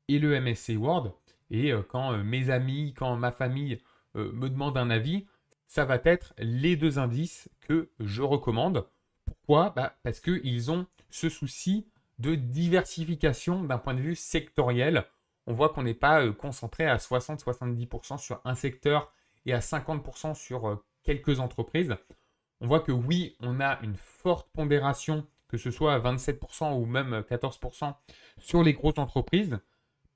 et le MSC World Et euh, quand euh, mes amis, quand ma famille euh, me demande un avis, ça va être les deux indices que je recommande. Pourquoi bah Parce qu'ils ont ce souci de diversification d'un point de vue sectoriel. On voit qu'on n'est pas concentré à 60-70% sur un secteur et à 50% sur entreprises, on voit que oui, on a une forte pondération, que ce soit à 27% ou même 14% sur les grosses entreprises,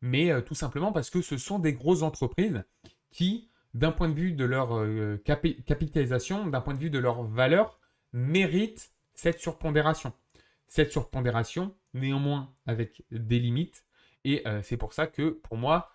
mais euh, tout simplement parce que ce sont des grosses entreprises qui, d'un point de vue de leur euh, capitalisation, d'un point de vue de leur valeur, méritent cette surpondération. Cette surpondération, néanmoins, avec des limites, et euh, c'est pour ça que pour moi,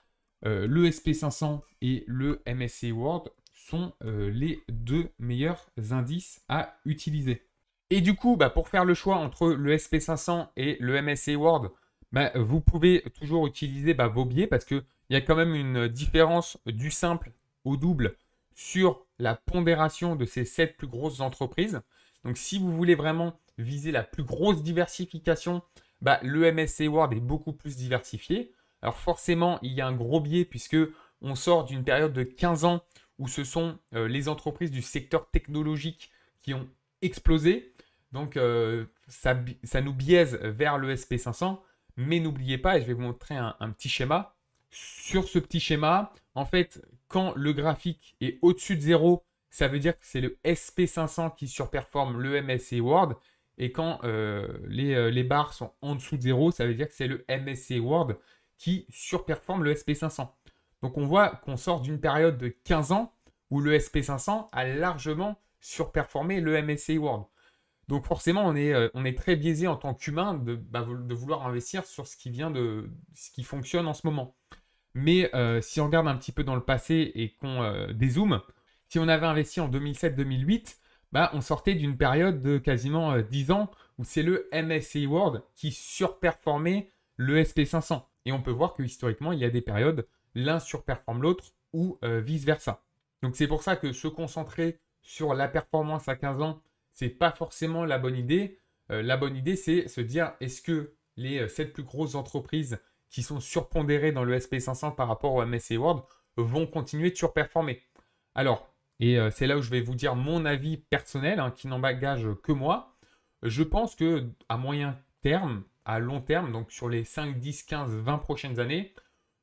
le SP500 et le msc World sont euh, les deux meilleurs indices à utiliser. Et du coup, bah, pour faire le choix entre le SP500 et le MSA World, bah, vous pouvez toujours utiliser bah, vos biais parce qu'il y a quand même une différence du simple au double sur la pondération de ces sept plus grosses entreprises. Donc si vous voulez vraiment viser la plus grosse diversification, bah, le MSA World est beaucoup plus diversifié. Alors forcément, il y a un gros biais puisque on sort d'une période de 15 ans où ce sont euh, les entreprises du secteur technologique qui ont explosé. Donc euh, ça, nous biaise vers le SP500. Mais n'oubliez pas, et je vais vous montrer un, petit schéma. Sur ce petit schéma, en fait, quand le graphique est au-dessus de zéro, ça veut dire que c'est le SP500 qui surperforme le MSCI World. Et quand euh, les, les, barres sont en dessous de zéro, ça veut dire que c'est le MSCI World qui surperforme le SP500. Donc on voit qu'on sort d'une période de 15 ans où le SP500 a largement surperformé le MSCI World. Donc forcément, on est, euh, on est très biaisé en tant qu'humain de, bah, de, vouloir investir sur ce qui vient de ce qui fonctionne en ce moment. Mais euh, si on regarde un petit peu dans le passé et qu'on euh, dézoome, si on avait investi en 2007-2008, bah, on sortait d'une période de quasiment 10 ans où c'est le MSCI World qui surperformait le SP500. Et on peut voir que historiquement, il y a des périodes l'un surperforme l'autre ou euh, vice-versa. Donc c'est pour ça que se concentrer sur la performance à 15 ans, ce n'est pas forcément la bonne idée. Euh, la bonne idée, c'est se dire est-ce que les 7 euh, plus grosses entreprises qui sont surpondérées dans le SP500 par rapport au MSA World vont continuer de surperformer Alors, et c'est là où je vais vous dire mon avis personnel, hein, qui qui bagage que moi, je pense que à moyen terme, à long terme, donc sur les 5, 10, 15, 20 prochaines années,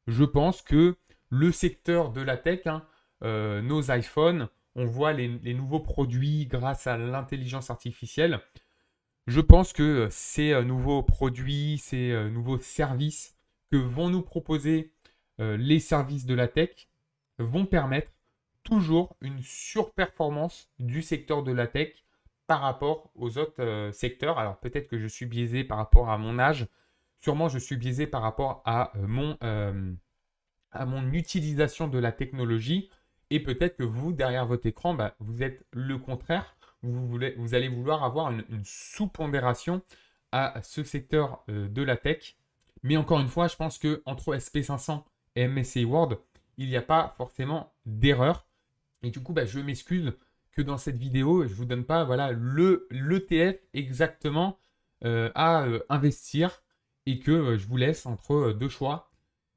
je pense que le secteur de la tech, hein, euh, nos iPhones, on voit les, nouveaux produits grâce à l'intelligence artificielle. Je pense que euh, ces euh, nouveaux produits, ces nouveaux services que vont nous proposer les services de la tech vont permettre toujours une surperformance du secteur de la tech par rapport aux autres secteurs. Alors peut-être que je suis biaisé par rapport à mon âge, Sûrement, je suis biaisé par rapport à euh, mon, euh, à mon utilisation de la technologie. Et peut-être que vous, derrière votre écran, bah, vous êtes le contraire. Vous, voulez, vous allez vouloir avoir une, sous-pondération à ce secteur euh, de la tech. Mais encore une fois, je pense qu'entre SP500 et MSCI World, il n'y a pas forcément d'erreur. Et du coup, bah, je m'excuse que dans cette vidéo, je ne vous donne pas voilà, le l'ETF exactement à investir et que euh, je vous laisse entre euh, deux choix.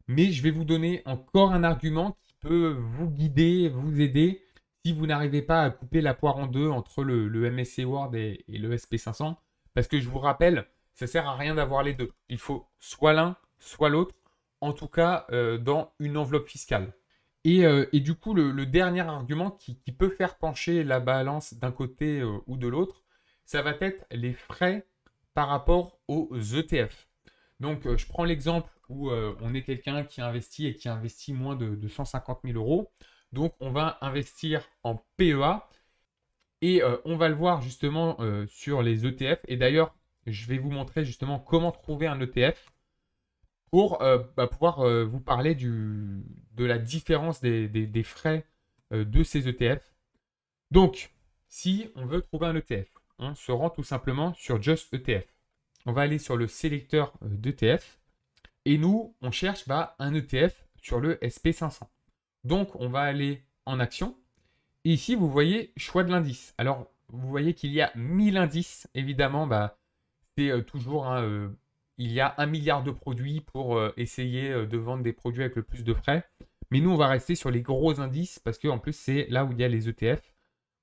Mais je vais vous donner encore un argument qui peut vous guider, vous aider si vous n'arrivez pas à couper la poire en deux entre le, MSC World et, le SP500. Parce que je vous rappelle, ça ne sert à rien d'avoir les deux. Il faut soit l'un, soit l'autre, en tout cas euh, dans une enveloppe fiscale. Et, du coup, le, dernier argument qui, peut faire pencher la balance d'un côté ou de l'autre, ça va être les frais par rapport aux ETF. Donc, euh, je prends l'exemple où euh, on est quelqu'un qui investit et qui investit moins de, 150 000 euros. Donc, on va investir en PEA et euh, on va le voir justement sur les ETF. Et d'ailleurs, je vais vous montrer justement comment trouver un ETF pour bah, pouvoir vous parler de la différence des, des frais de ces ETF. Donc, si on veut trouver un ETF, on se rend tout simplement sur Just ETF on va aller sur le sélecteur euh, d'ETF. Et nous, on cherche bah, un ETF sur le SP500. Donc, on va aller en action. Et ici, vous voyez choix de l'indice. Alors, vous voyez qu'il y a 1000 indices. Évidemment, bah, c'est euh, toujours, hein, euh, il y a un milliard de produits pour essayer de vendre des produits avec le plus de frais. Mais nous, on va rester sur les gros indices parce qu'en plus, c'est là où il y a les ETF,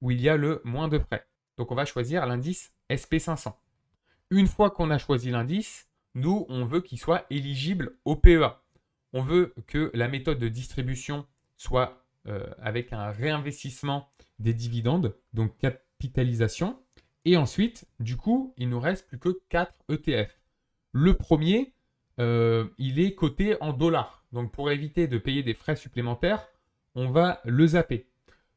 où il y a le moins de frais. Donc, on va choisir l'indice SP500 une fois qu'on a choisi l'indice, nous, on veut qu'il soit éligible au PEA. On veut que la méthode de distribution soit euh, avec un réinvestissement des dividendes, donc capitalisation. Et ensuite, du coup, il nous reste plus que 4 ETF. Le premier, euh, il est coté en dollars. Donc pour éviter de payer des frais supplémentaires, on va le zapper.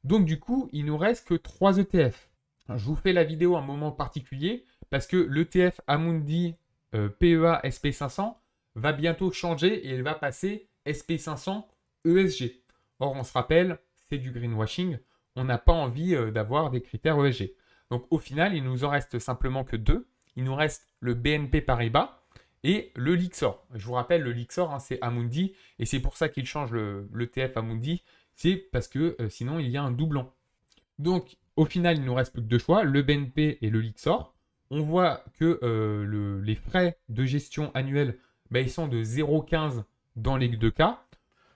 Donc du coup, il nous reste que 3 ETF. Je vous fais la vidéo à un moment particulier parce que l'ETF Amundi euh, PEA SP500 va bientôt changer et elle va passer SP500 ESG. Or, on se rappelle, c'est du greenwashing. On n'a pas envie euh, d'avoir des critères ESG. Donc, au final, il nous en reste simplement que deux. Il nous reste le BNP Paribas et le Lixor. Je vous rappelle, le Lixor, hein, c'est Amundi et c'est pour ça qu'il change l'ETF Amundi. C'est parce que euh, sinon, il y a un doublon. Donc, au final, il nous reste plus que deux choix, le BNP et le Lixor on voit que euh, les frais de gestion annuels, bah, ils sont de 0,15 dans les deux cas.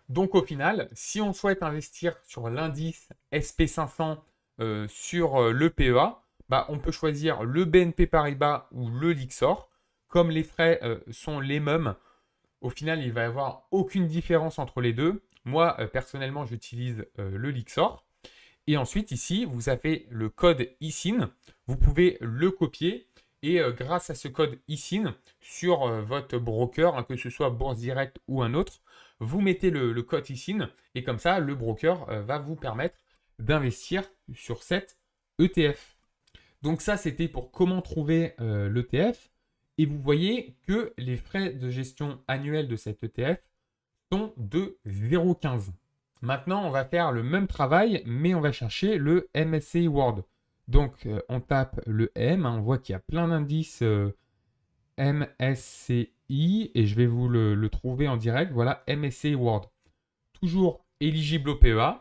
Donc au final, si on souhaite investir sur l'indice SP500 euh, sur euh, le PEA, bah, on peut choisir le BNP Paribas ou le Lixor. Comme les frais sont les mêmes, au final, il va y avoir aucune différence entre les deux. Moi, personnellement, j'utilise le Lixor. Et ensuite, ici, vous avez le code ISIN. Vous pouvez le copier. Et euh, grâce à ce code ISIN, sur euh, votre broker, hein, que ce soit Bourse Direct ou un autre, vous mettez le, code ISIN. Et comme ça, le broker euh, va vous permettre d'investir sur cet ETF. Donc ça, c'était pour comment trouver l'ETF. Et vous voyez que les frais de gestion annuels de cet ETF sont de 0,15. Maintenant, on va faire le même travail, mais on va chercher le MSCI World. Donc, euh, on tape le M, hein, on voit qu'il y a plein d'indices euh, MSCI, et je vais vous le, trouver en direct. Voilà, MSCI World. Toujours éligible au PEA,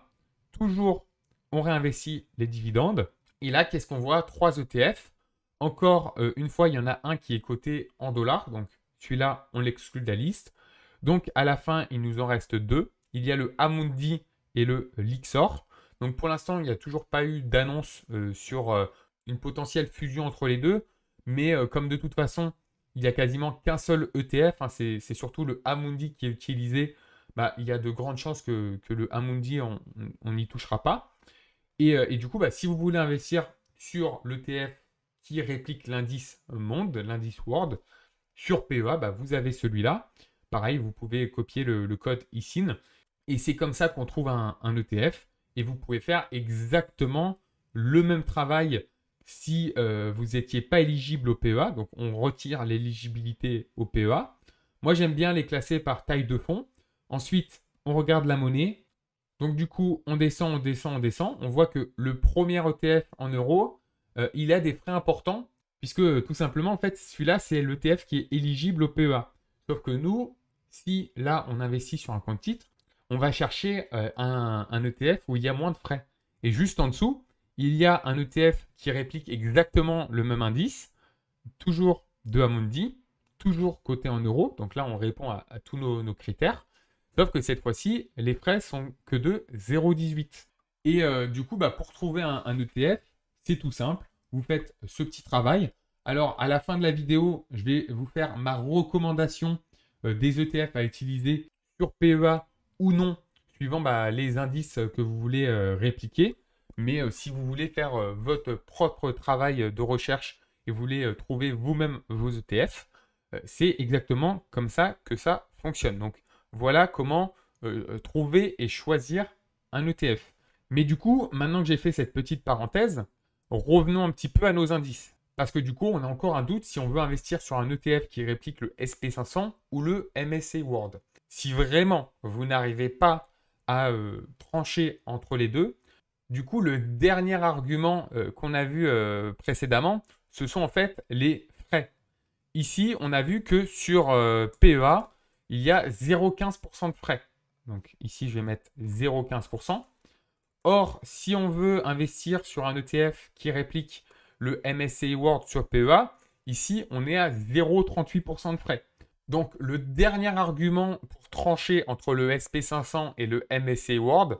toujours on réinvestit les dividendes. Et là, qu'est-ce qu'on voit Trois ETF. Encore euh, une fois, il y en a un qui est coté en dollars, donc celui-là, on l'exclut de la liste. Donc, à la fin, il nous en reste deux il y a le Amundi et le Lixor. Donc pour l'instant, il n'y a toujours pas eu d'annonce euh, sur euh, une potentielle fusion entre les deux. Mais euh, comme de toute façon, il n'y a quasiment qu'un seul ETF, hein, c'est surtout le Amundi qui est utilisé, bah, il y a de grandes chances que, le Amundi, on n'y touchera pas. Et, du coup, bah, si vous voulez investir sur l'ETF qui réplique l'indice monde, l'indice world, sur PEA, bah, vous avez celui-là. Pareil, vous pouvez copier le, le code ISIN et c'est comme ça qu'on trouve un, ETF. Et vous pouvez faire exactement le même travail si euh, vous n'étiez pas éligible au PEA. Donc on retire l'éligibilité au PEA. Moi j'aime bien les classer par taille de fond. Ensuite, on regarde la monnaie. Donc du coup, on descend, on descend, on descend. On voit que le premier ETF en euros, euh, il a des frais importants puisque tout simplement, en fait, celui-là, c'est l'ETF qui est éligible au PEA. Sauf que nous, si là, on investit sur un compte titre, on va chercher euh, un, ETF où il y a moins de frais. Et juste en dessous, il y a un ETF qui réplique exactement le même indice, toujours de Amundi, toujours coté en euros. Donc là, on répond à, tous nos, critères. Sauf que cette fois-ci, les frais sont que de 0,18. Et euh, du coup, bah, pour trouver un, ETF, c'est tout simple. Vous faites ce petit travail. Alors, à la fin de la vidéo, je vais vous faire ma recommandation euh, des ETF à utiliser sur PEA ou non, suivant bah, les indices que vous voulez euh, répliquer. Mais euh, si vous voulez faire euh, votre propre travail de recherche et vous voulez trouver vous-même vos ETF, c'est exactement comme ça que ça fonctionne. Donc voilà comment trouver et choisir un ETF. Mais du coup, maintenant que j'ai fait cette petite parenthèse, revenons un petit peu à nos indices. Parce que du coup, on a encore un doute si on veut investir sur un ETF qui réplique le SP500 ou le MSC World. Si vraiment vous n'arrivez pas à euh, trancher entre les deux, du coup, le dernier argument euh, qu'on a vu euh, précédemment, ce sont en fait les frais. Ici, on a vu que sur PEA, il y a 0,15% de frais. Donc ici, je vais mettre 0,15%. Or, si on veut investir sur un ETF qui réplique le MSCI World sur PEA, ici, on est à 0,38% de frais. Donc le dernier argument pour trancher entre le SP500 et le MSA World,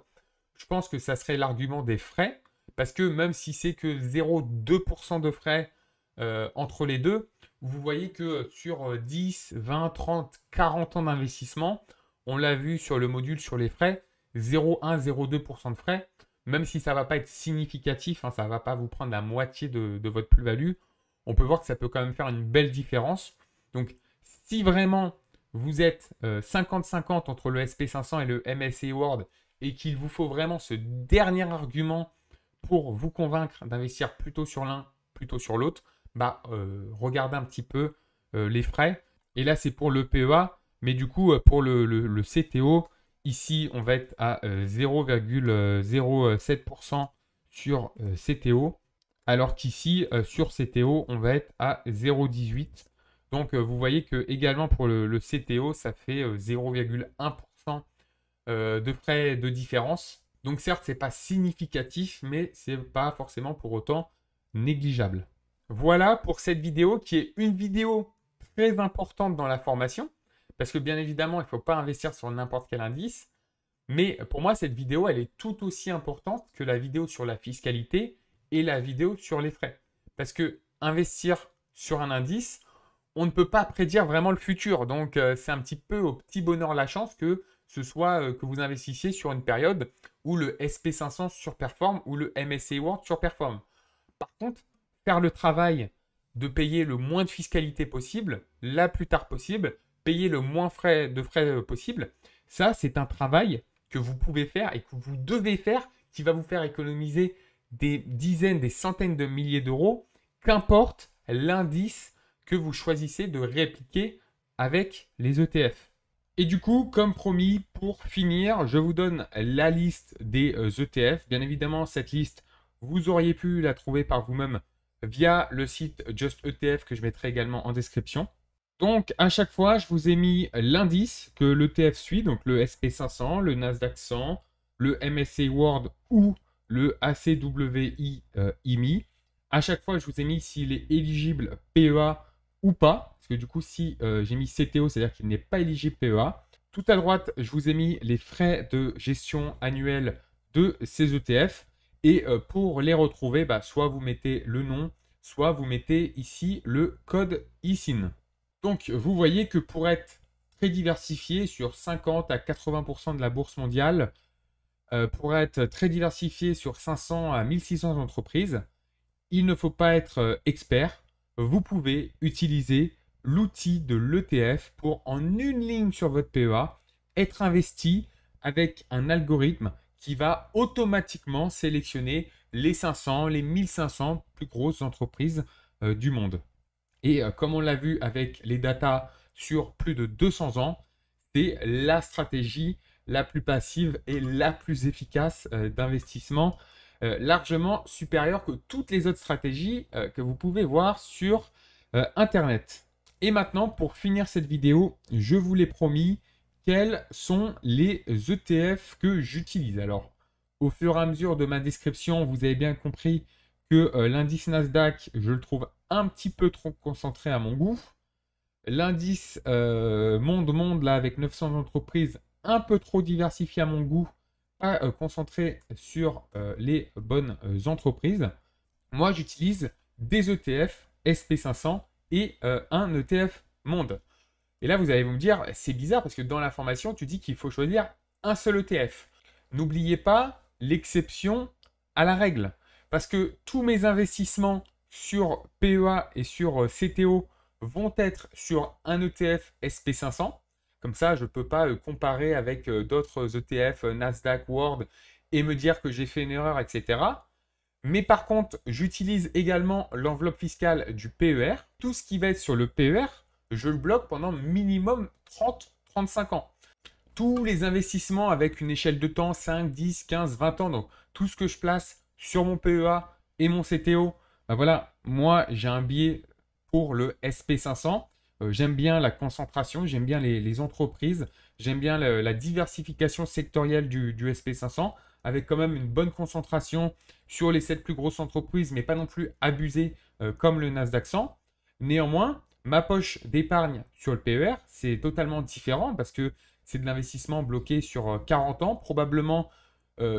je pense que ça serait l'argument des frais, parce que même si c'est que 0,2% de frais euh, entre les deux, vous voyez que sur 10, 20, 30, 40 ans d'investissement, on l'a vu sur le module sur les frais, 0,1, 0,2% de frais, même si ça ne va pas être significatif, hein, ça ne va pas vous prendre la moitié de, de votre plus-value, on peut voir que ça peut quand même faire une belle différence. Donc si vraiment vous êtes 50-50 euh, entre le SP500 et le MSCI World et qu'il vous faut vraiment ce dernier argument pour vous convaincre d'investir plutôt sur l'un, plutôt sur l'autre, bah, euh, regardez un petit peu euh, les frais. Et là, c'est pour le PEA, mais du coup, pour le, CTO, ici, on va être à 0,07% sur CTO, alors qu'ici, sur CTO, on va être à 0,18%. Donc euh, vous voyez que également pour le, CTO, ça fait 0,1% euh, euh, de frais de différence. Donc certes, ce n'est pas significatif, mais ce n'est pas forcément pour autant négligeable. Voilà pour cette vidéo qui est une vidéo très importante dans la formation, parce que bien évidemment, il ne faut pas investir sur n'importe quel indice. Mais pour moi, cette vidéo, elle est tout aussi importante que la vidéo sur la fiscalité et la vidéo sur les frais. Parce que investir sur un indice, on ne peut pas prédire vraiment le futur. Donc, euh, c'est un petit peu au petit bonheur la chance que ce soit euh, que vous investissiez sur une période où le SP500 surperforme ou le MSCI World surperforme. Par contre, faire le travail de payer le moins de fiscalité possible, la plus tard possible, payer le moins frais de frais euh, possible, ça, c'est un travail que vous pouvez faire et que vous devez faire qui va vous faire économiser des dizaines, des centaines de milliers d'euros, qu'importe l'indice que vous choisissez de répliquer avec les ETF. Et du coup, comme promis, pour finir, je vous donne la liste des ETF. Euh, e Bien évidemment, cette liste, vous auriez pu la trouver par vous-même via le site Just ETF que je mettrai également en description. Donc, à chaque fois, je vous ai mis l'indice que l'ETF suit, donc le SP500, le Nasdaq 100, le MSA World ou le ACWI IMI. Euh, à chaque fois, je vous ai mis s'il est éligible PEA ou pas. Parce que du coup, si euh, j'ai mis CTO, c'est-à-dire qu'il n'est pas éligible PEA. Tout à droite, je vous ai mis les frais de gestion annuel de ces ETF. Et euh, pour les retrouver, bah, soit vous mettez le nom, soit vous mettez ici le code ISIN. Donc, vous voyez que pour être très diversifié sur 50 à 80% de la bourse mondiale, euh, pour être très diversifié sur 500 à 1600 entreprises, il ne faut pas être expert, vous pouvez utiliser l'outil de l'ETF pour en une ligne sur votre PEA être investi avec un algorithme qui va automatiquement sélectionner les 500, les 1500 plus grosses entreprises euh, du monde. Et euh, comme on l'a vu avec les datas sur plus de 200 ans, c'est la stratégie la plus passive et la plus efficace euh, d'investissement euh, largement supérieur que toutes les autres stratégies euh, que vous pouvez voir sur euh, Internet. Et maintenant, pour finir cette vidéo, je vous l'ai promis, quels sont les ETF que j'utilise Alors, au fur et à mesure de ma description, vous avez bien compris que l'indice Nasdaq, je le trouve un petit peu trop concentré à mon goût. L'indice Monde Monde, là, avec 900 entreprises, un peu trop diversifié à mon goût euh, concentré sur euh, les bonnes euh, entreprises, moi j'utilise des ETF SP500 et un ETF Monde. Et là, vous allez vous me dire, c'est bizarre parce que dans la formation, tu dis qu'il faut choisir un seul ETF. N'oubliez pas l'exception à la règle. Parce que tous mes investissements sur PEA et sur CTO vont être sur un ETF SP500. Comme ça, je ne peux pas euh, comparer avec euh, d'autres ETF, euh, Nasdaq, World, et me dire que j'ai fait une erreur, etc. Mais par contre, j'utilise également l'enveloppe fiscale du PER. Tout ce qui va être sur le PER, je le bloque pendant minimum 30-35 ans. Tous les investissements avec une échelle de temps 5, 10, 15, 20 ans, donc tout ce que je place sur mon PEA et mon CTO, ben voilà, moi j'ai un billet pour le SP500 euh, j'aime bien la concentration, j'aime bien les, entreprises, j'aime bien la diversification sectorielle du, SP500, avec quand même une bonne concentration sur les 7 plus grosses entreprises, mais pas non plus abusée euh, comme le Nasdaq 100. Néanmoins, ma poche d'épargne sur le PER, c'est totalement différent parce que c'est de l'investissement bloqué sur 40 euh, ans, probablement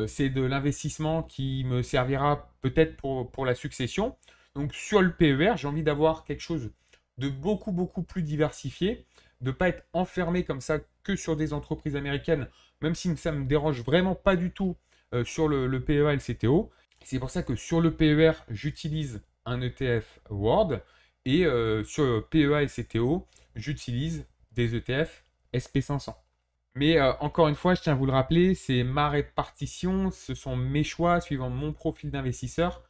c'est de l'investissement qui me servira peut-être pour, pour, la succession. Donc sur le PER, j'ai envie d'avoir quelque chose de beaucoup, beaucoup plus diversifier, de ne pas être enfermé comme ça que sur des entreprises américaines, même si ça ne me dérange vraiment pas du tout euh, sur le, PEA et le CTO. C'est pour ça que sur le PER, j'utilise un ETF World et euh, sur le PEA et CTO, j'utilise des ETF SP500. Mais euh, encore une fois, je tiens à vous le rappeler, c'est ma répartition, ce sont mes choix suivant mon profil d'investisseur,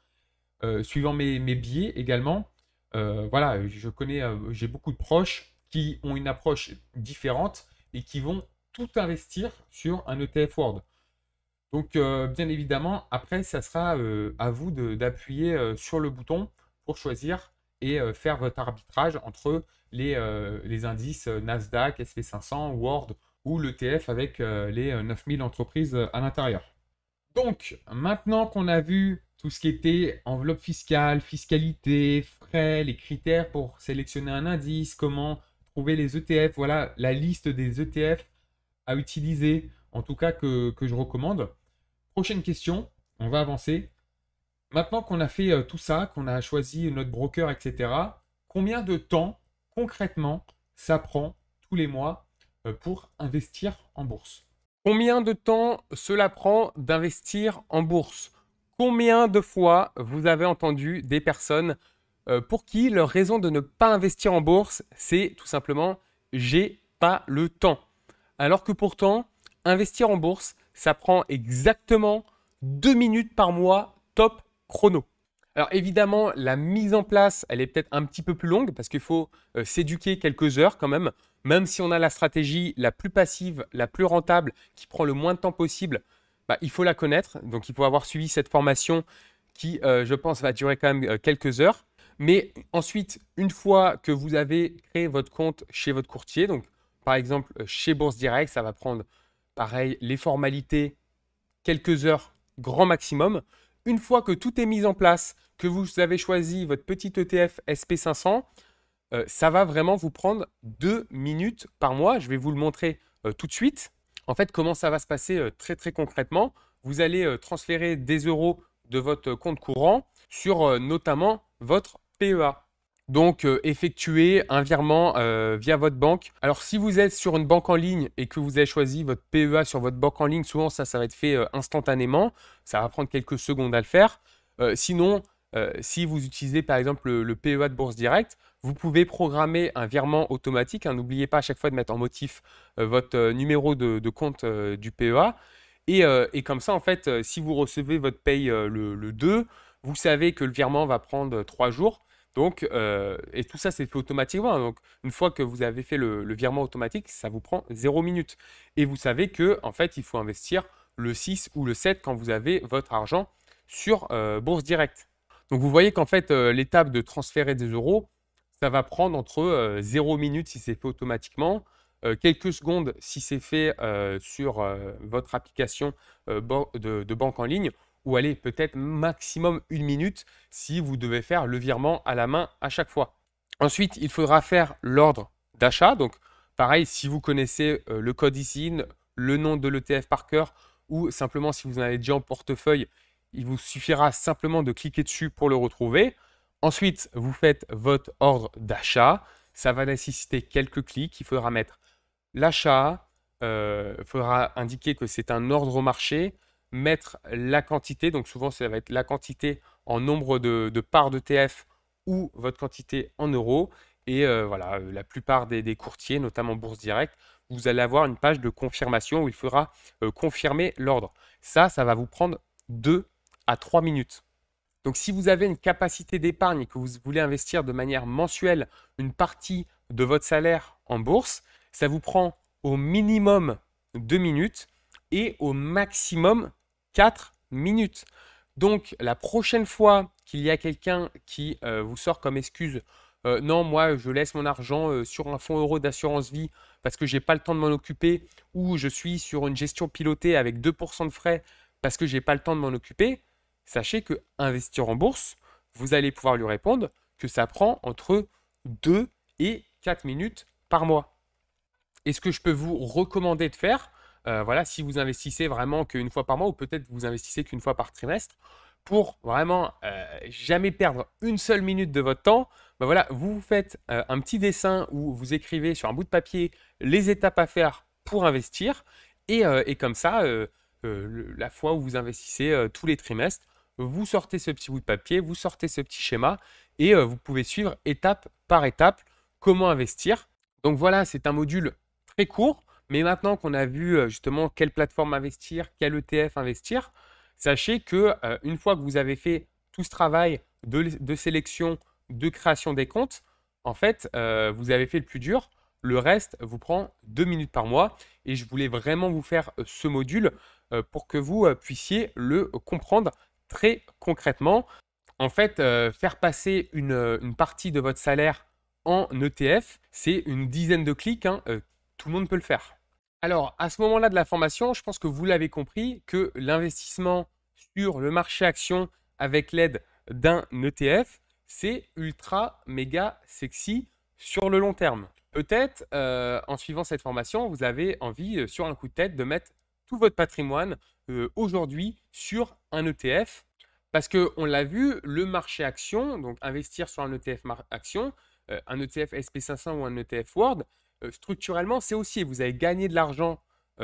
suivant mes, mes biais également. Euh, voilà, euh, je connais, euh, j'ai beaucoup de proches qui ont une approche différente et qui vont tout investir sur un ETF World. Donc, bien évidemment, après, ça sera à vous d'appuyer sur le bouton pour choisir et faire votre arbitrage entre les, les indices Nasdaq, SP500, World ou l'ETF avec les 9000 entreprises à l'intérieur. Donc, maintenant qu'on a vu tout ce qui était enveloppe fiscale, fiscalité, frais, les critères pour sélectionner un indice, comment trouver les ETF, voilà la liste des ETF à utiliser, en tout cas que, je recommande. Prochaine question, on va avancer. Maintenant qu'on a fait euh, tout ça, qu'on a choisi notre broker, etc., combien de temps concrètement ça prend tous les mois euh, pour investir en bourse Combien de temps cela prend d'investir en bourse Combien de fois vous avez entendu des personnes euh, pour qui leur raison de ne pas investir en bourse, c'est tout simplement j'ai pas le temps. Alors que pourtant, investir en bourse, ça prend exactement deux minutes par mois top chrono. Alors évidemment, la mise en place, elle est peut-être un petit peu plus longue parce qu'il faut euh, s'éduquer quelques heures quand même même si on a la stratégie la plus passive, la plus rentable, qui prend le moins de temps possible, bah, il faut la connaître. Donc il faut avoir suivi cette formation qui, euh, je pense, va durer quand même euh, quelques heures. Mais ensuite, une fois que vous avez créé votre compte chez votre courtier, donc par exemple chez Bourse Direct, ça va prendre pareil les formalités, quelques heures grand maximum. Une fois que tout est mis en place, que vous avez choisi votre petit ETF SP500, euh, ça va vraiment vous prendre deux minutes par mois. Je vais vous le montrer euh, tout de suite. En fait, comment ça va se passer euh, très très concrètement Vous allez transférer des euros de votre compte courant sur notamment votre PEA. Donc, effectuez un virement via votre banque. Alors, si vous êtes sur une banque en ligne et que vous avez choisi votre PEA sur votre banque en ligne, souvent ça, ça va être fait instantanément. Ça va prendre quelques secondes à le faire. sinon, euh, si vous utilisez par exemple le, PEA de Bourse Direct, vous pouvez programmer un virement automatique. Hein, n'oubliez pas à chaque fois de mettre en motif euh, votre euh, numéro de, compte du PEA. Et, comme ça, en fait, si vous recevez votre paye le, 2, vous savez que le virement va prendre 3 jours. et tout ça, c'est fait automatiquement. donc, une fois que vous avez fait le, virement automatique, ça vous prend 0 minute. Et vous savez que, en fait, il faut investir le 6 ou le 7 quand vous avez votre argent sur Bourse Direct. Donc vous voyez qu'en fait, euh, l'étape de transférer des euros, ça va prendre entre 0 euh, minutes si c'est fait automatiquement, euh, quelques secondes si c'est fait sur votre application de, banque en ligne, ou allez, peut-être maximum une minute si vous devez faire le virement à la main à chaque fois. Ensuite, il faudra faire l'ordre d'achat. Donc pareil, si vous connaissez le code ISIN, le nom de l'ETF par cœur, ou simplement si vous en avez déjà en portefeuille, il vous suffira simplement de cliquer dessus pour le retrouver. Ensuite, vous faites votre ordre d'achat. Ça va nécessiter quelques clics. Il faudra mettre l'achat. Il euh, faudra indiquer que c'est un ordre au marché. Mettre la quantité. Donc souvent, ça va être la quantité en nombre de, parts de TF ou votre quantité en euros. Et euh, voilà, la plupart des, courtiers, notamment Bourse Direct, vous allez avoir une page de confirmation où il faudra euh, confirmer l'ordre. Ça, ça va vous prendre deux à 3 minutes. Donc si vous avez une capacité d'épargne et que vous voulez investir de manière mensuelle une partie de votre salaire en bourse, ça vous prend au minimum 2 minutes et au maximum 4 minutes. Donc la prochaine fois qu'il y a quelqu'un qui euh, vous sort comme excuse euh, non, moi je laisse mon argent euh, sur un fonds euro d'assurance vie parce que j'ai pas le temps de m'en occuper ou je suis sur une gestion pilotée avec 2% de frais parce que j'ai pas le temps de m'en occuper, sachez que investir en bourse, vous allez pouvoir lui répondre que ça prend entre 2 et 4 minutes par mois. Et ce que je peux vous recommander de faire, euh, voilà, si vous investissez vraiment qu'une fois par mois ou peut-être vous investissez qu'une fois par trimestre, pour vraiment euh, jamais perdre une seule minute de votre temps, ben voilà, vous faites euh, un petit dessin où vous écrivez sur un bout de papier les étapes à faire pour investir. et comme ça, la fois où vous investissez tous les trimestres, vous sortez ce petit bout de papier, vous sortez ce petit schéma et euh, vous pouvez suivre étape par étape comment investir. Donc voilà, c'est un module très court, mais maintenant qu'on a vu euh, justement quelle plateforme investir, quel ETF investir, sachez que euh, une fois que vous avez fait tout ce travail de, sélection, de création des comptes, en fait, vous avez fait le plus dur. Le reste vous prend deux minutes par mois et je voulais vraiment vous faire ce module pour que vous puissiez le comprendre très concrètement, en fait, euh, faire passer euh, une, partie de votre salaire en ETF, c'est une dizaine de clics, hein, euh, tout le monde peut le faire. Alors, à ce moment-là de la formation, je pense que vous l'avez compris, que l'investissement sur le marché action avec l'aide d'un ETF, c'est ultra, méga sexy sur le long terme. Peut-être, en suivant cette formation, vous avez envie, sur un coup de tête, de mettre votre patrimoine euh, aujourd'hui sur un ETF. Parce que on l'a vu, le marché action, donc investir sur un ETF action, euh, un ETF SP500 ou un ETF World, euh, structurellement, c'est aussi, vous avez gagné de l'argent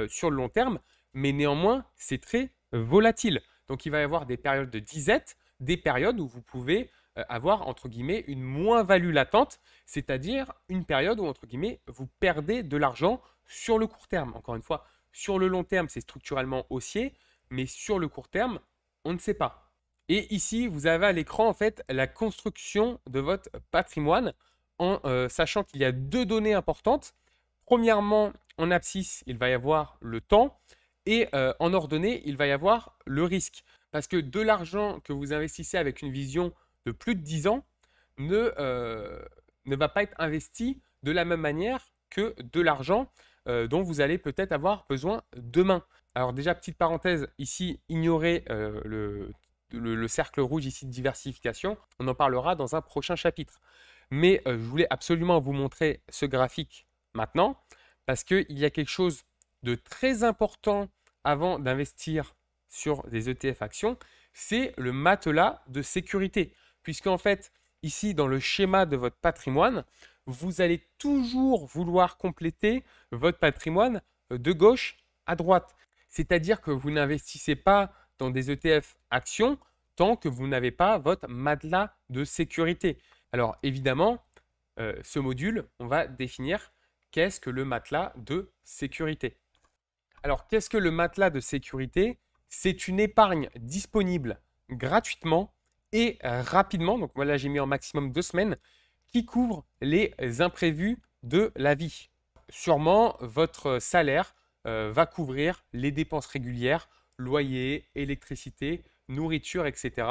sur le long terme, mais néanmoins, c'est très volatile. Donc il va y avoir des périodes de disette, des périodes où vous pouvez avoir entre guillemets une moins-value latente, c'est-à-dire une période où entre guillemets vous perdez de l'argent sur le court terme. Encore une fois, sur le long terme, c'est structurellement haussier, mais sur le court terme, on ne sait pas. Et ici, vous avez à l'écran en fait la construction de votre patrimoine en euh, sachant qu'il y a deux données importantes. Premièrement, en abscisse, il va y avoir le temps et euh, en ordonnée, il va y avoir le risque. Parce que de l'argent que vous investissez avec une vision de plus de 10 ans ne, euh, ne va pas être investi de la même manière que de l'argent euh, dont vous allez peut-être avoir besoin demain. Alors déjà, petite parenthèse, ici, ignorez euh, le, cercle rouge ici de diversification. On en parlera dans un prochain chapitre. Mais euh, je voulais absolument vous montrer ce graphique maintenant, parce qu'il y a quelque chose de très important avant d'investir sur des ETF actions, c'est le matelas de sécurité. Puisqu'en fait, ici, dans le schéma de votre patrimoine, vous allez toujours vouloir compléter votre patrimoine euh, de gauche à droite. C'est-à-dire que vous n'investissez pas dans des ETF actions tant que vous n'avez pas votre matelas de sécurité. Alors évidemment, euh, ce module, on va définir qu'est-ce que le matelas de sécurité. Alors qu'est-ce que le matelas de sécurité C'est une épargne disponible gratuitement et rapidement. Donc voilà, j'ai mis en maximum deux semaines qui couvre les imprévus de la vie. Sûrement, votre salaire euh, va couvrir les dépenses régulières, loyer, électricité, nourriture, etc.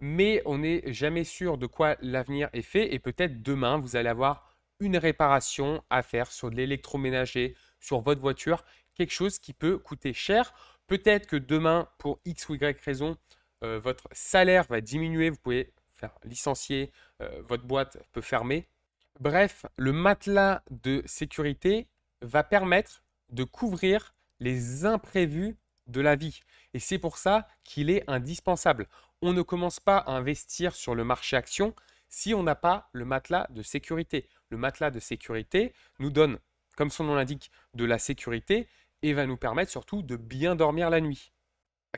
Mais on n'est jamais sûr de quoi l'avenir est fait et peut-être demain, vous allez avoir une réparation à faire sur de l'électroménager, sur votre voiture, quelque chose qui peut coûter cher. Peut-être que demain, pour X ou Y raison, euh, votre salaire va diminuer, vous pouvez faire licencier, euh, votre boîte peut fermer. Bref, le matelas de sécurité va permettre de couvrir les imprévus de la vie. Et c'est pour ça qu'il est indispensable. On ne commence pas à investir sur le marché action si on n'a pas le matelas de sécurité. Le matelas de sécurité nous donne, comme son nom l'indique, de la sécurité et va nous permettre surtout de bien dormir la nuit.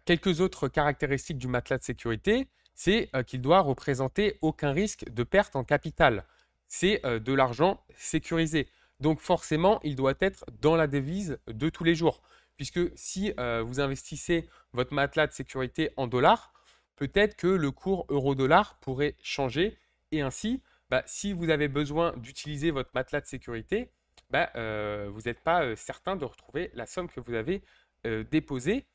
Quelques autres caractéristiques du matelas de sécurité, c'est euh, qu'il doit représenter aucun risque de perte en capital. C'est euh, de l'argent sécurisé. Donc forcément, il doit être dans la devise de tous les jours. Puisque si euh, vous investissez votre matelas de sécurité en dollars, peut-être que le cours euro-dollar pourrait changer. Et ainsi, bah, si vous avez besoin d'utiliser votre matelas de sécurité, bah, vous n'êtes pas certain de retrouver la somme que vous avez déposée.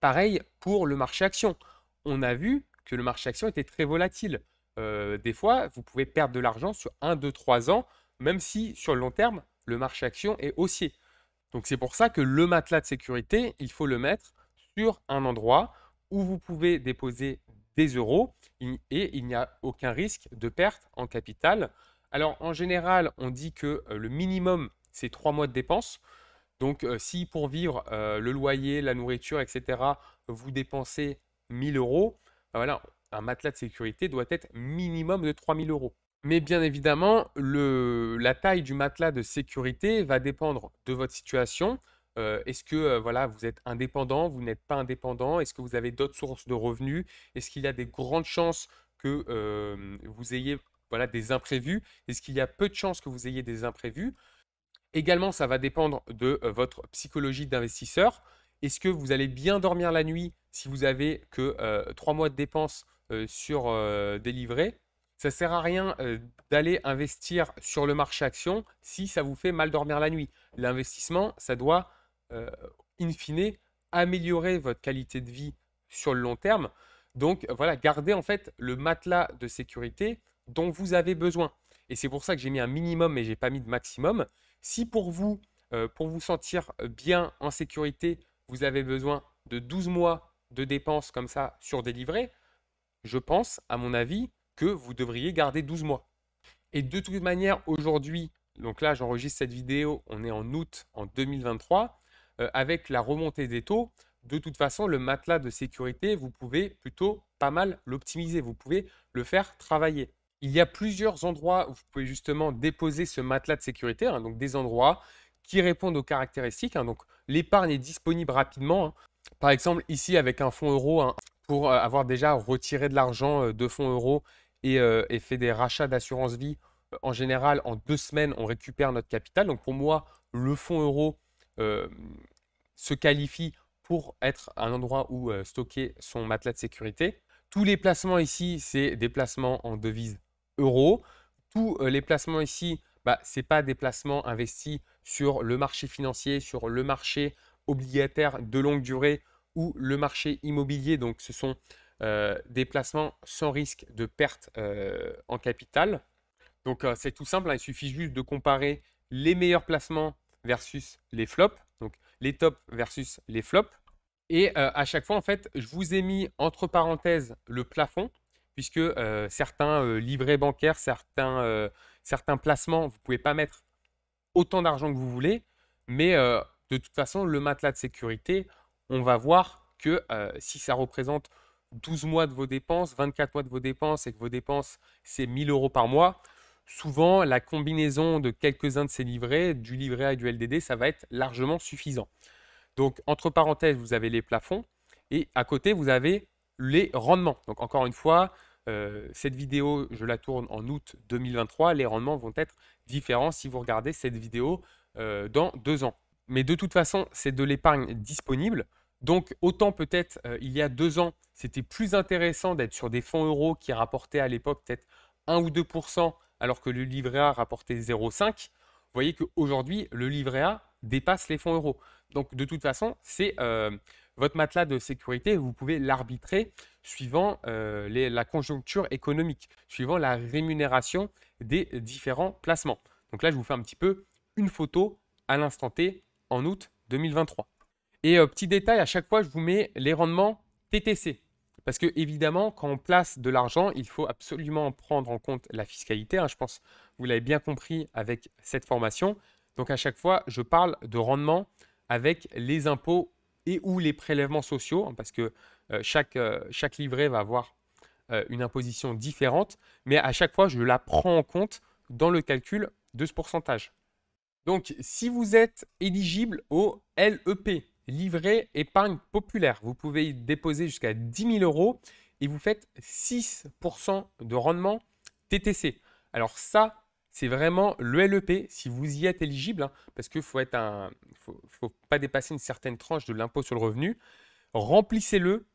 Pareil pour le marché action. On a vu que le marché action était très volatile. Euh, des fois, vous pouvez perdre de l'argent sur 1, 2, 3 ans, même si sur le long terme, le marché action est haussier. Donc c'est pour ça que le matelas de sécurité, il faut le mettre sur un endroit où vous pouvez déposer des euros et il n'y a aucun risque de perte en capital. Alors en général, on dit que euh, le minimum, c'est 3 mois de dépenses. Donc euh, si pour vivre le loyer, la nourriture, etc., vous dépensez 1000 euros, ah, voilà, un matelas de sécurité doit être minimum de 3000 euros. Mais bien évidemment, la taille du matelas de sécurité va dépendre de votre situation. Euh, est-ce que euh, voilà, vous êtes indépendant, vous n'êtes pas indépendant Est-ce que vous avez d'autres sources de revenus Est-ce qu'il y a des grandes chances que euh, vous ayez voilà, des imprévus Est-ce qu'il y a peu de chances que vous ayez des imprévus Également, ça va dépendre de votre psychologie d'investisseur. Est-ce que vous allez bien dormir la nuit si vous avez que euh, trois mois de dépenses euh, sur euh, délivrer Ça ne sert à rien d'aller investir sur le marché action si ça vous fait mal dormir la nuit. L'investissement, ça doit, in fine, améliorer votre qualité de vie sur le long terme. Donc voilà, gardez en fait le matelas de sécurité dont vous avez besoin. Et c'est pour ça que j'ai mis un minimum mais j'ai pas mis de maximum. Si pour vous, pour vous sentir bien en sécurité, vous avez besoin de 12 mois de dépenses comme ça sur des je pense, à mon avis, que vous devriez garder 12 mois. Et de toute manière, aujourd'hui, donc là j'enregistre cette vidéo, on est en août en 2023, euh, avec la remontée des taux, de toute façon, le matelas de sécurité, vous pouvez plutôt pas mal l'optimiser, vous pouvez le faire travailler. Il y a plusieurs endroits où vous pouvez justement déposer ce matelas de sécurité, hein, donc des endroits qui répondent aux caractéristiques. Hein. donc l'épargne est disponible rapidement. Hein. Par exemple, ici avec un fonds euro, hein, pour euh, avoir déjà retiré de l'argent euh, de fonds euro et, euh, et fait des rachats d'assurance vie, en général, en deux semaines, on récupère notre capital. Donc pour moi, le fonds euro se qualifie pour être un endroit où stocker son matelas de sécurité. Tous les placements ici, c'est des placements en devise euro. Tous les placements ici, bah, ce n'est pas des placements investis sur le marché financier, sur le marché obligataire de longue durée ou le marché immobilier. Donc, ce sont euh, des placements sans risque de perte euh, en capital. Donc, euh, c'est tout simple. Hein, il suffit juste de comparer les meilleurs placements versus les flops. Donc, les tops versus les flops. Et à chaque fois, en fait, je vous ai mis entre parenthèses le plafond, puisque certains livrets bancaires, certains certains placements, vous ne pouvez pas mettre autant d'argent que vous voulez, mais euh, de toute façon, le matelas de sécurité, on va voir que euh, si ça représente 12 mois de vos dépenses, 24 mois de vos dépenses et que vos dépenses, c'est 1000 euros par mois, souvent la combinaison de quelques-uns de ces livrets, du livret A et du LDD, ça va être largement suffisant. Donc, entre parenthèses, vous avez les plafonds et à côté, vous avez les rendements. Donc, encore une fois, euh, cette vidéo, je la tourne en août 2023. Les rendements vont être différents si vous regardez cette vidéo euh, dans deux ans. Mais de toute façon, c'est de l'épargne disponible. Donc autant peut-être euh, il y a deux ans, c'était plus intéressant d'être sur des fonds euros qui rapportaient à l'époque peut-être 1 ou 2 alors que le livret A rapportait 0,5. Vous voyez qu'aujourd'hui, le livret A dépasse les fonds euros. Donc de toute façon, c'est votre matelas de sécurité, vous pouvez l'arbitrer suivant euh, la conjoncture économique, suivant la rémunération des différents placements. Donc là, je vous fais un petit peu une photo à l'instant T en août 2023. Et euh, petit détail, à chaque fois, je vous mets les rendements TTC. Parce que évidemment, quand on place de l'argent, il faut absolument prendre en compte la fiscalité. Hein. je pense que vous l'avez bien compris avec cette formation. Donc à chaque fois, je parle de rendement avec les impôts et ou les prélèvements sociaux, hein, parce que euh, chaque, euh, chaque livret va avoir euh, une imposition différente, mais à chaque fois, je la prends en compte dans le calcul de ce pourcentage. Donc, si vous êtes éligible au LEP, livret épargne populaire, vous pouvez y déposer jusqu'à 10 000 euros et vous faites 6% de rendement TTC. Alors ça, c'est vraiment le LEP, si vous y êtes éligible, hein, parce qu'il faut faut, pas dépasser une certaine tranche de l'impôt sur le revenu, remplissez-le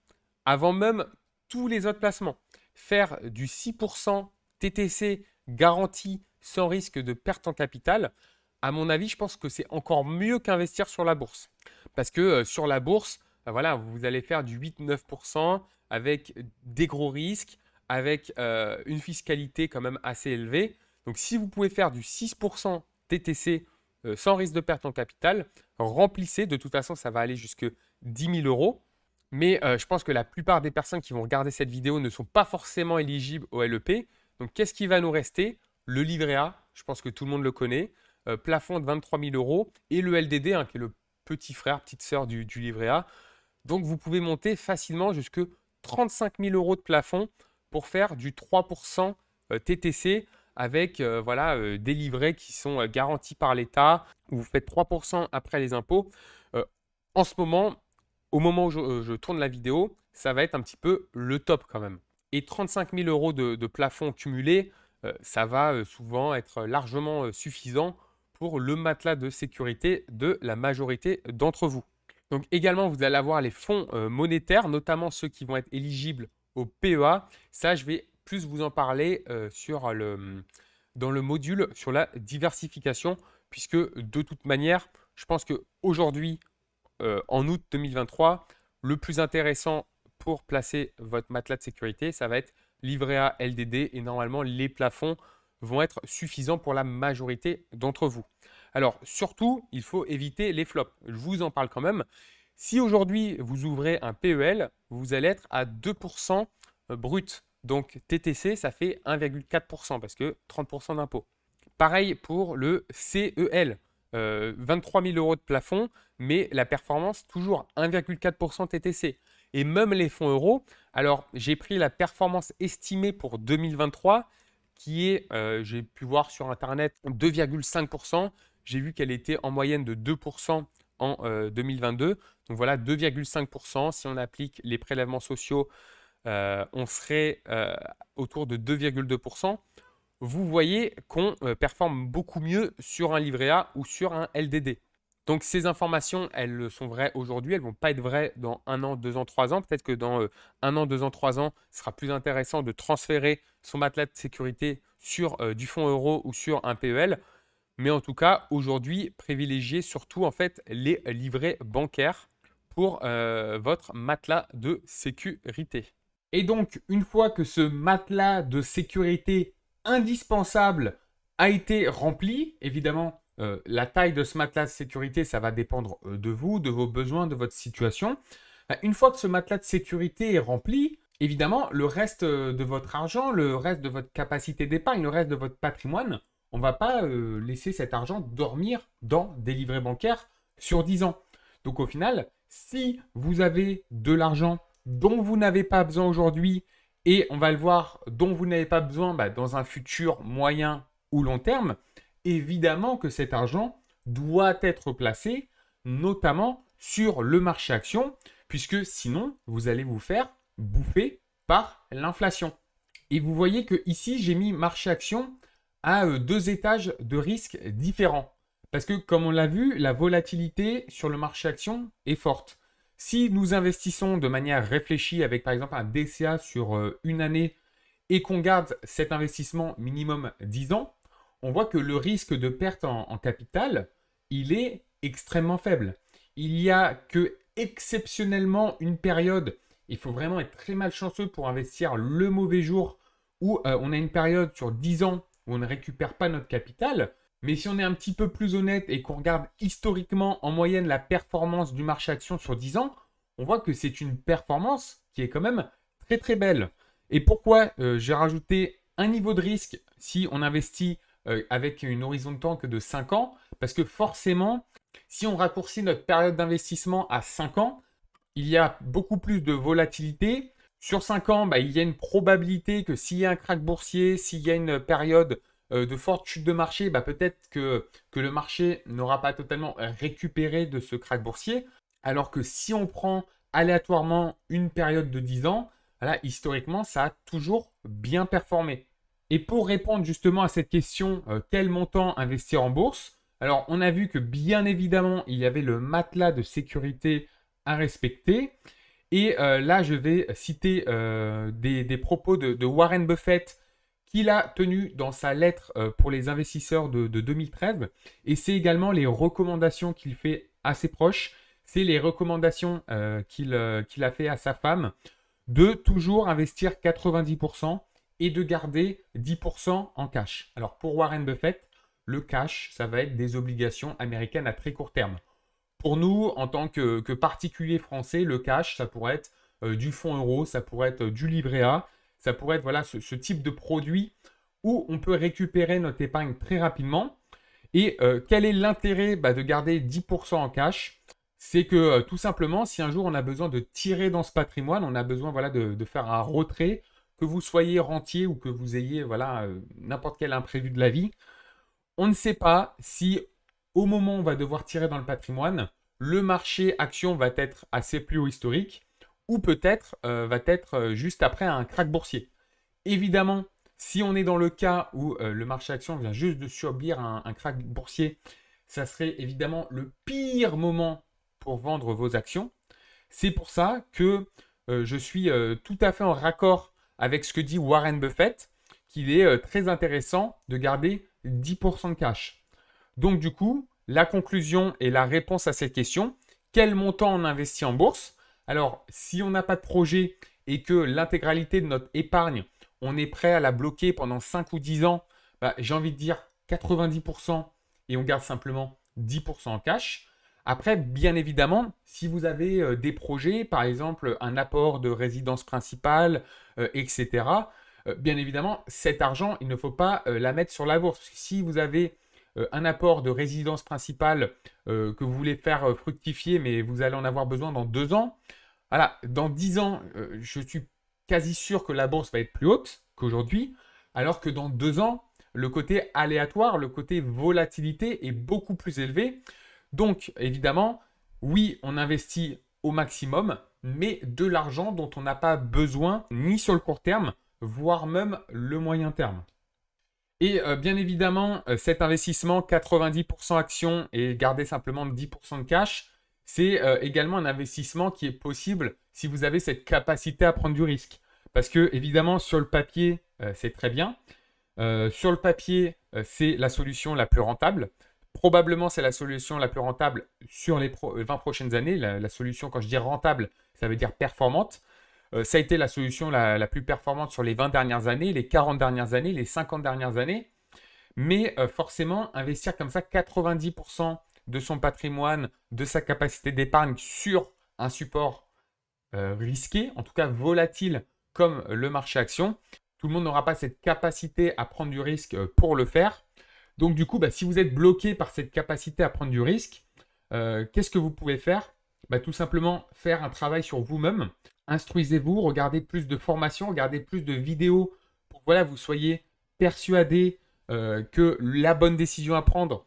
avant même tous les autres placements. Faire du 6% TTC garanti sans risque de perte en capital, à mon avis, je pense que c'est encore mieux qu'investir sur la bourse. Parce que euh, sur la bourse, bah voilà, vous allez faire du 8-9% avec des gros risques, avec euh, une fiscalité quand même assez élevée. Donc si vous pouvez faire du 6% TTC euh, sans risque de perte en capital, remplissez. De toute façon, ça va aller jusque 10 000 euros. Mais euh, je pense que la plupart des personnes qui vont regarder cette vidéo ne sont pas forcément éligibles au LEP. Donc qu'est-ce qui va nous rester Le livret A, je pense que tout le monde le connaît, euh, plafond de 23 000 euros, et le LDD, hein, qui est le petit frère, petite sœur du, du livret A. Donc vous pouvez monter facilement jusque 35 000 euros de plafond pour faire du 3% TTC avec euh, voilà, euh, des livrets qui sont euh, garantis par l'État, vous faites 3% après les impôts. en ce moment, au moment où je, tourne la vidéo, ça va être un petit peu le top quand même. Et 35 000 euros de, de plafond cumulé, ça va souvent être largement suffisant pour le matelas de sécurité de la majorité d'entre vous. Donc également, vous allez avoir les fonds monétaires, notamment ceux qui vont être éligibles au PEA. Ça, je vais plus vous en parler euh, sur le, dans le module sur la diversification, puisque de toute manière, je pense qu'aujourd'hui, euh, en août 2023, le plus intéressant pour placer votre matelas de sécurité, ça va être livré à LDD, et normalement, les plafonds vont être suffisants pour la majorité d'entre vous. Alors, surtout, il faut éviter les flops. Je vous en parle quand même. Si aujourd'hui vous ouvrez un PEL, vous allez être à 2% euh, brut. Donc TTC, ça fait 1,4% parce que 30% d'impôt. Pareil pour le CEL. 23 000 euros de plafond, mais la performance toujours 1,4% TTC. Et même les fonds euros, alors j'ai pris la performance estimée pour 2023 qui est, euh, j'ai pu voir sur Internet, 2,5%. J'ai vu qu'elle était en moyenne de 2% en 2022. Euh, Donc voilà, 2,5%. Si on applique les prélèvements sociaux, euh, on serait euh, autour de 2,2%. Vous voyez qu'on euh, performe beaucoup mieux sur un livret A ou sur un LDD. Donc ces informations, elles sont vraies aujourd'hui, elles ne vont pas être vraies dans un an, deux ans, trois ans. Peut-être que dans un an, deux ans, trois ans, ce sera plus intéressant de transférer son matelas de sécurité sur du fonds euro ou sur un PEL. Mais en tout cas, aujourd'hui, privilégiez surtout en fait les livrets bancaires pour votre matelas de sécurité. Et donc, une fois que ce matelas de sécurité indispensable a été rempli, évidemment, euh, la taille de ce matelas de sécurité, ça va dépendre euh, de vous, de vos besoins, de votre situation. Bah, une fois que ce matelas de sécurité est rempli, évidemment, le reste euh, de votre argent, le reste de votre capacité d'épargne, le reste de votre patrimoine, on ne va pas laisser cet argent dormir dans des livrets bancaires sur 10 ans. Donc au final, si vous avez de l'argent dont vous n'avez pas besoin aujourd'hui et on va le voir, dont vous n'avez pas besoin bah, dans un futur moyen ou long terme, évidemment que cet argent doit être placé notamment sur le marché action, puisque sinon vous allez vous faire bouffer par l'inflation. Et vous voyez que ici j'ai mis marché action à euh, deux étages de risque différents. Parce que comme on l'a vu, la volatilité sur le marché action est forte. Si nous investissons de manière réfléchie avec par exemple un DCA sur euh, une année et qu'on garde cet investissement minimum 10 ans, on voit que le risque de perte en, capital, il est extrêmement faible. Il n'y a que exceptionnellement une période, il faut vraiment être très malchanceux pour investir le mauvais jour où euh, on a une période sur 10 ans où on ne récupère pas notre capital, mais si on est un petit peu plus honnête et qu'on regarde historiquement en moyenne la performance du marché action sur 10 ans, on voit que c'est une performance qui est quand même très très belle. Et pourquoi euh, j'ai rajouté un niveau de risque si on investit euh, avec une horizon de temps que de 5 ans Parce que forcément, si on raccourcit notre période d'investissement à 5 ans, il y a beaucoup plus de volatilité. Sur 5 ans, bah, il y a une probabilité que s'il y a un crack boursier, s'il y a une période euh, de fortes chutes de marché, bah, peut-être que, le marché n'aura pas totalement récupéré de ce crack boursier. Alors que si on prend aléatoirement une période de 10 ans, historiquement, ça a toujours bien performé. Et pour répondre justement à cette question, euh, quel montant investir en bourse Alors, on a vu que bien évidemment, il y avait le matelas de sécurité à respecter. Et euh, là, je vais citer des, propos de Warren Buffett qu'il a tenu dans sa lettre euh, pour les investisseurs de, 2013. Et c'est également les recommandations qu'il fait à ses proches. C'est les recommandations euh, euh, qu'il a fait à sa femme de toujours investir 90% et de garder 10% en cash. Alors pour Warren Buffett, le cash, ça va être des obligations américaines à très court terme. Pour nous, en tant que, particuliers particulier français, le cash, ça pourrait être du fonds euro, ça pourrait être du livret A, ça pourrait être voilà, ce, type de produit où on peut récupérer notre épargne très rapidement. Et euh, quel est l'intérêt bah, de garder 10% en cash C'est que euh, tout simplement, si un jour on a besoin de tirer dans ce patrimoine, on a besoin voilà, de, faire un retrait, que vous soyez rentier ou que vous ayez voilà, euh, n'importe quel imprévu de la vie, on ne sait pas si au moment où on va devoir tirer dans le patrimoine, le marché action va être assez plus haut historique ou peut-être euh, va être euh, juste après un crack boursier. Évidemment, si on est dans le cas où euh, le marché action vient juste de subir un, un crack boursier, ça serait évidemment le pire moment pour vendre vos actions. C'est pour ça que je suis tout à fait en raccord avec ce que dit Warren Buffett, qu'il est très intéressant de garder 10% de cash. Donc du coup, la conclusion et la réponse à cette question, quel montant on investit en bourse alors, si on n'a pas de projet et que l'intégralité de notre épargne, on est prêt à la bloquer pendant 5 ou 10 ans, bah, j'ai envie de dire 90% et on garde simplement 10% en cash. Après, bien évidemment, si vous avez euh, des projets, par exemple un apport de résidence principale, euh, etc., euh, bien évidemment, cet argent, il ne faut pas la mettre sur la bourse. si vous avez un apport de résidence principale que vous voulez faire fructifier, mais vous allez en avoir besoin dans deux ans, voilà, dans 10 ans, euh, je suis quasi sûr que la bourse va être plus haute qu'aujourd'hui, alors que dans 2 ans, le côté aléatoire, le côté volatilité est beaucoup plus élevé. Donc, évidemment, oui, on investit au maximum, mais de l'argent dont on n'a pas besoin ni sur le court terme, voire même le moyen terme. Et euh, bien évidemment, euh, cet investissement 90% actions et garder simplement 10% de cash, c'est euh, également un investissement qui est possible si vous avez cette capacité à prendre du risque. Parce que évidemment, sur le papier, euh, c'est très bien. Euh, sur le papier, c'est la solution la plus rentable. Probablement, c'est la solution la plus rentable sur les 20 prochaines années. La, solution, quand je dis rentable, ça veut dire performante. ça a été la solution la, la, plus performante sur les 20 dernières années, les 40 dernières années, les 50 dernières années. Mais forcément, investir comme ça 90% de son patrimoine, de sa capacité d'épargne sur un support euh, risqué, en tout cas volatile comme le marché action. Tout le monde n'aura pas cette capacité à prendre du risque euh, pour le faire. Donc du coup, bah, si vous êtes bloqué par cette capacité à prendre du risque, euh, qu'est-ce que vous pouvez faire bah, Tout simplement faire un travail sur vous-même. Instruisez-vous, regardez plus de formations, regardez plus de vidéos pour que voilà, vous soyez persuadé que la bonne décision à prendre,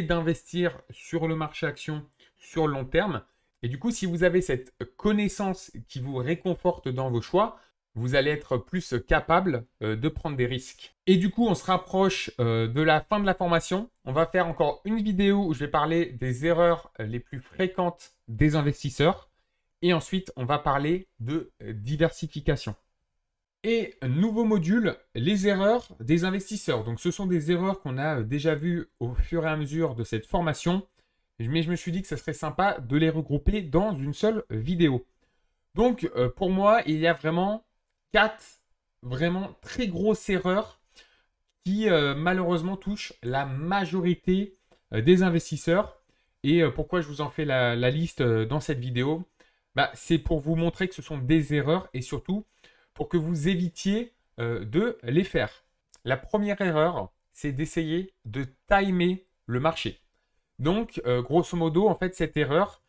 d'investir sur le marché action sur le long terme. Et du coup, si vous avez cette connaissance qui vous réconforte dans vos choix, vous allez être plus capable euh, de prendre des risques. Et du coup, on se rapproche euh, de la fin de la formation. On va faire encore une vidéo où je vais parler des erreurs euh, les plus fréquentes des investisseurs. Et ensuite, on va parler de diversification. Et nouveau module, les erreurs des investisseurs. Donc ce sont des erreurs qu'on a euh, déjà vues au fur et à mesure de cette formation, mais je me suis dit que ce serait sympa de les regrouper dans une seule vidéo. Donc euh, pour moi, il y a vraiment quatre vraiment très grosses erreurs qui euh, malheureusement touchent la majorité des investisseurs. Et pourquoi je vous en fais la, liste dans cette vidéo bah, C'est pour vous montrer que ce sont des erreurs et surtout pour que vous évitiez euh, de les faire. La première erreur, c'est d'essayer de timer le marché. Donc, euh, grosso modo, en fait, cette erreur,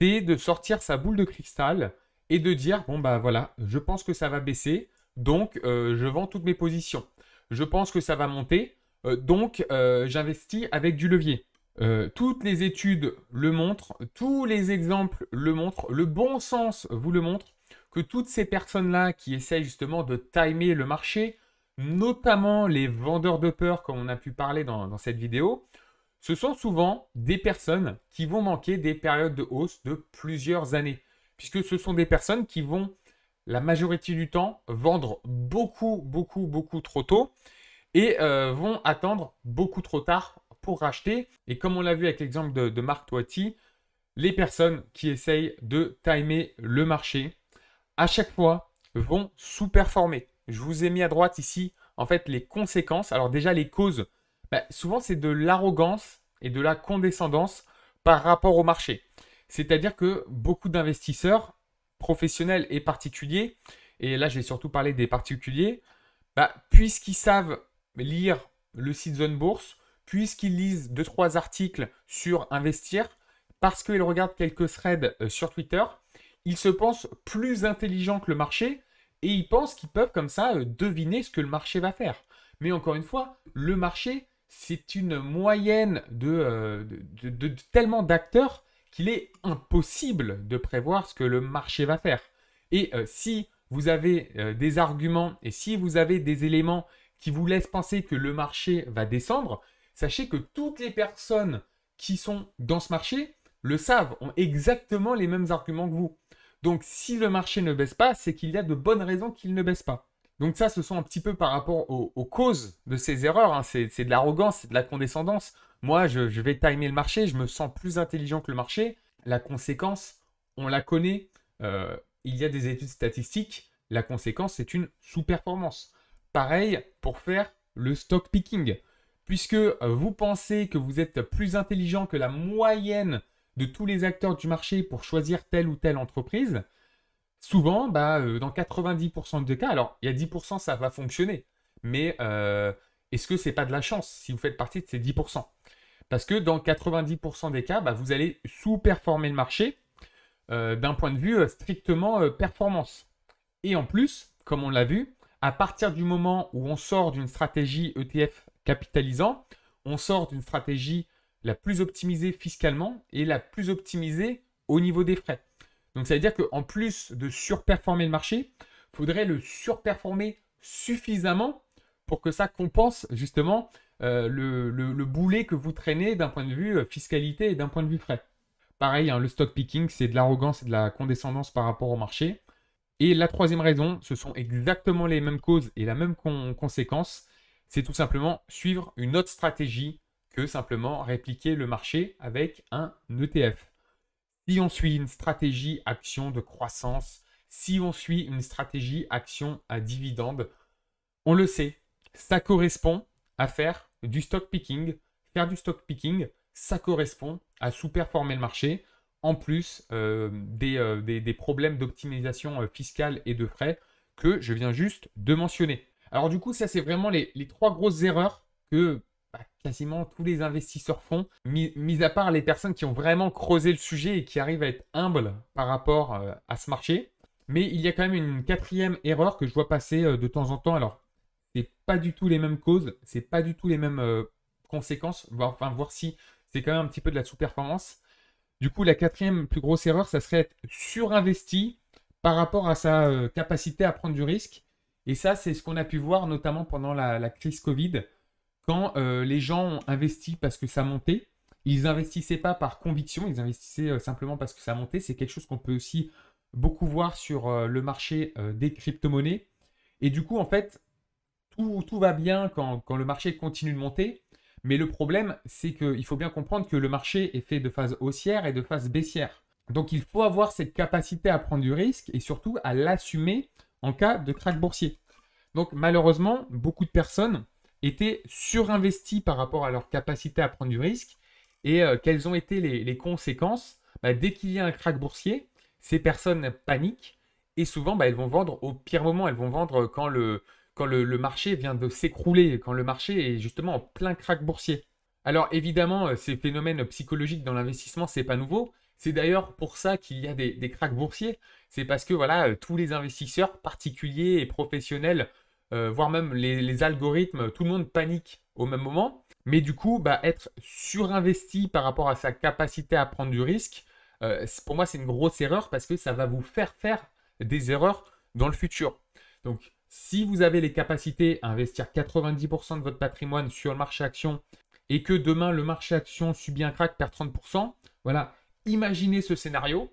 c'est de sortir sa boule de cristal et de dire, bon, bah voilà, je pense que ça va baisser, donc euh, je vends toutes mes positions. Je pense que ça va monter, donc j'investis avec du levier. toutes les études le montrent, tous les exemples le montrent, le bon sens vous le montre que toutes ces personnes-là qui essayent justement de timer le marché, notamment les vendeurs de peur, comme on a pu parler dans, cette vidéo, ce sont souvent des personnes qui vont manquer des périodes de hausse de plusieurs années, puisque ce sont des personnes qui vont, la majorité du temps, vendre beaucoup, beaucoup, beaucoup trop tôt et euh, vont attendre beaucoup trop tard pour racheter. Et comme on l'a vu avec l'exemple de, de Marc Toiti, les personnes qui essayent de timer le marché, à chaque fois, vont sous-performer. Je vous ai mis à droite ici, en fait, les conséquences. Alors déjà, les causes, bah, souvent, c'est de l'arrogance et de la condescendance par rapport au marché. C'est-à-dire que beaucoup d'investisseurs, professionnels et particuliers, et là, je vais surtout parler des particuliers, bah, puisqu'ils savent lire le site Zone Bourse, puisqu'ils lisent deux trois articles sur investir, parce qu'ils regardent quelques threads euh, sur Twitter, ils se pensent plus intelligents que le marché et ils pensent qu'ils peuvent comme ça euh, deviner ce que le marché va faire. Mais encore une fois, le marché, c'est une moyenne de, euh, tellement d'acteurs qu'il est impossible de prévoir ce que le marché va faire. Et euh, si vous avez des arguments et si vous avez des éléments qui vous laissent penser que le marché va descendre, sachez que toutes les personnes qui sont dans ce marché, le savent, ont exactement les mêmes arguments que vous. Donc si le marché ne baisse pas, c'est qu'il y a de bonnes raisons qu'il ne baisse pas. Donc ça, ce sont un petit peu par rapport aux, causes de ces erreurs. Hein. C'est, de l'arrogance, c'est de la condescendance. Moi, je, vais timer le marché, je me sens plus intelligent que le marché. La conséquence, on la connaît. Euh, il y a des études statistiques. La conséquence, c'est une sous-performance. Pareil pour faire le stock picking. Puisque euh, vous pensez que vous êtes plus intelligent que la moyenne de tous les acteurs du marché pour choisir telle ou telle entreprise, souvent, bah, euh, dans 90% des cas, alors il y a 10%, ça va fonctionner. Mais euh, est-ce que c'est pas de la chance si vous faites partie de ces 10% Parce que dans 90% des cas, bah, vous allez sous-performer le marché euh, d'un point de vue strictement performance. Et en plus, comme on l'a vu, à partir du moment où on sort d'une stratégie ETF capitalisant, on sort d'une stratégie la plus optimisée fiscalement et la plus optimisée au niveau des frais. Donc ça veut dire qu'en plus de surperformer le marché, faudrait le surperformer suffisamment pour que ça compense justement euh, le, boulet que vous traînez d'un point de vue euh, fiscalité et d'un point de vue frais. Pareil, hein, le stock picking, c'est de l'arrogance et de la condescendance par rapport au marché. Et la troisième raison, ce sont exactement les mêmes causes et la même conséquence, c'est tout simplement suivre une autre stratégie simplement répliquer le marché avec un ETF. Si on suit une stratégie action de croissance, si on suit une stratégie action à dividendes, on le sait, ça correspond à faire du stock picking. Faire du stock picking, ça correspond à sous-performer le marché, en plus euh, euh, des, problèmes d'optimisation euh, fiscale et de frais que je viens juste de mentionner. Alors du coup, ça c'est vraiment les trois grosses erreurs que bah, quasiment tous les investisseurs font, mis, à part les personnes qui ont vraiment creusé le sujet et qui arrivent à être humbles par rapport euh, à ce marché. Mais il y a quand même une quatrième erreur que je vois passer euh, de temps en temps. Alors, c'est pas du tout les mêmes causes, c'est pas du tout les mêmes euh, conséquences. Enfin, voir si c'est quand même un petit peu de la sous-performance. Du coup, la quatrième plus grosse erreur, ça serait être surinvesti par rapport à sa capacité à prendre du risque. Et ça, c'est ce qu'on a pu voir notamment pendant la, la crise Covid quand euh, les gens investissent parce que ça montait, ils investissaient pas par conviction, ils investissaient euh, simplement parce que ça montait. C'est quelque chose qu'on peut aussi beaucoup voir sur euh, le marché des crypto-monnaies. Et du coup, en fait, tout, va bien quand, le marché continue de monter. Mais le problème, c'est qu'il faut bien comprendre que le marché est fait de phases haussières et de phases baissières. Donc il faut avoir cette capacité à prendre du risque et surtout à l'assumer en cas de crack boursier. Donc malheureusement, beaucoup de personnes étaient surinvestis par rapport à leur capacité à prendre du risque et euh, quelles ont été les, conséquences. Bah, dès qu'il y a un crack boursier, ces personnes paniquent et souvent bah, elles vont vendre au pire moment, elles vont vendre quand le, quand marché vient de s'écrouler, quand le marché est justement en plein crack boursier. Alors évidemment, euh, ces phénomènes psychologiques dans l'investissement, ce n'est pas nouveau. C'est d'ailleurs pour ça qu'il y a des, des cracks boursiers. C'est parce que voilà, euh, tous les investisseurs particuliers et professionnels euh, voire même les, algorithmes, tout le monde panique au même moment. Mais du coup, bah, être surinvesti par rapport à sa capacité à prendre du risque, euh, pour moi, c'est une grosse erreur parce que ça va vous faire faire des erreurs dans le futur. Donc, si vous avez les capacités à investir 90% de votre patrimoine sur le marché action et que demain le marché action subit un crack, perd 30%, voilà, imaginez ce scénario.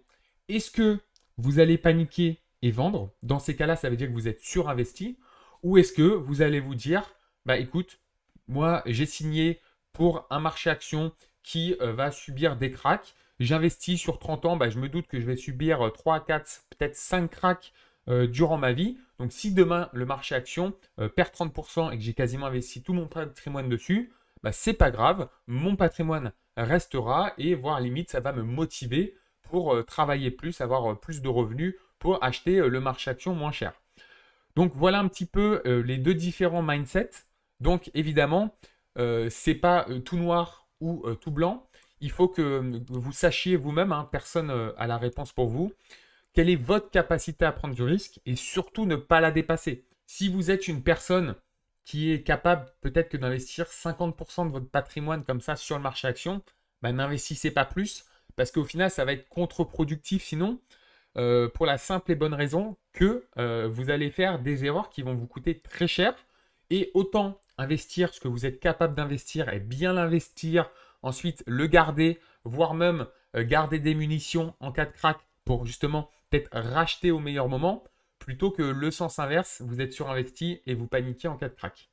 Est-ce que vous allez paniquer et vendre Dans ces cas-là, ça veut dire que vous êtes surinvesti. Ou est-ce que vous allez vous dire, bah écoute, moi j'ai signé pour un marché action qui euh, va subir des cracks. J'investis sur 30 ans, bah, je me doute que je vais subir 3, euh, 4, peut-être 5 cracks euh, durant ma vie. Donc si demain le marché action perd 30% et que j'ai quasiment investi tout mon patrimoine dessus, bah, c'est pas grave, mon patrimoine restera et voire limite ça va me motiver pour travailler plus, avoir plus de revenus pour acheter le marché action moins cher. Donc voilà un petit peu euh, les deux différents mindsets. Donc évidemment, ce euh, c'est pas euh, tout noir ou tout blanc. Il faut que vous sachiez vous-même, hein, personne n'a la réponse pour vous, quelle est votre capacité à prendre du risque et surtout ne pas la dépasser. Si vous êtes une personne qui est capable peut-être que d'investir 50% de votre patrimoine comme ça sur le marché action, bah, n'investissez pas plus parce qu'au final, ça va être contre-productif sinon. Euh, pour la simple et bonne raison que euh, vous allez faire des erreurs qui vont vous coûter très cher. Et autant investir ce que vous êtes capable d'investir et bien l'investir, ensuite le garder, voire même euh, garder des munitions en cas de crack pour justement peut-être racheter au meilleur moment, plutôt que le sens inverse, vous êtes surinvesti et vous paniquez en cas de crack.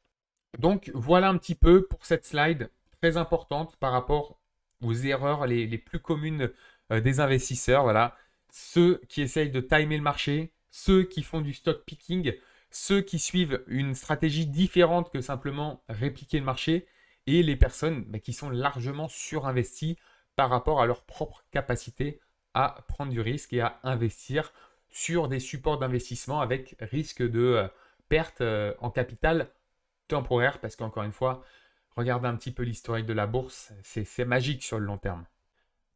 Donc voilà un petit peu pour cette slide très importante par rapport aux erreurs les, les plus communes des investisseurs. Voilà, ceux qui essayent de timer le marché, ceux qui font du stock picking, ceux qui suivent une stratégie différente que simplement répliquer le marché, et les personnes bah, qui sont largement surinvesties par rapport à leur propre capacité à prendre du risque et à investir sur des supports d'investissement avec risque de euh, perte euh, en capital temporaire, parce qu'encore une fois, regardez un petit peu l'historique de la bourse, c'est magique sur le long terme.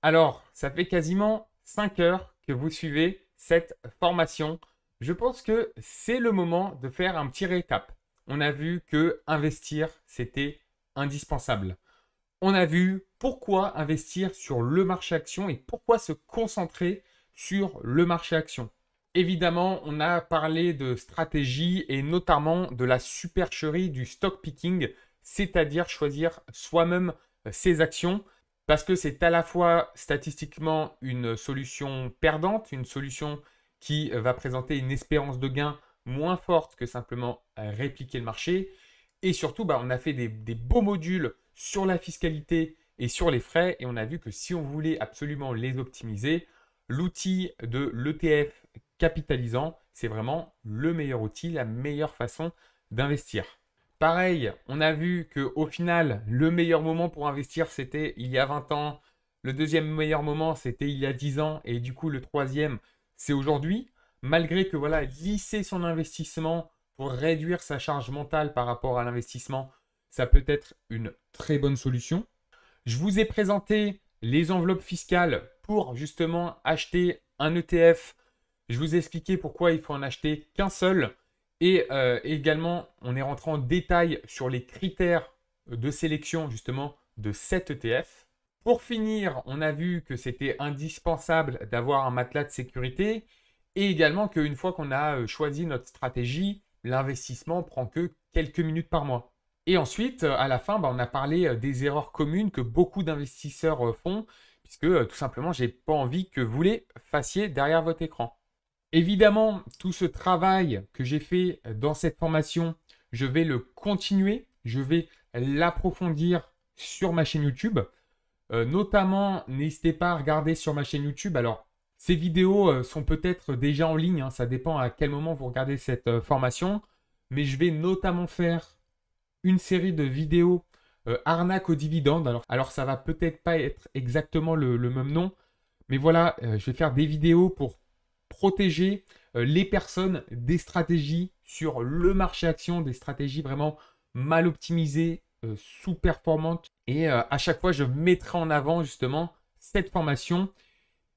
Alors, ça fait quasiment 5 heures que vous suivez cette formation. Je pense que c'est le moment de faire un petit récap. On a vu que investir, c'était indispensable. On a vu pourquoi investir sur le marché action et pourquoi se concentrer sur le marché action. Évidemment, on a parlé de stratégie et notamment de la supercherie du stock picking, c'est-à-dire choisir soi-même ses actions parce que c'est à la fois statistiquement une solution perdante, une solution qui euh, va présenter une espérance de gain moins forte que simplement euh, répliquer le marché. Et surtout, bah, on a fait des beaux modules sur la fiscalité et sur les frais, et on a vu que si on voulait absolument les optimiser, l'outil de l'ETF capitalisant, c'est vraiment le meilleur outil, la meilleure façon d'investir. Pareil, on a vu qu'au final, le meilleur moment pour investir, c'était il y a 20 ans. Le deuxième meilleur moment, c'était il y a 10 ans. Et du coup, le troisième, c'est aujourd'hui. Malgré que voilà, lisser son investissement pour réduire sa charge mentale par rapport à l'investissement, ça peut être une très bonne solution. Je vous ai présenté les enveloppes fiscales pour justement acheter un ETF. Je vous ai expliqué pourquoi il faut en acheter qu'un seul. Et euh, également, on est rentré en détail sur les critères de sélection justement de cet ETF. Pour finir, on a vu que c'était indispensable d'avoir un matelas de sécurité et également qu'une fois qu'on a euh, choisi notre stratégie, l'investissement prend que quelques minutes par mois. Et ensuite, euh, à la fin, bah, on a parlé des erreurs communes que beaucoup d'investisseurs font, puisque tout simplement, j'ai pas envie que vous les fassiez derrière votre écran. Évidemment, tout ce travail que j'ai fait dans cette formation, je vais le continuer, je vais l'approfondir sur ma chaîne YouTube. Euh, notamment, n'hésitez pas à regarder sur ma chaîne YouTube. Alors, ces vidéos euh, sont peut-être déjà en ligne, hein, ça dépend à quel moment vous regardez cette euh, formation, mais je vais notamment faire une série de vidéos arnaque aux dividendes. Alors, alors ça va peut-être pas être exactement le, même nom, mais voilà, je vais faire des vidéos pour protéger euh, les personnes des stratégies sur le marché action, des stratégies vraiment mal optimisées, euh, sous-performantes. Et euh, à chaque fois, je mettrai en avant justement cette formation.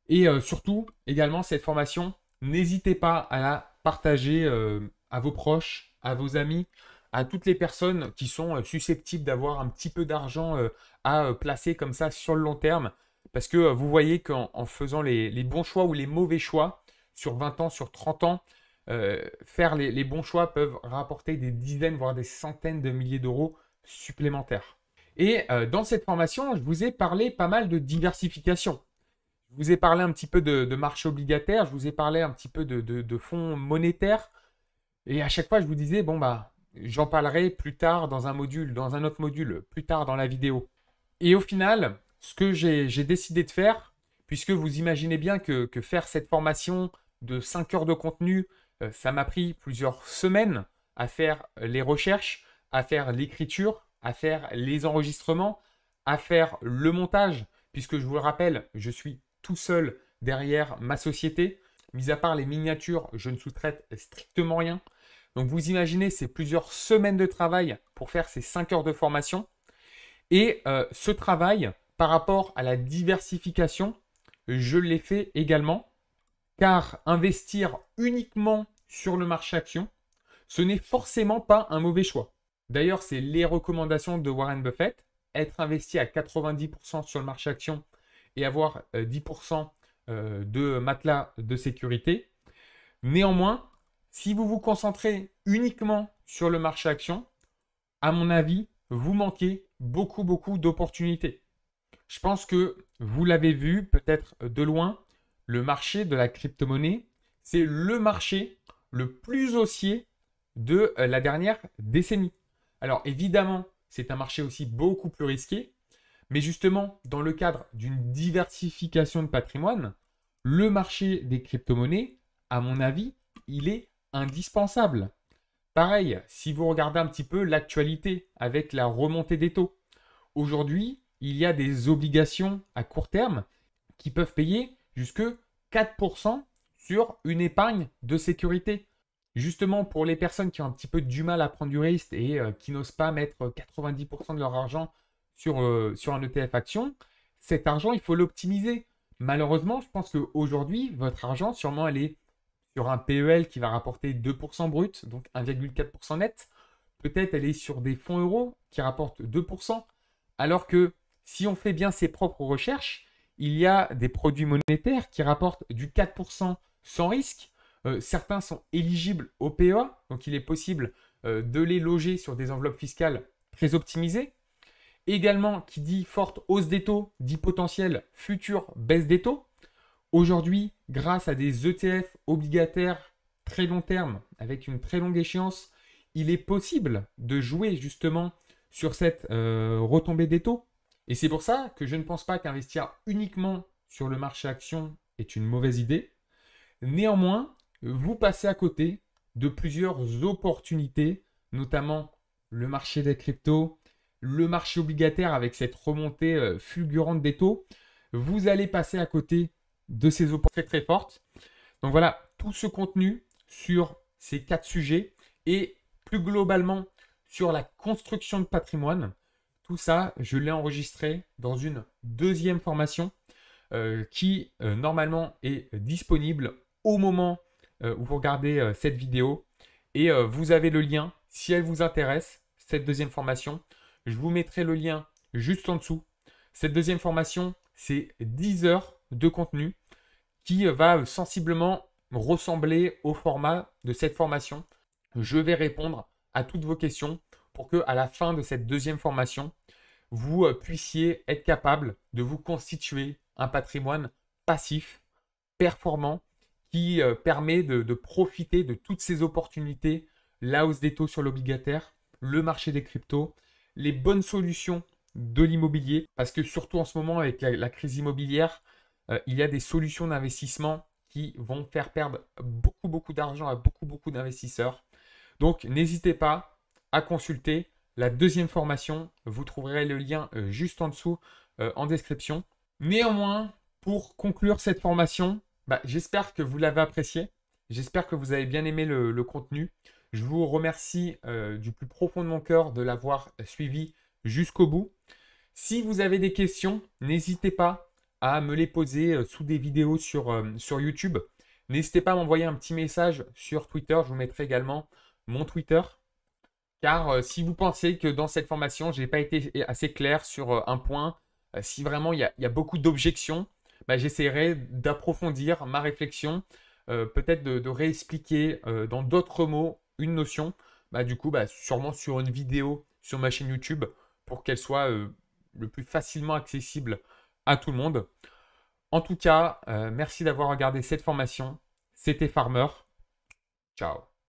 Et surtout, également, cette formation, n'hésitez pas à la partager à vos proches, à vos amis, à toutes les personnes qui sont susceptibles d'avoir un petit peu d'argent à placer comme ça sur le long terme. Parce que vous voyez qu'en faisant les bons choix ou les mauvais choix, sur 20 ans, sur 30 ans, euh, faire les, bons choix peuvent rapporter des dizaines, voire des centaines de milliers d'euros supplémentaires. Et euh, dans cette formation, je vous ai parlé pas mal de diversification. Je vous ai parlé un petit peu de, marché obligataire, je vous ai parlé un petit peu de, fonds monétaires. Et à chaque fois, je vous disais, bon, bah, j'en parlerai plus tard dans un module, dans un autre module, plus tard dans la vidéo. Et au final, ce que j'ai décidé de faire, puisque vous imaginez bien que faire cette formation, de 5 heures de contenu, euh, ça m'a pris plusieurs semaines à faire les recherches, à faire l'écriture, à faire les enregistrements, à faire le montage, puisque je vous le rappelle, je suis tout seul derrière ma société. Mis à part les miniatures, je ne sous-traite strictement rien. Donc vous imaginez, c'est plusieurs semaines de travail pour faire ces 5 heures de formation. Et euh, ce travail, par rapport à la diversification, je l'ai fait également car investir uniquement sur le marché action, ce n'est forcément pas un mauvais choix. D'ailleurs, c'est les recommandations de Warren Buffett. Être investi à 90% sur le marché action et avoir 10% euh, euh, de matelas de sécurité. Néanmoins, si vous vous concentrez uniquement sur le marché action, à mon avis, vous manquez beaucoup, beaucoup d'opportunités. Je pense que vous l'avez vu peut-être de loin, le marché de la crypto-monnaie, c'est le marché le plus haussier de euh, la dernière décennie. Alors évidemment, c'est un marché aussi beaucoup plus risqué, mais justement, dans le cadre d'une diversification de patrimoine, le marché des crypto-monnaies, à mon avis, il est indispensable. Pareil, si vous regardez un petit peu l'actualité avec la remontée des taux, aujourd'hui, il y a des obligations à court terme qui peuvent payer jusque 4% sur une épargne de sécurité. Justement, pour les personnes qui ont un petit peu du mal à prendre du risque et euh, qui n'osent pas mettre 90% de leur argent sur, euh, sur un ETF action, cet argent, il faut l'optimiser. Malheureusement, je pense qu'aujourd'hui, votre argent, sûrement, elle est sur un PEL qui va rapporter 2% brut, donc 1,4% net. Peut-être elle est sur des fonds euros qui rapportent 2%. Alors que si on fait bien ses propres recherches, il y a des produits monétaires qui rapportent du 4% sans risque. Euh, certains sont éligibles au PEA, donc il est possible euh, de les loger sur des enveloppes fiscales très optimisées. Également, qui dit forte hausse des taux, dit potentiel future baisse des taux. Aujourd'hui, grâce à des ETF obligataires très long terme, avec une très longue échéance, il est possible de jouer justement sur cette euh, retombée des taux et c'est pour ça que je ne pense pas qu'investir uniquement sur le marché action est une mauvaise idée. Néanmoins, vous passez à côté de plusieurs opportunités, notamment le marché des cryptos, le marché obligataire avec cette remontée euh, fulgurante des taux. Vous allez passer à côté de ces opportunités très, fortes. Donc voilà, tout ce contenu sur ces quatre sujets et plus globalement sur la construction de patrimoine tout ça, je l'ai enregistré dans une deuxième formation euh, qui euh, normalement est disponible au moment euh, où vous regardez cette vidéo. Et vous avez le lien si elle vous intéresse, cette deuxième formation. Je vous mettrai le lien juste en dessous. Cette deuxième formation, c'est 10 heures de contenu qui va sensiblement ressembler au format de cette formation. Je vais répondre à toutes vos questions pour que à la fin de cette deuxième formation, vous euh, puissiez être capable de vous constituer un patrimoine passif, performant, qui euh, permet de, profiter de toutes ces opportunités, la hausse des taux sur l'obligataire, le marché des cryptos, les bonnes solutions de l'immobilier, parce que surtout en ce moment avec la, crise immobilière, euh, il y a des solutions d'investissement qui vont faire perdre beaucoup beaucoup d'argent à beaucoup beaucoup d'investisseurs. Donc n'hésitez pas, à consulter. La deuxième formation, vous trouverez le lien euh, juste en dessous euh, en description. Néanmoins, pour conclure cette formation, bah, j'espère que vous l'avez apprécié J'espère que vous avez bien aimé le, contenu. Je vous remercie euh, du plus profond de mon cœur de l'avoir suivi jusqu'au bout. Si vous avez des questions, n'hésitez pas à me les poser sous des vidéos sur, sur YouTube. N'hésitez pas à m'envoyer un petit message sur Twitter. Je vous mettrai également mon Twitter. Car euh, si vous pensez que dans cette formation, je n'ai pas été assez clair sur euh, un point, euh, si vraiment il y, a beaucoup d'objections, bah, j'essaierai d'approfondir ma réflexion, peut-être de, réexpliquer dans d'autres mots une notion, bah, du coup, bah, sûrement sur une vidéo sur ma chaîne YouTube pour qu'elle soit le plus facilement accessible à tout le monde. En tout cas, merci d'avoir regardé cette formation. C'était Farmer. Ciao.